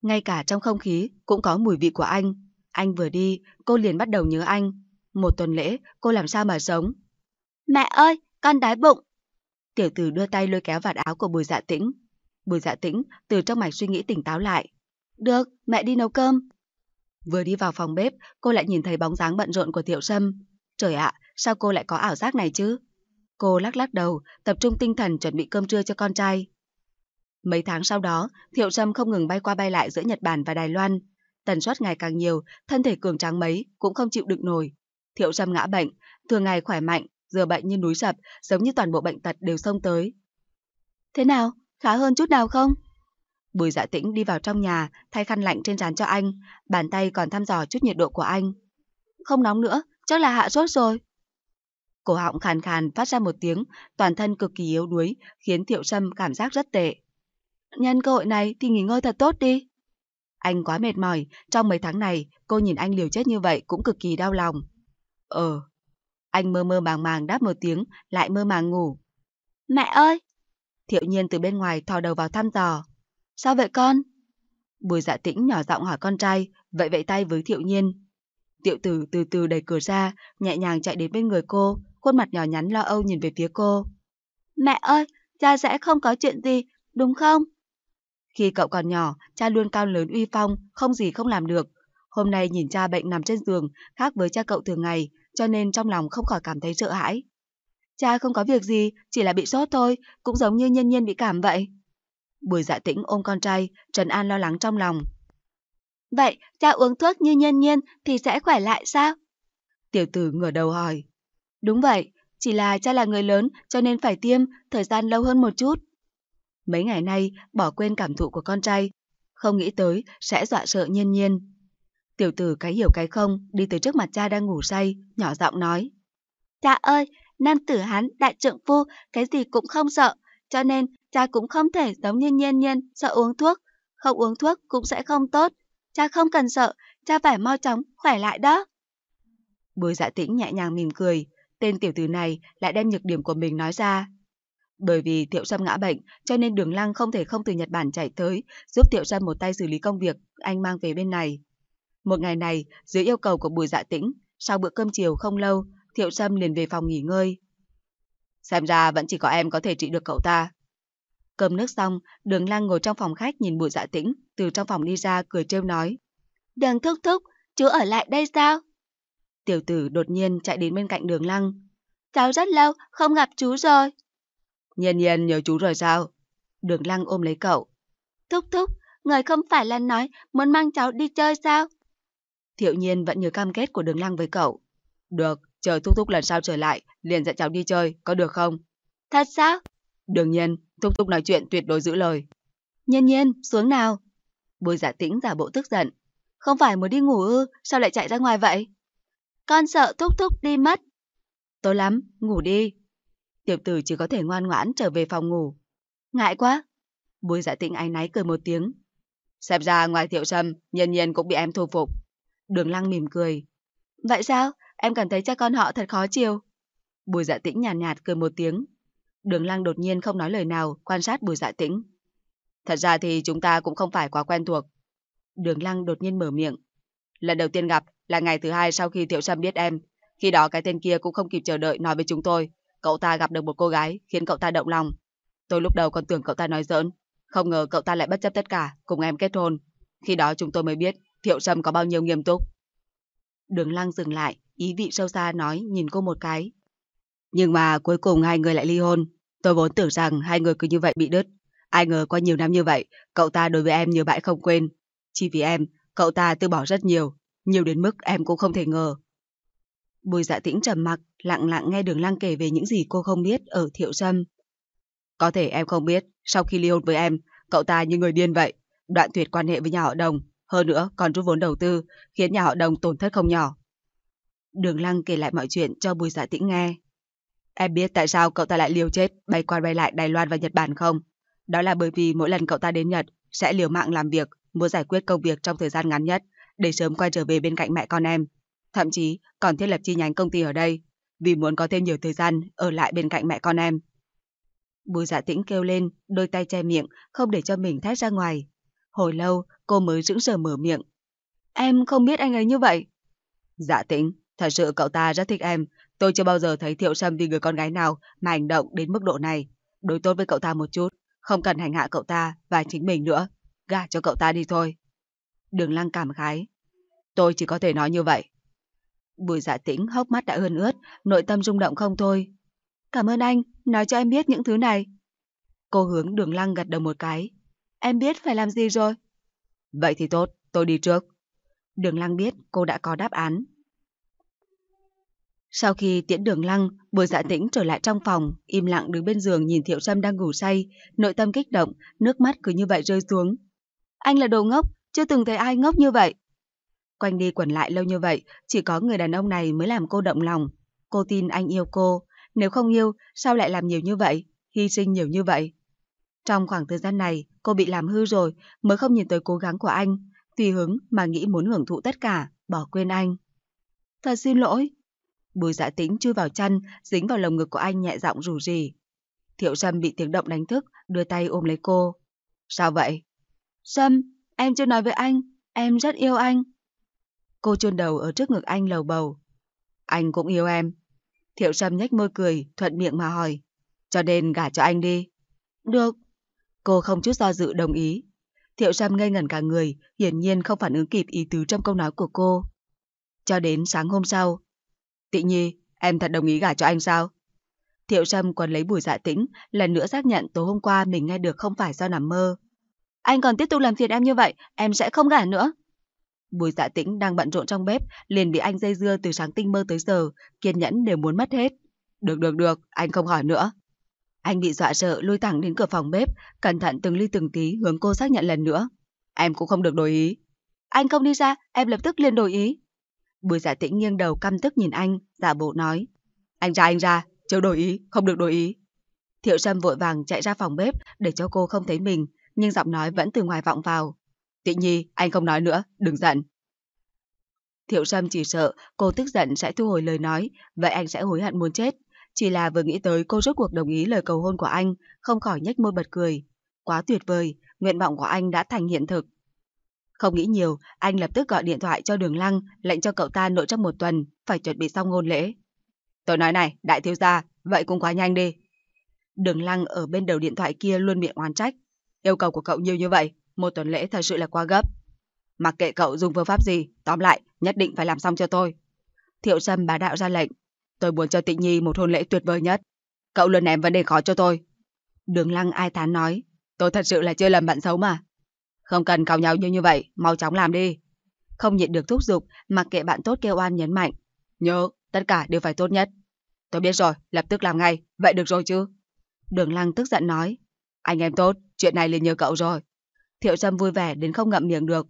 Ngay cả trong không khí cũng có mùi vị của anh. Anh vừa đi, cô liền bắt đầu nhớ anh. Một tuần lễ, cô làm sao mà sống? Mẹ ơi, con đói bụng. Tiểu tử đưa tay lôi kéo vạt áo của bùi dạ tĩnh. Bùi dạ tĩnh từ trong mạch suy nghĩ tỉnh táo lại. Được, mẹ đi nấu cơm. Vừa đi vào phòng bếp, cô lại nhìn thấy bóng dáng bận rộn của thiệu Sâm. Trời ạ, sao cô lại có ảo giác này chứ? Cô lắc lắc đầu, tập trung tinh thần chuẩn bị cơm trưa cho con trai. Mấy tháng sau đó, Thiệu Trâm không ngừng bay qua bay lại giữa Nhật Bản và Đài Loan. Tần suất ngày càng nhiều, thân thể cường tráng mấy cũng không chịu đựng nổi. Thiệu Trâm ngã bệnh, thường ngày khỏe mạnh, giờ bệnh như núi sập, giống như toàn bộ bệnh tật đều xông tới. Thế nào, khá hơn chút nào không? Bùi dạ tĩnh đi vào trong nhà, thay khăn lạnh trên trán cho anh, bàn tay còn thăm dò chút nhiệt độ của anh. Không nóng nữa, chắc là hạ sốt rồi. Cổ họng khàn khàn phát ra một tiếng, toàn thân cực kỳ yếu đuối, khiến Thiệu Sâm cảm giác rất tệ. Nhân cơ hội này thì nghỉ ngơi thật tốt đi. Anh quá mệt mỏi, trong mấy tháng này cô nhìn anh liều chết như vậy cũng cực kỳ đau lòng. Ờ. Anh mơ mơ màng màng đáp một tiếng, lại mơ màng ngủ. Mẹ ơi! Thiệu nhiên từ bên ngoài thò đầu vào thăm dò. Sao vậy con? Bùi dạ tĩnh nhỏ giọng hỏi con trai, vậy vậy tay với thiệu nhiên. Tiệu tử từ từ đẩy cửa ra, nhẹ nhàng chạy đến bên người cô, khuôn mặt nhỏ nhắn lo âu nhìn về phía cô. Mẹ ơi, cha sẽ không có chuyện gì, đúng không? Khi cậu còn nhỏ, cha luôn cao lớn uy phong, không gì không làm được. Hôm nay nhìn cha bệnh nằm trên giường, khác với cha cậu thường ngày, cho nên trong lòng không khỏi cảm thấy sợ hãi. Cha không có việc gì, chỉ là bị sốt thôi, cũng giống như nhân nhiên bị cảm vậy. Bùi dạ tĩnh ôm con trai, Trần An lo lắng trong lòng. Vậy, cha uống thuốc như nhân nhiên thì sẽ khỏe lại sao? Tiểu tử ngửa đầu hỏi. Đúng vậy, chỉ là cha là người lớn cho nên phải tiêm, thời gian lâu hơn một chút. Mấy ngày nay, bỏ quên cảm thụ của con trai, không nghĩ tới sẽ dọa sợ nhiên nhiên. Tiểu tử cái hiểu cái không, đi tới trước mặt cha đang ngủ say, nhỏ giọng nói. Cha ơi, nam tử hắn, đại trượng phu, cái gì cũng không sợ, cho nên cha cũng không thể giống như nhiên nhiên sợ uống thuốc. Không uống thuốc cũng sẽ không tốt. Cha không cần sợ, cha phải mau chóng, khỏe lại đó. Bùi dạ tĩnh nhẹ nhàng mỉm cười, tên tiểu tử này lại đem nhược điểm của mình nói ra. Bởi vì Thiệu Sâm ngã bệnh, cho nên Đường Lăng không thể không từ Nhật Bản chạy tới, giúp Thiệu Sâm một tay xử lý công việc anh mang về bên này. Một ngày này, dưới yêu cầu của Bùi Dạ Tĩnh, sau bữa cơm chiều không lâu, Thiệu Sâm liền về phòng nghỉ ngơi. Xem ra vẫn chỉ có em có thể trị được cậu ta. Cơm nước xong, Đường Lăng ngồi trong phòng khách nhìn Bùi Dạ Tĩnh, từ trong phòng đi ra cười trêu nói. Đường thúc thúc, chú ở lại đây sao? Tiểu tử đột nhiên chạy đến bên cạnh Đường Lăng. Cháu rất lâu, không gặp chú rồi. Nhiên nhiên nhớ chú rồi sao? Đường lăng ôm lấy cậu. Thúc thúc, người không phải là nói muốn mang cháu đi chơi sao? Thiệu nhiên vẫn nhớ cam kết của đường lăng với cậu. Được, chờ thúc thúc lần sau trở lại, liền dẫn cháu đi chơi, có được không? Thật sao? Đương nhiên, thúc thúc nói chuyện tuyệt đối giữ lời. Nhiên nhiên, xuống nào. Bùi giả dạ tĩnh giả bộ tức giận. Không phải muốn đi ngủ ư, sao lại chạy ra ngoài vậy? Con sợ thúc thúc đi mất. Tối lắm, ngủ đi, Tiểu tử chỉ có thể ngoan ngoãn trở về phòng ngủ. Ngại quá. Bùi dạ tĩnh ái náy cười một tiếng. Xem ra ngoài thiệu sâm, nhân nhiên cũng bị em thu phục. Đường lăng mỉm cười. Vậy sao? Em cảm thấy cha con họ thật khó chiều. Bùi dạ tĩnh nhàn nhạt, nhạt cười một tiếng. Đường lăng đột nhiên không nói lời nào, quan sát bùi dạ tĩnh. Thật ra thì chúng ta cũng không phải quá quen thuộc. Đường lăng đột nhiên mở miệng. Lần đầu tiên gặp là ngày thứ hai sau khi Thiệu Sâm biết em. Khi đó cái tên kia cũng không kịp chờ đợi nói với chúng tôi cậu ta gặp được một cô gái khiến cậu ta động lòng. Tôi lúc đầu còn tưởng cậu ta nói giỡn, không ngờ cậu ta lại bất chấp tất cả, cùng em kết hôn. Khi đó chúng tôi mới biết Thiệu Sâm có bao nhiêu nghiêm túc. Đường lăng dừng lại, ý vị sâu xa nói nhìn cô một cái. Nhưng mà cuối cùng hai người lại ly hôn. Tôi vốn tưởng rằng hai người cứ như vậy bị đứt. Ai ngờ qua nhiều năm như vậy, cậu ta đối với em như bãi không quên. Chỉ vì em, cậu ta từ bỏ rất nhiều, nhiều đến mức em cũng không thể ngờ. Bùi dạ tĩnh trầm mặc, lặng lặng nghe Đường Lăng kể về những gì cô không biết ở Thiệu Sâm. Có thể em không biết, sau khi ly hôn với em, cậu ta như người điên vậy, đoạn tuyệt quan hệ với nhà họ đồng, hơn nữa còn rút vốn đầu tư, khiến nhà họ đồng tổn thất không nhỏ. Đường Lăng kể lại mọi chuyện cho Bùi Giả dạ Tĩnh nghe. Em biết tại sao cậu ta lại liều chết, bay qua bay lại Đài Loan và Nhật Bản không? Đó là bởi vì mỗi lần cậu ta đến Nhật, sẽ liều mạng làm việc, muốn giải quyết công việc trong thời gian ngắn nhất, để sớm quay trở về bên cạnh mẹ con em. Thậm chí còn thiết lập chi nhánh công ty ở đây, vì muốn có thêm nhiều thời gian ở lại bên cạnh mẹ con em. Bùi dạ tĩnh kêu lên, đôi tay che miệng, không để cho mình thét ra ngoài. Hồi lâu, cô mới dững sờ mở miệng. Em không biết anh ấy như vậy. Dạ tĩnh, thật sự cậu ta rất thích em. Tôi chưa bao giờ thấy Thiệu Sâm vì người con gái nào mà hành động đến mức độ này. Đối tốt với cậu ta một chút, không cần hành hạ cậu ta và chính mình nữa. Gả cho cậu ta đi thôi. Đừng lăng cảm khái. Tôi chỉ có thể nói như vậy. Bùi dạ tĩnh hốc mắt đã ươn ướt, nội tâm rung động không thôi. Cảm ơn anh, nói cho em biết những thứ này. Cô hướng đường lăng gật đầu một cái. Em biết phải làm gì rồi. Vậy thì tốt, tôi đi trước. Đường lăng biết cô đã có đáp án. Sau khi tiễn đường lăng, bùi dạ tĩnh trở lại trong phòng, im lặng đứng bên giường nhìn Thiệu Trâm đang ngủ say, nội tâm kích động, nước mắt cứ như vậy rơi xuống. Anh là đồ ngốc, chưa từng thấy ai ngốc như vậy. Quanh đi quẩn lại lâu như vậy, chỉ có người đàn ông này mới làm cô động lòng. Cô tin anh yêu cô, nếu không yêu, sao lại làm nhiều như vậy, hy sinh nhiều như vậy. Trong khoảng thời gian này, cô bị làm hư rồi, mới không nhìn tới cố gắng của anh, tùy hứng mà nghĩ muốn hưởng thụ tất cả, bỏ quên anh. Thật xin lỗi. Bùi dạ tĩnh chui vào chân, dính vào lồng ngực của anh nhẹ giọng rủ rỉ. Thiệu Sâm bị tiếng động đánh thức, đưa tay ôm lấy cô. Sao vậy? Sâm, em chưa nói với anh, em rất yêu anh. Cô chôn đầu ở trước ngực anh lầu bầu. Anh cũng yêu em. Thiệu Sâm nhếch môi cười, thuận miệng mà hỏi. Cho nên gả cho anh đi. Được. Cô không chút do dự đồng ý. Thiệu Sâm ngây ngẩn cả người, hiển nhiên không phản ứng kịp ý tứ trong câu nói của cô. Cho đến sáng hôm sau. Tị Nhi, em thật đồng ý gả cho anh sao? Thiệu Sâm còn lấy bùi dạ tĩnh, lần nữa xác nhận tối hôm qua mình nghe được không phải do nằm mơ. Anh còn tiếp tục làm phiền em như vậy, em sẽ không gả nữa. Bùi dạ tĩnh đang bận rộn trong bếp, liền bị anh dây dưa từ sáng tinh mơ tới giờ, kiên nhẫn đều muốn mất hết. Được được được, anh không hỏi nữa. Anh bị dọa sợ lôi thẳng đến cửa phòng bếp, cẩn thận từng ly từng tí hướng cô xác nhận lần nữa. Em cũng không được đổi ý. Anh không đi ra, em lập tức liền đổi ý. Bùi dạ tĩnh nghiêng đầu căm tức nhìn anh, giả bộ nói. Anh ra anh ra, chưa đổi ý, không được đổi ý. Thiệu Sâm vội vàng chạy ra phòng bếp để cho cô không thấy mình, nhưng giọng nói vẫn từ ngoài vọng vào. Tị Nhi, anh không nói nữa, đừng giận. Thiệu Sâm chỉ sợ cô tức giận sẽ thu hồi lời nói, vậy anh sẽ hối hận muốn chết. Chỉ là vừa nghĩ tới cô rốt cuộc đồng ý lời cầu hôn của anh, không khỏi nhếch môi bật cười. Quá tuyệt vời, nguyện vọng của anh đã thành hiện thực. Không nghĩ nhiều, anh lập tức gọi điện thoại cho Đường Lăng, lệnh cho cậu ta nội trong một tuần, phải chuẩn bị xong ngôn lễ. Tôi nói này, đại thiếu gia, vậy cũng quá nhanh đi. Đường Lăng ở bên đầu điện thoại kia luôn miệng oán trách. Yêu cầu của cậu nhiều như vậy, một tuần lễ thật sự là quá gấp. Mặc kệ cậu dùng phương pháp gì, tóm lại, nhất định phải làm xong cho tôi. Thiệu Sâm bá đạo ra lệnh. Tôi muốn cho Tịnh Nhi một hôn lễ tuyệt vời nhất. Cậu luôn ném vấn đề khó cho tôi. Đường Lăng ai thán nói. Tôi thật sự là chưa lầm bạn xấu mà. Không cần cào nhau như như vậy, mau chóng làm đi. Không nhịn được thúc giục, mặc kệ bạn tốt kêu oan nhấn mạnh. Nhớ, tất cả đều phải tốt nhất. Tôi biết rồi, lập tức làm ngay, vậy được rồi chứ? Đường Lăng tức giận nói. Anh em tốt, chuyện này liền nhờ cậu rồi, Thiệu Trâm vui vẻ đến không ngậm miệng được.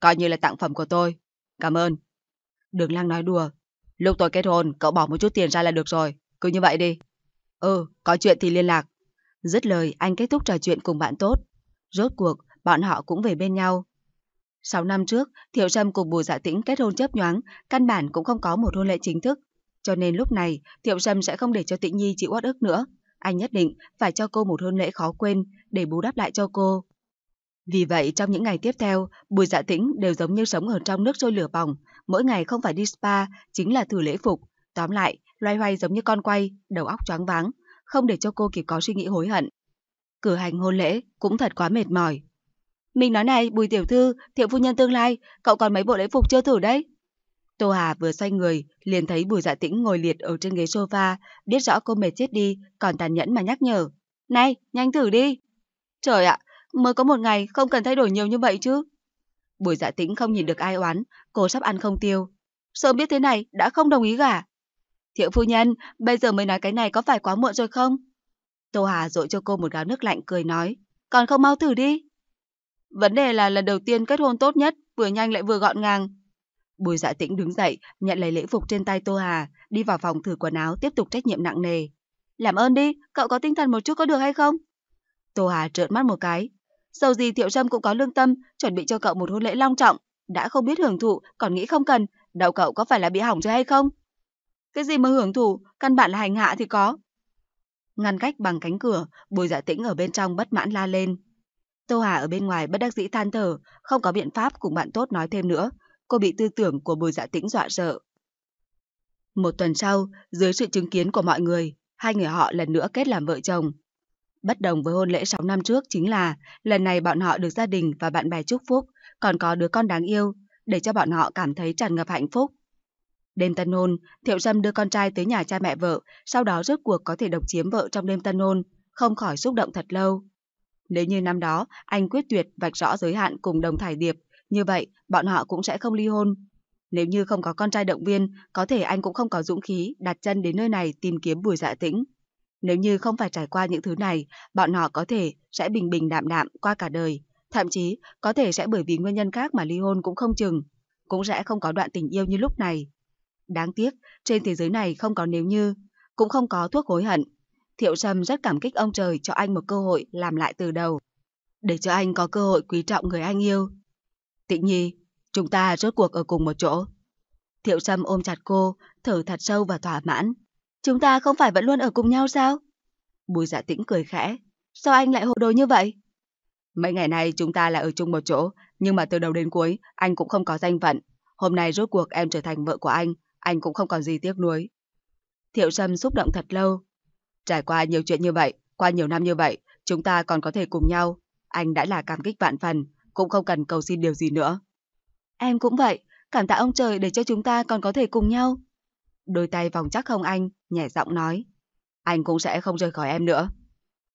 Coi như là tặng phẩm của tôi. Cảm ơn. Đường Lăng nói đùa. Lúc tôi kết hôn, cậu bỏ một chút tiền ra là được rồi. Cứ như vậy đi. Ừ, có chuyện thì liên lạc. Dứt lời, anh kết thúc trò chuyện cùng bạn tốt. Rốt cuộc, bọn họ cũng về bên nhau. Sáu năm trước, Thiệu Trâm cùng Bùi Dạ Tĩnh kết hôn chớp nhoáng, căn bản cũng không có một hôn lễ chính thức. Cho nên lúc này, Thiệu Trâm sẽ không để cho Tĩnh Nhi chịu uất ức nữa. Anh nhất định phải cho cô một hôn lễ khó quên để bù đắp lại cho cô. Vì vậy, trong những ngày tiếp theo, Bùi Dạ Tĩnh đều giống như sống ở trong nước sôi lửa bỏng, mỗi ngày không phải đi spa, chính là thử lễ phục. Tóm lại, loay hoay giống như con quay, đầu óc choáng váng, không để cho cô kịp có suy nghĩ hối hận. Cử hành hôn lễ cũng thật quá mệt mỏi. Mình nói này, Bùi Tiểu Thư, thiệu phu nhân tương lai, cậu còn mấy bộ lễ phục chưa thử đấy. Tô Hà vừa xoay người, liền thấy Bùi Dạ Tĩnh ngồi liệt ở trên ghế sofa, biết rõ cô mệt chết đi, còn tàn nhẫn mà nhắc nhở. Này, nhanh thử đi. Trời ạ, mới có một ngày không cần thay đổi nhiều như vậy chứ. Bùi dạ tĩnh không nhìn được ai oán, cô sắp ăn không tiêu. Sớm biết thế này đã không đồng ý gả. Thiệu phu nhân, bây giờ mới nói cái này có phải quá muộn rồi không? Tô Hà dội cho cô một gáo nước lạnh cười nói, còn không mau thử đi. Vấn đề là lần đầu tiên kết hôn tốt nhất, vừa nhanh lại vừa gọn gàng. Bùi dạ tĩnh đứng dậy, nhận lấy lễ phục trên tay Tô Hà, đi vào phòng thử quần áo tiếp tục trách nhiệm nặng nề. Làm ơn đi, cậu có tinh thần một chút có được hay không? Tô Hà trợn mắt một cái, Dầu gì Thiệu Trâm cũng có lương tâm, chuẩn bị cho cậu một hôn lễ long trọng, đã không biết hưởng thụ, còn nghĩ không cần, đầu cậu có phải là bị hỏng rồi hay không? Cái gì mà hưởng thụ, căn bản là hành hạ thì có. Ngăn cách bằng cánh cửa, Bùi Dạ Tĩnh ở bên trong bất mãn la lên. Tô Hà ở bên ngoài bất đắc dĩ than thở, không có biện pháp cùng bạn tốt nói thêm nữa. Cô bị tư tưởng của Bùi Dạ Tĩnh dọa sợ. Một tuần sau, dưới sự chứng kiến của mọi người, hai người họ lần nữa kết làm vợ chồng. Bất đồng với hôn lễ 6 năm trước chính là lần này bọn họ được gia đình và bạn bè chúc phúc, còn có đứa con đáng yêu, để cho bọn họ cảm thấy tràn ngập hạnh phúc. Đêm tân hôn, Thiệu Sâm đưa con trai tới nhà cha mẹ vợ, sau đó rốt cuộc có thể độc chiếm vợ trong đêm tân hôn, không khỏi xúc động thật lâu. Nếu như năm đó anh quyết tuyệt vạch rõ giới hạn cùng đồng thải điệp, như vậy bọn họ cũng sẽ không ly hôn. Nếu như không có con trai động viên, có thể anh cũng không có dũng khí đặt chân đến nơi này tìm kiếm buổi dạ tĩnh. Nếu như không phải trải qua những thứ này, bọn họ có thể sẽ bình bình đạm đạm qua cả đời, thậm chí có thể sẽ bởi vì nguyên nhân khác mà ly hôn cũng không chừng, cũng sẽ không có đoạn tình yêu như lúc này. Đáng tiếc, trên thế giới này không có nếu như, cũng không có thuốc hối hận. Thiệu Sâm rất cảm kích ông trời cho anh một cơ hội làm lại từ đầu, để cho anh có cơ hội quý trọng người anh yêu. Tịnh Nhi, chúng ta rốt cuộc ở cùng một chỗ. Thiệu Sâm ôm chặt cô, thở thật sâu và thỏa mãn. Chúng ta không phải vẫn luôn ở cùng nhau sao? Bùi dạ tĩnh cười khẽ. Sao anh lại hồ đồ như vậy? Mấy ngày nay chúng ta là ở chung một chỗ, nhưng mà từ đầu đến cuối, anh cũng không có danh phận. Hôm nay rốt cuộc em trở thành vợ của anh, anh cũng không còn gì tiếc nuối. Thiệu Sâm xúc động thật lâu. Trải qua nhiều chuyện như vậy, qua nhiều năm như vậy, chúng ta còn có thể cùng nhau. Anh đã là cảm kích vạn phần, cũng không cần cầu xin điều gì nữa. Em cũng vậy, cảm tạ ông trời để cho chúng ta còn có thể cùng nhau. Đôi tay vòng chắc không anh, nhẹ giọng nói. Anh cũng sẽ không rời khỏi em nữa.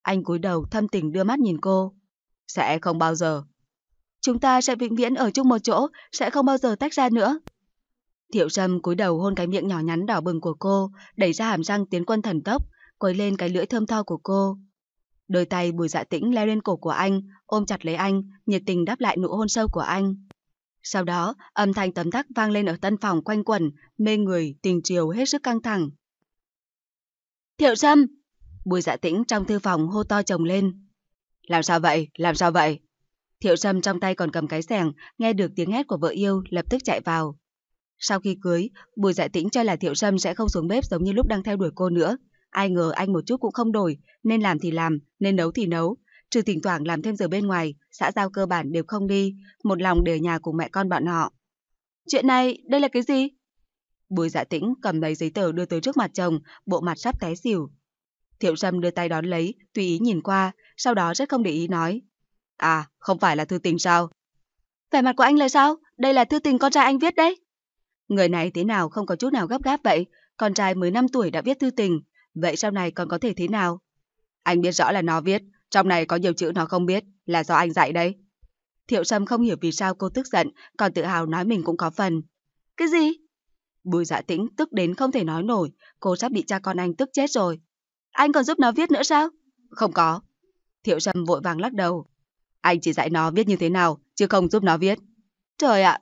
Anh cúi đầu thâm tình đưa mắt nhìn cô. Sẽ không bao giờ. Chúng ta sẽ vĩnh viễn ở chung một chỗ, sẽ không bao giờ tách ra nữa. Thiệu Sâm cúi đầu hôn cái miệng nhỏ nhắn đỏ bừng của cô, đẩy ra hàm răng tiến quân thần tốc, quấy lên cái lưỡi thơm tho của cô. Đôi tay bùi dạ tĩnh leo lên cổ của anh, ôm chặt lấy anh, nhiệt tình đáp lại nụ hôn sâu của anh. Sau đó, âm thanh tấm tắc vang lên ở tân phòng quanh quẩn, mê người, tình chiều hết sức căng thẳng. Thiệu Sâm! Bùi dạ tĩnh trong thư phòng hô to chồng lên. Làm sao vậy? Làm sao vậy? Thiệu Sâm trong tay còn cầm cái sẻng, nghe được tiếng hét của vợ yêu, lập tức chạy vào. Sau khi cưới, Bùi Dạ Tĩnh cho là Thiệu Sâm sẽ không xuống bếp giống như lúc đang theo đuổi cô nữa. Ai ngờ anh một chút cũng không đổi, nên làm thì làm, nên nấu thì nấu. Trừ thỉnh thoảng làm thêm giờ bên ngoài, xã giao cơ bản đều không đi, một lòng để nhà cùng mẹ con bọn họ. Chuyện này, đây là cái gì? Bùi dạ tĩnh cầm lấy giấy tờ đưa tới trước mặt chồng, bộ mặt sắp té xỉu. Thiệu Trâm đưa tay đón lấy, tùy ý nhìn qua, sau đó rất không để ý nói. À, không phải là thư tình sao? Vẻ mặt của anh là sao? Đây là thư tình con trai anh viết đấy. Người này thế nào không có chút nào gấp gáp vậy? Con trai mới 5 tuổi đã viết thư tình, vậy sau này còn có thể thế nào? Anh biết rõ là nó viết, trong này có nhiều chữ nó không biết, là do anh dạy đấy. Thiệu Sâm không hiểu vì sao cô tức giận, còn tự hào nói mình cũng có phần. Cái gì? Bùi dạ tĩnh tức đến không thể nói nổi, cô sắp bị cha con anh tức chết rồi. Anh còn giúp nó viết nữa sao? Không có. Thiệu Sâm vội vàng lắc đầu. Anh chỉ dạy nó viết như thế nào, chứ không giúp nó viết. Trời ạ!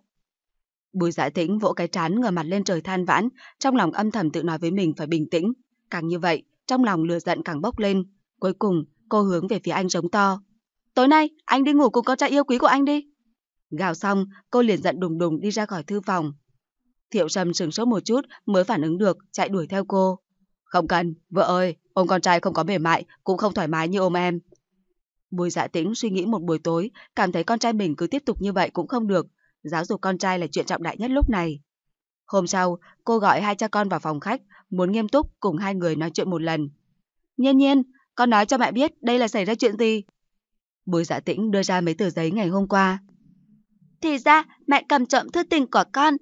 Bùi dạ tĩnh vỗ cái trán ngửa mặt lên trời than vãn, trong lòng âm thầm tự nói với mình phải bình tĩnh. Càng như vậy, trong lòng lừa giận càng bốc lên. Cuối cùng, cô hướng về phía anh giống to. Tối nay, anh đi ngủ cùng con trai yêu quý của anh đi. Gào xong, cô liền giận đùng đùng đi ra khỏi thư phòng. Thiệu trầm sừng sốt một chút mới phản ứng được, chạy đuổi theo cô. Không cần, vợ ơi, ôm con trai không có mềm mại, cũng không thoải mái như ôm em. Bùi dạ tĩnh suy nghĩ một buổi tối, cảm thấy con trai mình cứ tiếp tục như vậy cũng không được. Giáo dục con trai là chuyện trọng đại nhất lúc này. Hôm sau, cô gọi hai cha con vào phòng khách, muốn nghiêm túc cùng hai người nói chuyện một lần. Nhiên nhiên, con nói cho mẹ biết đây là xảy ra chuyện gì. Bùi dạ tĩnh đưa ra mấy tờ giấy ngày hôm qua. Thì ra, mẹ cầm trộm thư tình của con,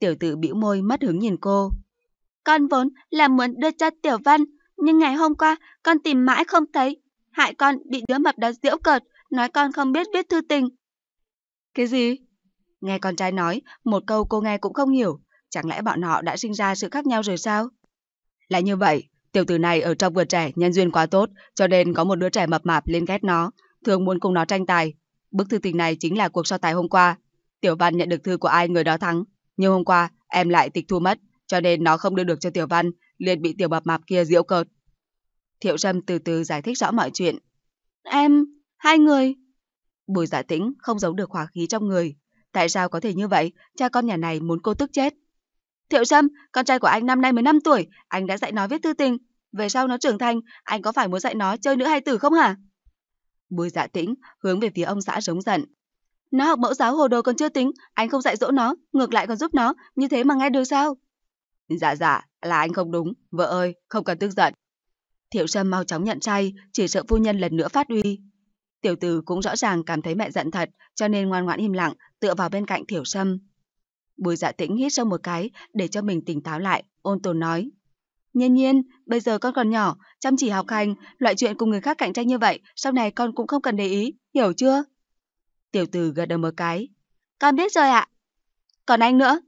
Tiểu tử bĩu môi mất hứng nhìn cô. Con vốn là muốn đưa cho Tiểu Văn, nhưng ngày hôm qua con tìm mãi không thấy. Hại con bị đứa mập đó diễu cợt, nói con không biết viết thư tình. Cái gì? Nghe con trai nói, một câu cô nghe cũng không hiểu. Chẳng lẽ bọn họ đã sinh ra sự khác nhau rồi sao? Là như vậy, tiểu tử này ở trong vườn trẻ nhân duyên quá tốt, cho nên có một đứa trẻ mập mạp lên ghét nó, thường muốn cùng nó tranh tài. Bức thư tình này chính là cuộc so tài hôm qua. Tiểu Văn nhận được thư của ai người đó thắng, nhưng hôm qua em lại tịch thu mất, cho nên nó không đưa được cho Tiểu Văn, liền bị Tiểu Bập Mạp kia diễu cợt. Thiệu Trâm từ từ giải thích rõ mọi chuyện. Em, hai người. Bùi giả dạ tĩnh không giấu được hỏa khí trong người. Tại sao có thể như vậy, cha con nhà này muốn cô tức chết. Thiệu Trâm, con trai của anh năm nay 15 tuổi, anh đã dạy nó viết thư tình. Về sau nó trưởng thành, anh có phải muốn dạy nó chơi nữ hay tử không hả? Bùi dạ tĩnh hướng về phía ông xã giống giận. Nó học mẫu giáo hồ đồ còn chưa tính, anh không dạy dỗ nó, ngược lại còn giúp nó, như thế mà nghe được sao? Dạ dạ, là anh không đúng, vợ ơi, không cần tức giận. Thiệu Sâm mau chóng nhận sai, chỉ sợ phu nhân lần nữa phát uy. Tiểu tử cũng rõ ràng cảm thấy mẹ giận thật, cho nên ngoan ngoãn im lặng, tựa vào bên cạnh Thiệu Sâm. Bùi dạ tĩnh hít sâu một cái, để cho mình tỉnh táo lại, ôn tồn nói. Nhiên nhiên, bây giờ con còn nhỏ, chăm chỉ học hành, loại chuyện cùng người khác cạnh tranh như vậy, sau này con cũng không cần để ý, hiểu chưa? Tiểu tử gật đầu một cái. Con biết rồi ạ. Còn anh nữa.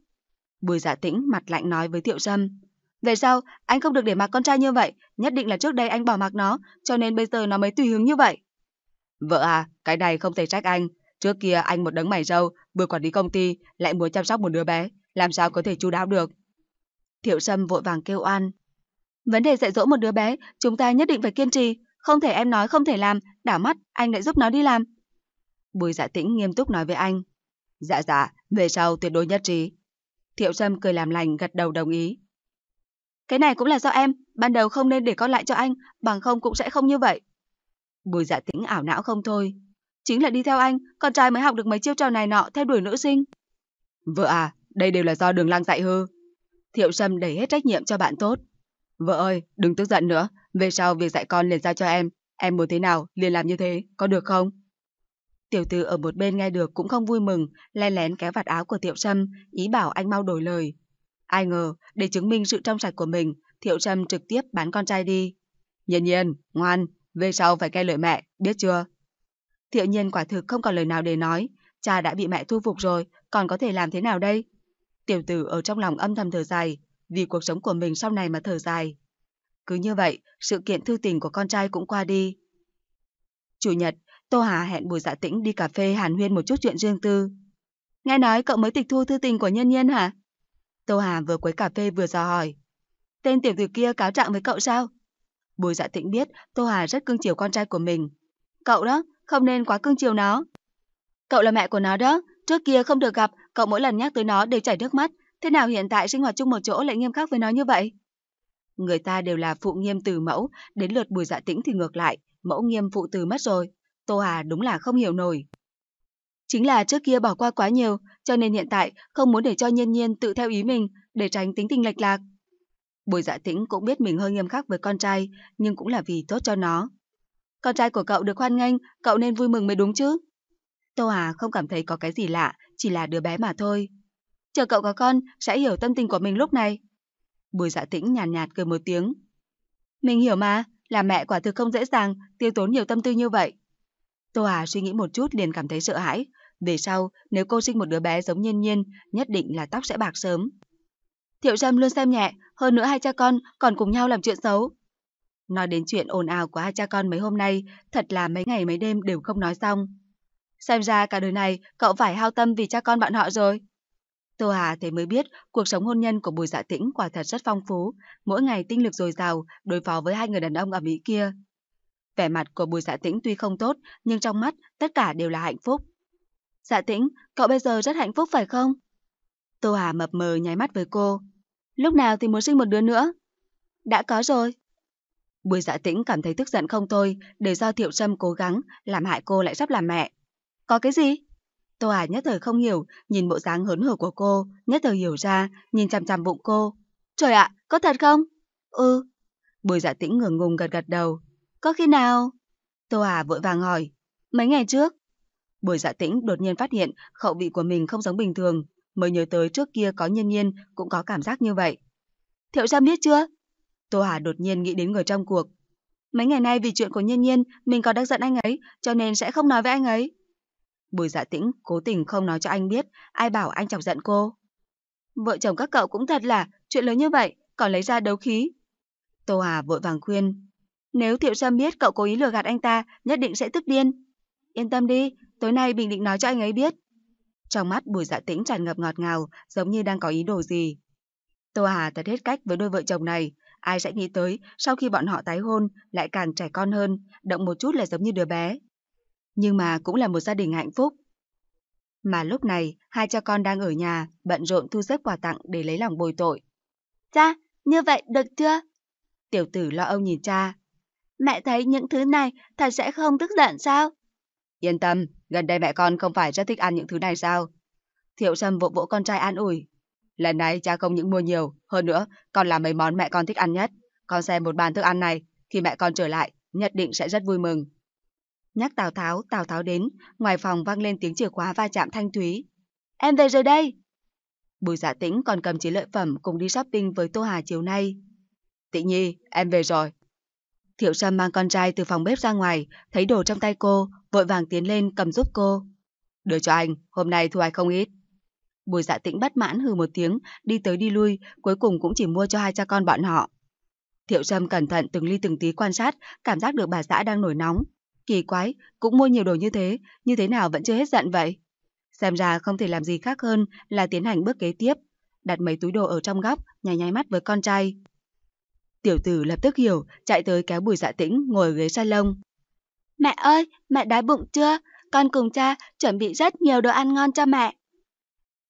Bùi giả dạ tĩnh mặt lạnh nói với Thiệu Sâm. Về sau, anh không được để mặc con trai như vậy. Nhất định là trước đây anh bỏ mặc nó, cho nên bây giờ nó mới tùy hứng như vậy. Vợ à, cái này không thể trách anh. Trước kia anh một đấng mày râu, vừa quản lý công ty, lại muốn chăm sóc một đứa bé. Làm sao có thể chú đáo được? Thiệu Sâm vội vàng kêu an. Vấn đề dạy dỗ một đứa bé, chúng ta nhất định phải kiên trì. Không thể em nói không thể làm, đảo mắt, anh lại giúp nó đi làm. Bùi dạ tĩnh nghiêm túc nói với anh. Dạ dạ, về sau tuyệt đối nhất trí. Thiệu Trâm cười làm lành gật đầu đồng ý. Cái này cũng là do em, ban đầu không nên để con lại cho anh, bằng không cũng sẽ không như vậy. Bùi dạ tĩnh ảo não không thôi. Chính là đi theo anh, con trai mới học được mấy chiêu trò này nọ theo đuổi nữ sinh. Vợ à, đây đều là do đường lang dạy hư. Thiệu Sâm đẩy hết trách nhiệm cho bạn tốt. Vợ ơi, đừng tức giận nữa, về sau việc dạy con liền giao cho em. Em muốn thế nào, liền làm như thế, có được không? Tiểu tử ở một bên nghe được cũng không vui mừng, len lén kéo vạt áo của Thiệu Trâm, ý bảo anh mau đổi lời. Ai ngờ, để chứng minh sự trong sạch của mình, Thiệu Trâm trực tiếp bán con trai đi. Nhiên nhiên, ngoan, về sau phải nghe lời mẹ, biết chưa? Thiệu nhiên quả thực không còn lời nào để nói, cha đã bị mẹ thu phục rồi, còn có thể làm thế nào đây? Tiểu tử ở trong lòng âm thầm thở dài, vì cuộc sống của mình sau này mà thở dài. Cứ như vậy, sự kiện thư tình của con trai cũng qua đi. Chủ nhật, Tô Hà hẹn Bùi Dạ Tĩnh đi cà phê hàn huyên một chút chuyện riêng tư. Nghe nói cậu mới tịch thu thư tình của Nhân Nhiên hả? Tô Hà vừa quấy cà phê vừa dò hỏi. Tên tiểu tử kia cáo trạng với cậu sao? Bùi Dạ Tĩnh biết Tô Hà rất cưng chiều con trai của mình. Cậu đó, không nên quá cưng chiều nó. Cậu là mẹ của nó đó, trước kia không được gặp, cậu mỗi lần nhắc tới nó đều chảy nước mắt. Thế nào hiện tại sinh hoạt chung một chỗ lại nghiêm khắc với nó như vậy? Người ta đều là phụ nghiêm từ mẫu, đến lượt Bùi Dạ Tĩnh thì ngược lại, mẫu nghiêm phụ từ mất rồi. Tô Hà đúng là không hiểu nổi. Chính là trước kia bỏ qua quá nhiều, cho nên hiện tại không muốn để cho nhiên nhiên tự theo ý mình để tránh tính tình lệch lạc. Bùi dạ tĩnh cũng biết mình hơi nghiêm khắc với con trai, nhưng cũng là vì tốt cho nó. Con trai của cậu được hoan nghênh, cậu nên vui mừng mới đúng chứ. Tô Hà không cảm thấy có cái gì lạ, chỉ là đứa bé mà thôi. Chờ cậu có con, sẽ hiểu tâm tình của mình lúc này. Bùi dạ tĩnh nhàn nhạt, nhạt cười một tiếng. Mình hiểu mà, là mẹ quả thực không dễ dàng, tiêu tốn nhiều tâm tư như vậy. Tô Hà suy nghĩ một chút liền cảm thấy sợ hãi. Về sau, nếu cô sinh một đứa bé giống nhiên nhiên, nhất định là tóc sẽ bạc sớm. Thiệu Trâm luôn xem nhẹ, hơn nữa hai cha con còn cùng nhau làm chuyện xấu. Nói đến chuyện ồn ào của hai cha con mấy hôm nay, thật là mấy ngày mấy đêm đều không nói xong. Xem ra cả đời này cậu phải hao tâm vì cha con bạn họ rồi. Tô Hà thế mới biết cuộc sống hôn nhân của Bùi Dạ Tĩnh quả thật rất phong phú, mỗi ngày tinh lực dồi dào đối phó với hai người đàn ông ở Mỹ kia. Vẻ mặt của bùi dạ tĩnh tuy không tốt, nhưng trong mắt tất cả đều là hạnh phúc. Dạ tĩnh, cậu bây giờ rất hạnh phúc phải không? Tô Hà mập mờ nháy mắt với cô. Lúc nào thì muốn sinh một đứa nữa? Đã có rồi. Bùi dạ tĩnh cảm thấy tức giận không thôi, để do Thiệu Trâm cố gắng, làm hại cô lại sắp làm mẹ. Có cái gì? Tô Hà nhất thời không hiểu, nhìn bộ dáng hớn hở của cô, nhất thời hiểu ra, nhìn chằm chằm bụng cô. Trời ạ, có thật không? Ừ. Bùi dạ tĩnh ngừng ngùng gật gật đầu. Có khi nào? Tô Hà vội vàng hỏi. Mấy ngày trước? Bùi dạ tĩnh đột nhiên phát hiện khẩu vị của mình không giống bình thường, mới nhớ tới trước kia có nhiên nhiên cũng có cảm giác như vậy. Thiệu ra biết chưa? Tô Hà đột nhiên nghĩ đến người trong cuộc. Mấy ngày nay vì chuyện của nhiên nhiên, mình có đang giận anh ấy, cho nên sẽ không nói với anh ấy. Bùi dạ tĩnh cố tình không nói cho anh biết, ai bảo anh chọc giận cô. Vợ chồng các cậu cũng thật là, chuyện lớn như vậy, còn lấy ra đấu khí. Tô Hà vội vàng khuyên. Nếu Thiệu Sâm biết cậu cố ý lừa gạt anh ta, nhất định sẽ tức điên. Yên tâm đi, tối nay Bình định nói cho anh ấy biết. Trong mắt Bùi Dạ Tĩnh tràn ngập ngọt ngào, giống như đang có ý đồ gì. Tô Hà thật hết cách với đôi vợ chồng này, ai sẽ nghĩ tới sau khi bọn họ tái hôn lại càng trẻ con hơn, động một chút là giống như đứa bé. Nhưng mà cũng là một gia đình hạnh phúc. Mà lúc này, hai cha con đang ở nhà, bận rộn thu xếp quà tặng để lấy lòng bồi tội. Cha, như vậy được chưa? Tiểu tử lo âu nhìn cha, Mẹ thấy những thứ này thật sẽ không tức giận sao? Yên tâm, gần đây mẹ con không phải rất thích ăn những thứ này sao? Thiệu Sâm vỗ vỗ con trai an ủi. Lần này cha không những mua nhiều, hơn nữa còn là mấy món mẹ con thích ăn nhất. Con xem một bàn thức ăn này, thì mẹ con trở lại, nhất định sẽ rất vui mừng. Nhắc Tào Tháo, Tào Tháo đến, ngoài phòng vang lên tiếng chìa khóa va chạm thanh thúy. Em về rồi đây! Bùi giả dạ tĩnh còn cầm chiến lợi phẩm cùng đi shopping với Tô Hà chiều nay. Tị Nhi, em về rồi, Thiệu Sam mang con trai từ phòng bếp ra ngoài, thấy đồ trong tay cô, vội vàng tiến lên cầm giúp cô. Đưa cho anh, hôm nay thu hoạch không ít. Bùi dạ tĩnh bất mãn hừ một tiếng, đi tới đi lui, cuối cùng cũng chỉ mua cho hai cha con bọn họ. Thiệu Sâm cẩn thận từng ly từng tí quan sát, cảm giác được bà xã đang nổi nóng. Kỳ quái, cũng mua nhiều đồ như thế, như thế nào vẫn chưa hết giận vậy? Xem ra không thể làm gì khác hơn là tiến hành bước kế tiếp. Đặt mấy túi đồ ở trong góc, nhảy nháy mắt với con trai, Tiểu tử lập tức hiểu, chạy tới kéo bùi dạ tĩnh ngồi ghế salon. Mẹ ơi, mẹ đói bụng chưa? Con cùng cha chuẩn bị rất nhiều đồ ăn ngon cho mẹ.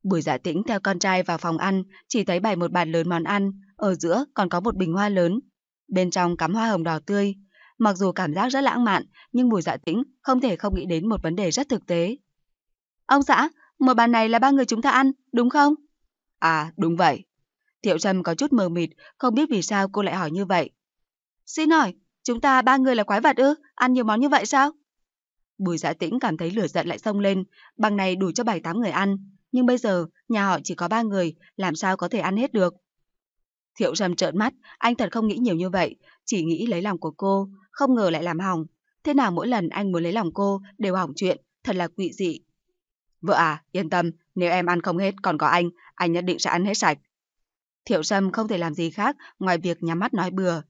Bùi dạ tĩnh theo con trai vào phòng ăn, chỉ thấy bày một bàn lớn món ăn, ở giữa còn có một bình hoa lớn. Bên trong cắm hoa hồng đỏ tươi. Mặc dù cảm giác rất lãng mạn, nhưng bùi dạ tĩnh không thể không nghĩ đến một vấn đề rất thực tế. Ông xã, một bàn này là ba người chúng ta ăn, đúng không? À, đúng vậy. Thiệu Trầm có chút mờ mịt, không biết vì sao cô lại hỏi như vậy. Xin hỏi, chúng ta ba người là quái vật ư? Ăn nhiều món như vậy sao? Bùi giã dạ tĩnh cảm thấy lửa giận lại xông lên, bằng này đủ cho bảy tám người ăn. Nhưng bây giờ, nhà họ chỉ có ba người, làm sao có thể ăn hết được? Thiệu Trầm trợn mắt, anh thật không nghĩ nhiều như vậy, chỉ nghĩ lấy lòng của cô, không ngờ lại làm hỏng. Thế nào mỗi lần anh muốn lấy lòng cô đều hỏng chuyện, thật là quỵ dị. Vợ à, yên tâm, nếu em ăn không hết còn có anh, anh nhất định sẽ ăn hết sạch. Thiệu Sâm không thể làm gì khác ngoài việc nhắm mắt nói bừa.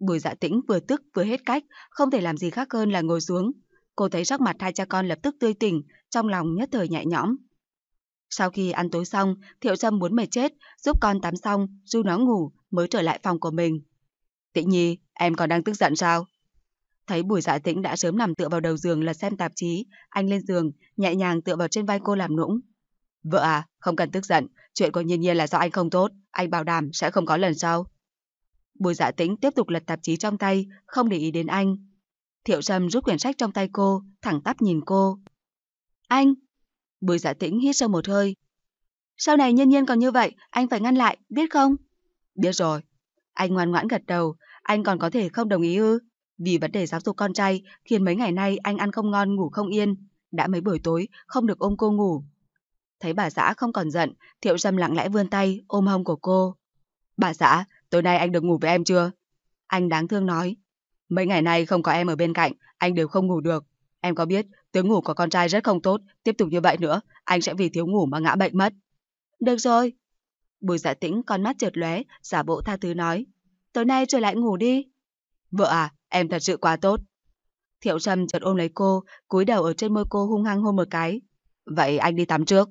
Bùi dạ tĩnh vừa tức vừa hết cách, không thể làm gì khác hơn là ngồi xuống. Cô thấy sắc mặt hai cha con lập tức tươi tỉnh, trong lòng nhất thời nhẹ nhõm. Sau khi ăn tối xong, Thiệu Sâm muốn mệt chết, giúp con tắm xong, du nó ngủ, mới trở lại phòng của mình. Tĩnh Nhi, em còn đang tức giận sao? Thấy Bùi Dạ Tĩnh đã sớm nằm tựa vào đầu giường lật xem tạp chí, anh lên giường, nhẹ nhàng tựa vào trên vai cô làm nũng. Vợ à, không cần tức giận, chuyện của Nhiên Nhiên là do anh không tốt, anh bảo đảm sẽ không có lần sau. Bùi dạ tĩnh tiếp tục lật tạp chí trong tay, không để ý đến anh. Thiệu Sâm rút quyển sách trong tay cô, thẳng tắp nhìn cô. Anh! Bùi dạ tĩnh hít sâu một hơi. Sau này Nhiên Nhiên còn như vậy, anh phải ngăn lại, biết không? Biết rồi. Anh ngoan ngoãn gật đầu, anh còn có thể không đồng ý ư? Vì vấn đề giáo dục con trai khiến mấy ngày nay anh ăn không ngon ngủ không yên. Đã mấy buổi tối không được ôm cô ngủ Thấy bà xã không còn giận, Thiệu Sâm lặng lẽ vươn tay, ôm hông của cô. Bà xã, tối nay anh được ngủ với em chưa? Anh đáng thương nói. Mấy ngày nay không có em ở bên cạnh, anh đều không ngủ được. Em có biết, tiếng ngủ của con trai rất không tốt, tiếp tục như vậy nữa, anh sẽ vì thiếu ngủ mà ngã bệnh mất. Được rồi. Bùi giả dạ tĩnh con mắt trượt lóe, giả bộ tha thứ nói. Tối nay trở lại ngủ đi. Vợ à, em thật sự quá tốt. Thiệu Trâm chợt ôm lấy cô, cúi đầu ở trên môi cô hung hăng hôn một cái. Vậy anh đi tắm trước.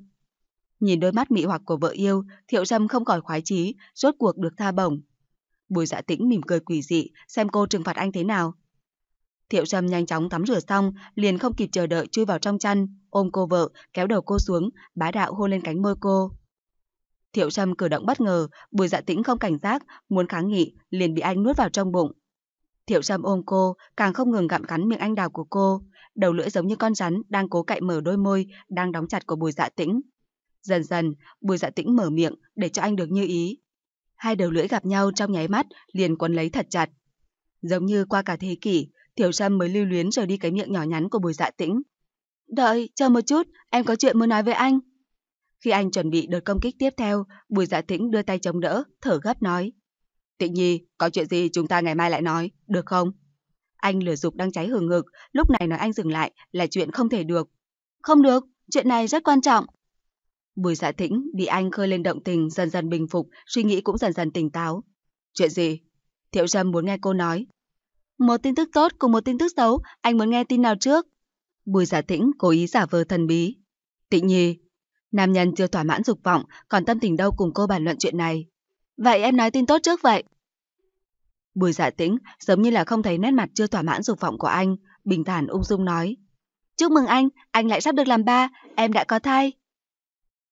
Nhìn đôi mắt mị hoặc của vợ yêu, Thiệu Trâm không khỏi khoái chí, rốt cuộc được tha bổng. Bùi Dạ Tĩnh mỉm cười quỷ dị, xem cô trừng phạt anh thế nào. Thiệu Trâm nhanh chóng tắm rửa xong, liền không kịp chờ đợi chui vào trong chăn, ôm cô vợ, kéo đầu cô xuống, bá đạo hôn lên cánh môi cô. Thiệu Trâm cử động bất ngờ, Bùi Dạ Tĩnh không cảnh giác, muốn kháng nghị, liền bị anh nuốt vào trong bụng. Thiệu Trâm ôm cô, càng không ngừng gặm cắn miệng anh đào của cô, đầu lưỡi giống như con rắn đang cố cạy mở đôi môi đang đóng chặt của Bùi Dạ Tĩnh. Dần dần, bùi dạ tĩnh mở miệng để cho anh được như ý. Hai đầu lưỡi gặp nhau trong nháy mắt liền quấn lấy thật chặt. Giống như qua cả thế kỷ, Thiểu Sâm mới lưu luyến rời đi cái miệng nhỏ nhắn của bùi dạ tĩnh. Đợi, chờ một chút, em có chuyện muốn nói với anh. Khi anh chuẩn bị đợt công kích tiếp theo, bùi dạ tĩnh đưa tay chống đỡ, thở gấp nói. Tịnh Nhi, có chuyện gì chúng ta ngày mai lại nói, được không? Anh lửa dục đang cháy hừng ngực, lúc này nói anh dừng lại là chuyện không thể được. Không được, chuyện này rất quan trọng, Bùi dạ Thĩnh bị anh khơi lên động tình dần dần bình phục, suy nghĩ cũng dần dần tỉnh táo. Chuyện gì? Thiệu Trâm muốn nghe cô nói. Một tin tức tốt cùng một tin tức xấu, anh muốn nghe tin nào trước? Bùi Dạ Thĩnh cố ý giả vờ thần bí. Tịnh nhi, nam nhân chưa thỏa mãn dục vọng, còn tâm tình đâu cùng cô bàn luận chuyện này. Vậy em nói tin tốt trước vậy. Bùi Dạ Thĩnh giống như là không thấy nét mặt chưa thỏa mãn dục vọng của anh, bình thản ung dung nói. Chúc mừng anh, anh lại sắp được làm ba, em đã có thai.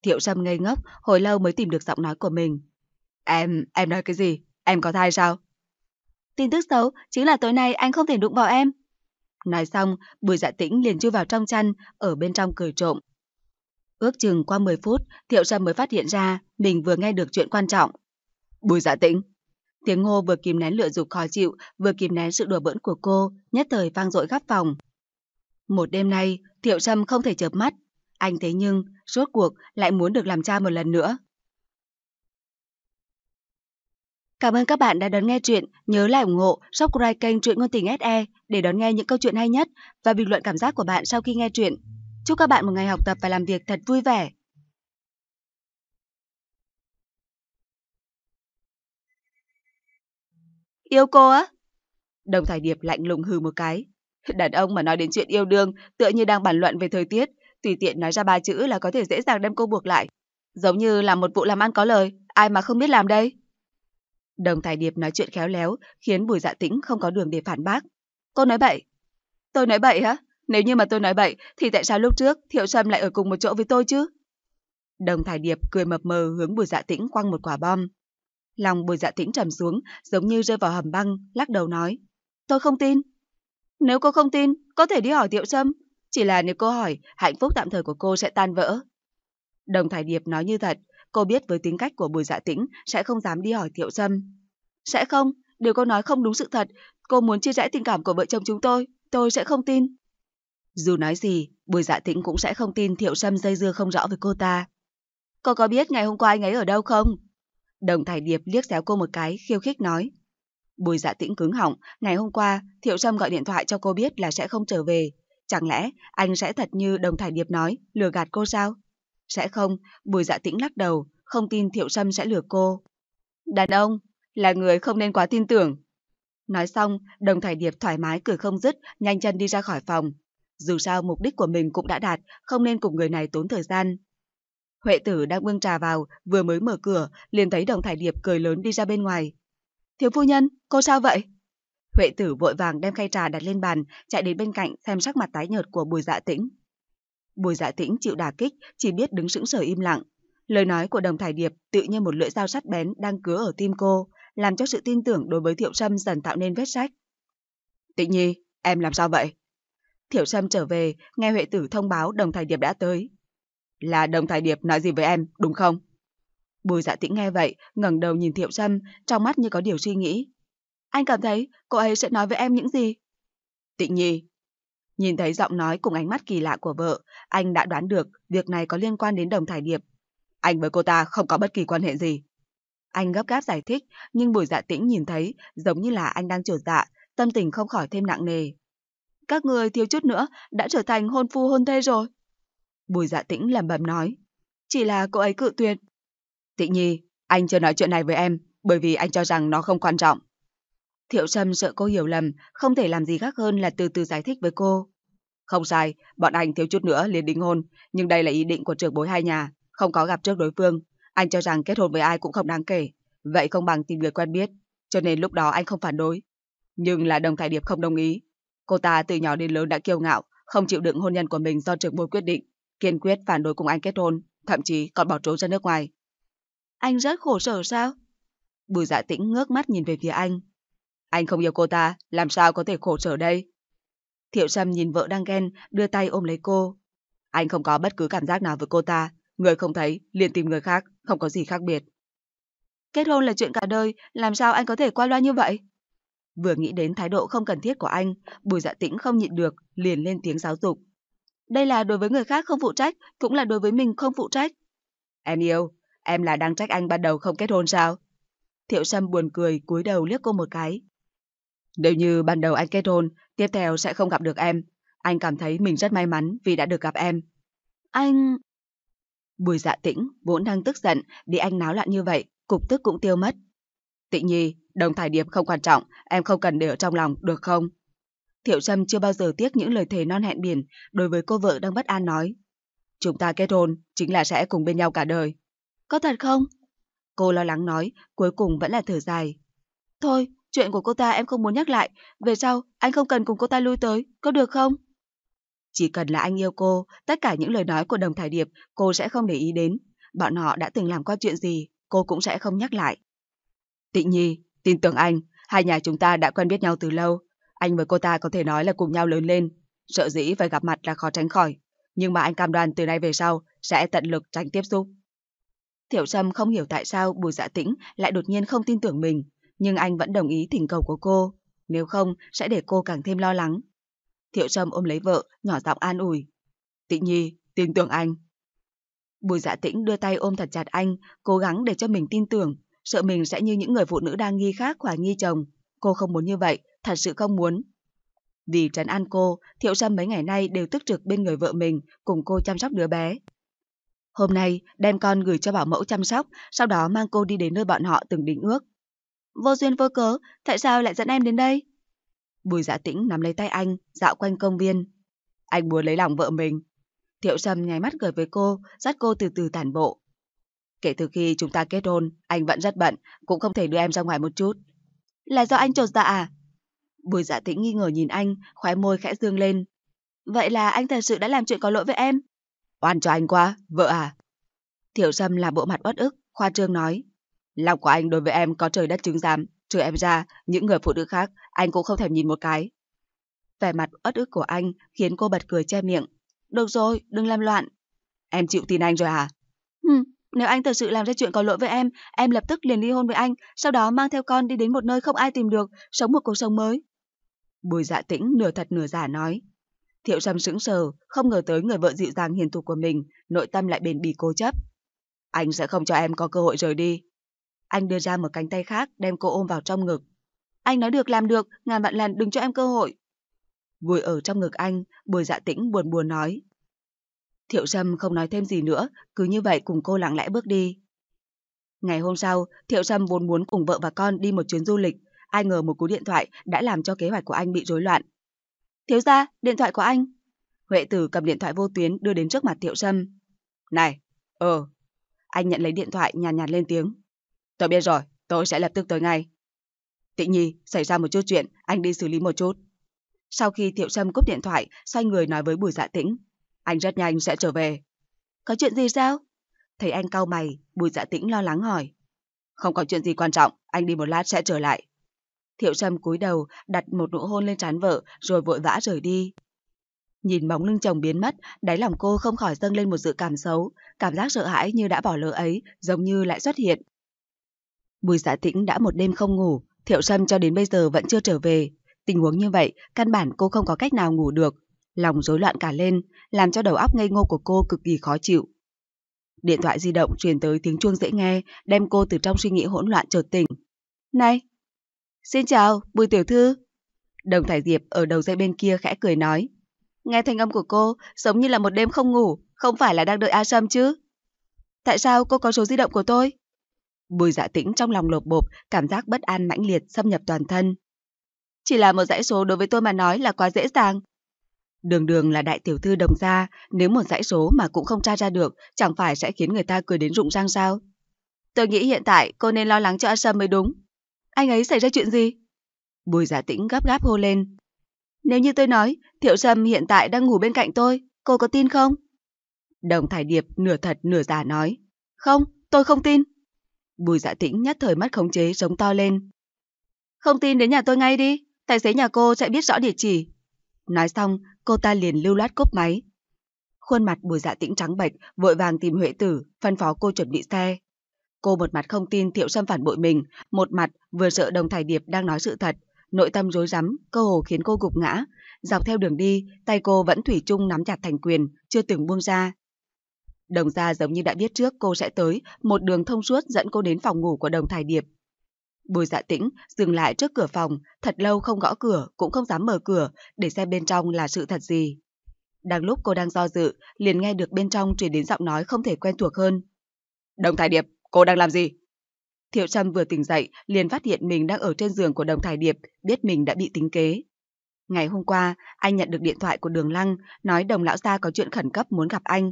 Thiệu Sâm ngây ngốc, hồi lâu mới tìm được giọng nói của mình. Em, em nói cái gì? Em có thai sao? Tin tức xấu chính là tối nay anh không thể đụng vào em. Nói xong, bùi dạ tĩnh liền chui vào trong chăn, ở bên trong cười trộm. Ước chừng qua 10 phút, Thiệu Sâm mới phát hiện ra mình vừa nghe được chuyện quan trọng. Bùi dạ tĩnh. Tiếng ngô vừa kìm nén lựa dục khó chịu, vừa kìm nén sự đùa bỡn của cô, nhất thời vang dội khắp phòng. Một đêm nay, Thiệu Sâm không thể chợp mắt, anh thế nhưng, rốt cuộc lại muốn được làm cha một lần nữa. Cảm ơn các bạn đã đón nghe chuyện. Nhớ là ủng hộ Subscribe kênh Truyện Ngôn Tình SE để đón nghe những câu chuyện hay nhất và bình luận cảm giác của bạn sau khi nghe chuyện. Chúc các bạn một ngày học tập và làm việc thật vui vẻ. Yêu cô á? Đồng Thải Điệp lạnh lùng hừ một cái. Đàn ông mà nói đến chuyện yêu đương tựa như đang bàn luận về thời tiết, tùy tiện nói ra ba chữ là có thể dễ dàng đem cô buộc lại. Giống như là một vụ làm ăn có lời, ai mà không biết làm đây? Đồng Thải Điệp nói chuyện khéo léo, khiến Bùi Dạ Tĩnh không có đường để phản bác. Cô nói bậy. Tôi nói bậy hả? Nếu như mà tôi nói bậy, thì tại sao lúc trước Thiệu Sâm lại ở cùng một chỗ với tôi chứ? Đồng Thải Điệp cười mập mờ hướng Bùi Dạ Tĩnh quăng một quả bom. Lòng Bùi Dạ Tĩnh trầm xuống, giống như rơi vào hầm băng, lắc đầu nói. Tôi không tin. Nếu cô không tin, có thể đi hỏi Thiệu Sâm, chỉ là nếu cô hỏi, hạnh phúc tạm thời của cô sẽ tan vỡ. Đồng Thải Điệp nói như thật, cô biết với tính cách của Bùi Dạ Tĩnh sẽ không dám đi hỏi Thiệu Sâm. Sẽ không, điều cô nói không đúng sự thật, cô muốn chia rẽ tình cảm của vợ chồng chúng tôi, tôi sẽ không tin. Dù nói gì, Bùi Dạ Tĩnh cũng sẽ không tin Thiệu Sâm dây dưa không rõ với cô ta. Cô có biết ngày hôm qua anh ấy ở đâu không? Đồng Thải Điệp liếc xéo cô một cái, khiêu khích nói. Bùi Dạ Tĩnh cứng họng, ngày hôm qua Thiệu Sâm gọi điện thoại cho cô biết là sẽ không trở về, Chẳng lẽ anh sẽ thật như đồng thải điệp nói, lừa gạt cô sao? Sẽ không, bùi dạ tĩnh lắc đầu, không tin Thiệu Sâm sẽ lừa cô. Đàn ông, là người không nên quá tin tưởng. Nói xong, đồng thải điệp thoải mái cười không dứt, nhanh chân đi ra khỏi phòng. Dù sao mục đích của mình cũng đã đạt, không nên cùng người này tốn thời gian. Huệ tử đang bưng trà vào, vừa mới mở cửa, liền thấy đồng thải điệp cười lớn đi ra bên ngoài. Thiếu phu nhân, cô sao vậy? Huệ tử vội vàng đem khay trà đặt lên bàn, chạy đến bên cạnh xem sắc mặt tái nhợt của bùi dạ tĩnh. Bùi dạ tĩnh chịu đả kích, chỉ biết đứng sững sờ im lặng. Lời nói của đồng thải điệp tự như một lưỡi dao sắt bén đang cứa ở tim cô, làm cho sự tin tưởng đối với Thiệu Sâm dần tạo nên vết rách. Tĩnh Nhi, em làm sao vậy? Thiệu Sâm trở về, nghe Huệ Tử thông báo đồng thải điệp đã tới. Là đồng thải điệp nói gì với em, đúng không? Bùi dạ tĩnh nghe vậy, ngẩng đầu nhìn Thiệu Sâm, trong mắt như có điều suy nghĩ. Anh cảm thấy cô ấy sẽ nói với em những gì? Tịnh Nhi Nhìn thấy giọng nói cùng ánh mắt kỳ lạ của vợ, anh đã đoán được việc này có liên quan đến đồng thải điệp. Anh với cô ta không có bất kỳ quan hệ gì. Anh gấp gáp giải thích, nhưng Bùi Dạ Tĩnh nhìn thấy giống như là anh đang trột dạ, tâm tình không khỏi thêm nặng nề. Các người thiếu chút nữa đã trở thành hôn phu hôn thê rồi. Bùi Dạ Tĩnh lẩm bẩm nói, chỉ là cô ấy cự tuyệt. Tịnh Nhi, anh chưa nói chuyện này với em, bởi vì anh cho rằng nó không quan trọng. Thiệu Trâm sợ cô hiểu lầm, không thể làm gì khác hơn là từ từ giải thích với cô. Không sai, bọn anh thiếu chút nữa liền đính hôn, nhưng đây là ý định của trưởng bối hai nhà, không có gặp trước đối phương. Anh cho rằng kết hôn với ai cũng không đáng kể, vậy không bằng tìm người quen biết, cho nên lúc đó anh không phản đối. Nhưng là đồng Khải Điệp không đồng ý. Cô ta từ nhỏ đến lớn đã kiêu ngạo, không chịu đựng hôn nhân của mình do trưởng bối quyết định, kiên quyết phản đối cùng anh kết hôn, thậm chí còn bỏ trốn ra nước ngoài. Anh rất khổ sở sao? Bùi dạ tĩnh ngước mắt nhìn về phía anh, anh không yêu cô ta, làm sao có thể khổ sở đây? Thiệu Sâm nhìn vợ đang ghen, đưa tay ôm lấy cô. Anh không có bất cứ cảm giác nào với cô ta. Người không thấy, liền tìm người khác, không có gì khác biệt. Kết hôn là chuyện cả đời, làm sao anh có thể qua loa như vậy? Vừa nghĩ đến thái độ không cần thiết của anh, Bùi Dạ Tĩnh không nhịn được, liền lên tiếng giáo dục. Đây là đối với người khác không phụ trách, cũng là đối với mình không phụ trách. Em yêu, em là đang trách anh ban đầu không kết hôn sao? Thiệu Sâm buồn cười cúi đầu liếc cô một cái, nếu như ban đầu anh kết hôn, tiếp theo sẽ không gặp được em. Anh cảm thấy mình rất may mắn vì đã được gặp em. Anh... Bùi dạ tĩnh vốn đang tức giận bị anh náo loạn như vậy, cục tức cũng tiêu mất. Tịnh nhi, đồng thải điệp không quan trọng, em không cần để ở trong lòng, được không? Thiệu Trâm chưa bao giờ tiếc những lời thề non hẹn biển đối với cô vợ đang bất an nói. Chúng ta kết hôn, chính là sẽ cùng bên nhau cả đời. Có thật không? Cô lo lắng nói, cuối cùng vẫn là thở dài. Thôi, Chuyện của cô ta em không muốn nhắc lại, về sau anh không cần cùng cô ta lui tới, có được không? Chỉ cần là anh yêu cô, tất cả những lời nói của đồng thải điệp cô sẽ không để ý đến. Bọn họ đã từng làm qua chuyện gì, cô cũng sẽ không nhắc lại. Tịnh Nhi, tin tưởng anh, hai nhà chúng ta đã quen biết nhau từ lâu. Anh với cô ta có thể nói là cùng nhau lớn lên. Sợ dĩ phải gặp mặt là khó tránh khỏi. Nhưng mà anh cam đoan từ nay về sau sẽ tận lực tránh tiếp xúc. Tiểu Sâm không hiểu tại sao Bùi Dạ Tĩnh lại đột nhiên không tin tưởng mình nhưng anh vẫn đồng ý thỉnh cầu của cô, nếu không sẽ để cô càng thêm lo lắng. Thiệu Trâm ôm lấy vợ, nhỏ giọng an ủi. Tịnh Nhi, tin tưởng anh. Bùi dạ tĩnh đưa tay ôm thật chặt anh, cố gắng để cho mình tin tưởng, sợ mình sẽ như những người phụ nữ đang nghi khác hoài nghi chồng. Cô không muốn như vậy, thật sự không muốn. Vì trấn an cô, Thiệu Trâm mấy ngày nay đều tức trực bên người vợ mình, cùng cô chăm sóc đứa bé. Hôm nay, đem con gửi cho bảo mẫu chăm sóc, sau đó mang cô đi đến nơi bọn họ từng định ước. Vô duyên vô cớ, tại sao lại dẫn em đến đây? Bùi giã dạ tĩnh nắm lấy tay anh, dạo quanh công viên. Anh muốn lấy lòng vợ mình. Thiệu Sâm nháy mắt cười với cô, dắt cô từ từ tản bộ. Kể từ khi chúng ta kết hôn, anh vẫn rất bận, cũng không thể đưa em ra ngoài một chút. Là do anh trột dạ à? Bùi dạ tĩnh nghi ngờ nhìn anh, khóe môi khẽ dương lên. Vậy là anh thật sự đã làm chuyện có lỗi với em? Oan cho anh quá, vợ à? Thiệu Sâm là bộ mặt bất ức, khoa trương nói. Lòng của anh đối với em có trời đất chứng giám, trừ em ra, những người phụ nữ khác, anh cũng không thèm nhìn một cái. Vẻ mặt ớt ức của anh khiến cô bật cười che miệng. Được rồi, đừng làm loạn. Em chịu tin anh rồi à? Hừm, nếu anh thật sự làm ra chuyện có lỗi với em, em lập tức liền ly hôn với anh, sau đó mang theo con đi đến một nơi không ai tìm được, sống một cuộc sống mới. Bùi dạ tĩnh nửa thật nửa giả nói. Thiệu Trầm sững sờ, không ngờ tới người vợ dịu dàng hiền thục của mình, nội tâm lại bền bỉ cố chấp. Anh sẽ không cho em có cơ hội rời đi. Anh đưa ra một cánh tay khác đem cô ôm vào trong ngực. Anh nói được làm được, ngàn vạn lần đừng cho em cơ hội. Vùi ở trong ngực anh, bùi dạ tĩnh buồn buồn nói. Thiệu Sâm không nói thêm gì nữa, cứ như vậy cùng cô lặng lẽ bước đi. Ngày hôm sau, Thiệu Sâm vốn muốn cùng vợ và con đi một chuyến du lịch. Ai ngờ một cú điện thoại đã làm cho kế hoạch của anh bị rối loạn. Thiếu gia, điện thoại của anh. Huệ tử cầm điện thoại vô tuyến đưa đến trước mặt Thiệu Sâm. Này, ờ. Anh nhận lấy điện thoại nhàn nhạt, nhạt lên tiếng. Tôi biết rồi, tôi sẽ lập tức tới ngay. Tịnh Nhi, xảy ra một chút chuyện, anh đi xử lý một chút. Sau khi Thiệu Sâm cúp điện thoại, xoay người nói với Bùi Dạ Tĩnh. Anh rất nhanh sẽ trở về. Có chuyện gì sao? Thấy anh cau mày, Bùi Dạ Tĩnh lo lắng hỏi. Không có chuyện gì quan trọng, anh đi một lát sẽ trở lại. Thiệu Sâm cúi đầu, đặt một nụ hôn lên trán vợ, rồi vội vã rời đi. Nhìn bóng lưng chồng biến mất, đáy lòng cô không khỏi dâng lên một dự cảm xấu, cảm giác sợ hãi như đã bỏ lỡ ấy, giống như lại xuất hiện, Bùi Dạ Tĩnh đã một đêm không ngủ, Thiệu Sâm cho đến bây giờ vẫn chưa trở về. Tình huống như vậy, căn bản cô không có cách nào ngủ được. Lòng rối loạn cả lên, làm cho đầu óc ngây ngô của cô cực kỳ khó chịu. Điện thoại di động truyền tới tiếng chuông dễ nghe, đem cô từ trong suy nghĩ hỗn loạn chợt tỉnh. Này! Xin chào, Bùi Tiểu Thư! Đồng Thải Diệp ở đầu dây bên kia khẽ cười nói. Nghe thanh âm của cô, giống như là một đêm không ngủ, không phải là đang đợi A Sâm chứ? Tại sao cô có số di động của tôi? Bùi dạ tĩnh trong lòng lột bộp, cảm giác bất an mãnh liệt xâm nhập toàn thân. Chỉ là một dãy số đối với tôi mà nói là quá dễ dàng. Đường đường là đại tiểu thư đồng gia, nếu một dãy số mà cũng không tra ra được, chẳng phải sẽ khiến người ta cười đến rụng răng sao? Tôi nghĩ hiện tại cô nên lo lắng cho A Sâm mới đúng. Anh ấy xảy ra chuyện gì? Bùi giả dạ tĩnh gấp gáp hô lên. Nếu như tôi nói, Thiệu Sâm hiện tại đang ngủ bên cạnh tôi, cô có tin không? Đồng Thải Điệp nửa thật nửa giả nói. Không, tôi không tin. Bùi dạ tĩnh nhất thời mất khống chế sống to lên. Không tin đến nhà tôi ngay đi, tài xế nhà cô sẽ biết rõ địa chỉ. Nói xong, cô ta liền lưu loát cốp máy. Khuôn mặt bùi dạ tĩnh trắng bệch, vội vàng tìm Huệ Tử, phân phó cô chuẩn bị xe. Cô một mặt không tin Thiệu Sâm phản bội mình, một mặt vừa sợ đồng thải điệp đang nói sự thật. Nội tâm rối rắm, cơ hồ khiến cô gục ngã. Dọc theo đường đi, tay cô vẫn thủy chung nắm chặt thành quyền, chưa từng buông ra, Đồng gia giống như đã biết trước cô sẽ tới, một đường thông suốt dẫn cô đến phòng ngủ của đồng thải điệp. Bùi dạ tĩnh dừng lại trước cửa phòng, thật lâu không gõ cửa, cũng không dám mở cửa, để xem bên trong là sự thật gì. Đang lúc cô đang do dự, liền nghe được bên trong truyền đến giọng nói không thể quen thuộc hơn. Đồng Thải Điệp, cô đang làm gì? Thiệu Trâm vừa tỉnh dậy, liền phát hiện mình đang ở trên giường của Đồng Thải Điệp, biết mình đã bị tính kế. Ngày hôm qua, anh nhận được điện thoại của Đường Lăng, nói Đồng Lão Gia có chuyện khẩn cấp muốn gặp anh.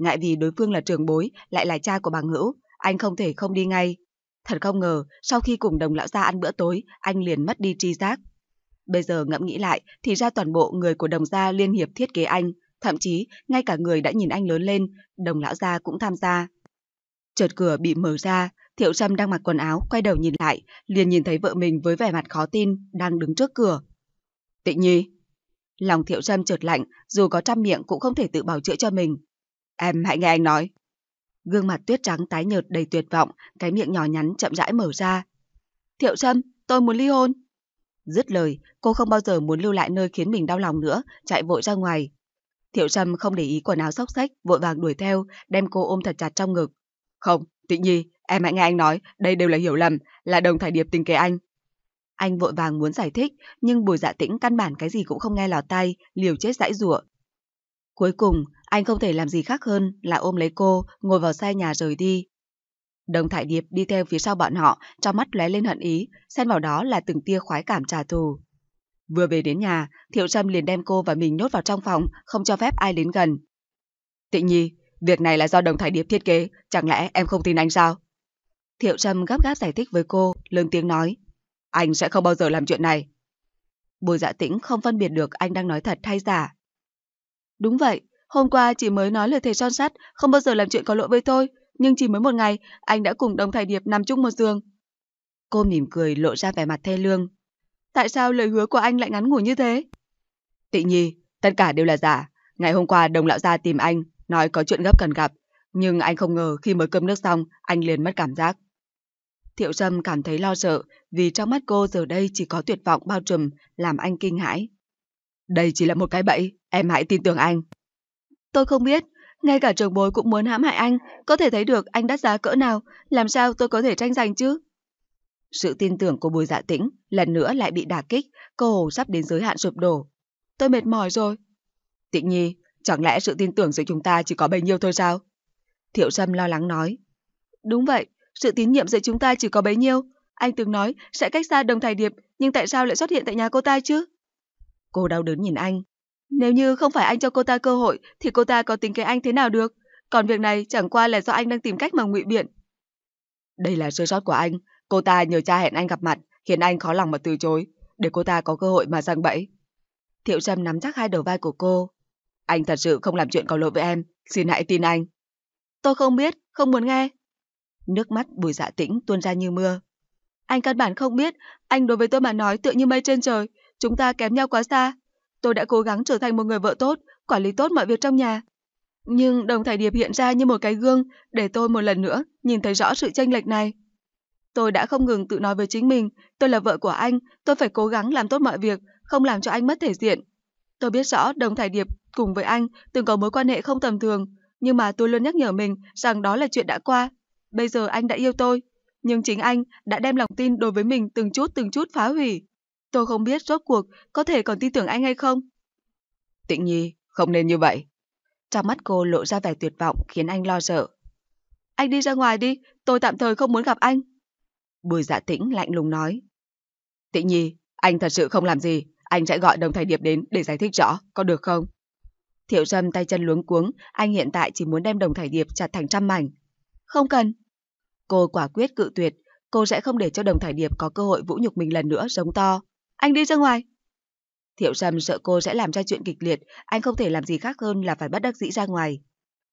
Ngại vì đối phương là trường bối, lại là cha của bà hữu, anh không thể không đi ngay. Thật không ngờ, sau khi cùng đồng lão gia ăn bữa tối, anh liền mất đi tri giác. Bây giờ ngẫm nghĩ lại, thì ra toàn bộ người của đồng gia liên hiệp thiết kế anh, thậm chí ngay cả người đã nhìn anh lớn lên, đồng lão gia cũng tham gia. Chợt cửa bị mở ra, Thiệu Trâm đang mặc quần áo, quay đầu nhìn lại, liền nhìn thấy vợ mình với vẻ mặt khó tin, đang đứng trước cửa. Tịnh Nhi! Lòng Thiệu Trâm trượt lạnh, dù có trăm miệng cũng không thể tự bảo chữa cho mình, Em hãy nghe anh nói. Gương mặt tuyết trắng tái nhợt đầy tuyệt vọng, cái miệng nhỏ nhắn chậm rãi mở ra. Thiệu Trâm, tôi muốn ly hôn. Dứt lời, cô không bao giờ muốn lưu lại nơi khiến mình đau lòng nữa, chạy vội ra ngoài. Thiệu Trâm không để ý quần áo xốc xách, vội vàng đuổi theo, đem cô ôm thật chặt trong ngực. Không, Tịnh Nhi, em hãy nghe anh nói, đây đều là hiểu lầm, là đồng thải điệp tình kế anh. Anh vội vàng muốn giải thích, nhưng bùi dạ tĩnh căn bản cái gì cũng không nghe lọt tay, liều chết dãi rủa Cuối cùng, anh không thể làm gì khác hơn là ôm lấy cô, ngồi vào xe nhà rời đi. Đồng Thải Điệp đi theo phía sau bọn họ, trong mắt lóe lên hận ý, xen vào đó là từng tia khoái cảm trả thù. Vừa về đến nhà, Thiệu Trâm liền đem cô và mình nhốt vào trong phòng, không cho phép ai đến gần. Tịnh Nhi, việc này là do Đồng Thải Điệp thiết kế, chẳng lẽ em không tin anh sao? Thiệu Trâm gấp gáp giải thích với cô, lớn tiếng nói. Anh sẽ không bao giờ làm chuyện này. Bùi dạ tĩnh không phân biệt được anh đang nói thật hay giả. Đúng vậy, Hôm qua chỉ mới nói lời thề son sắt, không bao giờ làm chuyện có lỗi với tôi, nhưng chỉ mới một ngày, anh đã cùng Đồng thầy Điệp nằm chung một giường. Cô mỉm cười lộ ra vẻ mặt thê lương. Tại sao lời hứa của anh lại ngắn ngủi như thế? Tị nhi, tất cả đều là giả. Ngày hôm qua Đồng Lão Gia tìm anh, nói có chuyện gấp cần gặp. Nhưng anh không ngờ khi mới cơm nước xong, anh liền mất cảm giác. Thiệu Sâm cảm thấy lo sợ vì trong mắt cô giờ đây chỉ có tuyệt vọng bao trùm làm anh kinh hãi. Đây chỉ là một cái bẫy, em hãy tin tưởng anh. Tôi không biết, ngay cả trưởng bối cũng muốn hãm hại anh, có thể thấy được anh đắt giá cỡ nào, làm sao tôi có thể tranh giành chứ? Sự tin tưởng của Bùi Dạ Tĩnh lần nữa lại bị đả kích, cô hồ sắp đến giới hạn sụp đổ. Tôi mệt mỏi rồi. Tịnh Nhi, chẳng lẽ sự tin tưởng giữa chúng ta chỉ có bấy nhiêu thôi sao? Thiệu Sâm lo lắng nói. Đúng vậy, sự tín nhiệm giữa chúng ta chỉ có bấy nhiêu. Anh từng nói sẽ cách xa đồng thải điệp, nhưng tại sao lại xuất hiện tại nhà cô ta chứ? Cô đau đớn nhìn anh, nếu như không phải anh cho cô ta cơ hội thì cô ta có tính kế anh thế nào được? Còn việc này chẳng qua là do anh đang tìm cách mà ngụy biện. Đây là sơ sót của anh. Cô ta nhờ cha hẹn anh gặp mặt, khiến anh khó lòng mà từ chối, để cô ta có cơ hội mà giăng bẫy. Thiệu Trâm nắm chắc hai đầu vai của cô. Anh thật sự không làm chuyện có lỗi với em, xin hãy tin anh. Tôi không biết, không muốn nghe. Nước mắt bùi dạ tĩnh tuôn ra như mưa. Anh căn bản không biết, anh đối với tôi mà nói tựa như mây trên trời, chúng ta kém nhau quá xa, Tôi đã cố gắng trở thành một người vợ tốt, quản lý tốt mọi việc trong nhà. Nhưng đồng thầy Điệp hiện ra như một cái gương để tôi một lần nữa nhìn thấy rõ sự chênh lệch này. Tôi đã không ngừng tự nói với chính mình, tôi là vợ của anh, tôi phải cố gắng làm tốt mọi việc, không làm cho anh mất thể diện. Tôi biết rõ đồng thải điệp cùng với anh từng có mối quan hệ không tầm thường, nhưng mà tôi luôn nhắc nhở mình rằng đó là chuyện đã qua. Bây giờ anh đã yêu tôi, nhưng chính anh đã đem lòng tin đối với mình từng chút từng chút phá hủy. Tôi không biết rốt cuộc có thể còn tin tưởng anh hay không. Tịnh Nhi, không nên như vậy. Trong mắt cô lộ ra vẻ tuyệt vọng khiến anh lo sợ. Anh đi ra ngoài đi, tôi tạm thời không muốn gặp anh. Bùi dạ tĩnh lạnh lùng nói. Tịnh Nhi, anh thật sự không làm gì, anh sẽ gọi đồng thầy điệp đến để giải thích rõ, có được không? Thiệu Sâm tay chân luống cuống, anh hiện tại chỉ muốn đem đồng thải điệp chặt thành trăm mảnh. Không cần. Cô quả quyết cự tuyệt, cô sẽ không để cho đồng thải điệp có cơ hội vũ nhục mình lần nữa giống to anh đi ra ngoài. Thiệu Sâm sợ cô sẽ làm ra chuyện kịch liệt, anh không thể làm gì khác hơn là phải bắt đắc dĩ ra ngoài.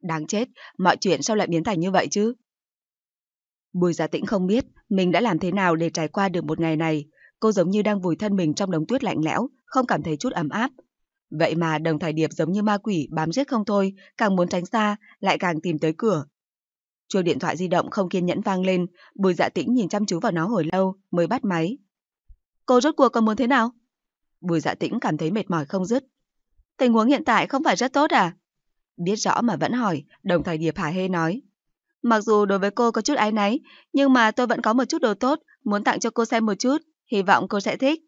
Đáng chết, mọi chuyện sao lại biến thành như vậy chứ? Bùi Gia dạ Tĩnh không biết mình đã làm thế nào để trải qua được một ngày này. Cô giống như đang vùi thân mình trong đống tuyết lạnh lẽo, không cảm thấy chút ấm áp. Vậy mà đồng thời điệp giống như ma quỷ bám giết không thôi, càng muốn tránh xa, lại càng tìm tới cửa. Chuông điện thoại di động không kiên nhẫn vang lên, Bùi Dạ Tĩnh nhìn chăm chú vào nó hồi lâu mới bắt máy. Cô rốt cuộc còn muốn thế nào? Bùi dạ tĩnh cảm thấy mệt mỏi không dứt. Tình huống hiện tại không phải rất tốt à? Biết rõ mà vẫn hỏi, đồng thời Điệp Hà Hê nói. Mặc dù đối với cô có chút ái náy, nhưng mà tôi vẫn có một chút đồ tốt, muốn tặng cho cô xem một chút, hy vọng cô sẽ thích.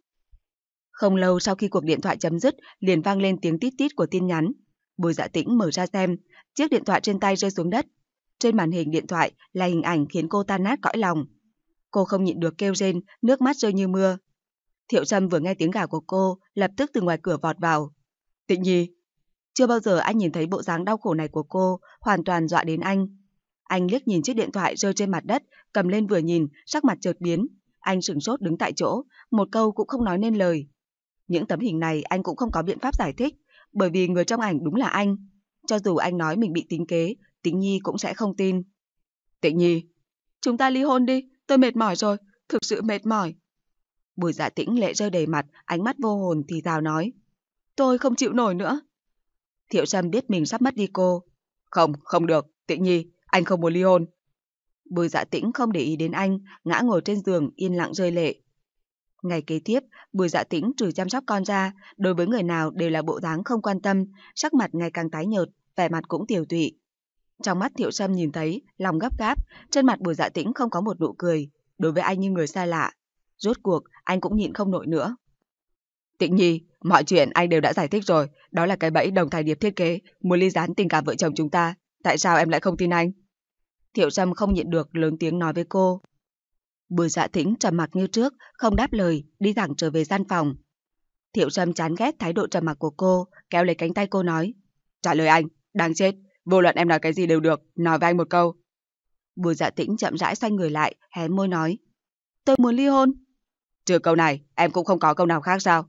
Không lâu sau khi cuộc điện thoại chấm dứt, liền vang lên tiếng tít tít của tin nhắn. Bùi dạ tĩnh mở ra xem, chiếc điện thoại trên tay rơi xuống đất. Trên màn hình điện thoại là hình ảnh khiến cô tan nát cõi lòng. Cô không nhịn được kêu rên, nước mắt rơi như mưa. Thiệu Trâm vừa nghe tiếng gà của cô, lập tức từ ngoài cửa vọt vào. Tịnh Nhi, chưa bao giờ anh nhìn thấy bộ dáng đau khổ này của cô, hoàn toàn dọa đến anh. Anh liếc nhìn chiếc điện thoại rơi trên mặt đất, cầm lên vừa nhìn, sắc mặt chợt biến. Anh sửng sốt đứng tại chỗ, một câu cũng không nói nên lời. Những tấm hình này anh cũng không có biện pháp giải thích, bởi vì người trong ảnh đúng là anh. Cho dù anh nói mình bị tính kế, Tịnh nhi cũng sẽ không tin. Tịnh nhi, chúng ta ly hôn đi, tôi mệt mỏi rồi, thực sự mệt mỏi, Bùi dạ tĩnh lệ rơi đầy mặt, ánh mắt vô hồn thì thào nói. Tôi không chịu nổi nữa. Thiệu Sâm biết mình sắp mất đi cô. Không, không được, tĩnh nhi, anh không muốn ly hôn. Bùi dạ tĩnh không để ý đến anh, ngã ngồi trên giường yên lặng rơi lệ. Ngày kế tiếp, Bùi Dạ Tĩnh trừ chăm sóc con ra, đối với người nào đều là bộ dáng không quan tâm, sắc mặt ngày càng tái nhợt, vẻ mặt cũng tiều tụy. Trong mắt Thiệu Sâm nhìn thấy, lòng gấp gáp, trên mặt Bùi Dạ Tĩnh không có một nụ cười, đối với anh như người xa lạ. Rốt cuộc, anh cũng nhịn không nổi nữa. Tịnh Nhi, mọi chuyện anh đều đã giải thích rồi, đó là cái bẫy đồng thải điệp thiết kế, muốn ly gián tình cảm vợ chồng chúng ta, tại sao em lại không tin anh? Thiệu Trâm không nhịn được lớn tiếng nói với cô. Bùi dạ thính trầm mặc như trước, không đáp lời, đi thẳng trở về gian phòng. Thiệu Trâm chán ghét thái độ trầm mặc của cô, kéo lấy cánh tay cô nói. Trả lời anh, đáng chết, vô luận em nói cái gì đều được, nói với anh một câu. Bùi dạ tĩnh chậm rãi xoay người lại, hé môi nói. Tôi muốn ly hôn. Trừ câu này, em cũng không có câu nào khác sao?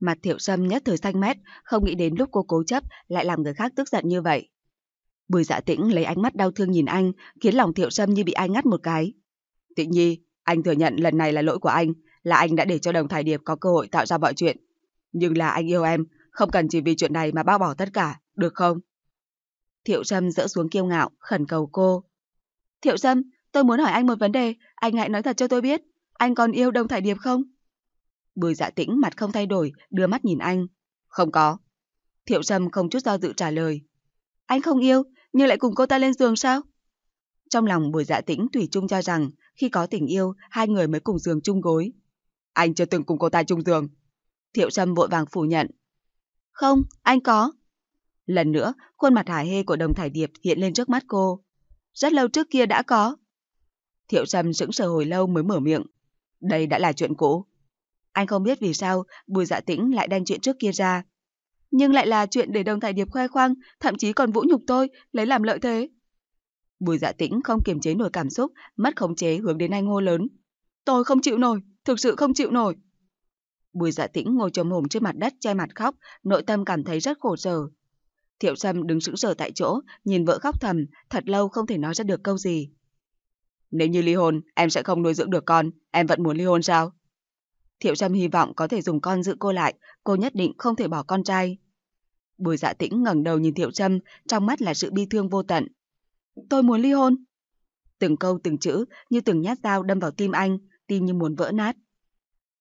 Mặt thiệu sâm nhất thời xanh mét, không nghĩ đến lúc cô cố chấp lại làm người khác tức giận như vậy. Bùi dạ tĩnh lấy ánh mắt đau thương nhìn anh, khiến lòng thiệu sâm như bị ai ngắt một cái. Tịnh nhi, anh thừa nhận lần này là lỗi của anh, là anh đã để cho đồng thải điệp có cơ hội tạo ra mọi chuyện. Nhưng là anh yêu em, không cần chỉ vì chuyện này mà bao bỏ tất cả, được không? Thiệu sâm dỡ xuống kiêu ngạo, khẩn cầu cô. Thiệu sâm, tôi muốn hỏi anh một vấn đề, anh hãy nói thật cho tôi biết, anh còn yêu Đông Thải Điệp không? Bùi dạ tĩnh mặt không thay đổi, đưa mắt nhìn anh. Không có. Thiệu Sâm không chút do dự trả lời. Anh không yêu, nhưng lại cùng cô ta lên giường sao? Trong lòng bùi dạ tĩnh Thủy chung cho rằng khi có tình yêu, hai người mới cùng giường chung gối. Anh chưa từng cùng cô ta chung giường. Thiệu Sâm vội vàng phủ nhận. Không, anh có. Lần nữa, khuôn mặt hài hê của đồng thải điệp hiện lên trước mắt cô. Rất lâu trước kia đã có. Thiệu Sâm sững sờ hồi lâu mới mở miệng. Đây đã là chuyện cũ. Anh không biết vì sao Bùi Dạ Tĩnh lại đem chuyện trước kia ra. Nhưng lại là chuyện để Đồng Thải Điệp khoe khoang, thậm chí còn vũ nhục tôi, lấy làm lợi thế. Bùi Dạ Tĩnh không kiềm chế nổi cảm xúc, mất khống chế hướng đến anh ngô lớn. Tôi không chịu nổi, thực sự không chịu nổi. Bùi Dạ Tĩnh ngồi chồm hổm trên mặt đất che mặt khóc, nội tâm cảm thấy rất khổ sở. Thiệu Sâm đứng sững sờ tại chỗ, nhìn vợ khóc thầm, thật lâu không thể nói ra được câu gì. Nếu như ly hôn, em sẽ không nuôi dưỡng được con, em vẫn muốn ly hôn sao? Thiệu Trâm hy vọng có thể dùng con giữ cô lại, cô nhất định không thể bỏ con trai. Bùi dạ tĩnh ngẩng đầu nhìn Thiệu Trâm, trong mắt là sự bi thương vô tận. Tôi muốn ly hôn. Từng câu từng chữ như từng nhát dao đâm vào tim anh, tim như muốn vỡ nát.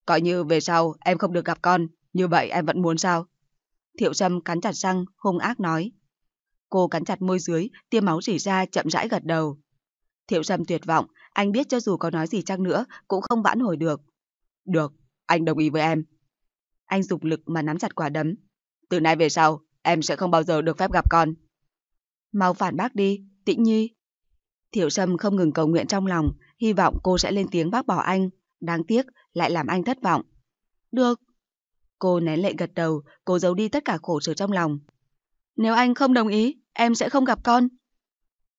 Coi như về sau em không được gặp con, như vậy em vẫn muốn sao? Thiệu Trâm cắn chặt răng, hung ác nói. Cô cắn chặt môi dưới, tia máu rỉ ra chậm rãi gật đầu. Thiệu Trầm tuyệt vọng, anh biết cho dù có nói gì chăng nữa cũng không vãn hồi được. Được, anh đồng ý với em. Anh dùng lực mà nắm chặt quả đấm. Từ nay về sau, em sẽ không bao giờ được phép gặp con. Mau phản bác đi, Tĩnh Nhi. Thiệu Sâm không ngừng cầu nguyện trong lòng, hy vọng cô sẽ lên tiếng bác bỏ anh. Đáng tiếc, lại làm anh thất vọng. Được. Cô nén lệ gật đầu, cô giấu đi tất cả khổ sở trong lòng. Nếu anh không đồng ý, em sẽ không gặp con.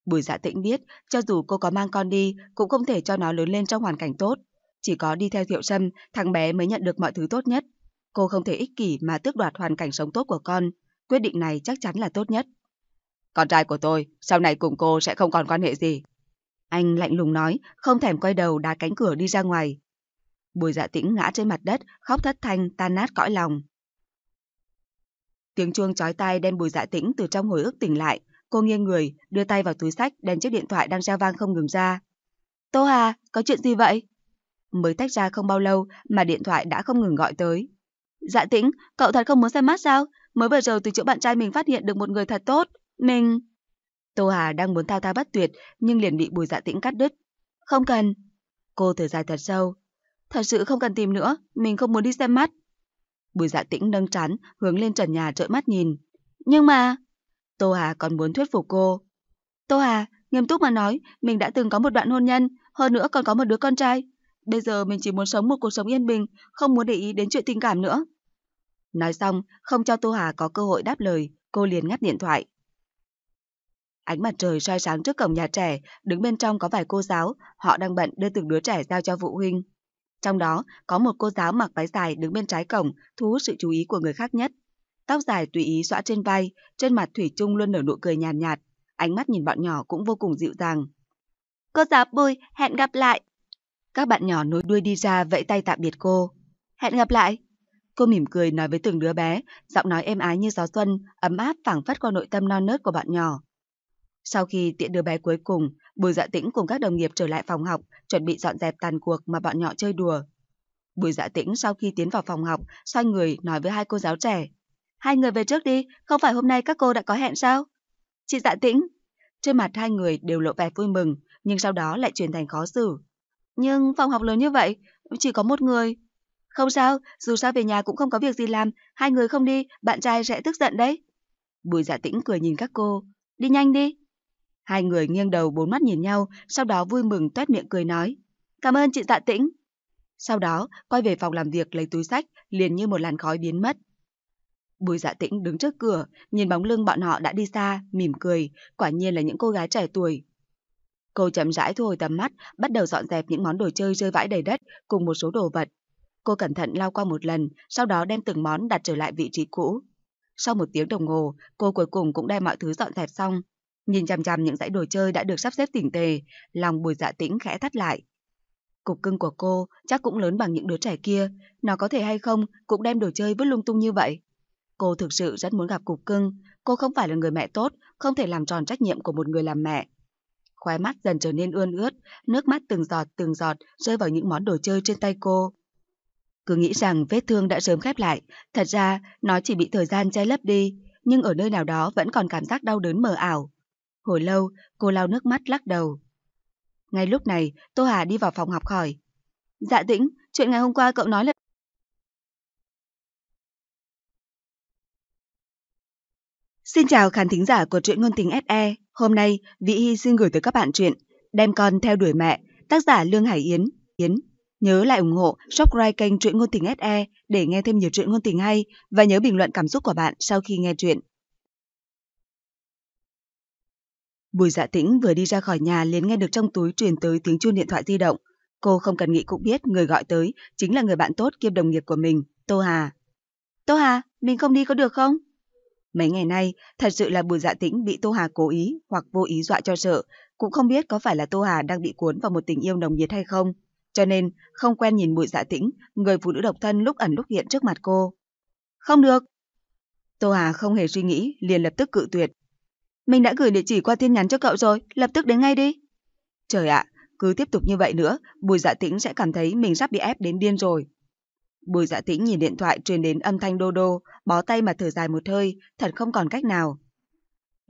Bùi dạ tĩnh biết, cho dù cô có mang con đi, cũng không thể cho nó lớn lên trong hoàn cảnh tốt. Chỉ có đi theo Thiệu Sâm, thằng bé mới nhận được mọi thứ tốt nhất. Cô không thể ích kỷ mà tước đoạt hoàn cảnh sống tốt của con. Quyết định này chắc chắn là tốt nhất. Con trai của tôi, sau này cùng cô sẽ không còn quan hệ gì. Anh lạnh lùng nói, không thèm quay đầu đá cánh cửa đi ra ngoài. Bùi dạ tĩnh ngã trên mặt đất, khóc thất thanh, tan nát cõi lòng. Tiếng chuông chói tai đem bùi dạ tĩnh từ trong hồi ức tỉnh lại, Cô nghiêng người, đưa tay vào túi sách, đem chiếc điện thoại đang treo vang không ngừng ra. Tô Hà, có chuyện gì vậy? Mới tách ra không bao lâu mà điện thoại đã không ngừng gọi tới. Dạ tĩnh, cậu thật không muốn xem mắt sao? Mới vừa rồi từ chỗ bạn trai mình phát hiện được một người thật tốt. Mình... Tô Hà đang muốn thao thao bắt tuyệt nhưng liền bị bùi dạ tĩnh cắt đứt. Không cần. Cô thở dài thật sâu. Thật sự không cần tìm nữa, mình không muốn đi xem mắt. Bùi dạ tĩnh nâng chán, hướng lên trần nhà trợn mắt nhìn. Nhưng mà... Tô Hà còn muốn thuyết phục cô. Tô Hà, nghiêm túc mà nói, mình đã từng có một đoạn hôn nhân, hơn nữa còn có một đứa con trai. Bây giờ mình chỉ muốn sống một cuộc sống yên bình, không muốn để ý đến chuyện tình cảm nữa. Nói xong, không cho Tô Hà có cơ hội đáp lời, cô liền ngắt điện thoại. Ánh mặt trời soi sáng trước cổng nhà trẻ, đứng bên trong có vài cô giáo, họ đang bận đưa từng đứa trẻ giao cho phụ huynh. Trong đó, có một cô giáo mặc váy dài đứng bên trái cổng, thu hút sự chú ý của người khác nhất. Tóc dài tùy ý xõa trên vai, trên mặt Thủy Trung luôn nở nụ cười nhàn nhạt, nhạt, ánh mắt nhìn bọn nhỏ cũng vô cùng dịu dàng. Cô giáo Bùi, hẹn gặp lại. Các bạn nhỏ nối đuôi đi ra vẫy tay tạm biệt cô. Hẹn gặp lại. Cô mỉm cười nói với từng đứa bé, giọng nói êm ái như gió xuân, ấm áp phảng phất qua nội tâm non nớt của bạn nhỏ. Sau khi tiện đứa bé cuối cùng, Bùi Dạ Tĩnh cùng các đồng nghiệp trở lại phòng học, chuẩn bị dọn dẹp tàn cuộc mà bọn nhỏ chơi đùa. Bùi Dạ Tĩnh sau khi tiến vào phòng học, xoay người nói với hai cô giáo trẻ. Hai người về trước đi, không phải hôm nay các cô đã có hẹn sao? Chị dạ tĩnh. Trên mặt hai người đều lộ vẻ vui mừng, nhưng sau đó lại chuyển thành khó xử. Nhưng phòng học lớn như vậy, chỉ có một người. Không sao, dù sao về nhà cũng không có việc gì làm, hai người không đi, bạn trai sẽ tức giận đấy. Bùi dạ tĩnh cười nhìn các cô, đi nhanh đi. Hai người nghiêng đầu bốn mắt nhìn nhau, sau đó vui mừng toét miệng cười nói. Cảm ơn chị dạ tĩnh. Sau đó, quay về phòng làm việc lấy túi sách, liền như một làn khói biến mất. Bùi dạ tĩnh đứng trước cửa, nhìn bóng lưng bọn họ đã đi xa, mỉm cười, quả nhiên là những cô gái trẻ tuổi. Cô chậm rãi thu hồi tầm mắt, bắt đầu dọn dẹp những món đồ chơi rơi vãi đầy đất cùng một số đồ vật. Cô cẩn thận lao qua một lần, sau đó đem từng món đặt trở lại vị trí cũ. Sau một tiếng đồng hồ, cô cuối cùng cũng đem mọi thứ dọn dẹp xong. Nhìn chằm chằm những dãy đồ chơi đã được sắp xếp tỉnh tề, lòng bùi dạ tĩnh khẽ thắt lại. Cục cưng của cô chắc cũng lớn bằng những đứa trẻ kia, nó có thể hay không cũng đem đồ chơi vứt lung tung như vậy. Cô thực sự rất muốn gặp Cục Cưng, cô không phải là người mẹ tốt, không thể làm tròn trách nhiệm của một người làm mẹ. Khóe mắt dần trở nên ươn ướt, nước mắt từng giọt từng giọt rơi vào những món đồ chơi trên tay cô. Cứ nghĩ rằng vết thương đã sớm khép lại, thật ra nó chỉ bị thời gian che lấp đi, nhưng ở nơi nào đó vẫn còn cảm giác đau đớn mờ ảo. Hồi lâu, cô lau nước mắt lắc đầu. Ngay lúc này, Tô Hà đi vào phòng học hỏi. Dạ Tĩnh, chuyện ngày hôm qua cậu nói là... Xin chào khán thính giả của truyện ngôn tình SE. Hôm nay, Vĩ Hy xin gửi tới các bạn truyện Đem con theo đuổi mẹ, tác giả Lương Hải Yến. Yến. Nhớ lại ủng hộ subscribe kênh truyện ngôn tình SE để nghe thêm nhiều truyện ngôn tình hay và nhớ bình luận cảm xúc của bạn sau khi nghe truyện. Bùi Dạ Tĩnh vừa đi ra khỏi nhà liền nghe được trong túi truyền tới tiếng chuông điện thoại di động. Cô không cần nghĩ cũng biết người gọi tới chính là người bạn tốt kiêm đồng nghiệp của mình, Tô Hà. Tô Hà, mình không đi có được không? Mấy ngày nay, thật sự là Bùi Dạ Tĩnh bị Tô Hà cố ý hoặc vô ý dọa cho sợ, cũng không biết có phải là Tô Hà đang bị cuốn vào một tình yêu nồng nhiệt hay không. Cho nên, không quen nhìn Bùi Dạ Tĩnh, người phụ nữ độc thân lúc ẩn lúc hiện trước mặt cô. Không được. Tô Hà không hề suy nghĩ, liền lập tức cự tuyệt. Mình đã gửi địa chỉ qua tin nhắn cho cậu rồi, lập tức đến ngay đi. Trời ạ, cứ tiếp tục như vậy nữa, Bùi Dạ Tĩnh sẽ cảm thấy mình sắp bị ép đến điên rồi. Bùi dạ tĩnh nhìn điện thoại truyền đến âm thanh đô đô, bó tay mà thở dài một hơi, thật không còn cách nào.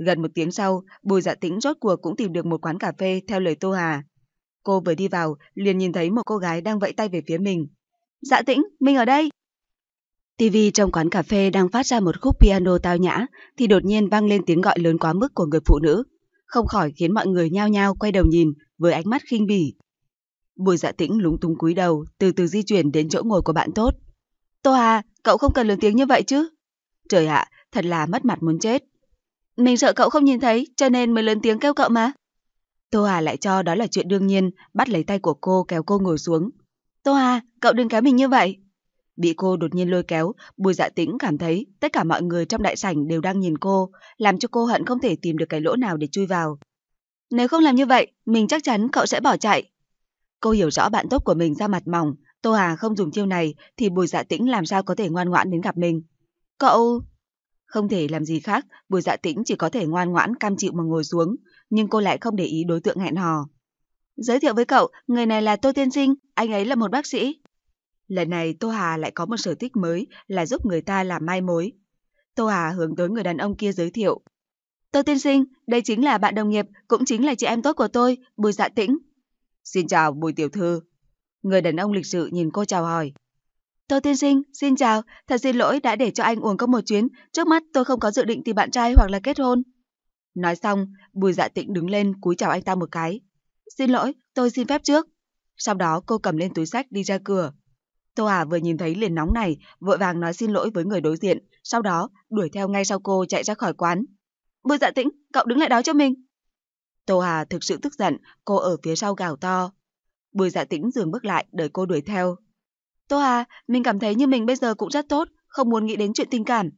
Gần một tiếng sau, Bùi Dạ Tĩnh rốt cuộc cũng tìm được một quán cà phê theo lời Tô Hà. Cô vừa đi vào, liền nhìn thấy một cô gái đang vẫy tay về phía mình. Dạ Tĩnh, mình ở đây. TV trong quán cà phê đang phát ra một khúc piano tao nhã, thì đột nhiên vang lên tiếng gọi lớn quá mức của người phụ nữ. Không khỏi khiến mọi người nhao nhao quay đầu nhìn với ánh mắt khinh bỉ. Bùi dạ tĩnh lúng túng cúi đầu, từ từ di chuyển đến chỗ ngồi của bạn tốt. Tô Hà, cậu không cần lớn tiếng như vậy chứ? Trời ạ, thật là mất mặt muốn chết. Mình sợ cậu không nhìn thấy, cho nên mới lớn tiếng kêu cậu mà. Tô Hà lại cho đó là chuyện đương nhiên, bắt lấy tay của cô kéo cô ngồi xuống. Tô Hà, cậu đừng kéo mình như vậy. Bị cô đột nhiên lôi kéo, Bùi Dạ Tĩnh cảm thấy tất cả mọi người trong đại sảnh đều đang nhìn cô, làm cho cô hận không thể tìm được cái lỗ nào để chui vào. Nếu không làm như vậy, mình chắc chắn cậu sẽ bỏ chạy. Cô hiểu rõ bạn tốt của mình ra mặt mỏng, Tô Hà không dùng chiêu này thì Bùi Dạ Tĩnh làm sao có thể ngoan ngoãn đến gặp mình. Cậu... Không thể làm gì khác, Bùi Dạ Tĩnh chỉ có thể ngoan ngoãn cam chịu mà ngồi xuống, nhưng cô lại không để ý đối tượng hẹn hò. Giới thiệu với cậu, người này là Tô Tiên Sinh, anh ấy là một bác sĩ. Lần này Tô Hà lại có một sở thích mới là giúp người ta làm mai mối. Tô Hà hướng tới người đàn ông kia giới thiệu. Tô Tiên Sinh, đây chính là bạn đồng nghiệp, cũng chính là chị em tốt của tôi, Bùi Dạ Tĩnh. Xin chào Bùi Tiểu Thư. Người đàn ông lịch sự nhìn cô chào hỏi. Tô Tiên Sinh, xin chào, thật xin lỗi đã để cho anh uống có một chuyến, trước mắt tôi không có dự định tìm bạn trai hoặc là kết hôn. Nói xong, Bùi Dạ Tịnh đứng lên cúi chào anh ta một cái. Xin lỗi, tôi xin phép trước. Sau đó cô cầm lên túi sách đi ra cửa. Tô Hà vừa nhìn thấy liền nóng này, vội vàng nói xin lỗi với người đối diện, sau đó đuổi theo ngay sau cô chạy ra khỏi quán. Bùi Dạ Tĩnh, cậu đứng lại đó cho mình. Tô Hà thực sự tức giận, cô ở phía sau gào to. Bùi dạ tĩnh dừng bước lại, đợi cô đuổi theo. Tô Hà, mình cảm thấy như mình bây giờ cũng rất tốt, không muốn nghĩ đến chuyện tình cảm.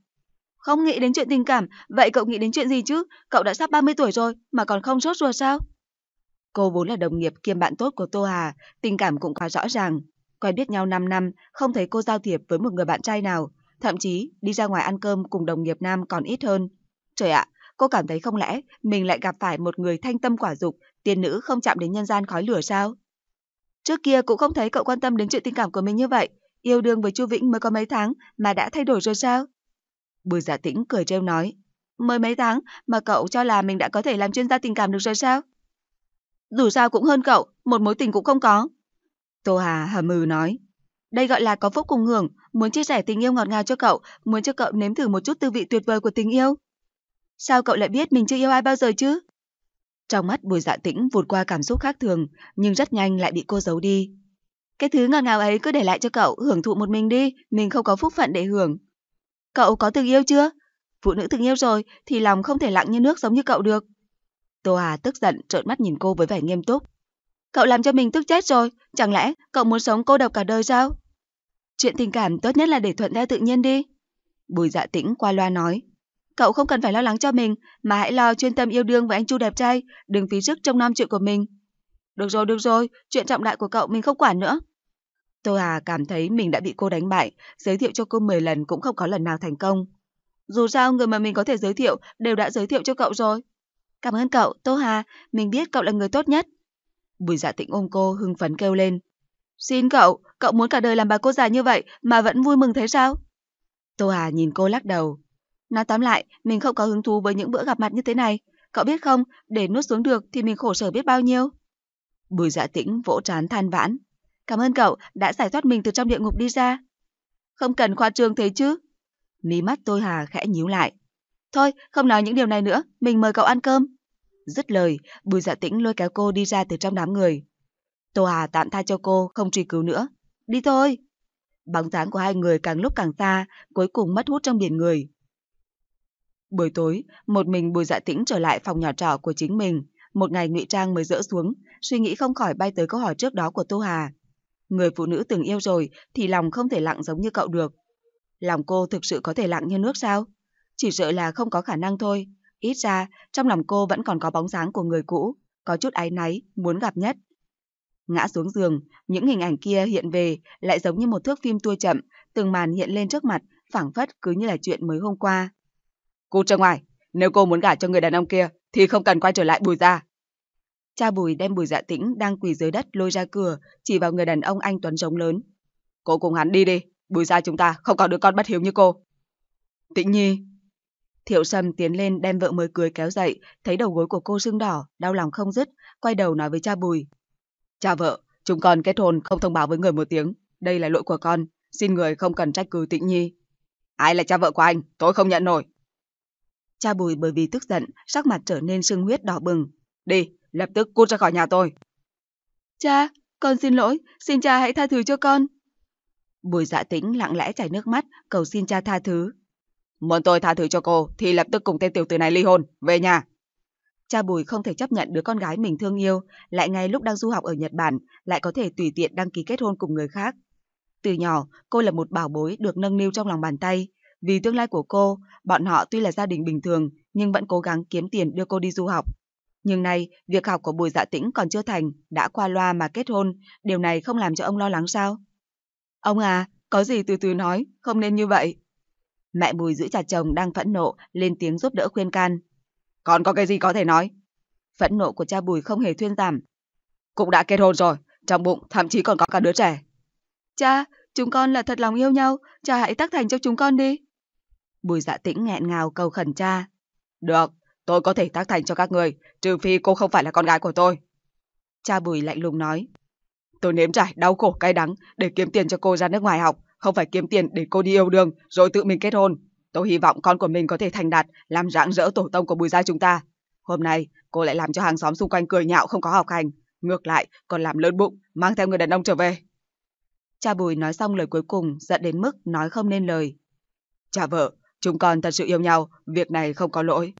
Không nghĩ đến chuyện tình cảm, vậy cậu nghĩ đến chuyện gì chứ? Cậu đã sắp 30 tuổi rồi mà còn không sốt ruột sao? Cô vốn là đồng nghiệp kiêm bạn tốt của Tô Hà, tình cảm cũng khá rõ ràng. Quen biết nhau 5 năm, không thấy cô giao thiệp với một người bạn trai nào, thậm chí đi ra ngoài ăn cơm cùng đồng nghiệp nam còn ít hơn. Trời ạ, à, Cô cảm thấy không lẽ mình lại gặp phải một người thanh tâm quả dục, tiên nữ không chạm đến nhân gian khói lửa sao? Trước kia cũng không thấy cậu quan tâm đến chuyện tình cảm của mình như vậy, yêu đương với Chu Vĩnh mới có mấy tháng mà đã thay đổi rồi sao? Bùi Giả dạ Tĩnh cười trêu nói, mới mấy tháng mà cậu cho là mình đã có thể làm chuyên gia tình cảm được rồi sao? Dù sao cũng hơn cậu, một mối tình cũng không có. Tô Hà hầm mừ nói, đây gọi là có phúc cùng hưởng, muốn chia sẻ tình yêu ngọt ngào cho cậu, muốn cho cậu nếm thử một chút tư vị tuyệt vời của tình yêu sao cậu lại biết mình chưa yêu ai bao giờ chứ? Trong mắt bùi dạ tĩnh vụt qua cảm xúc khác thường, nhưng rất nhanh lại bị cô giấu đi. Cái thứ ngọt ngào ấy cứ để lại cho cậu, hưởng thụ một mình đi, mình không có phúc phận để hưởng. Cậu có từng yêu chưa? Phụ nữ từng yêu rồi thì lòng không thể lặng như nước giống như cậu được. Tô Hà tức giận trợn mắt nhìn cô với vẻ nghiêm túc. Cậu làm cho mình tức chết rồi, chẳng lẽ cậu muốn sống cô độc cả đời sao? Chuyện tình cảm tốt nhất là để thuận theo tự nhiên đi. Bùi dạ tĩnh qua loa nói. Cậu không cần phải lo lắng cho mình, mà hãy lo chuyên tâm yêu đương với anh Chu đẹp trai, đừng phí sức trong năm chuyện của mình. Được rồi, được rồi, chuyện trọng đại của cậu mình không quản nữa. Tô Hà cảm thấy mình đã bị cô đánh bại, giới thiệu cho cô 10 lần cũng không có lần nào thành công. Dù sao người mà mình có thể giới thiệu đều đã giới thiệu cho cậu rồi. Cảm ơn cậu, Tô Hà, mình biết cậu là người tốt nhất. Bùi dạ tịnh ôm cô, hưng phấn kêu lên. Xin cậu, cậu muốn cả đời làm bà cô già như vậy mà vẫn vui mừng thế sao? Tô Hà nhìn cô lắc đầu. Nói tóm lại, mình không có hứng thú với những bữa gặp mặt như thế này. Cậu biết không, để nuốt xuống được thì mình khổ sở biết bao nhiêu. Bùi dạ tĩnh vỗ trán than vãn. Cảm ơn cậu đã giải thoát mình từ trong địa ngục đi ra. Không cần khoa trương thế chứ. Mí mắt tôi hà khẽ nhíu lại. Thôi, không nói những điều này nữa, mình mời cậu ăn cơm. Dứt lời, bùi dạ tĩnh lôi kéo cô đi ra từ trong đám người. Tô Hà tạm tha cho cô, không truy cứu nữa. Đi thôi. Bóng dáng của hai người càng lúc càng xa, cuối cùng mất hút trong biển người. Buổi tối, một mình Bùi Dạ Tĩnh trở lại phòng nhỏ trọ của chính mình, một ngày ngụy trang mới dỡ xuống, suy nghĩ không khỏi bay tới câu hỏi trước đó của Tô Hà. Người phụ nữ từng yêu rồi thì lòng không thể lặng giống như cậu được. Lòng cô thực sự có thể lặng như nước sao? Chỉ sợ là không có khả năng thôi. Ít ra, trong lòng cô vẫn còn có bóng dáng của người cũ, có chút áy náy, muốn gặp nhất. Ngã xuống giường, những hình ảnh kia hiện về lại giống như một thước phim tua chậm, từng màn hiện lên trước mặt, phảng phất cứ như là chuyện mới hôm qua. Cút ra ngoài, nếu cô muốn gả cho người đàn ông kia thì không cần quay trở lại bùi ra. Cha bùi đem bùi dạ tĩnh đang quỳ dưới đất lôi ra cửa, chỉ vào người đàn ông anh Tuấn giống lớn. Cô cùng hắn đi đi, bùi ra chúng ta không có đứa con bất hiếu như cô. Tĩnh nhi. Thiệu Sâm tiến lên đem vợ mới cưới kéo dậy, thấy đầu gối của cô sưng đỏ, đau lòng không dứt, quay đầu nói với cha bùi. Cha vợ, chúng con kết hôn không thông báo với người một tiếng, đây là lỗi của con, xin người không cần trách cứ tĩnh nhi. Ai là cha vợ của anh, tôi không nhận nổi. Cha Bùi bởi vì tức giận, sắc mặt trở nên sưng huyết đỏ bừng. Đi, lập tức cút ra khỏi nhà tôi. Cha, con xin lỗi, xin cha hãy tha thứ cho con. Bùi dạ tĩnh lặng lẽ chảy nước mắt, cầu xin cha tha thứ. Muốn tôi tha thứ cho cô thì lập tức cùng tên tiểu tử này ly hôn, về nhà. Cha Bùi không thể chấp nhận đứa con gái mình thương yêu, lại ngay lúc đang du học ở Nhật Bản, lại có thể tùy tiện đăng ký kết hôn cùng người khác. Từ nhỏ, cô là một bảo bối được nâng niu trong lòng bàn tay, vì tương lai của cô, bọn họ tuy là gia đình bình thường nhưng vẫn cố gắng kiếm tiền đưa cô đi du học. Nhưng nay, việc học của Bùi Dạ Tĩnh còn chưa thành, đã qua loa mà kết hôn, điều này không làm cho ông lo lắng sao? Ông à, có gì từ từ nói, không nên như vậy. Mẹ Bùi giữ chặt chồng đang phẫn nộ, lên tiếng giúp đỡ khuyên can. Còn có cái gì có thể nói? Phẫn nộ của cha Bùi không hề thuyên giảm. Cũng đã kết hôn rồi, trong bụng thậm chí còn có cả đứa trẻ. Cha, chúng con là thật lòng yêu nhau, cha hãy tác thành cho chúng con đi. Bùi dạ tĩnh nghẹn ngào cầu khẩn cha. Được, tôi có thể tác thành cho các người, trừ phi cô không phải là con gái của tôi. Cha Bùi lạnh lùng nói. Tôi nếm trải đau khổ cay đắng để kiếm tiền cho cô ra nước ngoài học, không phải kiếm tiền để cô đi yêu đương rồi tự mình kết hôn. Tôi hy vọng con của mình có thể thành đạt, làm rạng rỡ tổ tông của Bùi gia chúng ta. Hôm nay, cô lại làm cho hàng xóm xung quanh cười nhạo không có học hành. Ngược lại, còn làm lớn bụng, mang theo người đàn ông trở về. Cha Bùi nói xong lời cuối cùng, giận đến mức nói không nên lời. Cha vợ, Chúng con thật sự yêu nhau, việc này không có lỗi.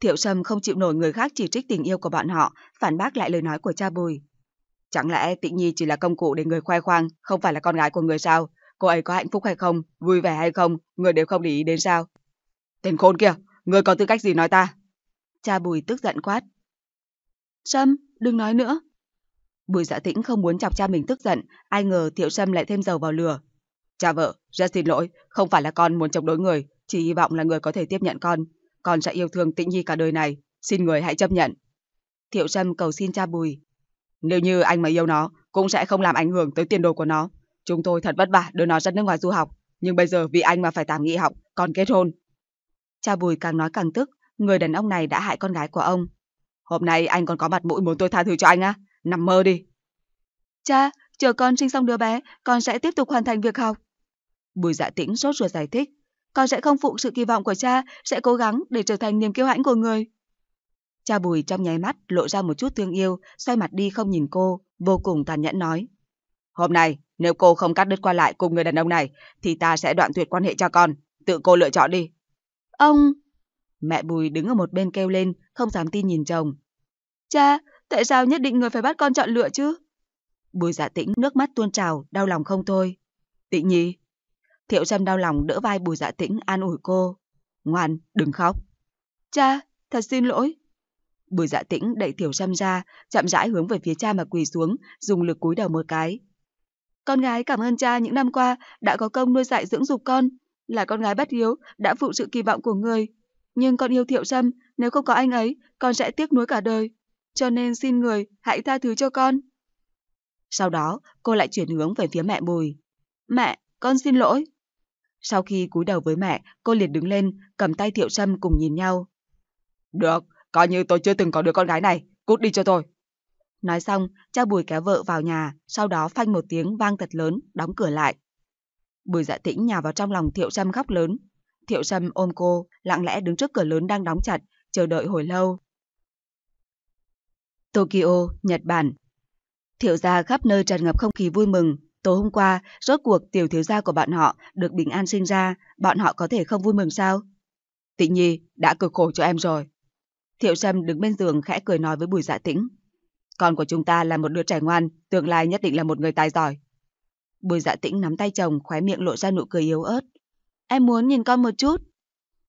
Thiệu Sâm không chịu nổi người khác chỉ trích tình yêu của bọn họ, phản bác lại lời nói của cha Bùi. Chẳng lẽ Tịnh Nhi chỉ là công cụ để người khoe khoang, không phải là con gái của người sao? Cô ấy có hạnh phúc hay không, vui vẻ hay không, người đều không để ý đến sao? Tên khốn kia, người có tư cách gì nói ta? Cha Bùi tức giận quát. Sâm, đừng nói nữa. Bùi dạ tĩnh không muốn chọc cha mình tức giận, ai ngờ Thiệu Sâm lại thêm dầu vào lửa, Cha vợ, rất xin lỗi, không phải là con muốn chống đối người, chỉ hy vọng là người có thể tiếp nhận con. Con sẽ yêu thương Tĩnh Nhi cả đời này, xin người hãy chấp nhận. Thiệu Sâm cầu xin cha Bùi. Nếu như anh mà yêu nó, cũng sẽ không làm ảnh hưởng tới tiền đồ của nó. Chúng tôi thật vất vả đưa nó ra nước ngoài du học, nhưng bây giờ vì anh mà phải tạm nghỉ học, còn kết hôn. Cha Bùi càng nói càng tức, người đàn ông này đã hại con gái của ông. Hôm nay anh còn có mặt mũi muốn tôi tha thứ cho anh á, nằm mơ đi. Cha, chờ con sinh xong đứa bé, con sẽ tiếp tục hoàn thành việc học. Bùi dạ tĩnh sốt ruột giải thích. Con sẽ không phụ sự kỳ vọng của cha, sẽ cố gắng để trở thành niềm kiêu hãnh của người. Cha Bùi trong nháy mắt lộ ra một chút thương yêu, xoay mặt đi không nhìn cô, vô cùng tàn nhẫn nói. Hôm nay, nếu cô không cắt đứt qua lại cùng người đàn ông này, thì ta sẽ đoạn tuyệt quan hệ cho con. Tự cô lựa chọn đi. Ông! Mẹ Bùi đứng ở một bên kêu lên, không dám tin nhìn chồng. Cha, tại sao nhất định người phải bắt con chọn lựa chứ? Bùi dạ tĩnh nước mắt tuôn trào, đau lòng không thôi. Tĩnh nhi, Thiệu Trâm đau lòng đỡ vai Bùi Dạ Tĩnh an ủi cô. Ngoan, đừng khóc. Cha, thật xin lỗi. Bùi Dạ Tĩnh đẩy Thiệu Trâm ra, chậm rãi hướng về phía cha mà quỳ xuống, dùng lực cúi đầu một cái. Con gái cảm ơn cha những năm qua đã có công nuôi dạy dưỡng dục con, là con gái bất hiếu, đã phụ sự kỳ vọng của người. Nhưng con yêu Thiệu Trâm, nếu không có anh ấy, con sẽ tiếc nuối cả đời. Cho nên xin người, hãy tha thứ cho con. Sau đó, cô lại chuyển hướng về phía mẹ Bùi. Mẹ, con xin lỗi. Sau khi cúi đầu với mẹ, cô liền đứng lên, cầm tay Thiệu Sâm cùng nhìn nhau. Được, coi như tôi chưa từng có đứa con gái này, cút đi cho tôi. Nói xong, cha Bùi kéo vợ vào nhà, sau đó phanh một tiếng vang thật lớn, đóng cửa lại. Bùi dạ tĩnh nhà vào trong lòng Thiệu Sâm khóc lớn. Thiệu Sâm ôm cô, lặng lẽ đứng trước cửa lớn đang đóng chặt, chờ đợi hồi lâu. Tokyo, Nhật Bản Thiệu gia khắp nơi tràn ngập không khí vui mừng, Tối hôm qua, rốt cuộc tiểu thiếu gia của bọn họ được bình an sinh ra, bọn họ có thể không vui mừng sao? Tịnh Nhi, đã cực khổ cho em rồi. Thiệu Sâm đứng bên giường khẽ cười nói với Bùi Dạ Tĩnh. Con của chúng ta là một đứa trẻ ngoan, tương lai nhất định là một người tài giỏi. Bùi Dạ Tĩnh nắm tay chồng, khóe miệng lộ ra nụ cười yếu ớt. Em muốn nhìn con một chút.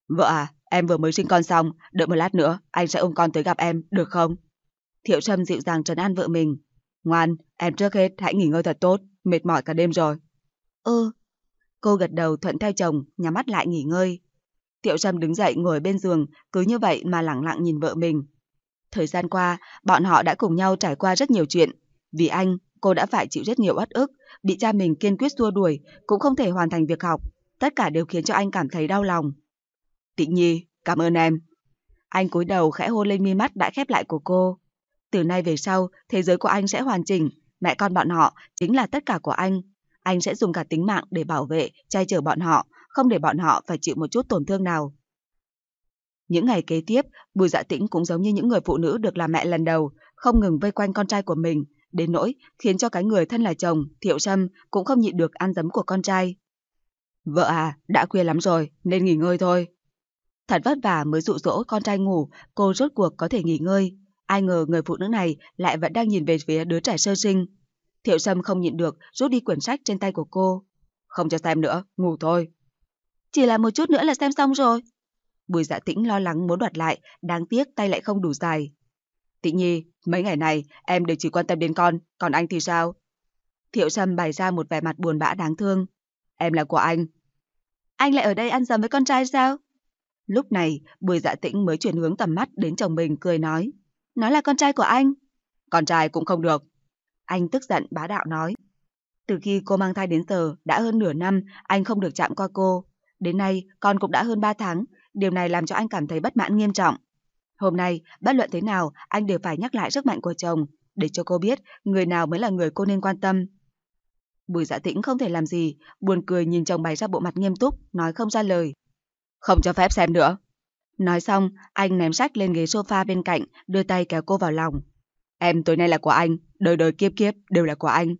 Vợ à, em vừa mới sinh con xong, đợi một lát nữa, anh sẽ ôm con tới gặp em, được không? Thiệu Sâm dịu dàng trấn an vợ mình. Ngoan, em trước hết hãy nghỉ ngơi thật tốt, mệt mỏi cả đêm rồi. Ừ. Cô gật đầu thuận theo chồng, nhắm mắt lại nghỉ ngơi. Tiệu Trâm đứng dậy ngồi bên giường, cứ như vậy mà lặng lặng nhìn vợ mình. Thời gian qua, bọn họ đã cùng nhau trải qua rất nhiều chuyện. Vì anh, cô đã phải chịu rất nhiều uất ức, bị cha mình kiên quyết xua đuổi, cũng không thể hoàn thành việc học. Tất cả đều khiến cho anh cảm thấy đau lòng. Tịnh Nhi, cảm ơn em. Anh cúi đầu khẽ hôn lên mi mắt đã khép lại của cô. Từ nay về sau, thế giới của anh sẽ hoàn chỉnh, mẹ con bọn họ chính là tất cả của anh. Anh sẽ dùng cả tính mạng để bảo vệ, che chở bọn họ, không để bọn họ phải chịu một chút tổn thương nào. Những ngày kế tiếp, Bùi Dạ Tĩnh cũng giống như những người phụ nữ được làm mẹ lần đầu, không ngừng vây quanh con trai của mình, đến nỗi khiến cho cái người thân là chồng, Thiệu Sâm cũng không nhịn được ăn dấm của con trai. Vợ à, đã khuya lắm rồi, nên nghỉ ngơi thôi. Thật vất vả mới dụ dỗ con trai ngủ, cô rốt cuộc có thể nghỉ ngơi. Ai ngờ người phụ nữ này lại vẫn đang nhìn về phía đứa trẻ sơ sinh. Thiệu Sâm không nhịn được rút đi quyển sách trên tay của cô. Không cho xem nữa, ngủ thôi. Chỉ là một chút nữa là xem xong rồi. Bùi dạ tĩnh lo lắng muốn đoạt lại, đáng tiếc tay lại không đủ dài. Tĩnh nhi, mấy ngày này em đều chỉ quan tâm đến con, còn anh thì sao? Thiệu Sâm bày ra một vẻ mặt buồn bã đáng thương. Em là của anh. Anh lại ở đây ăn dầm với con trai sao? Lúc này, bùi dạ tĩnh mới chuyển hướng tầm mắt đến chồng mình cười nói. Nó là con trai của anh. Con trai cũng không được. Anh tức giận bá đạo nói. Từ khi cô mang thai đến giờ, đã hơn nửa năm, anh không được chạm qua cô. Đến nay, con cũng đã hơn ba tháng, điều này làm cho anh cảm thấy bất mãn nghiêm trọng. Hôm nay, bất luận thế nào, anh đều phải nhắc lại sức mạnh của chồng, để cho cô biết người nào mới là người cô nên quan tâm. Bùi dạ tĩnh không thể làm gì, buồn cười nhìn chồng bày ra bộ mặt nghiêm túc, nói không ra lời. Không cho phép xem nữa. Nói xong, anh ném sách lên ghế sofa bên cạnh, đưa tay kéo cô vào lòng. Em tối nay là của anh, đời đời kiếp kiếp đều là của anh.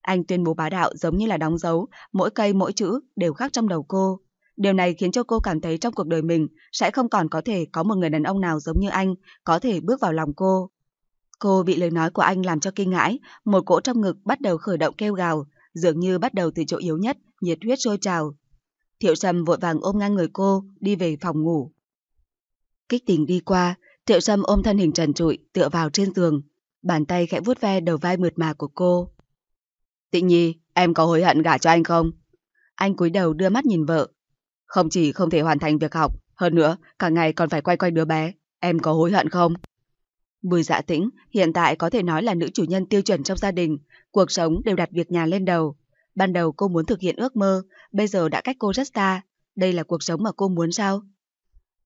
Anh tuyên bố bá đạo giống như là đóng dấu, mỗi cây mỗi chữ đều khắc trong đầu cô. Điều này khiến cho cô cảm thấy trong cuộc đời mình sẽ không còn có thể có một người đàn ông nào giống như anh có thể bước vào lòng cô. Cô bị lời nói của anh làm cho kinh ngãi, một cỗ trong ngực bắt đầu khởi động kêu gào, dường như bắt đầu từ chỗ yếu nhất, nhiệt huyết sôi trào. Thiệu Sầm vội vàng ôm ngang người cô, đi về phòng ngủ. Kích tình đi qua, Triệu Sâm ôm thân hình trần trụi, tựa vào trên giường, bàn tay khẽ vuốt ve đầu vai mượt mà của cô. Tịnh Nhi, em có hối hận gả cho anh không? Anh cúi đầu đưa mắt nhìn vợ. Không chỉ không thể hoàn thành việc học, hơn nữa, cả ngày còn phải quay quay đứa bé. Em có hối hận không? Bùi dạ tĩnh hiện tại có thể nói là nữ chủ nhân tiêu chuẩn trong gia đình, cuộc sống đều đặt việc nhà lên đầu. Ban đầu cô muốn thực hiện ước mơ, bây giờ đã cách cô rất xa. Đây là cuộc sống mà cô muốn sao?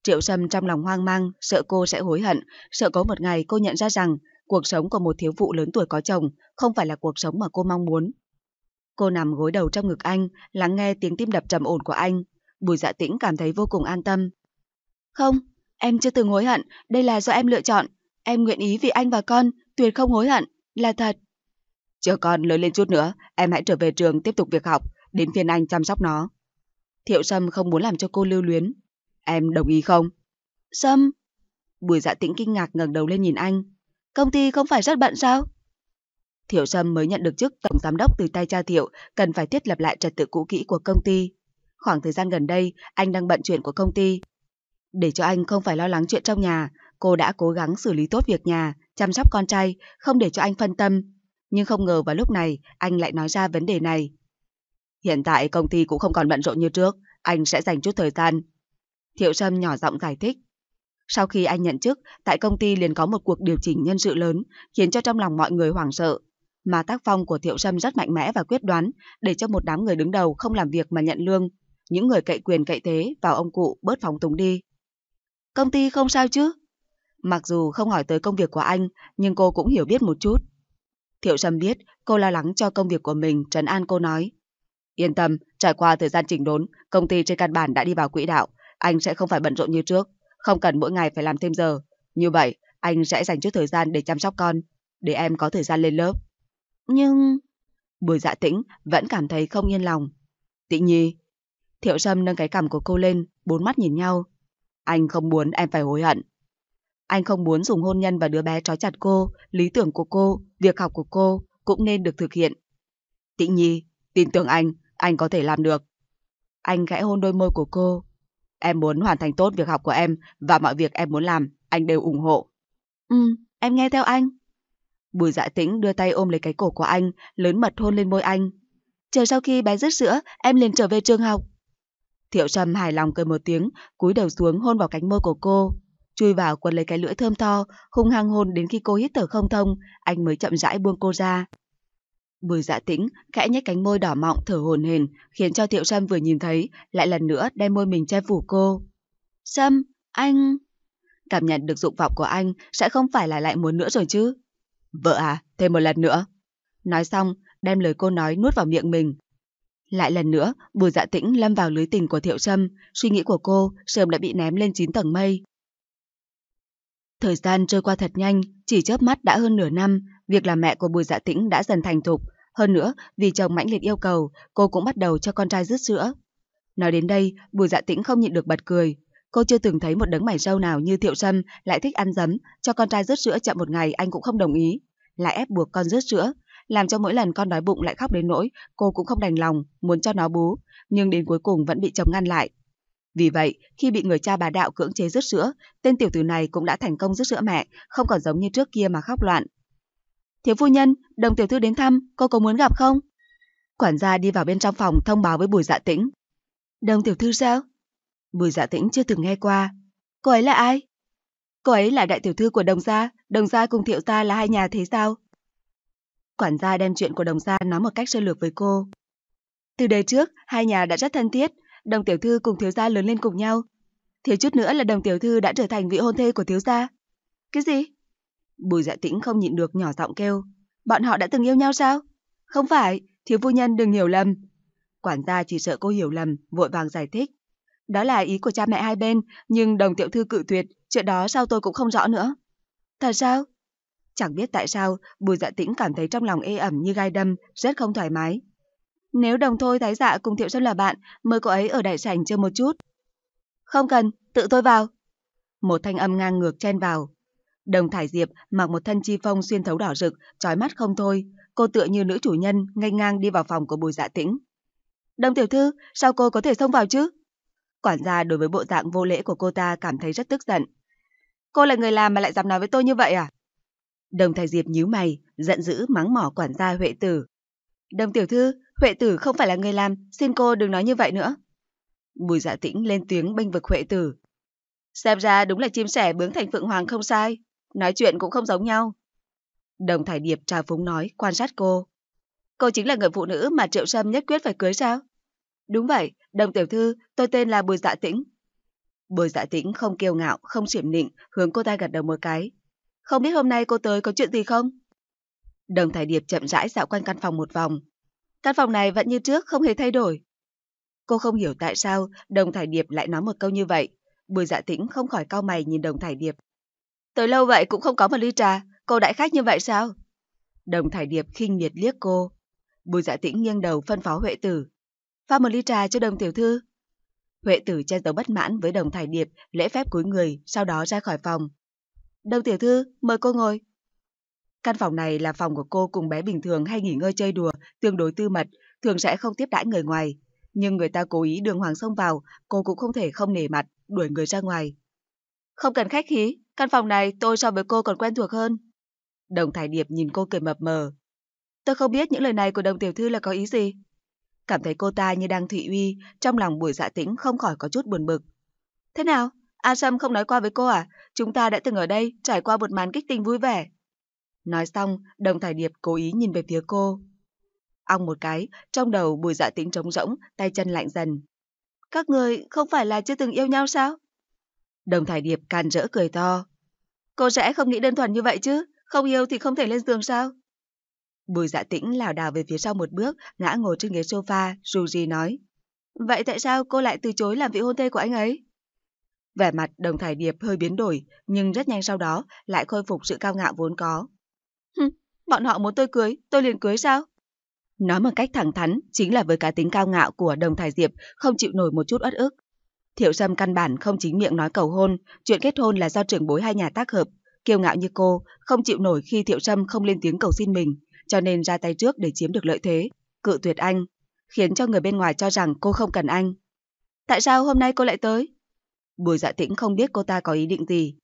Triệu Sâm trong lòng hoang mang, sợ cô sẽ hối hận, sợ có một ngày cô nhận ra rằng cuộc sống của một thiếu phụ lớn tuổi có chồng không phải là cuộc sống mà cô mong muốn. Cô nằm gối đầu trong ngực anh, lắng nghe tiếng tim đập trầm ổn của anh. Bùi dạ tĩnh cảm thấy vô cùng an tâm. Không, em chưa từng hối hận, đây là do em lựa chọn. Em nguyện ý vì anh và con, tuyệt không hối hận, là thật. Chờ con lớn lên chút nữa, em hãy trở về trường tiếp tục việc học, đến phiên anh chăm sóc nó. Thiệu Sâm không muốn làm cho cô lưu luyến, Em đồng ý không? Sâm! Bùi dạ tĩnh kinh ngạc ngẩng đầu lên nhìn anh. Công ty không phải rất bận sao? Thiệu Sâm mới nhận được chức tổng giám đốc từ tay cha Thiệu, cần phải thiết lập lại trật tự cũ kỹ của công ty. Khoảng thời gian gần đây, anh đang bận chuyện của công ty. Để cho anh không phải lo lắng chuyện trong nhà, cô đã cố gắng xử lý tốt việc nhà, chăm sóc con trai, không để cho anh phân tâm. Nhưng không ngờ vào lúc này, anh lại nói ra vấn đề này. Hiện tại công ty cũng không còn bận rộn như trước, anh sẽ dành chút thời gian Thiệu Sâm nhỏ giọng giải thích. Sau khi anh nhận chức, tại công ty liền có một cuộc điều chỉnh nhân sự lớn, khiến cho trong lòng mọi người hoảng sợ. Mà tác phong của Thiệu Sâm rất mạnh mẽ và quyết đoán, để cho một đám người đứng đầu không làm việc mà nhận lương. Những người cậy quyền cậy thế vào ông cụ bớt phóng túng đi. Công ty không sao chứ? Mặc dù không hỏi tới công việc của anh, nhưng cô cũng hiểu biết một chút. Thiệu Sâm biết cô lo lắng cho công việc của mình, Trấn An cô nói. Yên tâm, trải qua thời gian chỉnh đốn, công ty trên căn bản đã đi vào quỹ đạo, anh sẽ không phải bận rộn như trước, không cần mỗi ngày phải làm thêm giờ. Như vậy, anh sẽ dành chút thời gian để chăm sóc con, để em có thời gian lên lớp. Nhưng... Bùi dạ tĩnh vẫn cảm thấy không yên lòng. Tĩnh nhi. Thiệu Sâm nâng cái cằm của cô lên, bốn mắt nhìn nhau. Anh không muốn em phải hối hận. Anh không muốn dùng hôn nhân và đứa bé trói chặt cô, lý tưởng của cô, việc học của cô cũng nên được thực hiện. Tĩnh nhi, tin tưởng anh, anh có thể làm được. Anh gãi hôn đôi môi của cô, Em muốn hoàn thành tốt việc học của em và mọi việc em muốn làm, anh đều ủng hộ. Ừ, em nghe theo anh. Bùi dạ tĩnh đưa tay ôm lấy cái cổ của anh, lớn mật hôn lên môi anh. Chờ sau khi bé rứt sữa, em liền trở về trường học. Thiệu Trầm hài lòng cười một tiếng, cúi đầu xuống hôn vào cánh môi của cô. Chui vào quần lấy cái lưỡi thơm tho, hung hăng hôn đến khi cô hít thở không thông, anh mới chậm rãi buông cô ra. Bùi dạ tĩnh khẽ nhếch cánh môi đỏ mọng thở hồn hển, khiến cho Thiệu Sâm vừa nhìn thấy, lại lần nữa đem môi mình che phủ cô. Sâm, anh... Cảm nhận được dục vọng của anh sẽ không phải là lại muốn nữa rồi chứ. Vợ à, thêm một lần nữa. Nói xong, đem lời cô nói nuốt vào miệng mình. Lại lần nữa, bùi dạ tĩnh lâm vào lưới tình của Thiệu Sâm, suy nghĩ của cô sớm đã bị ném lên chín tầng mây. Thời gian trôi qua thật nhanh, chỉ chớp mắt đã hơn nửa năm, việc làm mẹ của Bùi Dạ Tĩnh đã dần thành thục, hơn nữa, vì chồng mãnh liệt yêu cầu, cô cũng bắt đầu cho con trai rứt sữa. Nói đến đây, Bùi Dạ Tĩnh không nhịn được bật cười. Cô chưa từng thấy một đấng mày râu nào như Thiệu Sâm lại thích ăn dấm cho con trai rứt sữa chậm một ngày anh cũng không đồng ý. Lại ép buộc con rứt sữa, làm cho mỗi lần con đói bụng lại khóc đến nỗi cô cũng không đành lòng, muốn cho nó bú, nhưng đến cuối cùng vẫn bị chồng ngăn lại. Vì vậy, khi bị người cha bà đạo cưỡng chế rứt sữa, tên tiểu tử này cũng đã thành công rứt sữa mẹ, không còn giống như trước kia mà khóc loạn. Thiếu phu nhân, đồng tiểu thư đến thăm, cô có muốn gặp không? Quản gia đi vào bên trong phòng thông báo với Bùi Dạ Tĩnh. Đồng tiểu thư sao? Bùi Dạ Tĩnh chưa từng nghe qua. Cô ấy là ai? Cô ấy là đại tiểu thư của đồng gia, đồng gia cùng thiệu gia là hai nhà thế sao? Quản gia đem chuyện của đồng gia nói một cách sơ lược với cô. Từ đời trước, hai nhà đã rất thân thiết, đồng tiểu thư cùng thiếu gia lớn lên cùng nhau. Thiếu chút nữa là đồng tiểu thư đã trở thành vị hôn thê của thiếu gia. Cái gì? Bùi dạ tĩnh không nhịn được nhỏ giọng kêu. Bọn họ đã từng yêu nhau sao? Không phải, thiếu phu nhân đừng hiểu lầm. Quản gia chỉ sợ cô hiểu lầm, vội vàng giải thích. Đó là ý của cha mẹ hai bên, nhưng đồng tiểu thư cự tuyệt, chuyện đó sao tôi cũng không rõ nữa. Thật sao? Chẳng biết tại sao, bùi dạ tĩnh cảm thấy trong lòng ê ẩm như gai đâm, rất không thoải mái. Nếu đồng thôi thái dạ cùng Thiệu Sơn là bạn, mời cô ấy ở đại sảnh chơi một chút. Không cần, tự tôi vào. Một thanh âm ngang ngược chen vào, Đồng Thải Diệp mặc một thân chi phong xuyên thấu đỏ rực, trói mắt không thôi. Cô tựa như nữ chủ nhân, ngay ngang đi vào phòng của Bùi Dạ Tĩnh. Đồng tiểu thư, sao cô có thể xông vào chứ? Quản gia đối với bộ dạng vô lễ của cô ta cảm thấy rất tức giận. Cô là người làm mà lại dám nói với tôi như vậy à? Đồng Thải Diệp nhíu mày, giận dữ mắng mỏ quản gia Huệ Tử. Đồng tiểu thư, Huệ Tử không phải là người làm, xin cô đừng nói như vậy nữa. Bùi Dạ Tĩnh lên tiếng bênh vực Huệ Tử. Xem ra đúng là chim sẻ bướng thành Phượng Hoàng không sai nói chuyện cũng không giống nhau. Đồng Thải Điệp trào phúng nói, quan sát cô. Cô chính là người phụ nữ mà Triệu Sâm nhất quyết phải cưới sao? Đúng vậy, đồng tiểu thư, tôi tên là Bùi Dạ Tĩnh. Bùi Dạ Tĩnh không kiêu ngạo, không xiểm nịnh, hướng cô ta gật đầu một cái. Không biết hôm nay cô tới có chuyện gì không? Đồng Thải Điệp chậm rãi dạo quanh căn phòng một vòng. Căn phòng này vẫn như trước, không hề thay đổi. Cô không hiểu tại sao Đồng Thải Điệp lại nói một câu như vậy. Bùi Dạ Tĩnh không khỏi cau mày nhìn Đồng Thải Điệp. Tới lâu vậy cũng không có một ly trà, cô đại khách như vậy sao? Đồng Thải Điệp khinh miệt liếc cô. Bùi dạ tĩnh nghiêng đầu phân phó Huệ Tử. Pha một ly trà cho đồng tiểu thư. Huệ Tử che giấu bất mãn với đồng Thải Điệp, lễ phép cúi người, sau đó ra khỏi phòng. Đồng tiểu thư, mời cô ngồi. Căn phòng này là phòng của cô cùng bé bình thường hay nghỉ ngơi chơi đùa, tương đối tư mật, thường sẽ không tiếp đãi người ngoài. Nhưng người ta cố ý đường hoàng xông vào, cô cũng không thể không nể mặt, đuổi người ra ngoài. Không cần khách khí, Căn phòng này tôi so với cô còn quen thuộc hơn. Đồng Thải Điệp nhìn cô cười mập mờ. Tôi không biết những lời này của đồng tiểu thư là có ý gì. Cảm thấy cô ta như đang thị uy, trong lòng buổi dạ tĩnh không khỏi có chút buồn bực. Thế nào? A Sâm không nói qua với cô à? Chúng ta đã từng ở đây, trải qua một màn kích tình vui vẻ. Nói xong, đồng Thải Điệp cố ý nhìn về phía cô. Ong một cái, trong đầu bùi dạ tĩnh trống rỗng, tay chân lạnh dần. Các người không phải là chưa từng yêu nhau sao? Đồng Thải Điệp càn rỡ cười to. Cô sẽ không nghĩ đơn thuần như vậy chứ, không yêu thì không thể lên giường sao? Bùi dạ tĩnh lảo đảo về phía sau một bước, ngã ngồi trên ghế sofa, dù gì nói. Vậy tại sao cô lại từ chối làm vị hôn thê của anh ấy? Vẻ mặt đồng thải điệp hơi biến đổi, nhưng rất nhanh sau đó lại khôi phục sự cao ngạo vốn có. Hừ, bọn họ muốn tôi cưới, tôi liền cưới sao? Nói một cách thẳng thắn chính là với cá tính cao ngạo của đồng thải diệp không chịu nổi một chút ất ức. Thiệu Sâm căn bản không chính miệng nói cầu hôn, chuyện kết hôn là do trưởng bối hai nhà tác hợp. Kiêu ngạo như cô, không chịu nổi khi Thiệu Sâm không lên tiếng cầu xin mình, cho nên ra tay trước để chiếm được lợi thế, cự tuyệt anh, khiến cho người bên ngoài cho rằng cô không cần anh. Tại sao hôm nay cô lại tới? Bùi dạ tĩnh không biết cô ta có ý định gì.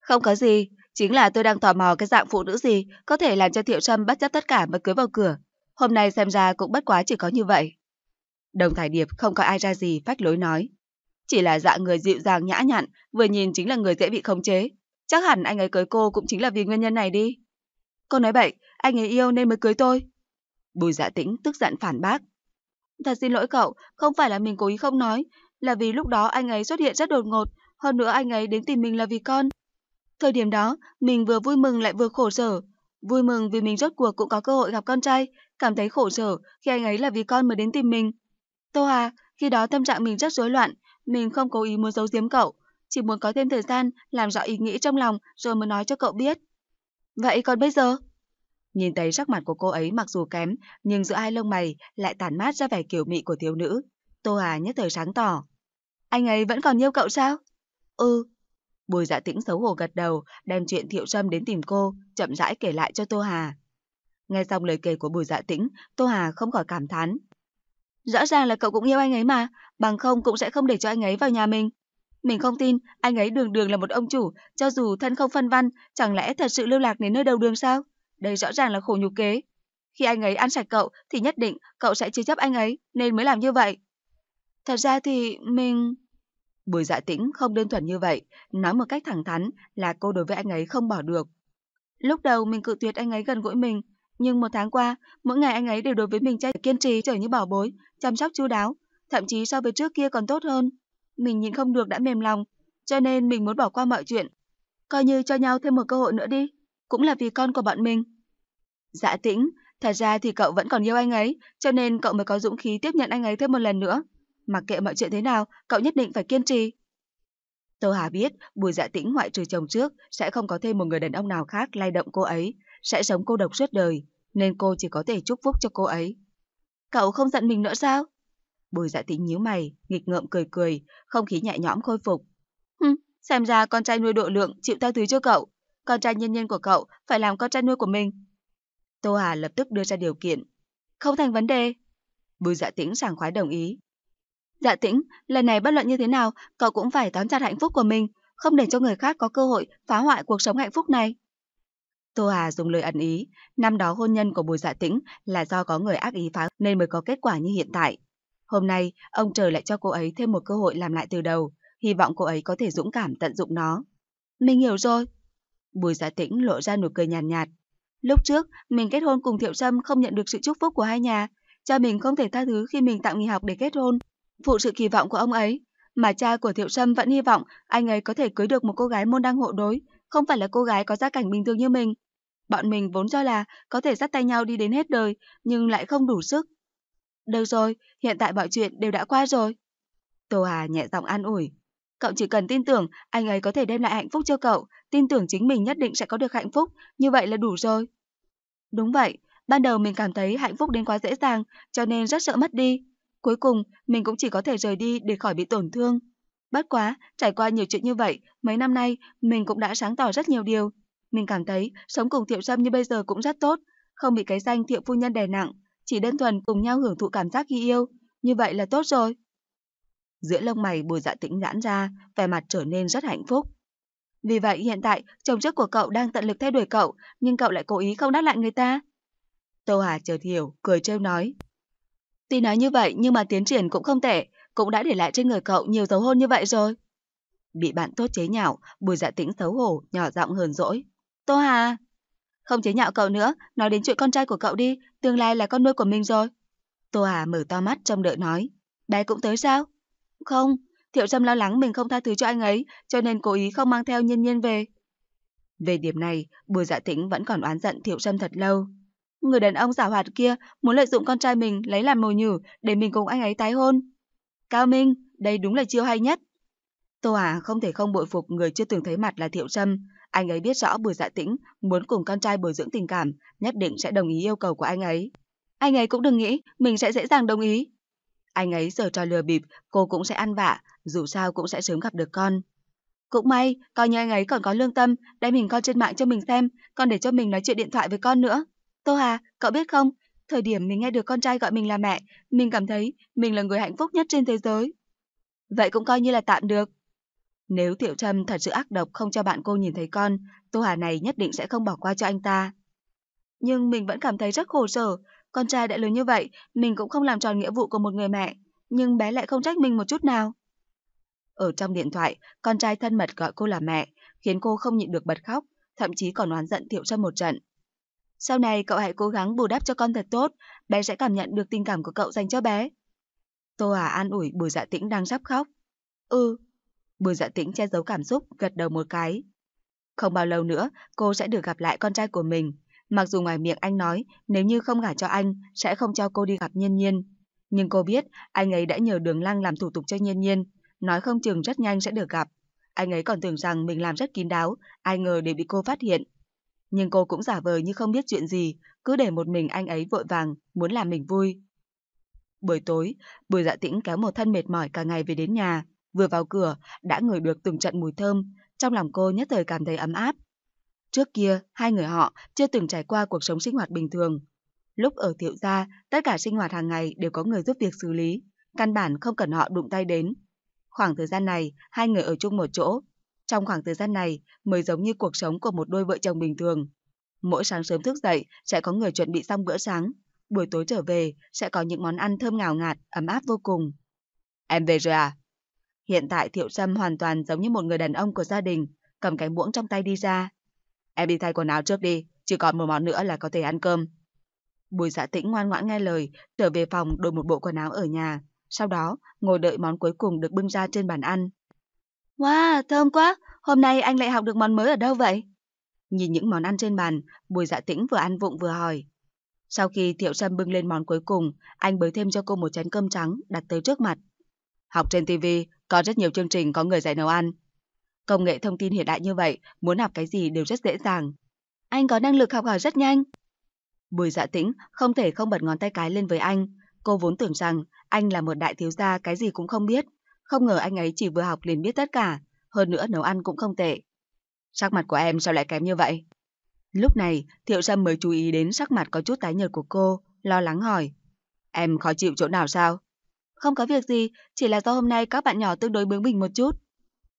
Không có gì, chính là tôi đang tò mò cái dạng phụ nữ gì có thể làm cho Thiệu Sâm bất chấp tất cả mà cưới vào cửa. Hôm nay xem ra cũng bất quá chỉ có như vậy. Đồng Thải Điệp không có ai ra gì phách lối nói. Chỉ là dạng người dịu dàng nhã nhặn, vừa nhìn chính là người dễ bị khống chế. Chắc hẳn anh ấy cưới cô cũng chính là vì nguyên nhân này đi. Cô nói bậy, anh ấy yêu nên mới cưới tôi. Bùi dạ tĩnh tức giận phản bác. Thật xin lỗi cậu, không phải là mình cố ý không nói, là vì lúc đó anh ấy xuất hiện rất đột ngột, hơn nữa anh ấy đến tìm mình là vì con. Thời điểm đó, mình vừa vui mừng lại vừa khổ sở. Vui mừng vì mình rốt cuộc cũng có cơ hội gặp con trai, cảm thấy khổ sở khi anh ấy là vì con mới đến tìm mình. Tô Hà, khi đó tâm trạng mình rất rối loạn, mình không cố ý muốn giấu giếm cậu, chỉ muốn có thêm thời gian làm rõ ý nghĩ trong lòng rồi mới nói cho cậu biết. Vậy còn bây giờ? Nhìn thấy sắc mặt của cô ấy mặc dù kém, nhưng giữa hai lông mày lại tản mát ra vẻ kiểu mị của thiếu nữ. Tô Hà nhất thời sáng tỏ. Anh ấy vẫn còn yêu cậu sao? Ừ. Bùi dạ tĩnh xấu hổ gật đầu, đem chuyện Thiệu Trâm đến tìm cô, chậm rãi kể lại cho Tô Hà. Nghe xong lời kể của Bùi Dạ Tĩnh, Tô Hà không khỏi cảm thán, Rõ ràng là cậu cũng yêu anh ấy mà, bằng không cũng sẽ không để cho anh ấy vào nhà mình. Mình không tin, anh ấy đường đường là một ông chủ, cho dù thân không phân văn, chẳng lẽ thật sự lưu lạc đến nơi đầu đường sao? Đây rõ ràng là khổ nhục kế. Khi anh ấy ăn sạch cậu thì nhất định cậu sẽ chứa chấp anh ấy nên mới làm như vậy. Thật ra thì mình... Bùi dạ tĩnh không đơn thuần như vậy, nói một cách thẳng thắn là cô đối với anh ấy không bỏ được. Lúc đầu mình cự tuyệt anh ấy gần gũi mình, nhưng một tháng qua, mỗi ngày anh ấy đều đối với mình trai kiên trì trở như bảo bối, chăm sóc chu đáo, thậm chí so với trước kia còn tốt hơn. Mình nhìn không được đã mềm lòng, cho nên mình muốn bỏ qua mọi chuyện. Coi như cho nhau thêm một cơ hội nữa đi, cũng là vì con của bọn mình. Dạ tĩnh, thật ra thì cậu vẫn còn yêu anh ấy, cho nên cậu mới có dũng khí tiếp nhận anh ấy thêm một lần nữa. Mặc kệ mọi chuyện thế nào, cậu nhất định phải kiên trì. Tô Hà biết Bùi Dạ Tĩnh ngoại trừ chồng trước sẽ không có thêm một người đàn ông nào khác lay động cô ấy, sẽ sống cô độc suốt đời, nên cô chỉ có thể chúc phúc cho cô ấy. Cậu không giận mình nữa sao? Bùi dạ tĩnh nhíu mày, nghịch ngợm cười cười, không khí nhẹ nhõm khôi phục. Hừm, xem ra con trai nuôi độ lượng chịu tha thứ cho cậu. Con trai nhân nhân của cậu phải làm con trai nuôi của mình. Tô Hà lập tức đưa ra điều kiện. Không thành vấn đề. Bùi dạ tĩnh sảng khoái đồng ý. Dạ tĩnh, lần này bất luận như thế nào, cậu cũng phải tóm chặt hạnh phúc của mình, không để cho người khác có cơ hội phá hoại cuộc sống hạnh phúc này. Tô Hà dùng lời ẩn ý, năm đó hôn nhân của Bùi Dạ Tĩnh là do có người ác ý phá nên mới có kết quả như hiện tại. Hôm nay, ông trời lại cho cô ấy thêm một cơ hội làm lại từ đầu, hy vọng cô ấy có thể dũng cảm tận dụng nó. Mình hiểu rồi. Bùi Dạ Tĩnh lộ ra nụ cười nhàn nhạt, nhạt. Lúc trước, mình kết hôn cùng Thiệu Sâm không nhận được sự chúc phúc của hai nhà. Cha mình không thể tha thứ khi mình tạm nghỉ học để kết hôn, phụ sự kỳ vọng của ông ấy. Mà cha của Thiệu Sâm vẫn hy vọng anh ấy có thể cưới được một cô gái môn đăng hộ đối, không phải là cô gái có gia cảnh bình thường như mình. Bọn mình vốn cho là có thể dắt tay nhau đi đến hết đời, nhưng lại không đủ sức. Được rồi, hiện tại mọi chuyện đều đã qua rồi. Tô Hà nhẹ giọng an ủi. Cậu chỉ cần tin tưởng anh ấy có thể đem lại hạnh phúc cho cậu, tin tưởng chính mình nhất định sẽ có được hạnh phúc, như vậy là đủ rồi. Đúng vậy, ban đầu mình cảm thấy hạnh phúc đến quá dễ dàng, cho nên rất sợ mất đi. Cuối cùng, mình cũng chỉ có thể rời đi để khỏi bị tổn thương. Bất quá, trải qua nhiều chuyện như vậy, mấy năm nay mình cũng đã sáng tỏ rất nhiều điều, mình cảm thấy sống cùng Thiệu Sâm như bây giờ cũng rất tốt, không bị cái danh Thiệu Phu Nhân đè nặng, chỉ đơn thuần cùng nhau hưởng thụ cảm giác khi yêu, như vậy là tốt rồi. Giữa lông mày bùi dạ tĩnh giãn ra, vẻ mặt trở nên rất hạnh phúc. Vì vậy hiện tại chồng trước của cậu đang tận lực theo đuổi cậu, nhưng cậu lại cố ý không đáp lại người ta. Tô Hà chợt hiểu, cười trêu nói. Tuy nói như vậy nhưng mà tiến triển cũng không tệ, cũng đã để lại trên người cậu nhiều dấu hôn như vậy rồi. Bị bạn tốt chế nhạo, bùi dạ tĩnh xấu hổ, nhỏ giọng hờn dỗi. Tô Hà! Không chế nhạo cậu nữa, nói đến chuyện con trai của cậu đi, tương lai là con nuôi của mình rồi. Tô Hà mở to mắt trông đợi nói. Bé cũng tới sao? Không, Thiệu Trâm lo lắng mình không tha thứ cho anh ấy, cho nên cố ý không mang theo nhân nhiên về. Về điểm này, Bùi Dạ Tĩnh vẫn còn oán giận Thiệu Trâm thật lâu. Người đàn ông giả hoạt kia muốn lợi dụng con trai mình lấy làm mồi nhử để mình cùng anh ấy tái hôn. Cao Minh, đây đúng là chiêu hay nhất. Tô Hà không thể không bội phục người chưa từng thấy mặt là Thiệu Trâm, anh ấy biết rõ Bùi Dạ Tĩnh muốn cùng con trai bồi dưỡng tình cảm, nhất định sẽ đồng ý yêu cầu của anh ấy. Anh ấy cũng đừng nghĩ mình sẽ dễ dàng đồng ý. Anh ấy giờ trò lừa bịp, cô cũng sẽ ăn vạ, dù sao cũng sẽ sớm gặp được con. Cũng may, coi như anh ấy còn có lương tâm, đem hình con trên mạng cho mình xem, còn để cho mình nói chuyện điện thoại với con nữa. Tô Hà, cậu biết không, thời điểm mình nghe được con trai gọi mình là mẹ, mình cảm thấy mình là người hạnh phúc nhất trên thế giới. Vậy cũng coi như là tạm được. Nếu Tiểu Trâm thật sự ác độc không cho bạn cô nhìn thấy con, Tô Hà này nhất định sẽ không bỏ qua cho anh ta. Nhưng mình vẫn cảm thấy rất khổ sở, con trai đã lớn như vậy, mình cũng không làm tròn nghĩa vụ của một người mẹ, nhưng bé lại không trách mình một chút nào. Ở trong điện thoại, con trai thân mật gọi cô là mẹ, khiến cô không nhịn được bật khóc, thậm chí còn oán giận Tiểu Trâm một trận. Sau này cậu hãy cố gắng bù đắp cho con thật tốt, bé sẽ cảm nhận được tình cảm của cậu dành cho bé. Tô Hà an ủi Bùi Dạ Tĩnh đang sắp khóc. Ừ, Bùi Dạ Tĩnh che giấu cảm xúc, gật đầu một cái. Không bao lâu nữa, cô sẽ được gặp lại con trai của mình. Mặc dù ngoài miệng anh nói, nếu như không gả cho anh, sẽ không cho cô đi gặp Nhiên Nhiên. Nhưng cô biết, anh ấy đã nhờ Đường Lăng làm thủ tục cho Nhiên Nhiên, nói không chừng rất nhanh sẽ được gặp. Anh ấy còn tưởng rằng mình làm rất kín đáo, ai ngờ để bị cô phát hiện. Nhưng cô cũng giả vờ như không biết chuyện gì, cứ để một mình anh ấy vội vàng, muốn làm mình vui. Buổi tối, Bùi Dạ Tĩnh kéo một thân mệt mỏi cả ngày về đến nhà. Vừa vào cửa, đã ngửi được từng trận mùi thơm, trong lòng cô nhất thời cảm thấy ấm áp. Trước kia, hai người họ chưa từng trải qua cuộc sống sinh hoạt bình thường. Lúc ở thiệu gia, tất cả sinh hoạt hàng ngày đều có người giúp việc xử lý, căn bản không cần họ đụng tay đến. Khoảng thời gian này, hai người ở chung một chỗ. Trong khoảng thời gian này mới giống như cuộc sống của một đôi vợ chồng bình thường. Mỗi sáng sớm thức dậy sẽ có người chuẩn bị xong bữa sáng, buổi tối trở về sẽ có những món ăn thơm ngào ngạt, ấm áp vô cùng. Em về rồi à? Hiện tại Thiệu Sâm hoàn toàn giống như một người đàn ông của gia đình, cầm cái muỗng trong tay đi ra. Em đi thay quần áo trước đi, chỉ còn một món nữa là có thể ăn cơm. Bùi dạ tĩnh ngoan ngoãn nghe lời, trở về phòng đổi một bộ quần áo ở nhà. Sau đó, ngồi đợi món cuối cùng được bưng ra trên bàn ăn. Wow, thơm quá! Hôm nay anh lại học được món mới ở đâu vậy? Nhìn những món ăn trên bàn, bùi dạ tĩnh vừa ăn vụng vừa hỏi. Sau khi Thiệu Sâm bưng lên món cuối cùng, anh bới thêm cho cô một chén cơm trắng đặt tới trước mặt. Học trên TV có rất nhiều chương trình có người dạy nấu ăn. Công nghệ thông tin hiện đại như vậy, muốn học cái gì đều rất dễ dàng. Anh có năng lực học hỏi rất nhanh. Bùi dạ tĩnh không thể không bật ngón tay cái lên với anh. Cô vốn tưởng rằng anh là một đại thiếu gia cái gì cũng không biết. Không ngờ anh ấy chỉ vừa học liền biết tất cả. Hơn nữa nấu ăn cũng không tệ. Sắc mặt của em sao lại kém như vậy? Lúc này, Thiệu Sâm mới chú ý đến sắc mặt có chút tái nhợt của cô, lo lắng hỏi. Em khó chịu chỗ nào sao? Không có việc gì, chỉ là do hôm nay các bạn nhỏ tương đối bướng bỉnh một chút.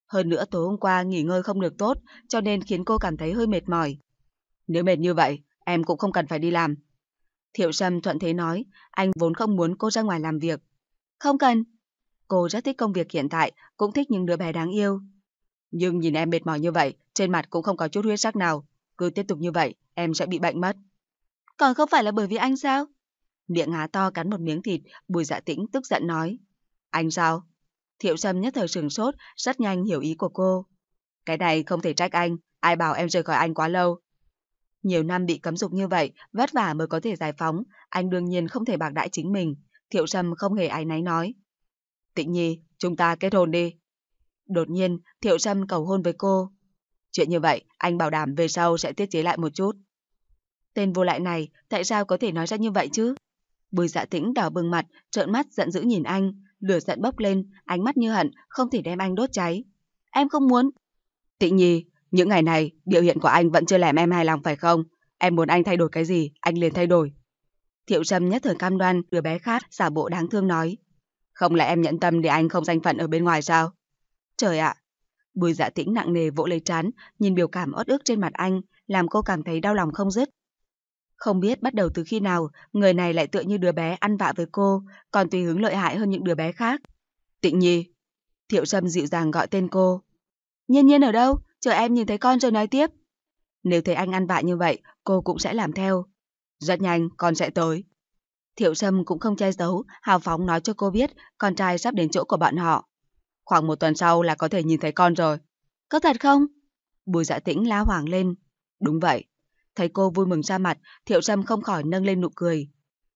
Hơn nữa tối hôm qua nghỉ ngơi không được tốt, cho nên khiến cô cảm thấy hơi mệt mỏi. Nếu mệt như vậy, em cũng không cần phải đi làm. Thiệu Sâm thuận thế nói, anh vốn không muốn cô ra ngoài làm việc. Không cần. Cô rất thích công việc hiện tại, cũng thích những đứa bé đáng yêu. Nhưng nhìn em mệt mỏi như vậy, trên mặt cũng không có chút huyết sắc nào. Cứ tiếp tục như vậy, em sẽ bị bệnh mất. Còn không phải là bởi vì anh sao? Miệng há to cắn một miếng thịt, bùi dạ tĩnh tức giận nói. Anh sao? Thiệu Sâm nhất thời sừng sốt, rất nhanh hiểu ý của cô. Cái này không thể trách anh, ai bảo em rời khỏi anh quá lâu. Nhiều năm bị cấm dục như vậy, vất vả mới có thể giải phóng, anh đương nhiên không thể bạc đãi chính mình. Thiệu Sâm không hề ái náy nói. Tịnh Nhi, chúng ta kết hôn đi. Đột nhiên, Thiệu Sâm cầu hôn với cô. Chuyện như vậy, anh bảo đảm về sau sẽ tiết chế lại một chút. Tên vô lại này, tại sao có thể nói ra như vậy chứ? Bùi dạ tĩnh đỏ bừng mặt, trợn mắt giận dữ nhìn anh, lửa giận bốc lên, ánh mắt như hận, không thể đem anh đốt cháy. Em không muốn. Tịnh nhi, những ngày này, biểu hiện của anh vẫn chưa làm em hài lòng phải không? Em muốn anh thay đổi cái gì, anh liền thay đổi. Thiệu Trâm nhất thời cam đoan, đứa bé khát, giả bộ đáng thương nói. Không lẽ em nhẫn tâm để anh không danh phận ở bên ngoài sao? Trời ạ! Bùi dạ tĩnh nặng nề vỗ lấy trán, nhìn biểu cảm ớt ước trên mặt anh, làm cô cảm thấy đau lòng không dứt. Không biết bắt đầu từ khi nào, người này lại tựa như đứa bé ăn vạ với cô, còn tùy hứng lợi hại hơn những đứa bé khác. Tịnh Nhi. Thiệu Sâm dịu dàng gọi tên cô. Nhiên nhiên ở đâu? Chờ em nhìn thấy con rồi nói tiếp. Nếu thấy anh ăn vạ như vậy, cô cũng sẽ làm theo. Rất nhanh, con sẽ tới. Thiệu Sâm cũng không che giấu, hào phóng nói cho cô biết con trai sắp đến chỗ của bọn họ. Khoảng một tuần sau là có thể nhìn thấy con rồi. Có thật không? Bùi dạ tĩnh lá hoảng lên. Đúng vậy, Thấy cô vui mừng ra mặt, Thiệu Trâm không khỏi nâng lên nụ cười.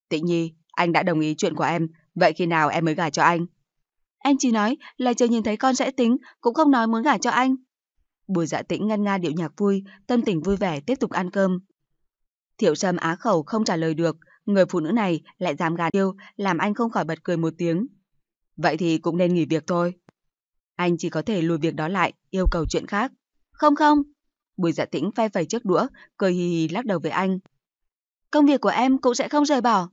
Tịnh Nhi, anh đã đồng ý chuyện của em, vậy khi nào em mới gả cho anh? Anh chỉ nói là chờ nhìn thấy con sẽ tính, cũng không nói muốn gả cho anh. Bùi dạ tĩnh ngân nga điệu nhạc vui, tâm tình vui vẻ tiếp tục ăn cơm. Thiệu Trâm á khẩu không trả lời được, người phụ nữ này lại dám gạt yêu, làm anh không khỏi bật cười một tiếng. Vậy thì cũng nên nghỉ việc thôi. Anh chỉ có thể lùi việc đó lại, yêu cầu chuyện khác. Không không, Bùi dạ tĩnh phe phẩy chiếc đũa, cười hì hì lắc đầu với anh. Công việc của em cũng sẽ không rời bỏ.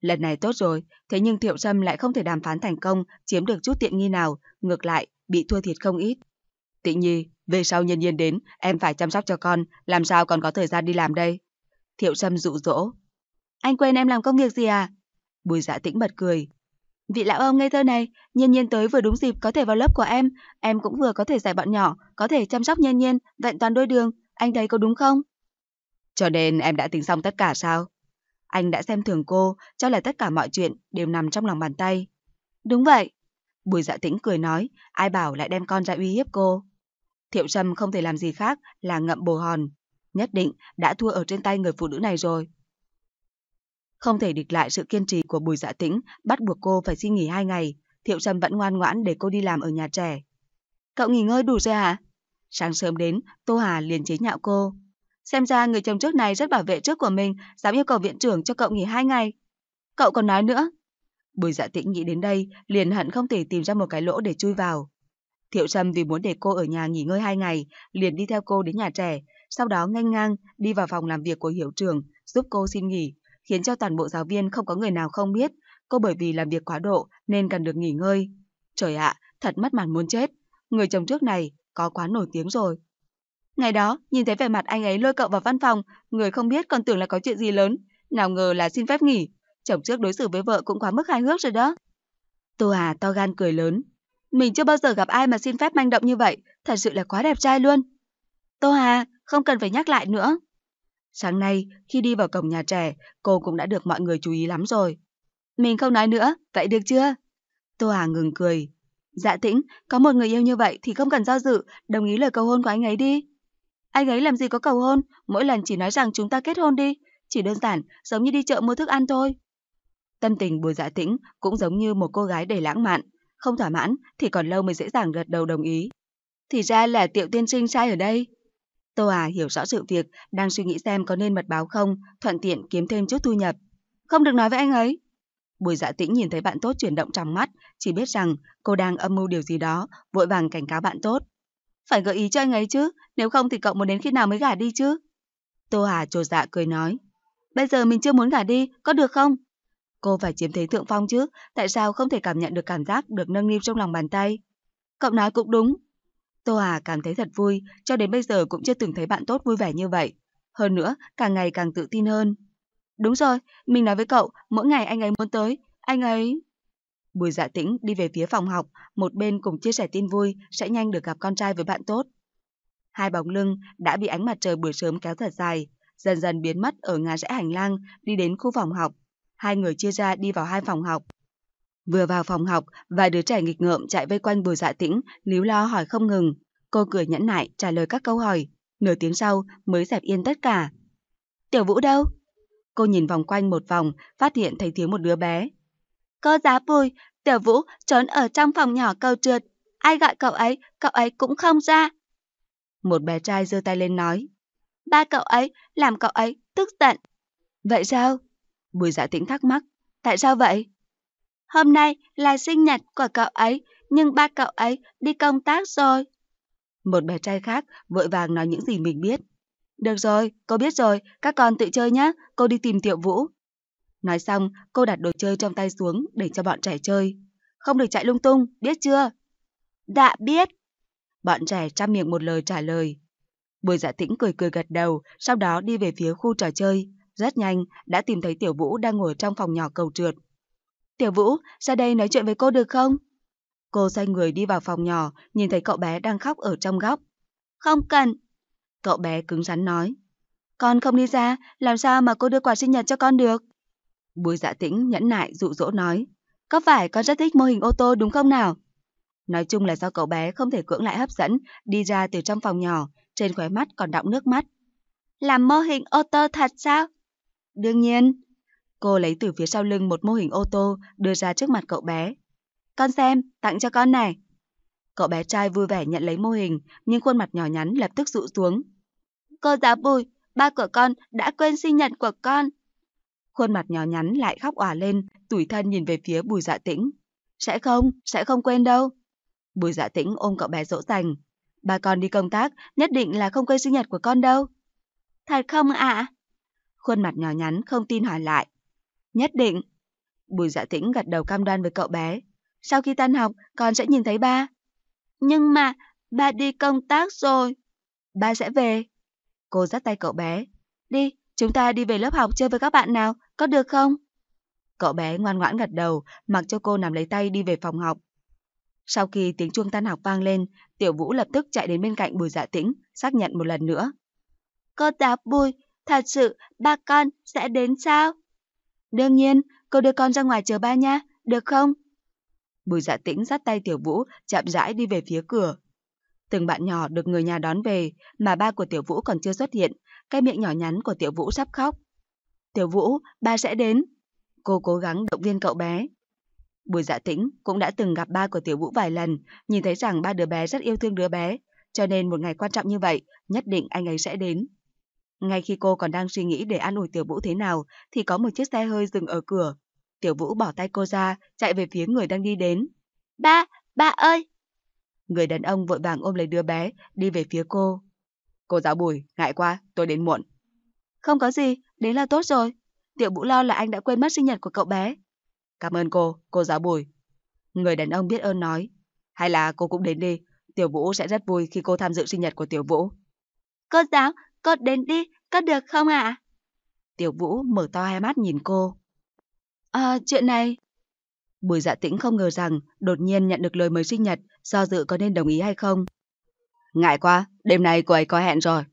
Lần này tốt rồi, thế nhưng Thiệu Sâm lại không thể đàm phán thành công, chiếm được chút tiện nghi nào, ngược lại, bị thua thiệt không ít. Tịnh Nhi, về sau nhân nhiên đến, em phải chăm sóc cho con, làm sao còn có thời gian đi làm đây? Thiệu Sâm dụ dỗ. Anh quên em làm công việc gì à? Bùi dạ tĩnh bật cười. Vị lão ông ngây thơ này, Nhiên Nhiên tới vừa đúng dịp có thể vào lớp của em, em cũng vừa có thể dạy bọn nhỏ, có thể chăm sóc Nhiên Nhiên, vẹn toàn đôi đường, anh thấy có đúng không? Cho nên em đã tính xong tất cả sao? Anh đã xem thường cô, cho là tất cả mọi chuyện đều nằm trong lòng bàn tay. Đúng vậy. Bùi dạ tĩnh cười nói, ai bảo lại đem con ra uy hiếp cô. Thiệu Trâm không thể làm gì khác là ngậm bồ hòn. Nhất định đã thua ở trên tay người phụ nữ này rồi. Không thể địch lại sự kiên trì của Bùi Dạ Tĩnh, bắt buộc cô phải xin nghỉ hai ngày, Thiệu Trầm vẫn ngoan ngoãn để cô đi làm ở nhà trẻ. Cậu nghỉ ngơi đủ rồi hả? Sáng sớm đến, Tô Hà liền chế nhạo cô. Xem ra người chồng trước này rất bảo vệ trước của mình, dám yêu cầu viện trưởng cho cậu nghỉ hai ngày. Cậu còn nói nữa. Bùi dạ tĩnh nghĩ đến đây, liền hận không thể tìm ra một cái lỗ để chui vào. Thiệu Trầm vì muốn để cô ở nhà nghỉ ngơi hai ngày, liền đi theo cô đến nhà trẻ, sau đó nhanh ngang đi vào phòng làm việc của hiệu trưởng, giúp cô xin nghỉ, khiến cho toàn bộ giáo viên không có người nào không biết, cô bởi vì làm việc quá độ nên cần được nghỉ ngơi. Trời ạ, à, thật mất mặt muốn chết. Người chồng trước này có quá nổi tiếng rồi. Ngày đó, nhìn thấy vẻ mặt anh ấy lôi cậu vào văn phòng, người không biết còn tưởng là có chuyện gì lớn, nào ngờ là xin phép nghỉ. Chồng trước đối xử với vợ cũng quá mức hài hước rồi đó. Tô Hà to gan cười lớn. Mình chưa bao giờ gặp ai mà xin phép manh động như vậy, thật sự là quá đẹp trai luôn. Tô Hà, không cần phải nhắc lại nữa. Sáng nay, khi đi vào cổng nhà trẻ, cô cũng đã được mọi người chú ý lắm rồi. Mình không nói nữa, vậy được chưa? Tô Hà ngừng cười. Dạ tĩnh, có một người yêu như vậy thì không cần do dự, đồng ý lời cầu hôn của anh ấy đi. Anh ấy làm gì có cầu hôn, mỗi lần chỉ nói rằng chúng ta kết hôn đi, chỉ đơn giản giống như đi chợ mua thức ăn thôi. Tâm tình Bùi Dạ Tĩnh cũng giống như một cô gái đầy lãng mạn, không thỏa mãn thì còn lâu mới dễ dàng gật đầu đồng ý. Thì ra là Tiệu Tiên Sinh sai ở đây, Tô à hiểu rõ sự việc, đang suy nghĩ xem có nên mật báo không, thuận tiện kiếm thêm chút thu nhập. Không được nói với anh ấy. Bùi dạ tĩnh nhìn thấy bạn tốt chuyển động trong mắt, chỉ biết rằng cô đang âm mưu điều gì đó, vội vàng cảnh cáo bạn tốt. Phải gợi ý cho anh ấy chứ, nếu không thì cậu muốn đến khi nào mới gả đi chứ? Tô Hà trồ dạ cười nói. Bây giờ mình chưa muốn gả đi, có được không? Cô phải chiếm thế thượng phong chứ, tại sao không thể cảm nhận được cảm giác được nâng niu trong lòng bàn tay? Cậu nói cũng đúng, Tô à cảm thấy thật vui, cho đến bây giờ cũng chưa từng thấy bạn tốt vui vẻ như vậy. Hơn nữa, càng ngày càng tự tin hơn. Đúng rồi, mình nói với cậu, mỗi ngày anh ấy muốn tới, anh ấy... Bùi dạ tĩnh đi về phía phòng học, một bên cùng chia sẻ tin vui sẽ nhanh được gặp con trai với bạn tốt. Hai bóng lưng đã bị ánh mặt trời buổi sớm kéo thật dài, dần dần biến mất ở ngã rẽ hành lang đi đến khu phòng học. Hai người chia ra đi vào hai phòng học, Vừa vào phòng học, vài đứa trẻ nghịch ngợm chạy vây quanh bùi dạ tĩnh, líu lo hỏi không ngừng. Cô cười nhẫn nại trả lời các câu hỏi, nửa tiếng sau mới dẹp yên tất cả. Tiểu Vũ đâu? Cô nhìn vòng quanh một vòng, phát hiện thấy thiếu một đứa bé. Cô giá vui, Tiểu Vũ trốn ở trong phòng nhỏ cầu trượt. Ai gọi cậu ấy, cậu ấy cũng không ra. Một bé trai giơ tay lên nói. Ba cậu ấy, làm cậu ấy, tức giận. Vậy sao? Bùi dạ tĩnh thắc mắc. Tại sao vậy? Hôm nay là sinh nhật của cậu ấy, nhưng ba cậu ấy đi công tác rồi. Một bé trai khác vội vàng nói những gì mình biết. Được rồi, cô biết rồi, các con tự chơi nhé, cô đi tìm Tiểu Vũ. Nói xong, cô đặt đồ chơi trong tay xuống để cho bọn trẻ chơi. Không được chạy lung tung, biết chưa? Đã dạ biết. Bọn trẻ chăm miệng một lời trả lời. Bùi dạ tĩnh cười cười gật đầu, sau đó đi về phía khu trò chơi. Rất nhanh, đã tìm thấy Tiểu Vũ đang ngồi trong phòng nhỏ cầu trượt. Tiểu Vũ, ra đây nói chuyện với cô được không? Cô xoay người đi vào phòng nhỏ, nhìn thấy cậu bé đang khóc ở trong góc. Không cần. Cậu bé cứng rắn nói. Con không đi ra, làm sao mà cô đưa quà sinh nhật cho con được? Bùi dạ tĩnh nhẫn nại dụ dỗ nói. Có phải con rất thích mô hình ô tô đúng không nào? Nói chung là do cậu bé không thể cưỡng lại hấp dẫn, đi ra từ trong phòng nhỏ, trên khóe mắt còn đọng nước mắt. Làm mô hình ô tô thật sao? Đương nhiên, Cô lấy từ phía sau lưng một mô hình ô tô đưa ra trước mặt cậu bé. Con xem, tặng cho con này. Cậu bé trai vui vẻ nhận lấy mô hình, nhưng khuôn mặt nhỏ nhắn lập tức rụ xuống. Cô giáo bùi, ba của con đã quên sinh nhật của con. Khuôn mặt nhỏ nhắn lại khóc òa lên, tủi thân nhìn về phía bùi dạ tĩnh. Sẽ không, sẽ không quên đâu. Bùi dạ tĩnh ôm cậu bé dỗ dành. Ba con đi công tác, nhất định là không quên sinh nhật của con đâu. Thật không ạ? Khuôn mặt nhỏ nhắn không tin hỏi lại, Nhất định. Bùi dạ tĩnh gật đầu cam đoan với cậu bé. Sau khi tan học, con sẽ nhìn thấy ba. Nhưng mà, ba đi công tác rồi. Ba sẽ về. Cô dắt tay cậu bé. Đi, chúng ta đi về lớp học chơi với các bạn nào, có được không? Cậu bé ngoan ngoãn gật đầu, mặc cho cô nằm lấy tay đi về phòng học. Sau khi tiếng chuông tan học vang lên, Tiểu Vũ lập tức chạy đến bên cạnh Bùi Dạ Tĩnh, xác nhận một lần nữa. Cô giáo Bùi, thật sự ba con sẽ đến sao? Đương nhiên, cô đưa con ra ngoài chờ ba nha, được không? Bùi dạ tĩnh dắt tay Tiểu Vũ, chậm rãi đi về phía cửa. Từng bạn nhỏ được người nhà đón về, mà ba của Tiểu Vũ còn chưa xuất hiện, cái miệng nhỏ nhắn của Tiểu Vũ sắp khóc. Tiểu Vũ, ba sẽ đến. Cô cố gắng động viên cậu bé. Bùi dạ tĩnh cũng đã từng gặp ba của Tiểu Vũ vài lần, nhìn thấy rằng ba đứa bé rất yêu thương đứa bé, cho nên một ngày quan trọng như vậy, nhất định anh ấy sẽ đến. Ngay khi cô còn đang suy nghĩ để an ủi Tiểu Vũ thế nào, thì có một chiếc xe hơi dừng ở cửa. Tiểu Vũ bỏ tay cô ra, chạy về phía người đang đi đến. Ba, ba ơi! Người đàn ông vội vàng ôm lấy đứa bé, đi về phía cô. Cô giáo bùi, ngại quá, tôi đến muộn. Không có gì, đến là tốt rồi. Tiểu Vũ lo là anh đã quên mất sinh nhật của cậu bé. Cảm ơn cô, cô giáo bùi. Người đàn ông biết ơn nói. Hay là cô cũng đến đi, Tiểu Vũ sẽ rất vui khi cô tham dự sinh nhật của Tiểu Vũ. Cô giáo, cô đến đi, có được không ạ? Tiểu Vũ mở to hai mắt nhìn cô. À, chuyện này... Bùi dạ tĩnh không ngờ rằng đột nhiên nhận được lời mời sinh nhật, do dự có nên đồng ý hay không. Ngại quá, đêm nay cô ấy có hẹn rồi.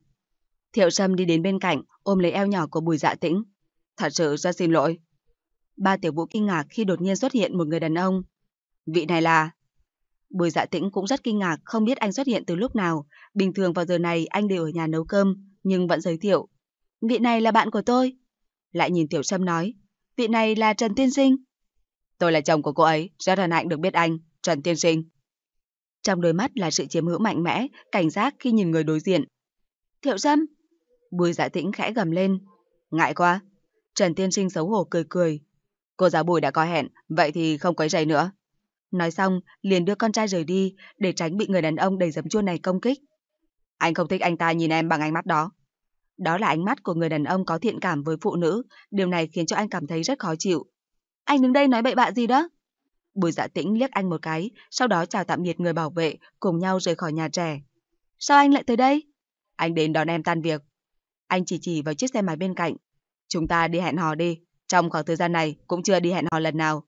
Thiệu Sâm đi đến bên cạnh, ôm lấy eo nhỏ của bùi dạ tĩnh. Thật sự rất xin lỗi. Ba tiểu vũ kinh ngạc khi đột nhiên xuất hiện một người đàn ông. Vị này là... Bùi dạ tĩnh cũng rất kinh ngạc không biết anh xuất hiện từ lúc nào. Bình thường vào giờ này anh đều ở nhà nấu cơm, nhưng vẫn giới thiệu. Vị này là bạn của tôi. Lại nhìn Tiểu Sâm nói, vị này là Trần Tiên Sinh. Tôi là chồng của cô ấy, rất hân hạnh được biết anh, Trần Tiên Sinh. Trong đôi mắt là sự chiếm hữu mạnh mẽ, cảnh giác khi nhìn người đối diện. Tiểu Sâm! Bùi giả dạ tĩnh khẽ gầm lên. Ngại quá! Trần Tiên Sinh xấu hổ cười cười. Cô giáo Bùi đã có hẹn, vậy thì không quấy rầy nữa. Nói xong, liền đưa con trai rời đi để tránh bị người đàn ông đầy dấm chua này công kích. Anh không thích anh ta nhìn em bằng ánh mắt đó. Đó là ánh mắt của người đàn ông có thiện cảm với phụ nữ, điều này khiến cho anh cảm thấy rất khó chịu. Anh đứng đây nói bậy bạ gì đó? Bùi dạ tĩnh liếc anh một cái, sau đó chào tạm biệt người bảo vệ, cùng nhau rời khỏi nhà trẻ. Sao anh lại tới đây? Anh đến đón em tan việc. Anh chỉ chỉ vào chiếc xe máy bên cạnh. Chúng ta đi hẹn hò đi, trong khoảng thời gian này cũng chưa đi hẹn hò lần nào.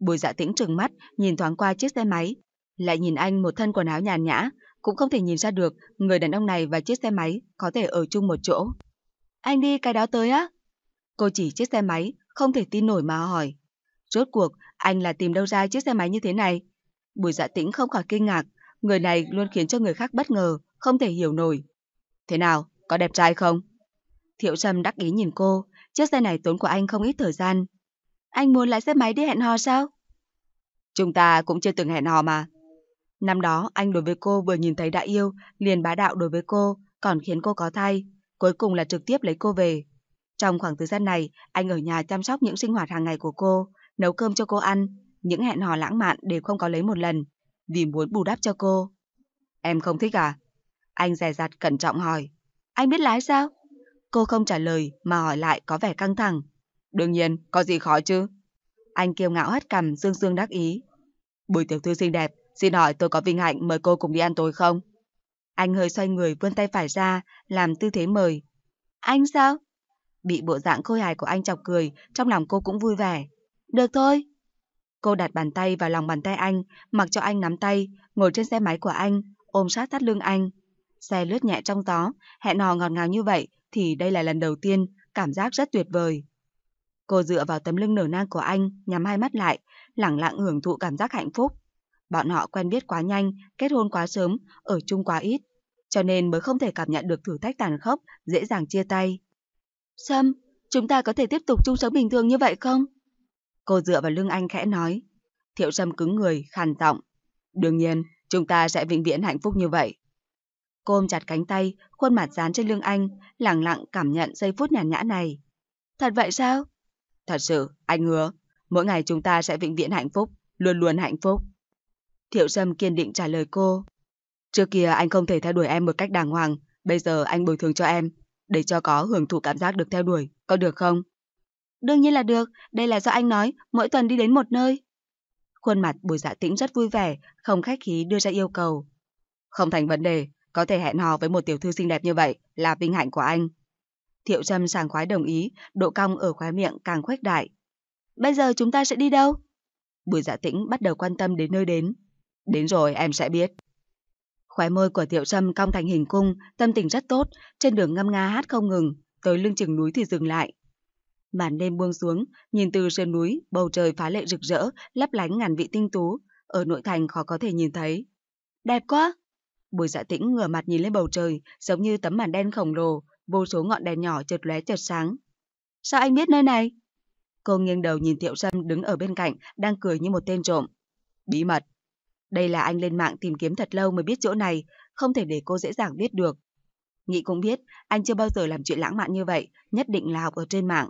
Bùi dạ tĩnh trừng mắt, nhìn thoáng qua chiếc xe máy, lại nhìn anh một thân quần áo nhàn nhã, cũng không thể nhìn ra được người đàn ông này và chiếc xe máy có thể ở chung một chỗ. Anh đi cái đó tới á? Cô chỉ chiếc xe máy, không thể tin nổi mà hỏi. Rốt cuộc, anh là tìm đâu ra chiếc xe máy như thế này? Bùi dạ tĩnh không khỏi kinh ngạc, người này luôn khiến cho người khác bất ngờ, không thể hiểu nổi. Thế nào, có đẹp trai không? Thiệu Trầm đắc ý nhìn cô, chiếc xe này tốn của anh không ít thời gian. Anh muốn lái xe máy đi hẹn hò sao? Chúng ta cũng chưa từng hẹn hò mà. Năm đó, anh đối với cô vừa nhìn thấy đã yêu, liền bá đạo đối với cô, còn khiến cô có thai, cuối cùng là trực tiếp lấy cô về. Trong khoảng thời gian này, anh ở nhà chăm sóc những sinh hoạt hàng ngày của cô, nấu cơm cho cô ăn, những hẹn hò lãng mạn đều không có lấy một lần, vì muốn bù đắp cho cô. Em không thích à? Anh dè dặt cẩn trọng hỏi. Anh biết lái sao? Cô không trả lời mà hỏi lại có vẻ căng thẳng. Đương nhiên, có gì khó chứ? Anh kiêu ngạo hất cằm dương dương đắc ý. Bùi tiểu thư xinh đẹp, Xin hỏi tôi có vinh hạnh mời cô cùng đi ăn tối không? Anh hơi xoay người vươn tay phải ra, làm tư thế mời. Anh sao? Bị bộ dạng khôi hài của anh chọc cười, trong lòng cô cũng vui vẻ. Được thôi. Cô đặt bàn tay vào lòng bàn tay anh, mặc cho anh nắm tay, ngồi trên xe máy của anh, ôm sát thắt lưng anh. Xe lướt nhẹ trong gió, hẹn hò ngọt ngào như vậy thì đây là lần đầu tiên, cảm giác rất tuyệt vời. Cô dựa vào tấm lưng nở nang của anh, nhắm hai mắt lại, lẳng lặng hưởng thụ cảm giác hạnh phúc. Bọn họ quen biết quá nhanh, kết hôn quá sớm, ở chung quá ít, cho nên mới không thể cảm nhận được thử thách tàn khốc, dễ dàng chia tay. Sâm, chúng ta có thể tiếp tục chung sống bình thường như vậy không? Cô dựa vào lưng anh khẽ nói. Thiệu Sâm cứng người, khàn giọng. Đương nhiên, chúng ta sẽ vĩnh viễn hạnh phúc như vậy. Cô ôm chặt cánh tay, khuôn mặt dán trên lưng anh, lặng lặng cảm nhận giây phút nhàn nhã này. Thật vậy sao? Thật sự, anh hứa, mỗi ngày chúng ta sẽ vĩnh viễn hạnh phúc, luôn luôn hạnh phúc. Thiệu Sâm kiên định trả lời cô. Trước kia anh không thể theo đuổi em một cách đàng hoàng, bây giờ anh bồi thường cho em, để cho có hưởng thụ cảm giác được theo đuổi, có được không? Đương nhiên là được, đây là do anh nói, mỗi tuần đi đến một nơi. Khuôn mặt bùi dạ tĩnh rất vui vẻ, không khách khí đưa ra yêu cầu. Không thành vấn đề, có thể hẹn hò với một tiểu thư xinh đẹp như vậy là vinh hạnh của anh. Thiệu Trâm sàng khoái đồng ý, độ cong ở khóe miệng càng khuếch đại. Bây giờ chúng ta sẽ đi đâu? Bùi dạ tĩnh bắt đầu quan tâm đến nơi đến. Đến rồi em sẽ biết. Khóe môi của Tiểu Trâm cong thành hình cung, tâm tình rất tốt, trên đường ngâm nga hát không ngừng, tới lưng chừng núi thì dừng lại. Màn đêm buông xuống, nhìn từ trên núi, bầu trời phá lệ rực rỡ, lấp lánh ngàn vị tinh tú, ở nội thành khó có thể nhìn thấy. Đẹp quá! Bùi dạ tĩnh ngửa mặt nhìn lên bầu trời, giống như tấm màn đen khổng lồ, vô số ngọn đèn nhỏ chợt lóe chợt sáng. Sao anh biết nơi này? Cô nghiêng đầu nhìn Tiểu Sâm đứng ở bên cạnh, đang cười như một tên trộm. Bí mật. Đây là anh lên mạng tìm kiếm thật lâu mới biết chỗ này, không thể để cô dễ dàng biết được. Nghị cũng biết, anh chưa bao giờ làm chuyện lãng mạn như vậy, nhất định là học ở trên mạng.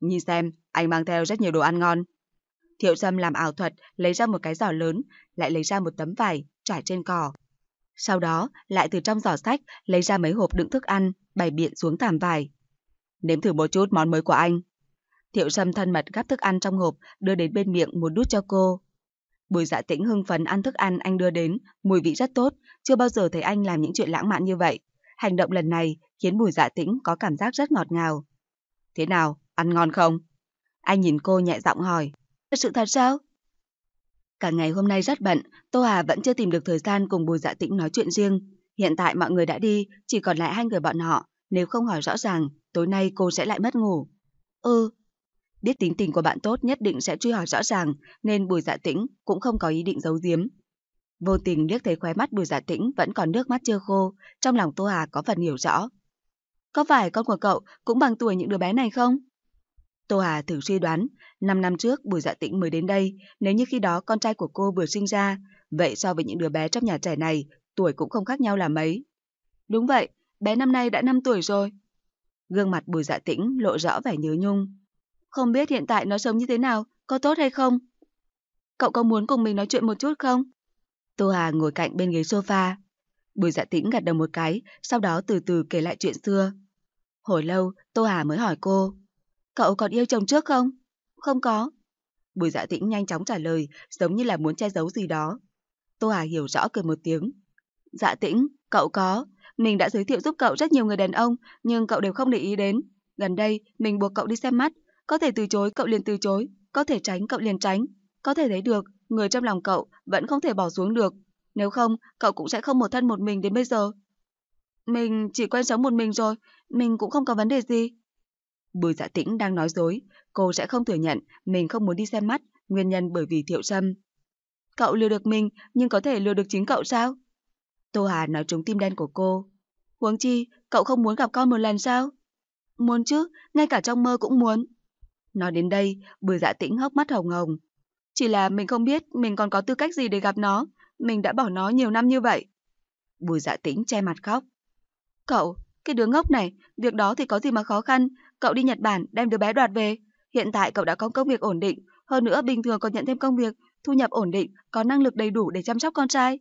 Nhìn xem, anh mang theo rất nhiều đồ ăn ngon. Thiệu Sâm làm ảo thuật, lấy ra một cái giỏ lớn, lại lấy ra một tấm vải, trải trên cỏ. Sau đó, lại từ trong giỏ sách, lấy ra mấy hộp đựng thức ăn, bày biện xuống thảm vải. Nếm thử một chút món mới của anh. Thiệu Sâm thân mật gắp thức ăn trong hộp, đưa đến bên miệng một đút cho cô. Bùi dạ tĩnh hưng phấn ăn thức ăn anh đưa đến, mùi vị rất tốt, chưa bao giờ thấy anh làm những chuyện lãng mạn như vậy. Hành động lần này khiến bùi dạ tĩnh có cảm giác rất ngọt ngào. Thế nào, ăn ngon không? Anh nhìn cô nhẹ giọng hỏi. Thật sự thật sao? Cả ngày hôm nay rất bận, Tô Hà vẫn chưa tìm được thời gian cùng bùi dạ tĩnh nói chuyện riêng. Hiện tại mọi người đã đi, chỉ còn lại hai người bọn họ. Nếu không hỏi rõ ràng, tối nay cô sẽ lại mất ngủ. Ừ, Biết tính tình của bạn tốt nhất định sẽ truy hỏi rõ ràng, nên Bùi Dạ Tĩnh cũng không có ý định giấu giếm. Vô tình liếc thấy khóe mắt Bùi Dạ Tĩnh vẫn còn nước mắt chưa khô, trong lòng Tô Hà có phần hiểu rõ. Có phải con của cậu cũng bằng tuổi những đứa bé này không? Tô Hà thử suy đoán, 5 năm trước Bùi Dạ Tĩnh mới đến đây, nếu như khi đó con trai của cô vừa sinh ra, vậy so với những đứa bé trong nhà trẻ này, tuổi cũng không khác nhau là mấy. Đúng vậy, bé năm nay đã 5 tuổi rồi. Gương mặt Bùi Dạ Tĩnh lộ rõ vẻ nhớ nhung. Không biết hiện tại nó sống như thế nào, có tốt hay không? Cậu có muốn cùng mình nói chuyện một chút không? Tô Hà ngồi cạnh bên ghế sofa. Bùi dạ tĩnh gật đầu một cái, sau đó từ từ kể lại chuyện xưa. Hồi lâu, Tô Hà mới hỏi cô. Cậu còn yêu chồng trước không? Không có. Bùi dạ tĩnh nhanh chóng trả lời, giống như là muốn che giấu gì đó. Tô Hà hiểu rõ cười một tiếng. Dạ tĩnh, cậu có. Mình đã giới thiệu giúp cậu rất nhiều người đàn ông, nhưng cậu đều không để ý đến. Gần đây, mình buộc cậu đi xem mắt, có thể từ chối cậu liền từ chối, có thể tránh cậu liền tránh, có thể thấy được người trong lòng cậu vẫn không thể bỏ xuống được. Nếu không, cậu cũng sẽ không một thân một mình đến bây giờ. Mình chỉ quen sống một mình rồi, mình cũng không có vấn đề gì. Bùi dạ tĩnh đang nói dối, cô sẽ không thừa nhận mình không muốn đi xem mắt, nguyên nhân bởi vì thiệu sâm. Cậu lừa được mình, nhưng có thể lừa được chính cậu sao? Tô Hà nói trúng tim đen của cô. Huống chi, cậu không muốn gặp con một lần sao? Muốn chứ, ngay cả trong mơ cũng muốn. Nói đến đây, bùi dạ tĩnh hốc mắt hồng hồng. Chỉ là mình không biết mình còn có tư cách gì để gặp nó. Mình đã bỏ nó nhiều năm như vậy. Bùi dạ tĩnh che mặt khóc. Cậu, cái đứa ngốc này, việc đó thì có gì mà khó khăn. Cậu đi Nhật Bản đem đứa bé đoạt về. Hiện tại cậu đã có công việc ổn định. Hơn nữa bình thường còn nhận thêm công việc, thu nhập ổn định, có năng lực đầy đủ để chăm sóc con trai.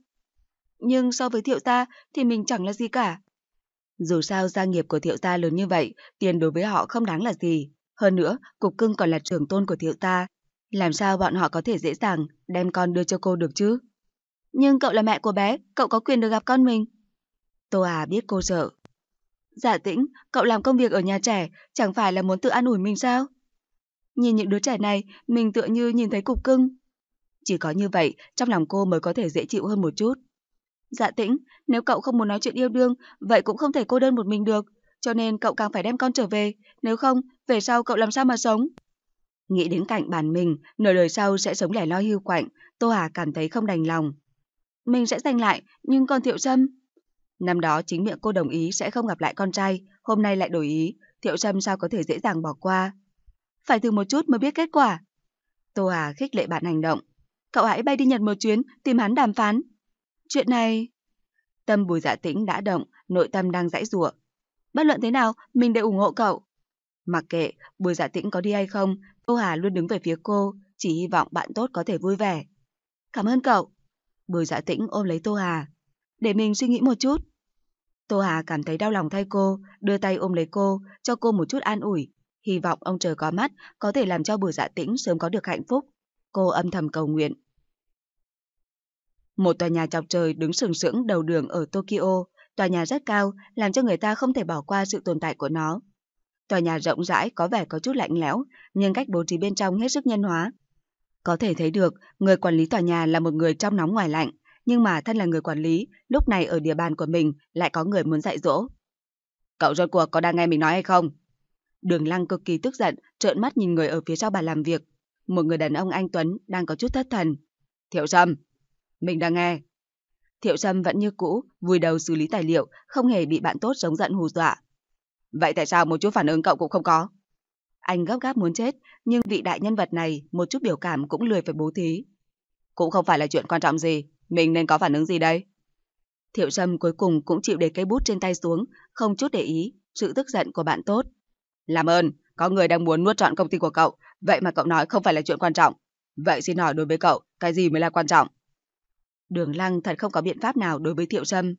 Nhưng so với thiệu ta thì mình chẳng là gì cả. Dù sao gia nghiệp của thiệu ta lớn như vậy, tiền đối với họ không đáng là gì. Hơn nữa, Cục Cưng còn là trưởng tôn của thiếu ta. Làm sao bọn họ có thể dễ dàng đem con đưa cho cô được chứ? Nhưng cậu là mẹ của bé, cậu có quyền được gặp con mình. Tô à biết cô sợ. Dạ tĩnh, cậu làm công việc ở nhà trẻ, chẳng phải là muốn tự an ủi mình sao? Nhìn những đứa trẻ này, mình tựa như nhìn thấy cục cưng. Chỉ có như vậy, trong lòng cô mới có thể dễ chịu hơn một chút. Dạ tĩnh, nếu cậu không muốn nói chuyện yêu đương, vậy cũng không thể cô đơn một mình được cho nên cậu càng phải đem con trở về, nếu không, về sau cậu làm sao mà sống? Nghĩ đến cạnh bản mình, nửa đời sau sẽ sống lẻ loi hưu quạnh, Tô Hà cảm thấy không đành lòng. Mình sẽ giành lại, nhưng còn Thiệu Trâm... Năm đó chính miệng cô đồng ý sẽ không gặp lại con trai, hôm nay lại đổi ý, Thiệu Trâm sao có thể dễ dàng bỏ qua. Phải thử một chút mới biết kết quả. Tô Hà khích lệ bạn hành động. Cậu hãy bay đi Nhật một chuyến, tìm hắn đàm phán. Chuyện này... Tâm bùi dạ tĩnh đã động, nội tâm đang dãy ruộng, bất luận thế nào, mình đều ủng hộ cậu. Mặc kệ buổi Dạ Tĩnh có đi hay không, Tô Hà luôn đứng về phía cô, chỉ hy vọng bạn tốt có thể vui vẻ. Cảm ơn cậu. Bùi Dạ Tĩnh ôm lấy Tô Hà. Để mình suy nghĩ một chút. Tô Hà cảm thấy đau lòng thay cô, đưa tay ôm lấy cô, cho cô một chút an ủi. Hy vọng ông trời có mắt, có thể làm cho Bùi Dạ Tĩnh sớm có được hạnh phúc. Cô âm thầm cầu nguyện. Một tòa nhà chọc trời đứng sừng sững đầu đường ở Tokyo, Tòa nhà rất cao, làm cho người ta không thể bỏ qua sự tồn tại của nó. Tòa nhà rộng rãi có vẻ có chút lạnh lẽo, nhưng cách bố trí bên trong hết sức nhân hóa. Có thể thấy được, người quản lý tòa nhà là một người trong nóng ngoài lạnh, nhưng mà thân là người quản lý, lúc này ở địa bàn của mình lại có người muốn dạy dỗ. Cậu rốt cuộc có đang nghe mình nói hay không? Đường Lăng cực kỳ tức giận, trợn mắt nhìn người ở phía sau bà làm việc. Một người đàn ông anh Tuấn đang có chút thất thần. Thiệu Sâm, mình đang nghe. Thiệu Trâm vẫn như cũ, vùi đầu xử lý tài liệu, không hề bị bạn tốt chống giận hù dọa. Vậy tại sao một chút phản ứng cậu cũng không có? Anh gấp gáp muốn chết, nhưng vị đại nhân vật này một chút biểu cảm cũng lười phải bố thí. Cũng không phải là chuyện quan trọng gì, mình nên có phản ứng gì đây? Thiệu Trâm cuối cùng cũng chịu để cây bút trên tay xuống, không chút để ý, sự tức giận của bạn tốt. Làm ơn, có người đang muốn nuốt trọn công ty của cậu, vậy mà cậu nói không phải là chuyện quan trọng. Vậy xin hỏi đối với cậu, cái gì mới là quan trọng? Đường lăng thật không có biện pháp nào đối với Thiệu Trâm.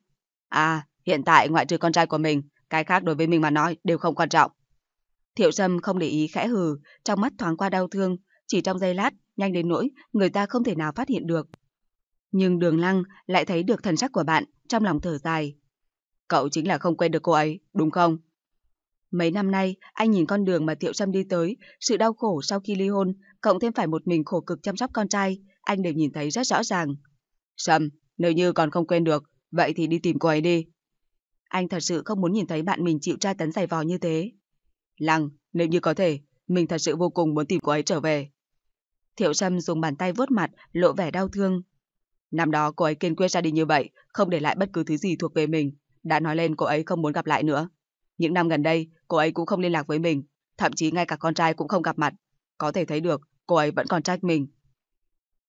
À, hiện tại ngoại trừ con trai của mình, cái khác đối với mình mà nói đều không quan trọng. Thiệu Trâm không để ý khẽ hừ, trong mắt thoáng qua đau thương, chỉ trong giây lát, nhanh đến nỗi người ta không thể nào phát hiện được. Nhưng đường lăng lại thấy được thần sắc của bạn, trong lòng thở dài. Cậu chính là không quên được cô ấy, đúng không? Mấy năm nay, anh nhìn con đường mà Thiệu Trâm đi tới, sự đau khổ sau khi ly hôn, cộng thêm phải một mình khổ cực chăm sóc con trai, anh đều nhìn thấy rất rõ ràng. Sâm, nếu như còn không quên được, vậy thì đi tìm cô ấy đi. Anh thật sự không muốn nhìn thấy bạn mình chịu tra tấn giày vò như thế. Lăng, nếu như có thể, mình thật sự vô cùng muốn tìm cô ấy trở về. Thiệu Sâm dùng bàn tay vuốt mặt, lộ vẻ đau thương. Năm đó cô ấy kiên quyết ra đi như vậy, không để lại bất cứ thứ gì thuộc về mình. Đã nói lên cô ấy không muốn gặp lại nữa. Những năm gần đây, cô ấy cũng không liên lạc với mình, thậm chí ngay cả con trai cũng không gặp mặt. Có thể thấy được, cô ấy vẫn còn trách mình,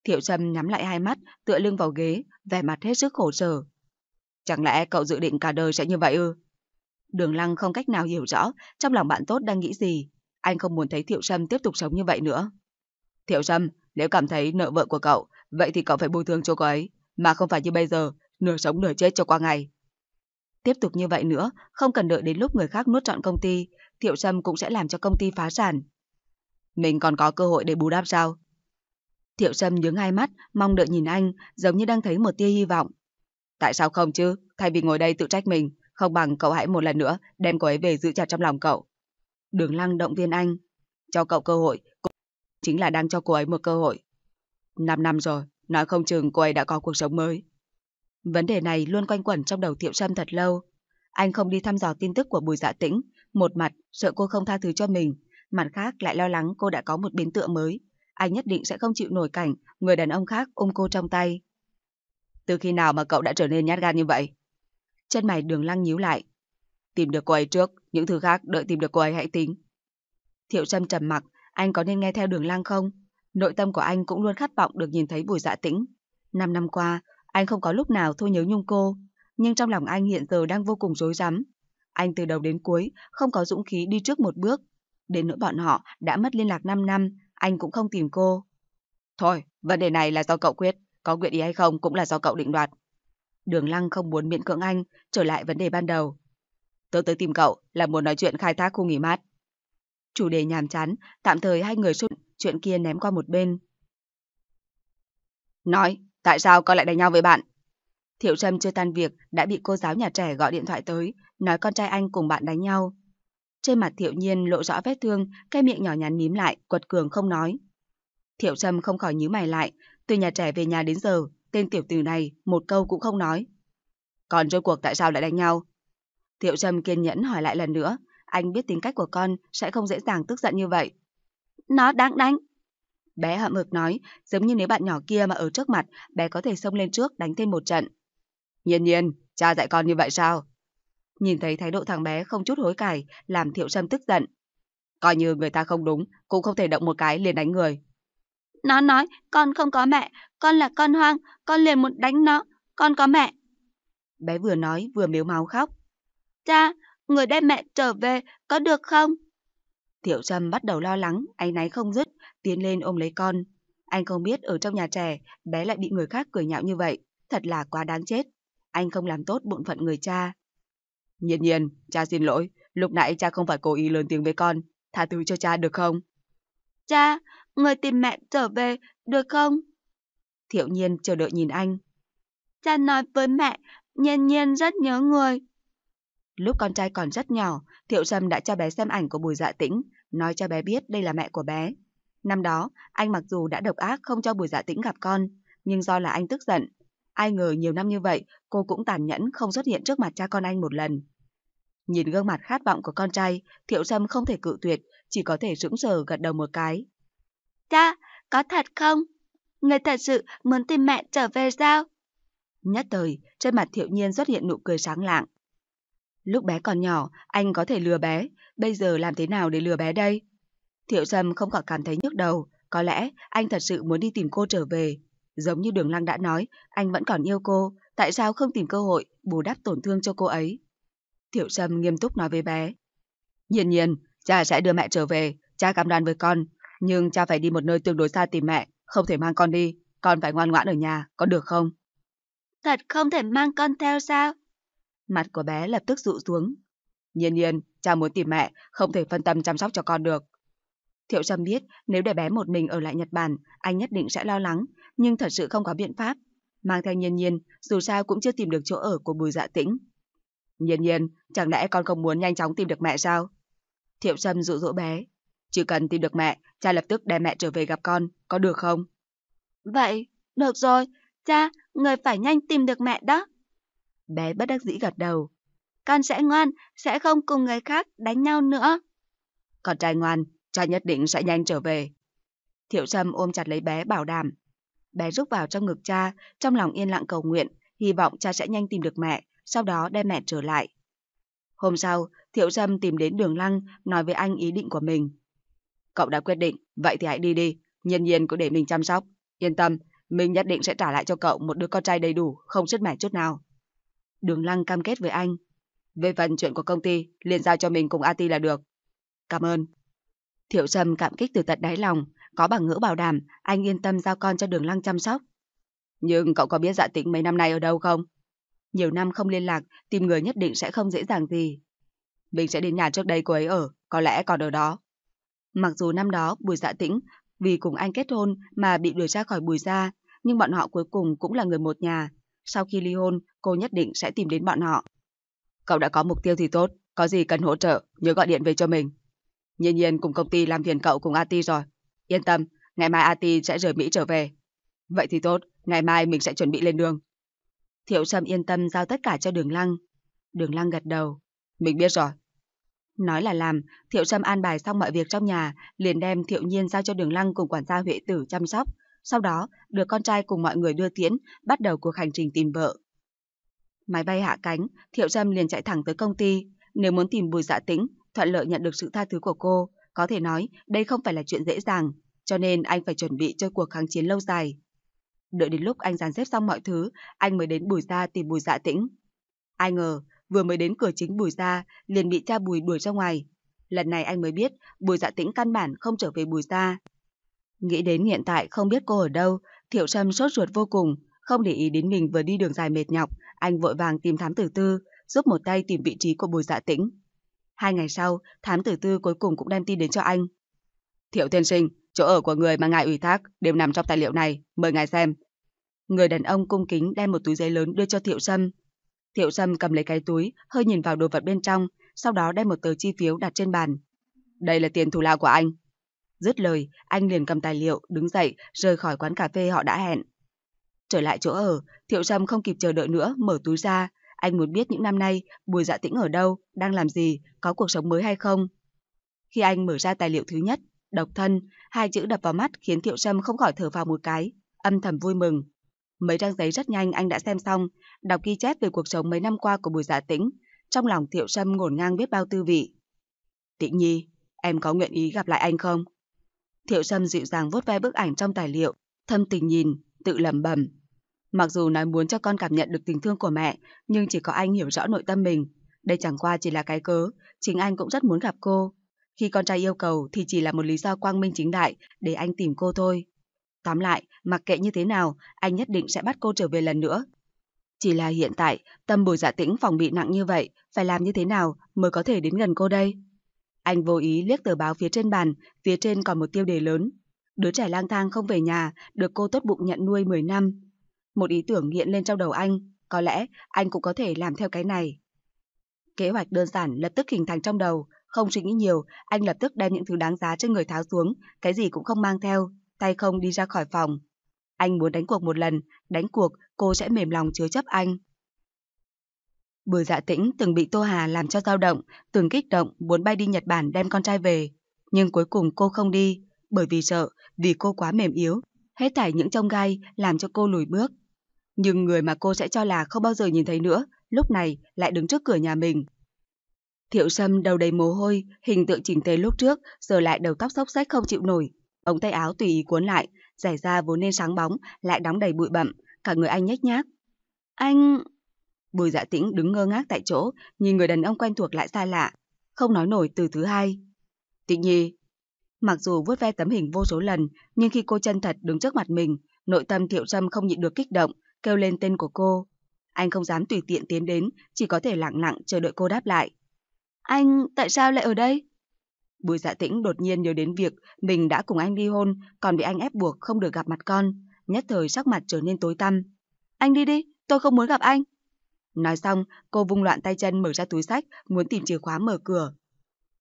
Thiệu Trâm nhắm lại hai mắt, tựa lưng vào ghế, vẻ mặt hết sức khổ sở. Chẳng lẽ cậu dự định cả đời sẽ như vậy ư? Đường Lăng không cách nào hiểu rõ trong lòng bạn tốt đang nghĩ gì. Anh không muốn thấy Thiệu Trâm tiếp tục sống như vậy nữa. Thiệu Trâm, nếu cảm thấy nợ vợ của cậu, vậy thì cậu phải bồi thường cho cô ấy, mà không phải như bây giờ, nửa sống nửa chết cho qua ngày. Tiếp tục như vậy nữa, không cần đợi đến lúc người khác nuốt trọn công ty, Thiệu Trâm cũng sẽ làm cho công ty phá sản. Mình còn có cơ hội để bù đắp sao? Thiệu Sâm nhướng hai mắt, mong đợi nhìn anh, giống như đang thấy một tia hy vọng. Tại sao không chứ? Thay vì ngồi đây tự trách mình, không bằng cậu hãy một lần nữa đem cô ấy về giữ chặt trong lòng cậu. Đường Lăng động viên anh. Cho cậu cơ hội, cũng chính là đang cho cô ấy một cơ hội. Năm năm rồi, nói không chừng cô ấy đã có cuộc sống mới. Vấn đề này luôn quanh quẩn trong đầu Thiệu Sâm thật lâu. Anh không đi thăm dò tin tức của Bùi Dạ Tĩnh, một mặt sợ cô không tha thứ cho mình, mặt khác lại lo lắng cô đã có một biến tượng mới anh nhất định sẽ không chịu nổi cảnh người đàn ông khác ôm cô trong tay. Từ khi nào mà cậu đã trở nên nhát gan như vậy? Chân mày đường lăng nhíu lại. Tìm được cô ấy trước, những thứ khác đợi tìm được cô ấy hãy tính. Thiệu Trâm trầm mặc, anh có nên nghe theo đường lăng không? Nội tâm của anh cũng luôn khát vọng được nhìn thấy bùi dạ tĩnh. Năm năm qua, anh không có lúc nào thôi nhớ nhung cô, nhưng trong lòng anh hiện giờ đang vô cùng rối rắm. Anh từ đầu đến cuối không có dũng khí đi trước một bước. Đến nỗi bọn họ đã mất liên lạc 5 năm, anh cũng không tìm cô. Thôi, vấn đề này là do cậu quyết, có nguyện ý hay không cũng là do cậu định đoạt. Đường Lăng không muốn miễn cưỡng anh, trở lại vấn đề ban đầu. tôi tới tìm cậu là muốn nói chuyện khai thác khu nghỉ mát. Chủ đề nhàm chán, tạm thời hai người xung chuyện kia ném qua một bên. Nói, tại sao con lại đánh nhau với bạn? Thiệu Trâm chưa tan việc đã bị cô giáo nhà trẻ gọi điện thoại tới, nói con trai anh cùng bạn đánh nhau. Trên mặt Thiệu Nhiên lộ rõ vết thương, cái miệng nhỏ nhắn mím lại, quật cường không nói. Thiệu Trầm không khỏi nhíu mày lại, từ nhà trẻ về nhà đến giờ, tên tiểu tử này một câu cũng không nói. Còn rốt cuộc tại sao lại đánh nhau? Thiệu Trầm kiên nhẫn hỏi lại lần nữa, anh biết tính cách của con sẽ không dễ dàng tức giận như vậy. Nó đáng đánh. Bé hậm hực nói, giống như nếu bạn nhỏ kia mà ở trước mặt, bé có thể xông lên trước đánh thêm một trận. Nhiên nhiên, cha dạy con như vậy sao? Nhìn thấy thái độ thằng bé không chút hối cải, làm Thiệu Sâm tức giận. Coi như người ta không đúng, cũng không thể động một cái liền đánh người. Nó nói, con không có mẹ, con là con hoang, con liền muốn đánh nó, con có mẹ. Bé vừa nói vừa miếu máu khóc. Cha, người đem mẹ trở về, có được không? Thiệu Sâm bắt đầu lo lắng, anh náy không dứt, tiến lên ôm lấy con. Anh không biết ở trong nhà trẻ, bé lại bị người khác cười nhạo như vậy, thật là quá đáng chết. Anh không làm tốt bộn phận người cha, Nhiên nhiên, cha xin lỗi, lúc nãy cha không phải cố ý lớn tiếng với con, tha thứ cho cha được không? Cha, người tìm mẹ trở về, được không? Thiệu nhiên chờ đợi nhìn anh. Cha nói với mẹ, nhiên nhiên rất nhớ người. Lúc con trai còn rất nhỏ, Thiệu Trầm đã cho bé xem ảnh của Bùi Dạ Tĩnh, nói cho bé biết đây là mẹ của bé. Năm đó, anh mặc dù đã độc ác không cho Bùi Dạ Tĩnh gặp con, nhưng do là anh tức giận. Ai ngờ nhiều năm như vậy, cô cũng tàn nhẫn không xuất hiện trước mặt cha con anh một lần. Nhìn gương mặt khát vọng của con trai, Thiệu Sâm không thể cự tuyệt, chỉ có thể sững sờ gật đầu một cái. Cha, có thật không? Người thật sự muốn tìm mẹ trở về sao? Nhất thời, trên mặt Thiệu Nhiên xuất hiện nụ cười sáng lạng. Lúc bé còn nhỏ, anh có thể lừa bé, bây giờ làm thế nào để lừa bé đây? Thiệu Sâm không còn cảm thấy nhức đầu, có lẽ anh thật sự muốn đi tìm cô trở về. Giống như Đường Lăng đã nói, anh vẫn còn yêu cô, Tại sao không tìm cơ hội bù đắp tổn thương cho cô ấy? Thiệu Sâm nghiêm túc nói với bé. Nhiên nhiên, cha sẽ đưa mẹ trở về, cha cảm đoàn với con. Nhưng cha phải đi một nơi tương đối xa tìm mẹ, không thể mang con đi. Con phải ngoan ngoãn ở nhà, có được không? Thật không thể mang con theo sao? Mặt của bé lập tức rụ xuống. Nhiên nhiên, cha muốn tìm mẹ, không thể phân tâm chăm sóc cho con được. Thiệu Sâm biết nếu để bé một mình ở lại Nhật Bản, anh nhất định sẽ lo lắng, nhưng thật sự không có biện pháp, mang theo nhiên nhiên, dù sao cũng chưa tìm được chỗ ở của bùi dạ tĩnh. Nhiên nhiên, chẳng lẽ con không muốn nhanh chóng tìm được mẹ sao? Thiệu Sâm dụ dỗ bé. Chỉ cần tìm được mẹ, cha lập tức đem mẹ trở về gặp con, có được không? Vậy, được rồi, cha, người phải nhanh tìm được mẹ đó. Bé bất đắc dĩ gật đầu. Con sẽ ngoan, sẽ không cùng người khác đánh nhau nữa. Con trai ngoan, cha nhất định sẽ nhanh trở về. Thiệu Sâm ôm chặt lấy bé bảo đảm bé rúc vào trong ngực cha, trong lòng yên lặng cầu nguyện, hy vọng cha sẽ nhanh tìm được mẹ, sau đó đem mẹ trở lại. Hôm sau, Thiệu Sâm tìm đến Đường Lăng, nói với anh ý định của mình. Cậu đã quyết định, vậy thì hãy đi đi, nhân nhiên cứ để mình chăm sóc. Yên tâm, mình nhất định sẽ trả lại cho cậu một đứa con trai đầy đủ, không sứt mẻ chút nào. Đường Lăng cam kết với anh. Về phần chuyện của công ty, liền giao cho mình cùng Ati là được. Cảm ơn. Thiệu Sâm cảm kích từ tận đáy lòng, có bằng ngữ bảo đảm, anh yên tâm giao con cho Đường Lăng chăm sóc. Nhưng cậu có biết dạ tĩnh mấy năm nay ở đâu không? Nhiều năm không liên lạc, tìm người nhất định sẽ không dễ dàng gì. bình sẽ đến nhà trước đây cô ấy ở, có lẽ còn ở đó. Mặc dù năm đó Bùi Dạ Tĩnh vì cùng anh kết hôn mà bị đuổi ra khỏi Bùi Gia, nhưng bọn họ cuối cùng cũng là người một nhà. Sau khi ly hôn, cô nhất định sẽ tìm đến bọn họ. Cậu đã có mục tiêu thì tốt, có gì cần hỗ trợ, nhớ gọi điện về cho mình. Nhiên nhiên cùng công ty làm phiền cậu cùng Ati rồi, Yên tâm, ngày mai Ati sẽ rời Mỹ trở về. Vậy thì tốt, ngày mai mình sẽ chuẩn bị lên đường. Thiệu Sâm yên tâm giao tất cả cho Đường Lăng. Đường Lăng gật đầu. Mình biết rồi. Nói là làm, Thiệu Sâm an bài xong mọi việc trong nhà, liền đem Thiệu Nhiên giao cho Đường Lăng cùng quản gia Huệ Tử chăm sóc. Sau đó, được con trai cùng mọi người đưa tiễn, bắt đầu cuộc hành trình tìm vợ. Máy bay hạ cánh, Thiệu Sâm liền chạy thẳng tới công ty. Nếu muốn tìm Bùi Dạ Tĩnh, thuận lợi nhận được sự tha thứ của cô, có thể nói, đây không phải là chuyện dễ dàng, cho nên anh phải chuẩn bị cho cuộc kháng chiến lâu dài. Đợi đến lúc anh dàn xếp xong mọi thứ, anh mới đến Bùi Gia tìm Bùi Dạ Tĩnh. Ai ngờ, vừa mới đến cửa chính Bùi Gia, liền bị cha Bùi đuổi ra ngoài. Lần này anh mới biết Bùi Dạ Tĩnh căn bản không trở về Bùi Gia. Nghĩ đến hiện tại không biết cô ở đâu, Thiệu Sâm sốt ruột vô cùng, không để ý đến mình vừa đi đường dài mệt nhọc, anh vội vàng tìm thám tử tư, giúp một tay tìm vị trí của Bùi Dạ Tĩnh. Hai ngày sau, thám tử tư cuối cùng cũng đem tin đến cho anh. Thiệu tiên sinh, chỗ ở của người mà ngài ủy thác đều nằm trong tài liệu này, mời ngài xem. Người đàn ông cung kính đem một túi giấy lớn đưa cho Thiệu Sâm. Thiệu Sâm cầm lấy cái túi, hơi nhìn vào đồ vật bên trong, sau đó đem một tờ chi phiếu đặt trên bàn. Đây là tiền thù lao của anh. Dứt lời, anh liền cầm tài liệu, đứng dậy, rời khỏi quán cà phê họ đã hẹn. Trở lại chỗ ở, Thiệu Sâm không kịp chờ đợi nữa, mở túi ra, anh muốn biết những năm nay Bùi Dạ Tĩnh ở đâu, đang làm gì, có cuộc sống mới hay không. Khi anh mở ra tài liệu thứ nhất, độc thân, hai chữ đập vào mắt khiến Thiệu Sâm không khỏi thở vào một cái, âm thầm vui mừng. Mấy trang giấy rất nhanh anh đã xem xong, đọc ghi chép về cuộc sống mấy năm qua của Bùi Dạ Tĩnh, trong lòng Thiệu Sâm ngổn ngang biết bao tư vị. Tĩnh Nhi, em có nguyện ý gặp lại anh không? Thiệu Sâm dịu dàng vuốt ve bức ảnh trong tài liệu, thâm tình nhìn, tự lẩm bẩm. Mặc dù nói muốn cho con cảm nhận được tình thương của mẹ, nhưng chỉ có anh hiểu rõ nội tâm mình. Đây chẳng qua chỉ là cái cớ, chính anh cũng rất muốn gặp cô. Khi con trai yêu cầu thì chỉ là một lý do quang minh chính đại để anh tìm cô thôi. Tóm lại, mặc kệ như thế nào, anh nhất định sẽ bắt cô trở về lần nữa. Chỉ là hiện tại, tâm bùi dạ tĩnh phòng bị nặng như vậy, phải làm như thế nào mới có thể đến gần cô đây? Anh vô ý liếc tờ báo phía trên bàn, phía trên còn một tiêu đề lớn. Đứa trẻ lang thang không về nhà, được cô tốt bụng nhận nuôi 10 năm, một ý tưởng hiện lên trong đầu anh, có lẽ anh cũng có thể làm theo cái này. Kế hoạch đơn giản lập tức hình thành trong đầu, không suy nghĩ nhiều, anh lập tức đem những thứ đáng giá trên người tháo xuống, cái gì cũng không mang theo, tay không đi ra khỏi phòng. Anh muốn đánh cuộc một lần, đánh cuộc cô sẽ mềm lòng chứa chấp anh. Bùi dạ tĩnh từng bị Tô Hà làm cho dao động, từng kích động muốn bay đi Nhật Bản đem con trai về. Nhưng cuối cùng cô không đi, bởi vì sợ, vì cô quá mềm yếu, hết thảy những trông gai làm cho cô lùi bước. Nhưng người mà cô sẽ cho là không bao giờ nhìn thấy nữa, lúc này lại đứng trước cửa nhà mình. Thiệu Sâm đầu đầy mồ hôi, hình tượng chỉnh tề lúc trước, giờ lại đầu tóc xốc xách không chịu nổi. Ống tay áo tùy ý cuốn lại, giải ra vốn nên sáng bóng, lại đóng đầy bụi bặm, cả người anh nhếch nhác. Anh... Bùi dạ tĩnh đứng ngơ ngác tại chỗ, nhìn người đàn ông quen thuộc lại xa lạ, không nói nổi từ thứ hai. Tịnh nhi, Mặc dù vuốt ve tấm hình vô số lần, nhưng khi cô chân thật đứng trước mặt mình, nội tâm Thiệu Trâm không nhịn được kích động, kêu lên tên của cô. Anh không dám tùy tiện tiến đến, chỉ có thể lặng lặng chờ đợi cô đáp lại. Anh, tại sao lại ở đây? Bùi dạ tĩnh đột nhiên nhớ đến việc mình đã cùng anh đi hôn, còn bị anh ép buộc không được gặp mặt con. Nhất thời sắc mặt trở nên tối tăm. Anh đi đi, tôi không muốn gặp anh. Nói xong, cô vung loạn tay chân mở ra túi sách, muốn tìm chìa khóa mở cửa.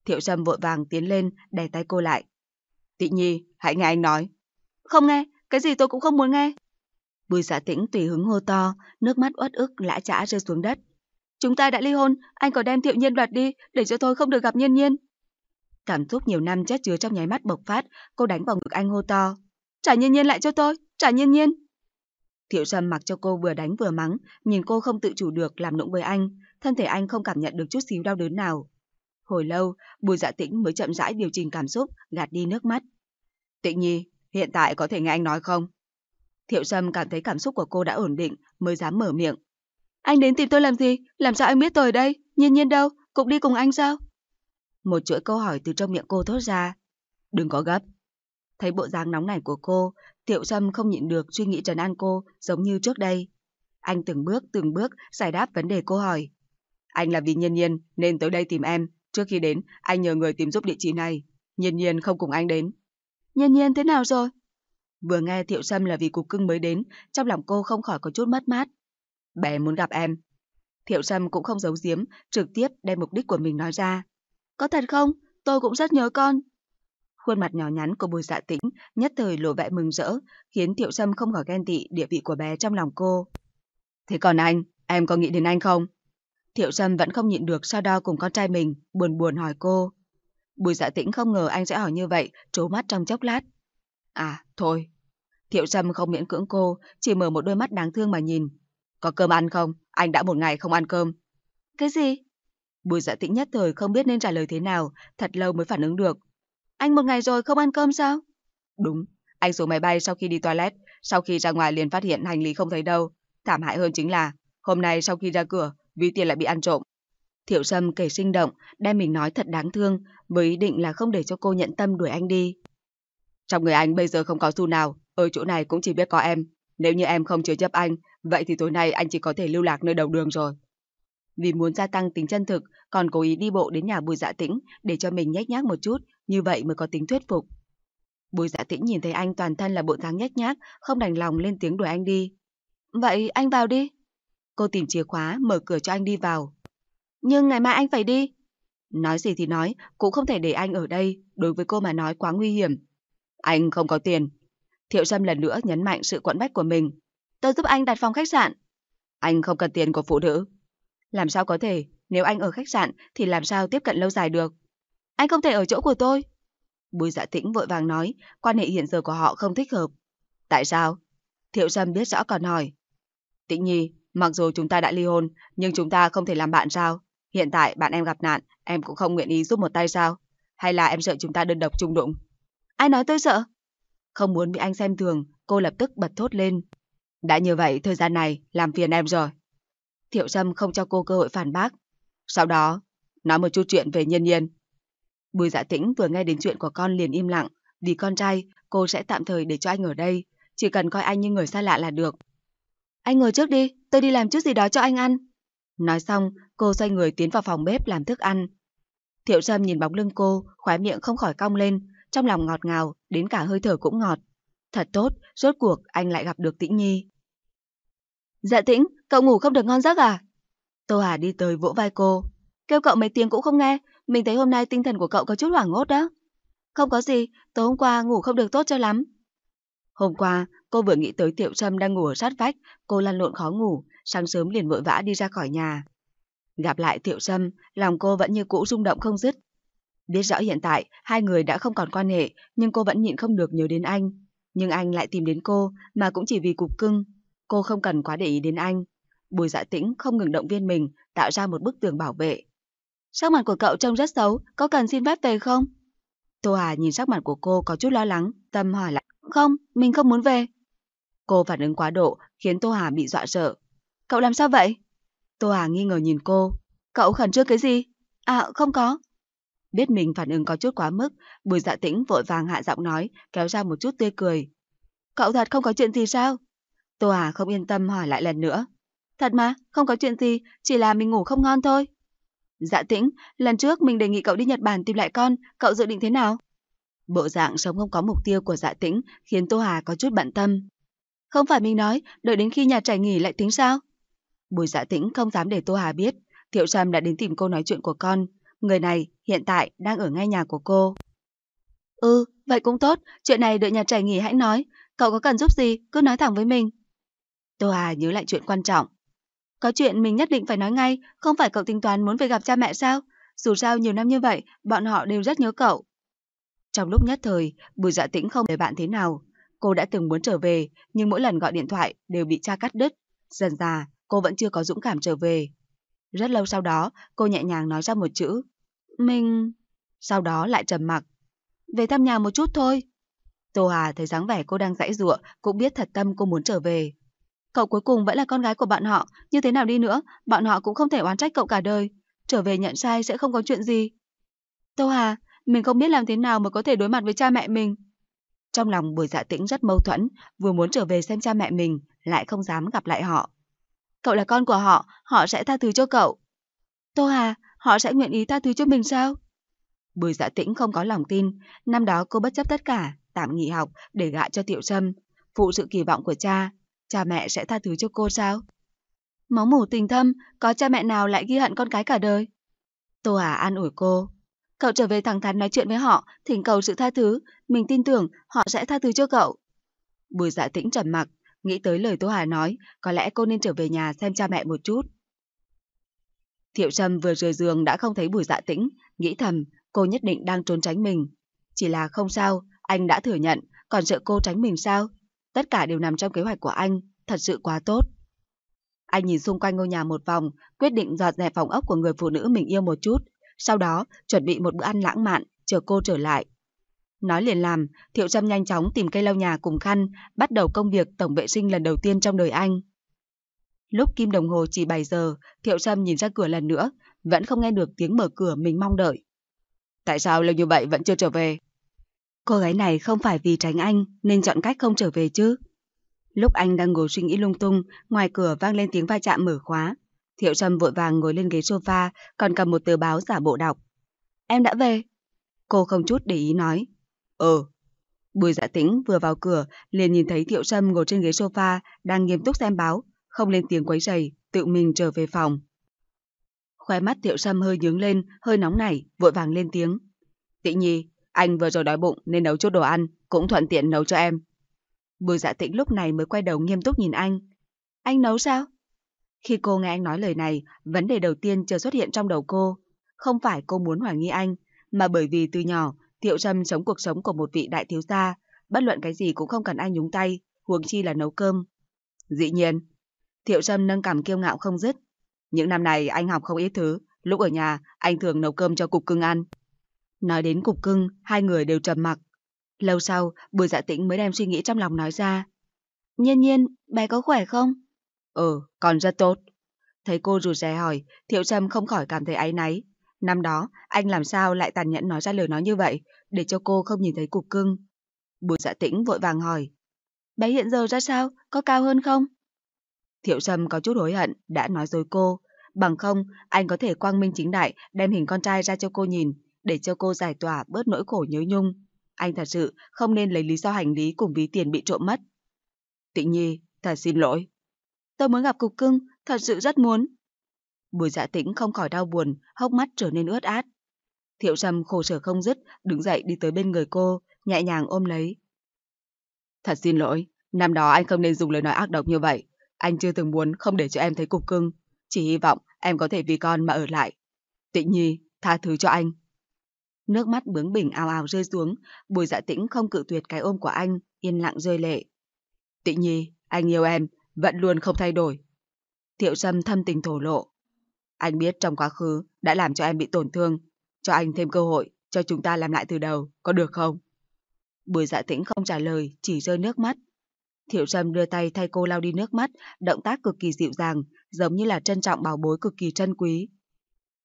Thiệu Sâm vội vàng tiến lên, đè tay cô lại. Tị Nhi, hãy nghe anh nói. Không nghe, cái gì tôi cũng không muốn nghe. Bùi giả dạ tĩnh tùy hứng hô to, nước mắt uất ức lã chã rơi xuống đất. Chúng ta đã ly hôn, anh có đem Thiệu Nhiên đoạt đi để cho tôi không được gặp Nhiên Nhiên. Cảm xúc nhiều năm chết chứa trong nháy mắt bộc phát, cô đánh vào ngực anh hô to. Trả Nhiên Nhiên lại cho tôi, trả Nhiên Nhiên. Thiệu Sâm mặc cho cô vừa đánh vừa mắng, nhìn cô không tự chủ được làm nũng với anh, thân thể anh không cảm nhận được chút xíu đau đớn nào. Hồi lâu, Bùi Dạ Tĩnh mới chậm rãi điều chỉnh cảm xúc, gạt đi nước mắt. Tịnh Nhi, hiện tại có thể nghe anh nói không? Thiệu Sâm cảm thấy cảm xúc của cô đã ổn định, mới dám mở miệng. Anh đến tìm tôi làm gì? Làm sao anh biết tôi ở đây? Nhiên nhiên đâu? Cũng đi cùng anh sao? Một chuỗi câu hỏi từ trong miệng cô thốt ra. Đừng có gấp. Thấy bộ dáng nóng nảy của cô, Thiệu Sâm không nhịn được suy nghĩ trần an cô giống như trước đây. Anh từng bước từng bước giải đáp vấn đề cô hỏi. Anh là vì nhiên nhiên nên tới đây tìm em, Trước khi đến, anh nhờ người tìm giúp địa chỉ này. Nhiên nhiên không cùng anh đến. Nhiên nhiên thế nào rồi? Vừa nghe Thiệu Sâm là vì cục cưng mới đến, trong lòng cô không khỏi có chút mất mát. Bé muốn gặp em. Thiệu Sâm cũng không giấu giếm, trực tiếp đem mục đích của mình nói ra. Có thật không? Tôi cũng rất nhớ con. Khuôn mặt nhỏ nhắn của Bùi Dạ Tĩnh nhất thời lộ vẻ mừng rỡ, khiến Thiệu Sâm không khỏi ghen tị địa vị của bé trong lòng cô. Thế còn anh, em có nghĩ đến anh không? Thiệu Sâm vẫn không nhịn được so đo cùng con trai mình, buồn buồn hỏi cô. Bùi dạ tĩnh không ngờ anh sẽ hỏi như vậy, trố mắt trong chốc lát. À, thôi. Thiệu Sâm không miễn cưỡng cô, chỉ mở một đôi mắt đáng thương mà nhìn. Có cơm ăn không? Anh đã một ngày không ăn cơm. Cái gì? Bùi dạ tĩnh nhất thời không biết nên trả lời thế nào, thật lâu mới phản ứng được. Anh một ngày rồi không ăn cơm sao? Đúng, anh xuống máy bay sau khi đi toilet, sau khi ra ngoài liền phát hiện hành lý không thấy đâu. Thảm hại hơn chính là, hôm nay sau khi ra cửa, ví tiền lại bị ăn trộm. Thiệu Sâm kể sinh động, đem mình nói thật đáng thương, với ý định là không để cho cô nhận tâm đuổi anh đi. Trong người anh bây giờ không có xu nào, ở chỗ này cũng chỉ biết có em. Nếu như em không chứa chấp anh, vậy thì tối nay anh chỉ có thể lưu lạc nơi đầu đường rồi. Vì muốn gia tăng tính chân thực, còn cố ý đi bộ đến nhà Bùi Dạ Tĩnh để cho mình nhách nhác một chút, như vậy mới có tính thuyết phục. Bùi Dạ Tĩnh nhìn thấy anh toàn thân là bộ dáng nhách nhác, không đành lòng lên tiếng đuổi anh đi. Vậy anh vào đi. Cô tìm chìa khóa, mở cửa cho anh đi vào. Nhưng ngày mai anh phải đi. Nói gì thì nói, cũng không thể để anh ở đây, đối với cô mà nói quá nguy hiểm. Anh không có tiền. Thiệu Sâm lần nữa nhấn mạnh sự quẫn bách của mình. Tôi giúp anh đặt phòng khách sạn. Anh không cần tiền của phụ nữ. Làm sao có thể, nếu anh ở khách sạn thì làm sao tiếp cận lâu dài được. Anh không thể ở chỗ của tôi. Bùi dạ tĩnh vội vàng nói, quan hệ hiện giờ của họ không thích hợp. Tại sao? Thiệu Sâm biết rõ còn hỏi. Tĩnh Nhi, Mặc dù chúng ta đã ly hôn, nhưng chúng ta không thể làm bạn sao? Hiện tại bạn em gặp nạn, em cũng không nguyện ý giúp một tay sao? Hay là em sợ chúng ta đơn độc chung đụng? Ai nói tôi sợ? Không muốn bị anh xem thường, cô lập tức bật thốt lên. Đã như vậy, thời gian này làm phiền em rồi. Thiệu Sâm không cho cô cơ hội phản bác. Sau đó, nói một chút chuyện về nhân nhiên. Bùi dạ tĩnh vừa nghe đến chuyện của con liền im lặng. Vì con trai, cô sẽ tạm thời để cho anh ở đây. Chỉ cần coi anh như người xa lạ là được. Anh ngồi trước đi, tôi đi làm chút gì đó cho anh ăn. Nói xong, cô xoay người tiến vào phòng bếp làm thức ăn. Thiệu Trâm nhìn bóng lưng cô, khóe miệng không khỏi cong lên, trong lòng ngọt ngào, đến cả hơi thở cũng ngọt. Thật tốt, rốt cuộc anh lại gặp được Tĩnh Nhi. Dạ Tĩnh, cậu ngủ không được ngon giấc à? Tô Hà đi tới vỗ vai cô. Kêu cậu mấy tiếng cũng không nghe, mình thấy hôm nay tinh thần của cậu có chút hoảng hốt đó. Không có gì, tối hôm qua ngủ không được tốt cho lắm, Hôm qua, cô vừa nghĩ tới Tiệu Trâm đang ngủ ở sát vách, cô lăn lộn khó ngủ, sáng sớm liền vội vã đi ra khỏi nhà. Gặp lại Tiệu Trâm, lòng cô vẫn như cũ rung động không dứt. Biết rõ hiện tại, hai người đã không còn quan hệ, nhưng cô vẫn nhịn không được nhớ đến anh. Nhưng anh lại tìm đến cô, mà cũng chỉ vì cục cưng. Cô không cần quá để ý đến anh. Bùi dạ tĩnh không ngừng động viên mình, tạo ra một bức tường bảo vệ. Sắc mặt của cậu trông rất xấu, có cần xin phép về không? Tô Hà nhìn sắc mặt của cô có chút lo lắng, tâm hỏi lại. Không, mình không muốn về. Cô phản ứng quá độ khiến Tô Hà bị dọa sợ. Cậu làm sao vậy? Tô Hà nghi ngờ nhìn cô. Cậu khẩn trương cái gì? À, không có. Biết mình phản ứng có chút quá mức, Bùi Dạ Tĩnh vội vàng hạ giọng nói, kéo ra một chút tươi cười. Cậu thật không có chuyện gì sao? Tô Hà không yên tâm hỏi lại lần nữa. Thật mà, không có chuyện gì, chỉ là mình ngủ không ngon thôi. Dạ Tĩnh, lần trước mình đề nghị cậu đi Nhật Bản tìm lại con, cậu dự định thế nào? Bộ dạng sống không có mục tiêu của dạ tĩnh khiến Tô Hà có chút bận tâm. Không phải mình nói, đợi đến khi nhà trẻ nghỉ lại tính sao? Bùi dạ tĩnh không dám để Tô Hà biết, Thiệu Trầm đã đến tìm cô nói chuyện của con. Người này hiện tại đang ở ngay nhà của cô. Ừ, vậy cũng tốt, chuyện này đợi nhà trẻ nghỉ hãy nói. Cậu có cần giúp gì, cứ nói thẳng với mình. Tô Hà nhớ lại chuyện quan trọng. Có chuyện mình nhất định phải nói ngay, không phải cậu tính toán muốn về gặp cha mẹ sao? Dù sao nhiều năm như vậy, bọn họ đều rất nhớ cậu. Trong lúc nhất thời, Bùi Dạ Tĩnh không để bạn thế nào. Cô đã từng muốn trở về, nhưng mỗi lần gọi điện thoại đều bị cha cắt đứt. Dần dà, cô vẫn chưa có dũng cảm trở về. Rất lâu sau đó, cô nhẹ nhàng nói ra một chữ. Mình... Sau đó lại trầm mặc. Về thăm nhà một chút thôi. Tô Hà thấy dáng vẻ cô đang dãy dụa, cũng biết thật tâm cô muốn trở về. Cậu cuối cùng vẫn là con gái của bạn họ, như thế nào đi nữa, bọn họ cũng không thể oán trách cậu cả đời. Trở về nhận sai sẽ không có chuyện gì. Tô Hà, mình không biết làm thế nào mà có thể đối mặt với cha mẹ mình. Trong lòng Bùi Dạ Tĩnh rất mâu thuẫn, vừa muốn trở về xem cha mẹ mình, lại không dám gặp lại họ. Cậu là con của họ, họ sẽ tha thứ cho cậu. Tô Hà, họ sẽ nguyện ý tha thứ cho mình sao? Bùi Dạ Tĩnh không có lòng tin, năm đó cô bất chấp tất cả, tạm nghỉ học để gạ cho Tiểu Trâm, phụ sự kỳ vọng của cha, cha mẹ sẽ tha thứ cho cô sao? Máu mủ tình thâm, có cha mẹ nào lại ghi hận con cái cả đời? Tô Hà an ủi cô, Cậu trở về thẳng thắn nói chuyện với họ, thỉnh cầu sự tha thứ, mình tin tưởng họ sẽ tha thứ cho cậu. Bùi dạ tĩnh trầm mặc, nghĩ tới lời Tô Hà nói, có lẽ cô nên trở về nhà xem cha mẹ một chút. Thiệu Trâm vừa rời giường đã không thấy bùi dạ tĩnh, nghĩ thầm cô nhất định đang trốn tránh mình. Chỉ là không sao, anh đã thừa nhận, còn sợ cô tránh mình sao? Tất cả đều nằm trong kế hoạch của anh, thật sự quá tốt. Anh nhìn xung quanh ngôi nhà một vòng, quyết định dọn dẹp phòng ốc của người phụ nữ mình yêu một chút, sau đó chuẩn bị một bữa ăn lãng mạn, chờ cô trở lại. Nói liền làm, Thiệu Trâm nhanh chóng tìm cây lau nhà cùng khăn, bắt đầu công việc tổng vệ sinh lần đầu tiên trong đời anh. Lúc kim đồng hồ chỉ 7 giờ, Thiệu Trâm nhìn ra cửa lần nữa, vẫn không nghe được tiếng mở cửa mình mong đợi. Tại sao lâu như vậy vẫn chưa trở về? Cô gái này không phải vì tránh anh nên chọn cách không trở về chứ. Lúc anh đang ngồi suy nghĩ lung tung, ngoài cửa vang lên tiếng va chạm mở khóa, Thiệu Trâm vội vàng ngồi lên ghế sofa, còn cầm một tờ báo giả bộ đọc. Em đã về. Cô không chút để ý nói. Ừ. Bùi dạ tĩnh vừa vào cửa, liền nhìn thấy Thiệu Trâm ngồi trên ghế sofa, đang nghiêm túc xem báo, không lên tiếng quấy rầy, tự mình trở về phòng. Khoe mắt Thiệu Trâm hơi nhướng lên, hơi nóng nảy, vội vàng lên tiếng. Tị nhi, anh vừa rồi đói bụng nên nấu chút đồ ăn, cũng thuận tiện nấu cho em. Bùi dạ tĩnh lúc này mới quay đầu nghiêm túc nhìn anh. Anh nấu sao? Khi cô nghe anh nói lời này, vấn đề đầu tiên chưa xuất hiện trong đầu cô. Không phải cô muốn hoài nghi anh, mà bởi vì từ nhỏ, Thiệu Trâm sống cuộc sống của một vị đại thiếu gia, bất luận cái gì cũng không cần anh nhúng tay, huống chi là nấu cơm. Dĩ nhiên, Thiệu Trâm nâng cảm kiêu ngạo không dứt. Những năm này anh học không ít thứ, lúc ở nhà anh thường nấu cơm cho cục cưng ăn. Nói đến cục cưng, hai người đều trầm mặc. Lâu sau, Bùi Dạ Tĩnh mới đem suy nghĩ trong lòng nói ra. Nhiên nhiên, bé có khỏe không? Ừ, còn rất tốt. Thấy cô rụt rè hỏi, Thiệu Trâm không khỏi cảm thấy áy náy. Năm đó, anh làm sao lại tàn nhẫn nói ra lời nói như vậy, để cho cô không nhìn thấy cục cưng. Bùi dạ tĩnh vội vàng hỏi. Bé hiện giờ ra sao, có cao hơn không? Thiệu Trâm có chút hối hận, đã nói dối cô. Bằng không, anh có thể quang minh chính đại đem hình con trai ra cho cô nhìn, để cho cô giải tỏa bớt nỗi khổ nhớ nhung. Anh thật sự không nên lấy lý do hành lý cùng ví tiền bị trộm mất. Tịnh Nhi, thật xin lỗi, tôi muốn gặp cục cưng, thật sự rất muốn. Bùi dạ tĩnh không khỏi đau buồn, hốc mắt trở nên ướt át. Thiệu trầm khổ sở không dứt, đứng dậy đi tới bên người cô, nhẹ nhàng ôm lấy. Thật xin lỗi, năm đó anh không nên dùng lời nói ác độc như vậy. Anh chưa từng muốn không để cho em thấy cục cưng. Chỉ hy vọng em có thể vì con mà ở lại. Tịnh Nhi, tha thứ cho anh. Nước mắt bướng bỉnh ào ào rơi xuống, bùi dạ tĩnh không cự tuyệt cái ôm của anh, yên lặng rơi lệ. Tịnh Nhi, anh yêu em, vẫn luôn không thay đổi. Thiệu Sâm thâm tình thổ lộ. Anh biết trong quá khứ đã làm cho em bị tổn thương, cho anh thêm cơ hội, cho chúng ta làm lại từ đầu, có được không? Bùi dạ tĩnh không trả lời, chỉ rơi nước mắt. Thiệu Sâm đưa tay thay cô lau đi nước mắt, động tác cực kỳ dịu dàng, giống như là trân trọng bảo bối cực kỳ trân quý.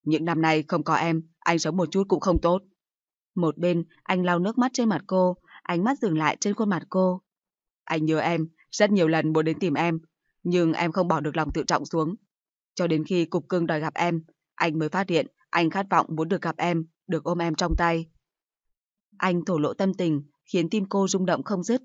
Những năm nay không có em, anh sống một chút cũng không tốt. Một bên, anh lau nước mắt trên mặt cô, ánh mắt dừng lại trên khuôn mặt cô. Anh nhớ em, rất nhiều lần muốn đến tìm em, nhưng em không bỏ được lòng tự trọng xuống. Cho đến khi cục cưng đòi gặp em, anh mới phát hiện anh khát vọng muốn được gặp em, được ôm em trong tay. Anh thổ lộ tâm tình, khiến tim cô rung động không dứt.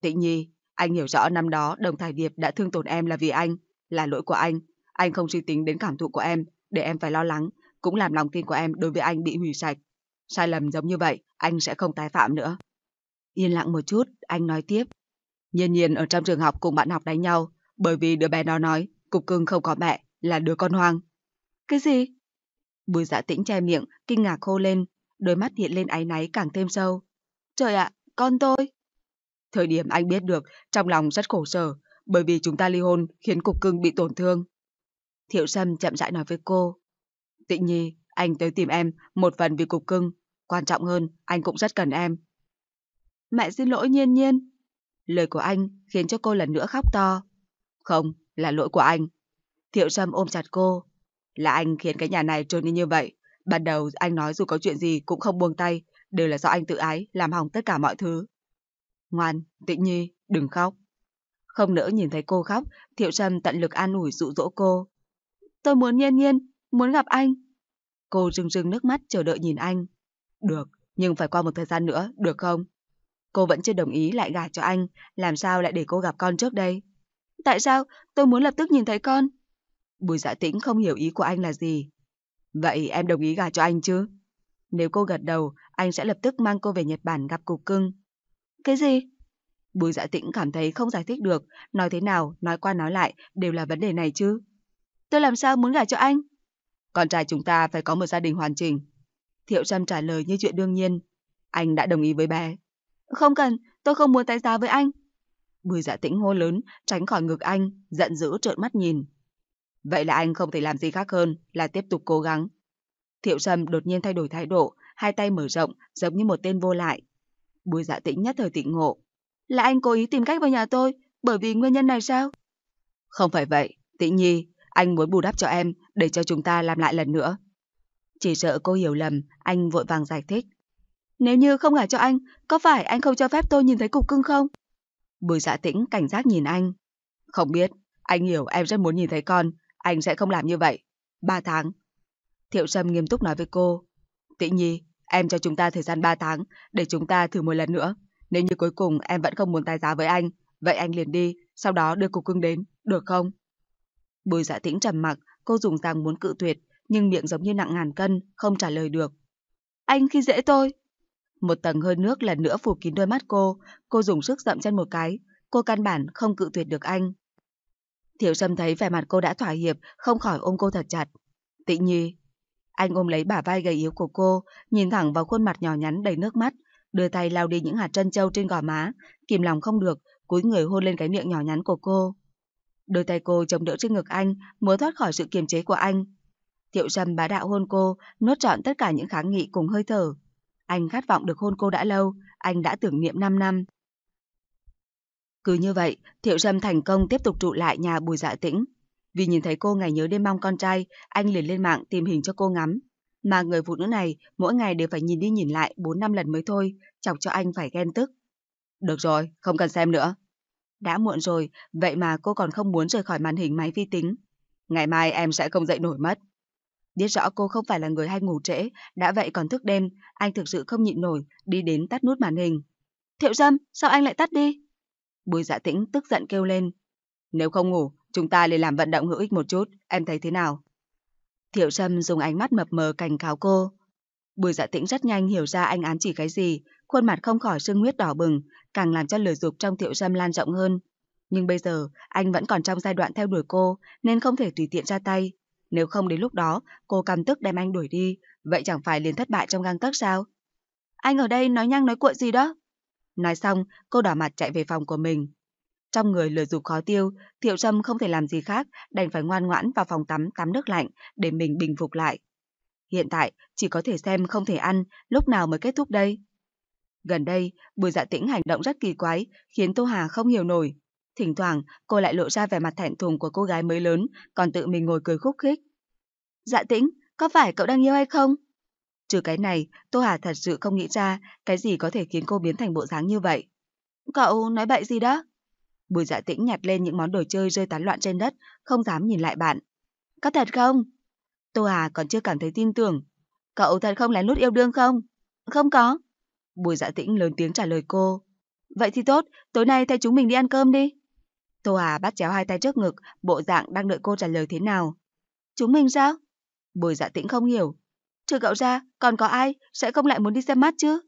Tịnh Nhi, anh hiểu rõ năm đó Đồng Thải Điệp đã thương tổn em là vì anh, là lỗi của anh. Anh không suy tính đến cảm thụ của em, để em phải lo lắng, cũng làm lòng tin của em đối với anh bị hủy sạch. Sai lầm giống như vậy, anh sẽ không tái phạm nữa. Yên lặng một chút, anh nói tiếp. Nhiên nhiên ở trong trường học cùng bạn học đánh nhau, bởi vì đứa bé nó nói, cục cưng không có mẹ, là đứa con hoang. Cái gì? Bùi dạ tĩnh che miệng, kinh ngạc khô lên, đôi mắt hiện lên áy náy càng thêm sâu. Trời ạ, con tôi! Thời điểm anh biết được, trong lòng rất khổ sở, bởi vì chúng ta ly hôn khiến cục cưng bị tổn thương. Thiệu Sâm chậm rãi nói với cô. Tịnh Nhi, anh tới tìm em, một phần vì cục cưng. Quan trọng hơn, anh cũng rất cần em. Mẹ xin lỗi nhiên nhiên. Lời của anh khiến cho cô lần nữa khóc to. Không, là lỗi của anh. Thiệu Sâm ôm chặt cô. Là anh khiến cái nhà này trôi đi như vậy. Ban đầu anh nói dù có chuyện gì cũng không buông tay, đều là do anh tự ái, làm hỏng tất cả mọi thứ. Ngoan, Tịnh nhi, đừng khóc. Không nỡ nhìn thấy cô khóc, Thiệu Trâm tận lực an ủi dụ dỗ cô. Tôi muốn nhiên nhiên, muốn gặp anh. Cô rưng rưng nước mắt chờ đợi nhìn anh. Được, nhưng phải qua một thời gian nữa, được không? Cô vẫn chưa đồng ý lại gả cho anh, làm sao lại để cô gặp con trước đây? Tại sao? Tôi muốn lập tức nhìn thấy con. Bùi dạ tĩnh không hiểu ý của anh là gì. Vậy em đồng ý gả cho anh chứ? Nếu cô gật đầu, anh sẽ lập tức mang cô về Nhật Bản gặp cục cưng. Cái gì? Bùi dạ tĩnh cảm thấy không giải thích được, nói thế nào, nói qua nói lại, đều là vấn đề này chứ. Tôi làm sao muốn gả cho anh? Con trai chúng ta phải có một gia đình hoàn chỉnh. Thiệu Trâm trả lời như chuyện đương nhiên. Anh đã đồng ý với bé. Không cần, tôi không muốn tái giá với anh. Bùi dạ tĩnh hô lớn, tránh khỏi ngực anh, giận dữ trợn mắt nhìn. Vậy là anh không thể làm gì khác hơn là tiếp tục cố gắng. Thiệu Trầm đột nhiên thay đổi thái độ, hai tay mở rộng giống như một tên vô lại. Bùi dạ tĩnh nhất thời tịnh ngộ. Là anh cố ý tìm cách vào nhà tôi, bởi vì nguyên nhân này sao? Không phải vậy, tĩnh nhi, anh muốn bù đắp cho em để cho chúng ta làm lại lần nữa. Chỉ sợ cô hiểu lầm, anh vội vàng giải thích. Nếu như không gả cho anh, có phải anh không cho phép tôi nhìn thấy cục cưng không? Bùi dạ tĩnh cảnh giác nhìn anh. Không biết, anh hiểu em rất muốn nhìn thấy con, anh sẽ không làm như vậy. Ba tháng. Thiệu Sâm nghiêm túc nói với cô. Tĩnh Nhi, em cho chúng ta thời gian ba tháng để chúng ta thử một lần nữa. Nếu như cuối cùng em vẫn không muốn tái giá với anh, vậy anh liền đi, sau đó đưa cục cưng đến, được không? Bùi dạ tĩnh trầm mặc, cô dùng răng muốn cự tuyệt, nhưng miệng giống như nặng ngàn cân, không trả lời được. Anh khi dễ tôi. Một tầng hơi nước lần nữa phủ kín đôi mắt cô, cô dùng sức dậm chân một cái, cô căn bản không cự tuyệt được anh. Thiểu Sâm thấy vẻ mặt cô đã thỏa hiệp, không khỏi ôm cô thật chặt. Tịnh Nhi, anh ôm lấy bả vai gầy yếu của cô, nhìn thẳng vào khuôn mặt nhỏ nhắn đầy nước mắt, đưa tay lau đi những hạt trân châu trên gò má, kìm lòng không được, cúi người hôn lên cái miệng nhỏ nhắn của cô. Đôi tay cô chống đỡ trên ngực anh, muốn thoát khỏi sự kiềm chế của anh. Thiệu Sâm bá đạo hôn cô, nuốt trọn tất cả những kháng nghị cùng hơi thở. Anh khát vọng được hôn cô đã lâu, anh đã tưởng niệm 5 năm. Cứ như vậy, Thiệu Sâm thành công tiếp tục trụ lại nhà Bùi Dạ Tĩnh. Vì nhìn thấy cô ngày nhớ đêm mong con trai, anh liền lên mạng tìm hình cho cô ngắm. Mà người phụ nữ này mỗi ngày đều phải nhìn đi nhìn lại 4 năm lần mới thôi, chọc cho anh phải ghen tức. Được rồi, không cần xem nữa. Đã muộn rồi, vậy mà cô còn không muốn rời khỏi màn hình máy vi tính. Ngày mai em sẽ không dậy nổi mất. Biết rõ cô không phải là người hay ngủ trễ, đã vậy còn thức đêm, anh thực sự không nhịn nổi, đi đến tắt nút màn hình. Thiệu dâm, sao anh lại tắt đi? Bùi dạ tĩnh tức giận kêu lên. Nếu không ngủ, chúng ta lên làm vận động hữu ích một chút, em thấy thế nào? Thiệu Sâm dùng ánh mắt mập mờ cảnh cáo cô. Bùi dạ tĩnh rất nhanh hiểu ra anh án chỉ cái gì, khuôn mặt không khỏi sưng huyết đỏ bừng, càng làm cho lửa dục trong Thiệu Sâm lan rộng hơn. Nhưng bây giờ, anh vẫn còn trong giai đoạn theo đuổi cô, nên không thể tùy tiện ra tay. Nếu không đến lúc đó, cô căm tức đem anh đuổi đi, vậy chẳng phải liền thất bại trong găng tấc sao? Anh ở đây nói nhăng nói cuội gì đó? Nói xong, cô đỏ mặt chạy về phòng của mình. Trong người lừa dục khó tiêu, Thiệu Trâm không thể làm gì khác, đành phải ngoan ngoãn vào phòng tắm tắm nước lạnh để mình bình phục lại. Hiện tại, chỉ có thể xem không thể ăn, lúc nào mới kết thúc đây? Gần đây, Bùi Dạ Tĩnh hành động rất kỳ quái, khiến Tô Hà không hiểu nổi. Thỉnh thoảng, cô lại lộ ra vẻ mặt thẹn thùng của cô gái mới lớn, còn tự mình ngồi cười khúc khích. Dạ tĩnh, có phải cậu đang yêu hay không? Trừ cái này, Tô Hà thật sự không nghĩ ra cái gì có thể khiến cô biến thành bộ dáng như vậy. Cậu nói bậy gì đó? Bùi dạ tĩnh nhặt lên những món đồ chơi rơi tán loạn trên đất, không dám nhìn lại bạn. Có thật không? Tô Hà còn chưa cảm thấy tin tưởng. Cậu thật không lén lút yêu đương không? Không có. Bùi dạ tĩnh lớn tiếng trả lời cô. Vậy thì tốt, tối nay thay chúng mình đi ăn cơm đi. Tô Hà bắt chéo hai tay trước ngực, bộ dạng đang đợi cô trả lời thế nào. Chúng mình sao? Bùi dạ tĩnh không hiểu. Trừ cậu ra, còn có ai sẽ không lại muốn đi xem mắt chứ?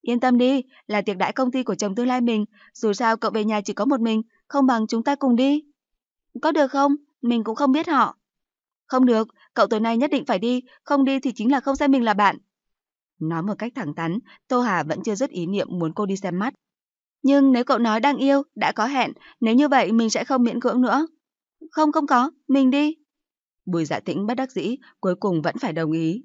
Yên tâm đi, là tiệc đãi công ty của chồng tương lai mình, dù sao cậu về nhà chỉ có một mình, không bằng chúng ta cùng đi. Có được không? Mình cũng không biết họ. Không được, cậu tối nay nhất định phải đi, không đi thì chính là không xem mình là bạn. Nói một cách thẳng thắn, Tô Hà vẫn chưa dứt ý niệm muốn cô đi xem mắt, nhưng nếu cậu nói đang yêu, đã có hẹn, nếu như vậy mình sẽ không miễn cưỡng nữa. Không không có, mình đi. Bùi dạ tĩnh bất đắc dĩ, cuối cùng vẫn phải đồng ý.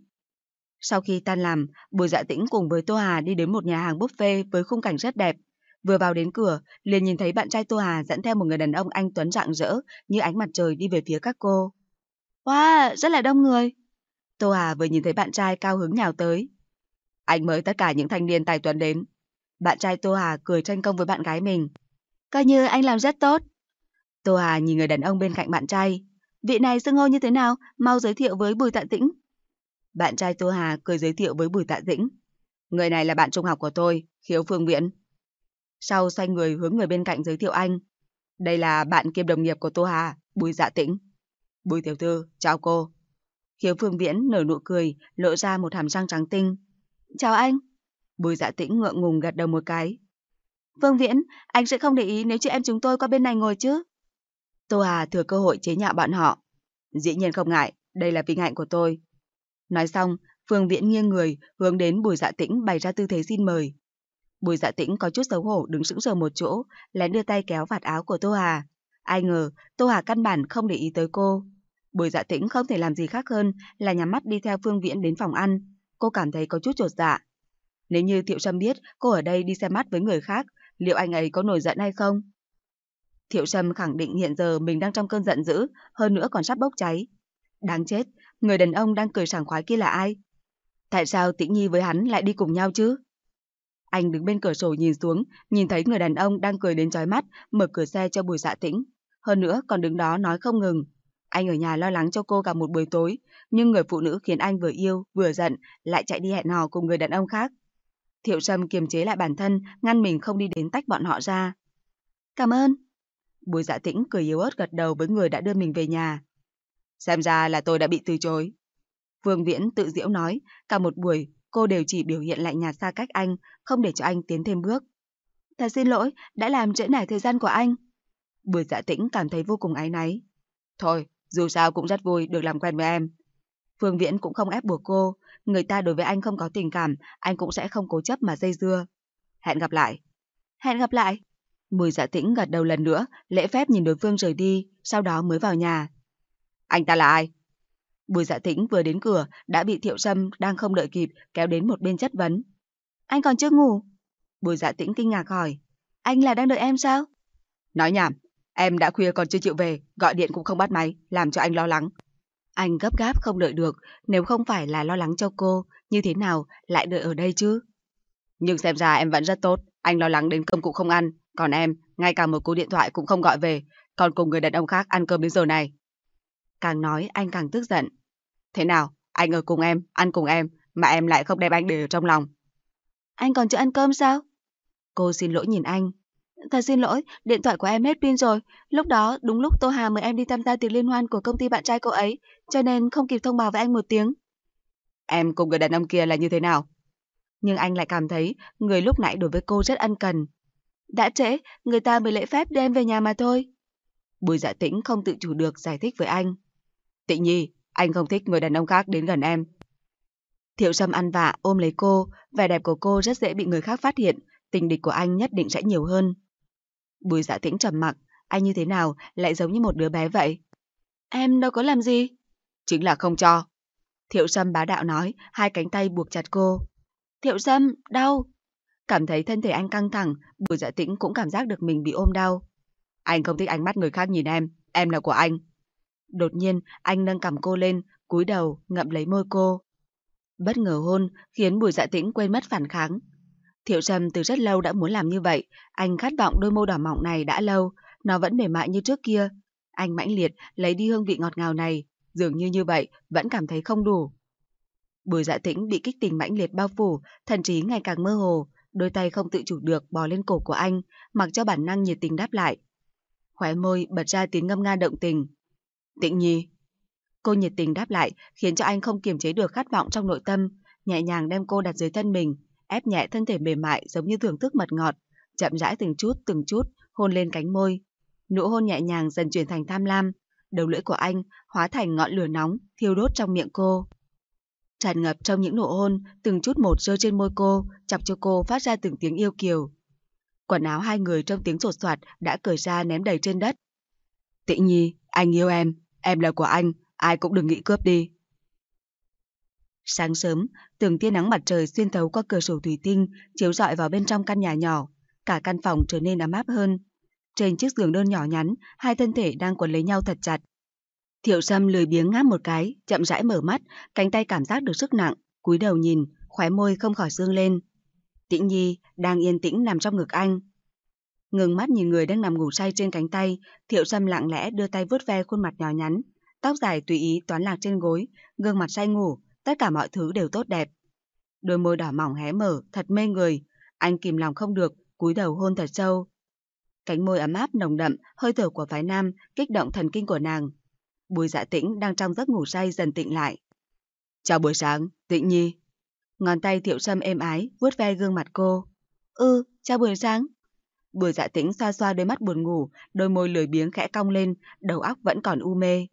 Sau khi tan làm, Bùi dạ tĩnh cùng với Tô Hà đi đến một nhà hàng buffet với khung cảnh rất đẹp. Vừa vào đến cửa, liền nhìn thấy bạn trai Tô Hà dẫn theo một người đàn ông anh Tuấn rạng rỡ như ánh mặt trời đi về phía các cô. Wow, rất là đông người. Tô Hà vừa nhìn thấy bạn trai cao hứng nhào tới. Anh mới tất cả những thanh niên tài tuấn đến, bạn trai Tô Hà cười tranh công với bạn gái mình. Coi như anh làm rất tốt. Tô Hà nhìn người đàn ông bên cạnh bạn trai. Vị này xưng hô như thế nào? Mau giới thiệu với Bùi Tạ Tĩnh. Bạn trai Tô Hà cười giới thiệu với Bùi Tạ Tĩnh. Người này là bạn trung học của tôi, Khiếu Phương Viễn. Sau xoay người hướng người bên cạnh giới thiệu anh. Đây là bạn kiêm đồng nghiệp của Tô Hà, Bùi Dạ Tĩnh. Bùi Tiểu Thư, chào cô. Khiếu Phương Viễn nở nụ cười, lộ ra một hàm răng trắng tinh. Chào anh. Bùi dạ tĩnh ngượng ngùng gật đầu một cái. Vương Viễn, anh sẽ không để ý nếu chị em chúng tôi qua bên này ngồi chứ? Tô Hà thừa cơ hội chế nhạo bọn họ. Dĩ nhiên không ngại, đây là vinh hạnh của tôi. Nói xong, Phương Viễn nghiêng người, hướng đến Bùi Dạ Tĩnh bày ra tư thế xin mời. Bùi Dạ Tĩnh có chút xấu hổ đứng sững sờ một chỗ, lén đưa tay kéo vạt áo của Tô Hà. Ai ngờ, Tô Hà căn bản không để ý tới cô. Bùi Dạ Tĩnh không thể làm gì khác hơn là nhắm mắt đi theo Phương Viễn đến phòng ăn. Cô cảm thấy có chút chột dạ. Nếu như Thiệu Trâm biết cô ở đây đi xem mắt với người khác, liệu anh ấy có nổi giận hay không? Thiệu Trâm khẳng định hiện giờ mình đang trong cơn giận dữ, hơn nữa còn sắp bốc cháy. Đáng chết, người đàn ông đang cười sảng khoái kia là ai? Tại sao Tĩnh Nhi với hắn lại đi cùng nhau chứ? Anh đứng bên cửa sổ nhìn xuống, nhìn thấy người đàn ông đang cười đến chói mắt, mở cửa xe cho Bùi Dạ Tĩnh. Hơn nữa còn đứng đó nói không ngừng. Anh ở nhà lo lắng cho cô cả một buổi tối, nhưng người phụ nữ khiến anh vừa yêu vừa giận lại chạy đi hẹn hò cùng người đàn ông khác. Thiệu trầm kiềm chế lại bản thân, ngăn mình không đi đến tách bọn họ ra. Cảm ơn. Bùi dạ tĩnh cười yếu ớt gật đầu với người đã đưa mình về nhà. Xem ra là tôi đã bị từ chối. Vương Viễn tự diễu nói, cả một buổi cô đều chỉ biểu hiện lại nhà xa cách anh, không để cho anh tiến thêm bước. Thật xin lỗi, đã làm trễ nải thời gian của anh. Bùi dạ tĩnh cảm thấy vô cùng áy náy. Thôi, dù sao cũng rất vui được làm quen với em. Phương Viễn cũng không ép buộc cô, người ta đối với anh không có tình cảm, anh cũng sẽ không cố chấp mà dây dưa. Hẹn gặp lại. Hẹn gặp lại. Mùi dạ tĩnh gật đầu lần nữa, lễ phép nhìn đối phương rời đi, sau đó mới vào nhà. Anh ta là ai? Bùi dạ tĩnh vừa đến cửa, đã bị thiệu sâm đang không đợi kịp, kéo đến một bên chất vấn. Anh còn chưa ngủ? Bùi dạ tĩnh kinh ngạc hỏi. Anh là đang đợi em sao? Nói nhảm, em đã khuya còn chưa chịu về, gọi điện cũng không bắt máy, làm cho anh lo lắng. Anh gấp gáp không đợi được, nếu không phải là lo lắng cho cô, như thế nào lại đợi ở đây chứ? Nhưng xem ra em vẫn rất tốt, anh lo lắng đến cơm cũng không ăn, còn em, ngay cả một cú điện thoại cũng không gọi về, còn cùng người đàn ông khác ăn cơm đến giờ này. Càng nói anh càng tức giận. Thế nào, anh ở cùng em, ăn cùng em, mà em lại không đem anh để ở trong lòng. Anh còn chưa ăn cơm sao? Cô xin lỗi nhìn anh, Thật xin lỗi, điện thoại của em hết pin rồi. Lúc đó, đúng lúc Tô Hà mời em đi tham gia tiệc liên hoan của công ty bạn trai cô ấy, cho nên không kịp thông báo với anh một tiếng. Em cùng người đàn ông kia là như thế nào? Nhưng anh lại cảm thấy người lúc nãy đối với cô rất ân cần. Đã trễ, người ta mới lễ phép đem về nhà mà thôi. Bùi dạ tĩnh không tự chủ được giải thích với anh. Tịnh nhi, anh không thích người đàn ông khác đến gần em. Thiệu Sâm ăn vạ ôm lấy cô, vẻ đẹp của cô rất dễ bị người khác phát hiện, tình địch của anh nhất định sẽ nhiều hơn. Bùi dạ tĩnh trầm mặc, anh như thế nào lại giống như một đứa bé vậy? Em đâu có làm gì? Chính là không cho. Thiệu Sâm bá đạo nói, hai cánh tay buộc chặt cô. Thiệu Sâm, đau. Cảm thấy thân thể anh căng thẳng, bùi dạ tĩnh cũng cảm giác được mình bị ôm đau. Anh không thích ánh mắt người khác nhìn em, em là của anh. Đột nhiên, anh nâng cầm cô lên, cúi đầu, ngậm lấy môi cô. Bất ngờ hôn khiến Bùi Dạ Tĩnh quên mất phản kháng, Thiệu Trầm từ rất lâu đã muốn làm như vậy, anh khát vọng đôi môi đỏ mọng này đã lâu, nó vẫn mềm mại như trước kia. Anh mãnh liệt lấy đi hương vị ngọt ngào này, dường như như vậy vẫn cảm thấy không đủ. Bùi dạ tĩnh bị kích tình mãnh liệt bao phủ, thần trí ngày càng mơ hồ, đôi tay không tự chủ được bò lên cổ của anh, mặc cho bản năng nhiệt tình đáp lại. Khóe môi bật ra tiếng ngâm nga động tình. Tịnh nhi. Cô nhiệt tình đáp lại khiến cho anh không kiềm chế được khát vọng trong nội tâm, nhẹ nhàng đem cô đặt dưới thân mình, ép nhẹ thân thể mềm mại giống như thưởng thức mật ngọt, chậm rãi từng chút từng chút hôn lên cánh môi. Nụ hôn nhẹ nhàng dần chuyển thành tham lam, đầu lưỡi của anh hóa thành ngọn lửa nóng thiêu đốt trong miệng cô. Tràn ngập trong những nụ hôn, từng chút một rơi trên môi cô, chọc cho cô phát ra từng tiếng yêu kiều. Quần áo hai người trong tiếng sột soạt đã cởi ra ném đầy trên đất. Tị Nhi, anh yêu em, em là của anh, ai cũng đừng nghĩ cướp đi. Sáng sớm, từng tia nắng mặt trời xuyên thấu qua cửa sổ thủy tinh, chiếu rọi vào bên trong căn nhà nhỏ, cả căn phòng trở nên ấm áp hơn. Trên chiếc giường đơn nhỏ nhắn, hai thân thể đang quấn lấy nhau thật chặt. Thiệu Sâm lười biếng ngáp một cái, chậm rãi mở mắt, cánh tay cảm giác được sức nặng, cúi đầu nhìn, khóe môi không khỏi dương lên. Tĩnh Nhi đang yên tĩnh nằm trong ngực anh. Ngừng mắt nhìn người đang nằm ngủ say trên cánh tay, Thiệu Sâm lặng lẽ đưa tay vuốt ve khuôn mặt nhỏ nhắn, tóc dài tùy ý toán lạc trên gối, gương mặt say ngủ, tất cả mọi thứ đều tốt đẹp. Đôi môi đỏ mỏng hé mở, thật mê người, anh kìm lòng không được, cúi đầu hôn thật sâu. Cánh môi ấm áp nồng đậm, hơi thở của phái nam, kích động thần kinh của nàng. Bùi dạ tĩnh đang trong giấc ngủ say dần tịnh lại. Chào buổi sáng, tịnh nhi. Ngón tay thiệu sâm êm ái, vuốt ve gương mặt cô. Ừ, chào buổi sáng. Bùi dạ tĩnh xoa xoa đôi mắt buồn ngủ, đôi môi lười biếng khẽ cong lên, đầu óc vẫn còn u mê.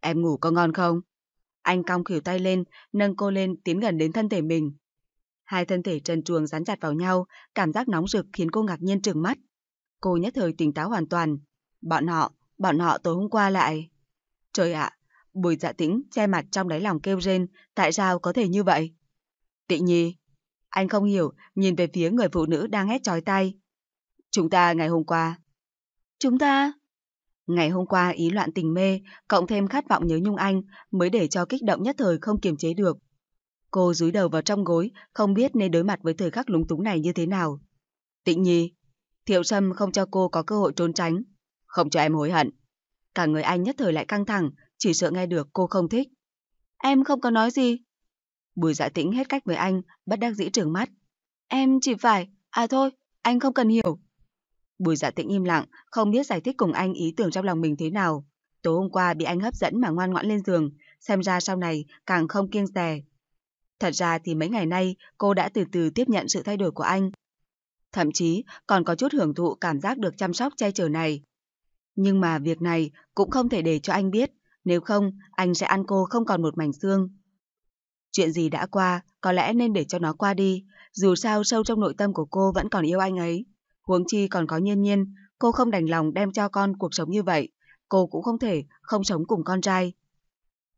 Em ngủ có ngon không? Anh cong khỉu tay lên, nâng cô lên tiến gần đến thân thể mình. Hai thân thể trần truồng dán chặt vào nhau, cảm giác nóng rực khiến cô ngạc nhiên trừng mắt. Cô nhất thời tỉnh táo hoàn toàn. Bọn họ, bọn họ tối hôm qua lại. Trời ạ, bùi dạ tĩnh che mặt trong đáy lòng kêu rên, tại sao có thể như vậy? Tị nhi. Anh không hiểu, nhìn về phía người phụ nữ đang hét chói tay. Chúng ta ngày hôm qua. Chúng ta... Ngày hôm qua ý loạn tình mê, cộng thêm khát vọng nhớ Nhung Anh mới để cho kích động nhất thời không kiềm chế được. Cô rúi đầu vào trong gối, không biết nên đối mặt với thời khắc lúng túng này như thế nào. Tịnh nhi, Thiệu Sâm không cho cô có cơ hội trốn tránh, không cho em hối hận. Cả người anh nhất thời lại căng thẳng, chỉ sợ nghe được cô không thích. Em không có nói gì. Bùi dạ tĩnh hết cách với anh, bất đắc dĩ trưởng mắt. Em chỉ phải, à thôi, anh không cần hiểu. Bùi dạ tĩnh im lặng, không biết giải thích cùng anh ý tưởng trong lòng mình thế nào. Tối hôm qua bị anh hấp dẫn mà ngoan ngoãn lên giường, xem ra sau này càng không kiêng rè. Thật ra thì mấy ngày nay cô đã từ từ tiếp nhận sự thay đổi của anh. Thậm chí còn có chút hưởng thụ cảm giác được chăm sóc che chở này. Nhưng mà việc này cũng không thể để cho anh biết, nếu không anh sẽ ăn cô không còn một mảnh xương. Chuyện gì đã qua, có lẽ nên để cho nó qua đi, dù sao sâu trong nội tâm của cô vẫn còn yêu anh ấy huống chi còn có nhiên nhiên, cô không đành lòng đem cho con cuộc sống như vậy, cô cũng không thể không sống cùng con trai.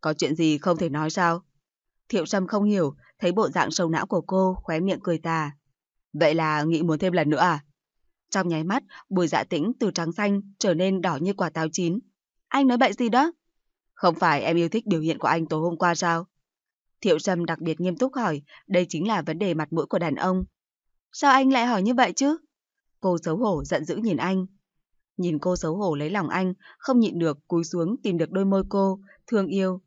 Có chuyện gì không thể nói sao? Thiệu Sâm không hiểu, thấy bộ dạng sầu não của cô, khóe miệng cười tà. Vậy là nghĩ muốn thêm lần nữa à? Trong nháy mắt, bùi dạ tĩnh từ trắng xanh trở nên đỏ như quả táo chín. Anh nói bậy gì đó? Không phải em yêu thích biểu hiện của anh tối hôm qua sao? Thiệu Sâm đặc biệt nghiêm túc hỏi, đây chính là vấn đề mặt mũi của đàn ông. Sao anh lại hỏi như vậy chứ? Cô xấu hổ giận dữ nhìn anh. Nhìn cô xấu hổ lấy lòng anh, không nhịn được, cúi xuống tìm được đôi môi cô, thương yêu.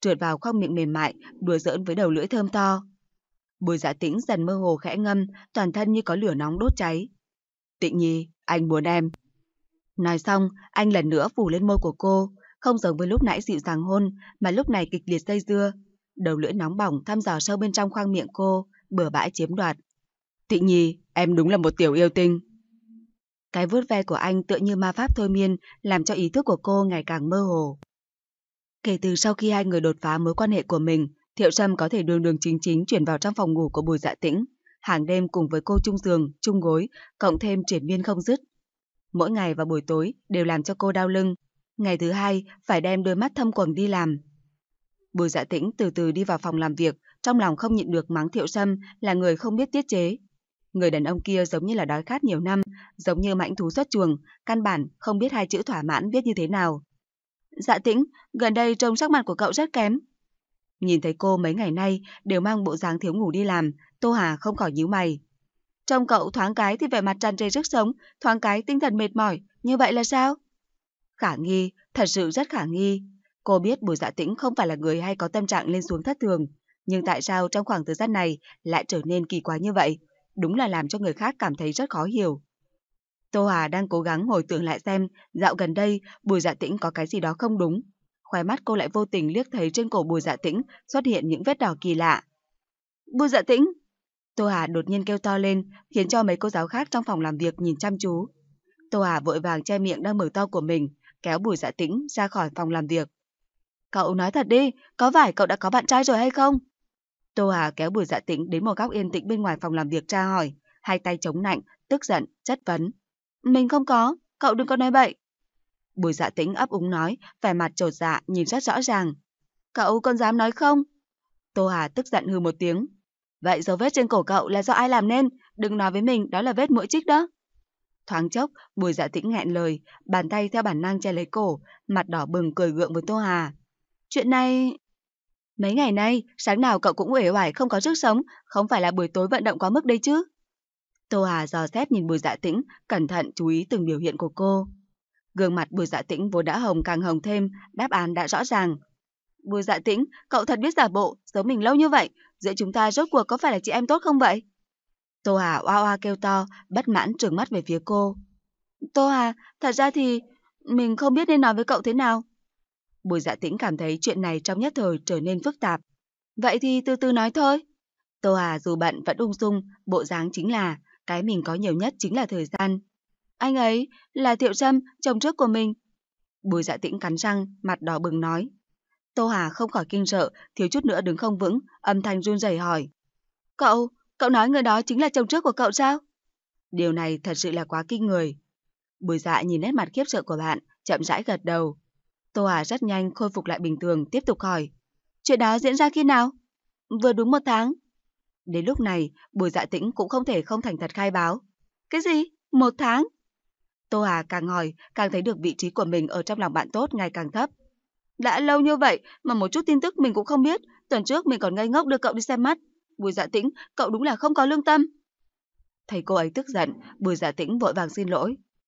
Trượt vào khoang miệng mềm mại, đùa giỡn với đầu lưỡi thơm to. Bùi dạ tĩnh dần mơ hồ khẽ ngâm, toàn thân như có lửa nóng đốt cháy. Tịnh nhi, anh muốn em. Nói xong, anh lần nữa phủ lên môi của cô, không giống với lúc nãy dịu dàng hôn, mà lúc này kịch liệt dây dưa. Đầu lưỡi nóng bỏng thăm dò sâu bên trong khoang miệng cô, bừa bãi chiếm đoạt. Tịnh nhi, em đúng là một tiểu yêu tinh. Cái vuốt ve của anh tựa như ma pháp thôi miên, làm cho ý thức của cô ngày càng mơ hồ. Kể từ sau khi hai người đột phá mối quan hệ của mình, Thiệu Sâm có thể đường đường chính chính chuyển vào trong phòng ngủ của Bùi Dạ Tĩnh, hàng đêm cùng với cô chung giường, chung gối, cộng thêm triển biên không dứt. Mỗi ngày và buổi tối đều làm cho cô đau lưng. Ngày thứ hai, phải đem đôi mắt thâm quầng đi làm. Bùi Dạ Tĩnh từ từ đi vào phòng làm việc, trong lòng không nhịn được mắng Thiệu Sâm là người không biết tiết chế, Người đàn ông kia giống như là đói khát nhiều năm, giống như mãnh thú xuất chuồng, căn bản không biết hai chữ thỏa mãn viết như thế nào. Dạ tĩnh, gần đây trông sắc mặt của cậu rất kém. Nhìn thấy cô mấy ngày nay đều mang bộ dáng thiếu ngủ đi làm, Tô Hà không khỏi nhíu mày. Trông cậu thoáng cái thì vẻ mặt tràn trề rất sống, thoáng cái tinh thần mệt mỏi, như vậy là sao? Khả nghi, thật sự rất khả nghi. Cô biết Bùi Dạ Tĩnh không phải là người hay có tâm trạng lên xuống thất thường, nhưng tại sao trong khoảng thời gian này lại trở nên kỳ quái như vậy? đúng là làm cho người khác cảm thấy rất khó hiểu. Tô Hà đang cố gắng hồi tưởng lại xem dạo gần đây Bùi Dạ Tĩnh có cái gì đó không đúng. Khóe mắt cô lại vô tình liếc thấy trên cổ Bùi Dạ Tĩnh xuất hiện những vết đỏ kỳ lạ. Bùi Dạ Tĩnh! Tô Hà đột nhiên kêu to lên, khiến cho mấy cô giáo khác trong phòng làm việc nhìn chăm chú. Tô Hà vội vàng che miệng đang mở to của mình, kéo Bùi Dạ Tĩnh ra khỏi phòng làm việc. Cậu nói thật đi, có phải cậu đã có bạn trai rồi hay không? Tô Hà kéo Bùi Dạ Tĩnh đến một góc yên tĩnh bên ngoài phòng làm việc tra hỏi, hai tay chống nạnh, tức giận, chất vấn. Mình không có, cậu đừng có nói bậy. Bùi Dạ Tĩnh ấp úng nói, vẻ mặt trột dạ, nhìn rất rõ ràng. Cậu còn dám nói không? Tô Hà tức giận hừ một tiếng. Vậy dấu vết trên cổ cậu là do ai làm nên? Đừng nói với mình đó là vết mũi chích đó. Thoáng chốc, Bùi Dạ Tĩnh nghẹn lời, bàn tay theo bản năng che lấy cổ, mặt đỏ bừng cười gượng với Tô Hà. Chuyện này Mấy ngày nay, sáng nào cậu cũng uể oải không có sức sống, không phải là buổi tối vận động quá mức đây chứ. Tô Hà dò xét nhìn bùi dạ tĩnh, cẩn thận chú ý từng biểu hiện của cô. Gương mặt bùi dạ tĩnh vốn đã hồng càng hồng thêm, đáp án đã rõ ràng. Bùi dạ tĩnh, cậu thật biết giả bộ, giấu mình lâu như vậy, giữa chúng ta rốt cuộc có phải là chị em tốt không vậy? Tô Hà oa oa kêu to, bất mãn trừng mắt về phía cô. Tô Hà, thật ra thì mình không biết nên nói với cậu thế nào. Bùi dạ tĩnh cảm thấy chuyện này trong nhất thời trở nên phức tạp. Vậy thì từ từ nói thôi. Tô Hà dù bận vẫn ung dung, bộ dáng chính là cái mình có nhiều nhất chính là thời gian. Anh ấy là Thiệu Trâm, chồng trước của mình. Bùi dạ tĩnh cắn răng, mặt đỏ bừng nói. Tô Hà không khỏi kinh sợ, thiếu chút nữa đứng không vững, âm thanh run rẩy hỏi. Cậu, cậu nói người đó chính là chồng trước của cậu sao? Điều này thật sự là quá kinh người. Bùi dạ nhìn nét mặt khiếp sợ của bạn, chậm rãi gật đầu. Tô Hà rất nhanh khôi phục lại bình thường, tiếp tục hỏi. Chuyện đó diễn ra khi nào? Vừa đúng một tháng. Đến lúc này, bùi dạ tĩnh cũng không thể không thành thật khai báo. Cái gì? Một tháng? Tô Hà càng hỏi, càng thấy được vị trí của mình ở trong lòng bạn tốt ngày càng thấp. Đã lâu như vậy mà một chút tin tức mình cũng không biết. Tuần trước mình còn ngây ngốc đưa cậu đi xem mắt. Bùi dạ tĩnh, cậu đúng là không có lương tâm. Thầy cô ấy tức giận, bùi dạ tĩnh vội vàng xin lỗi.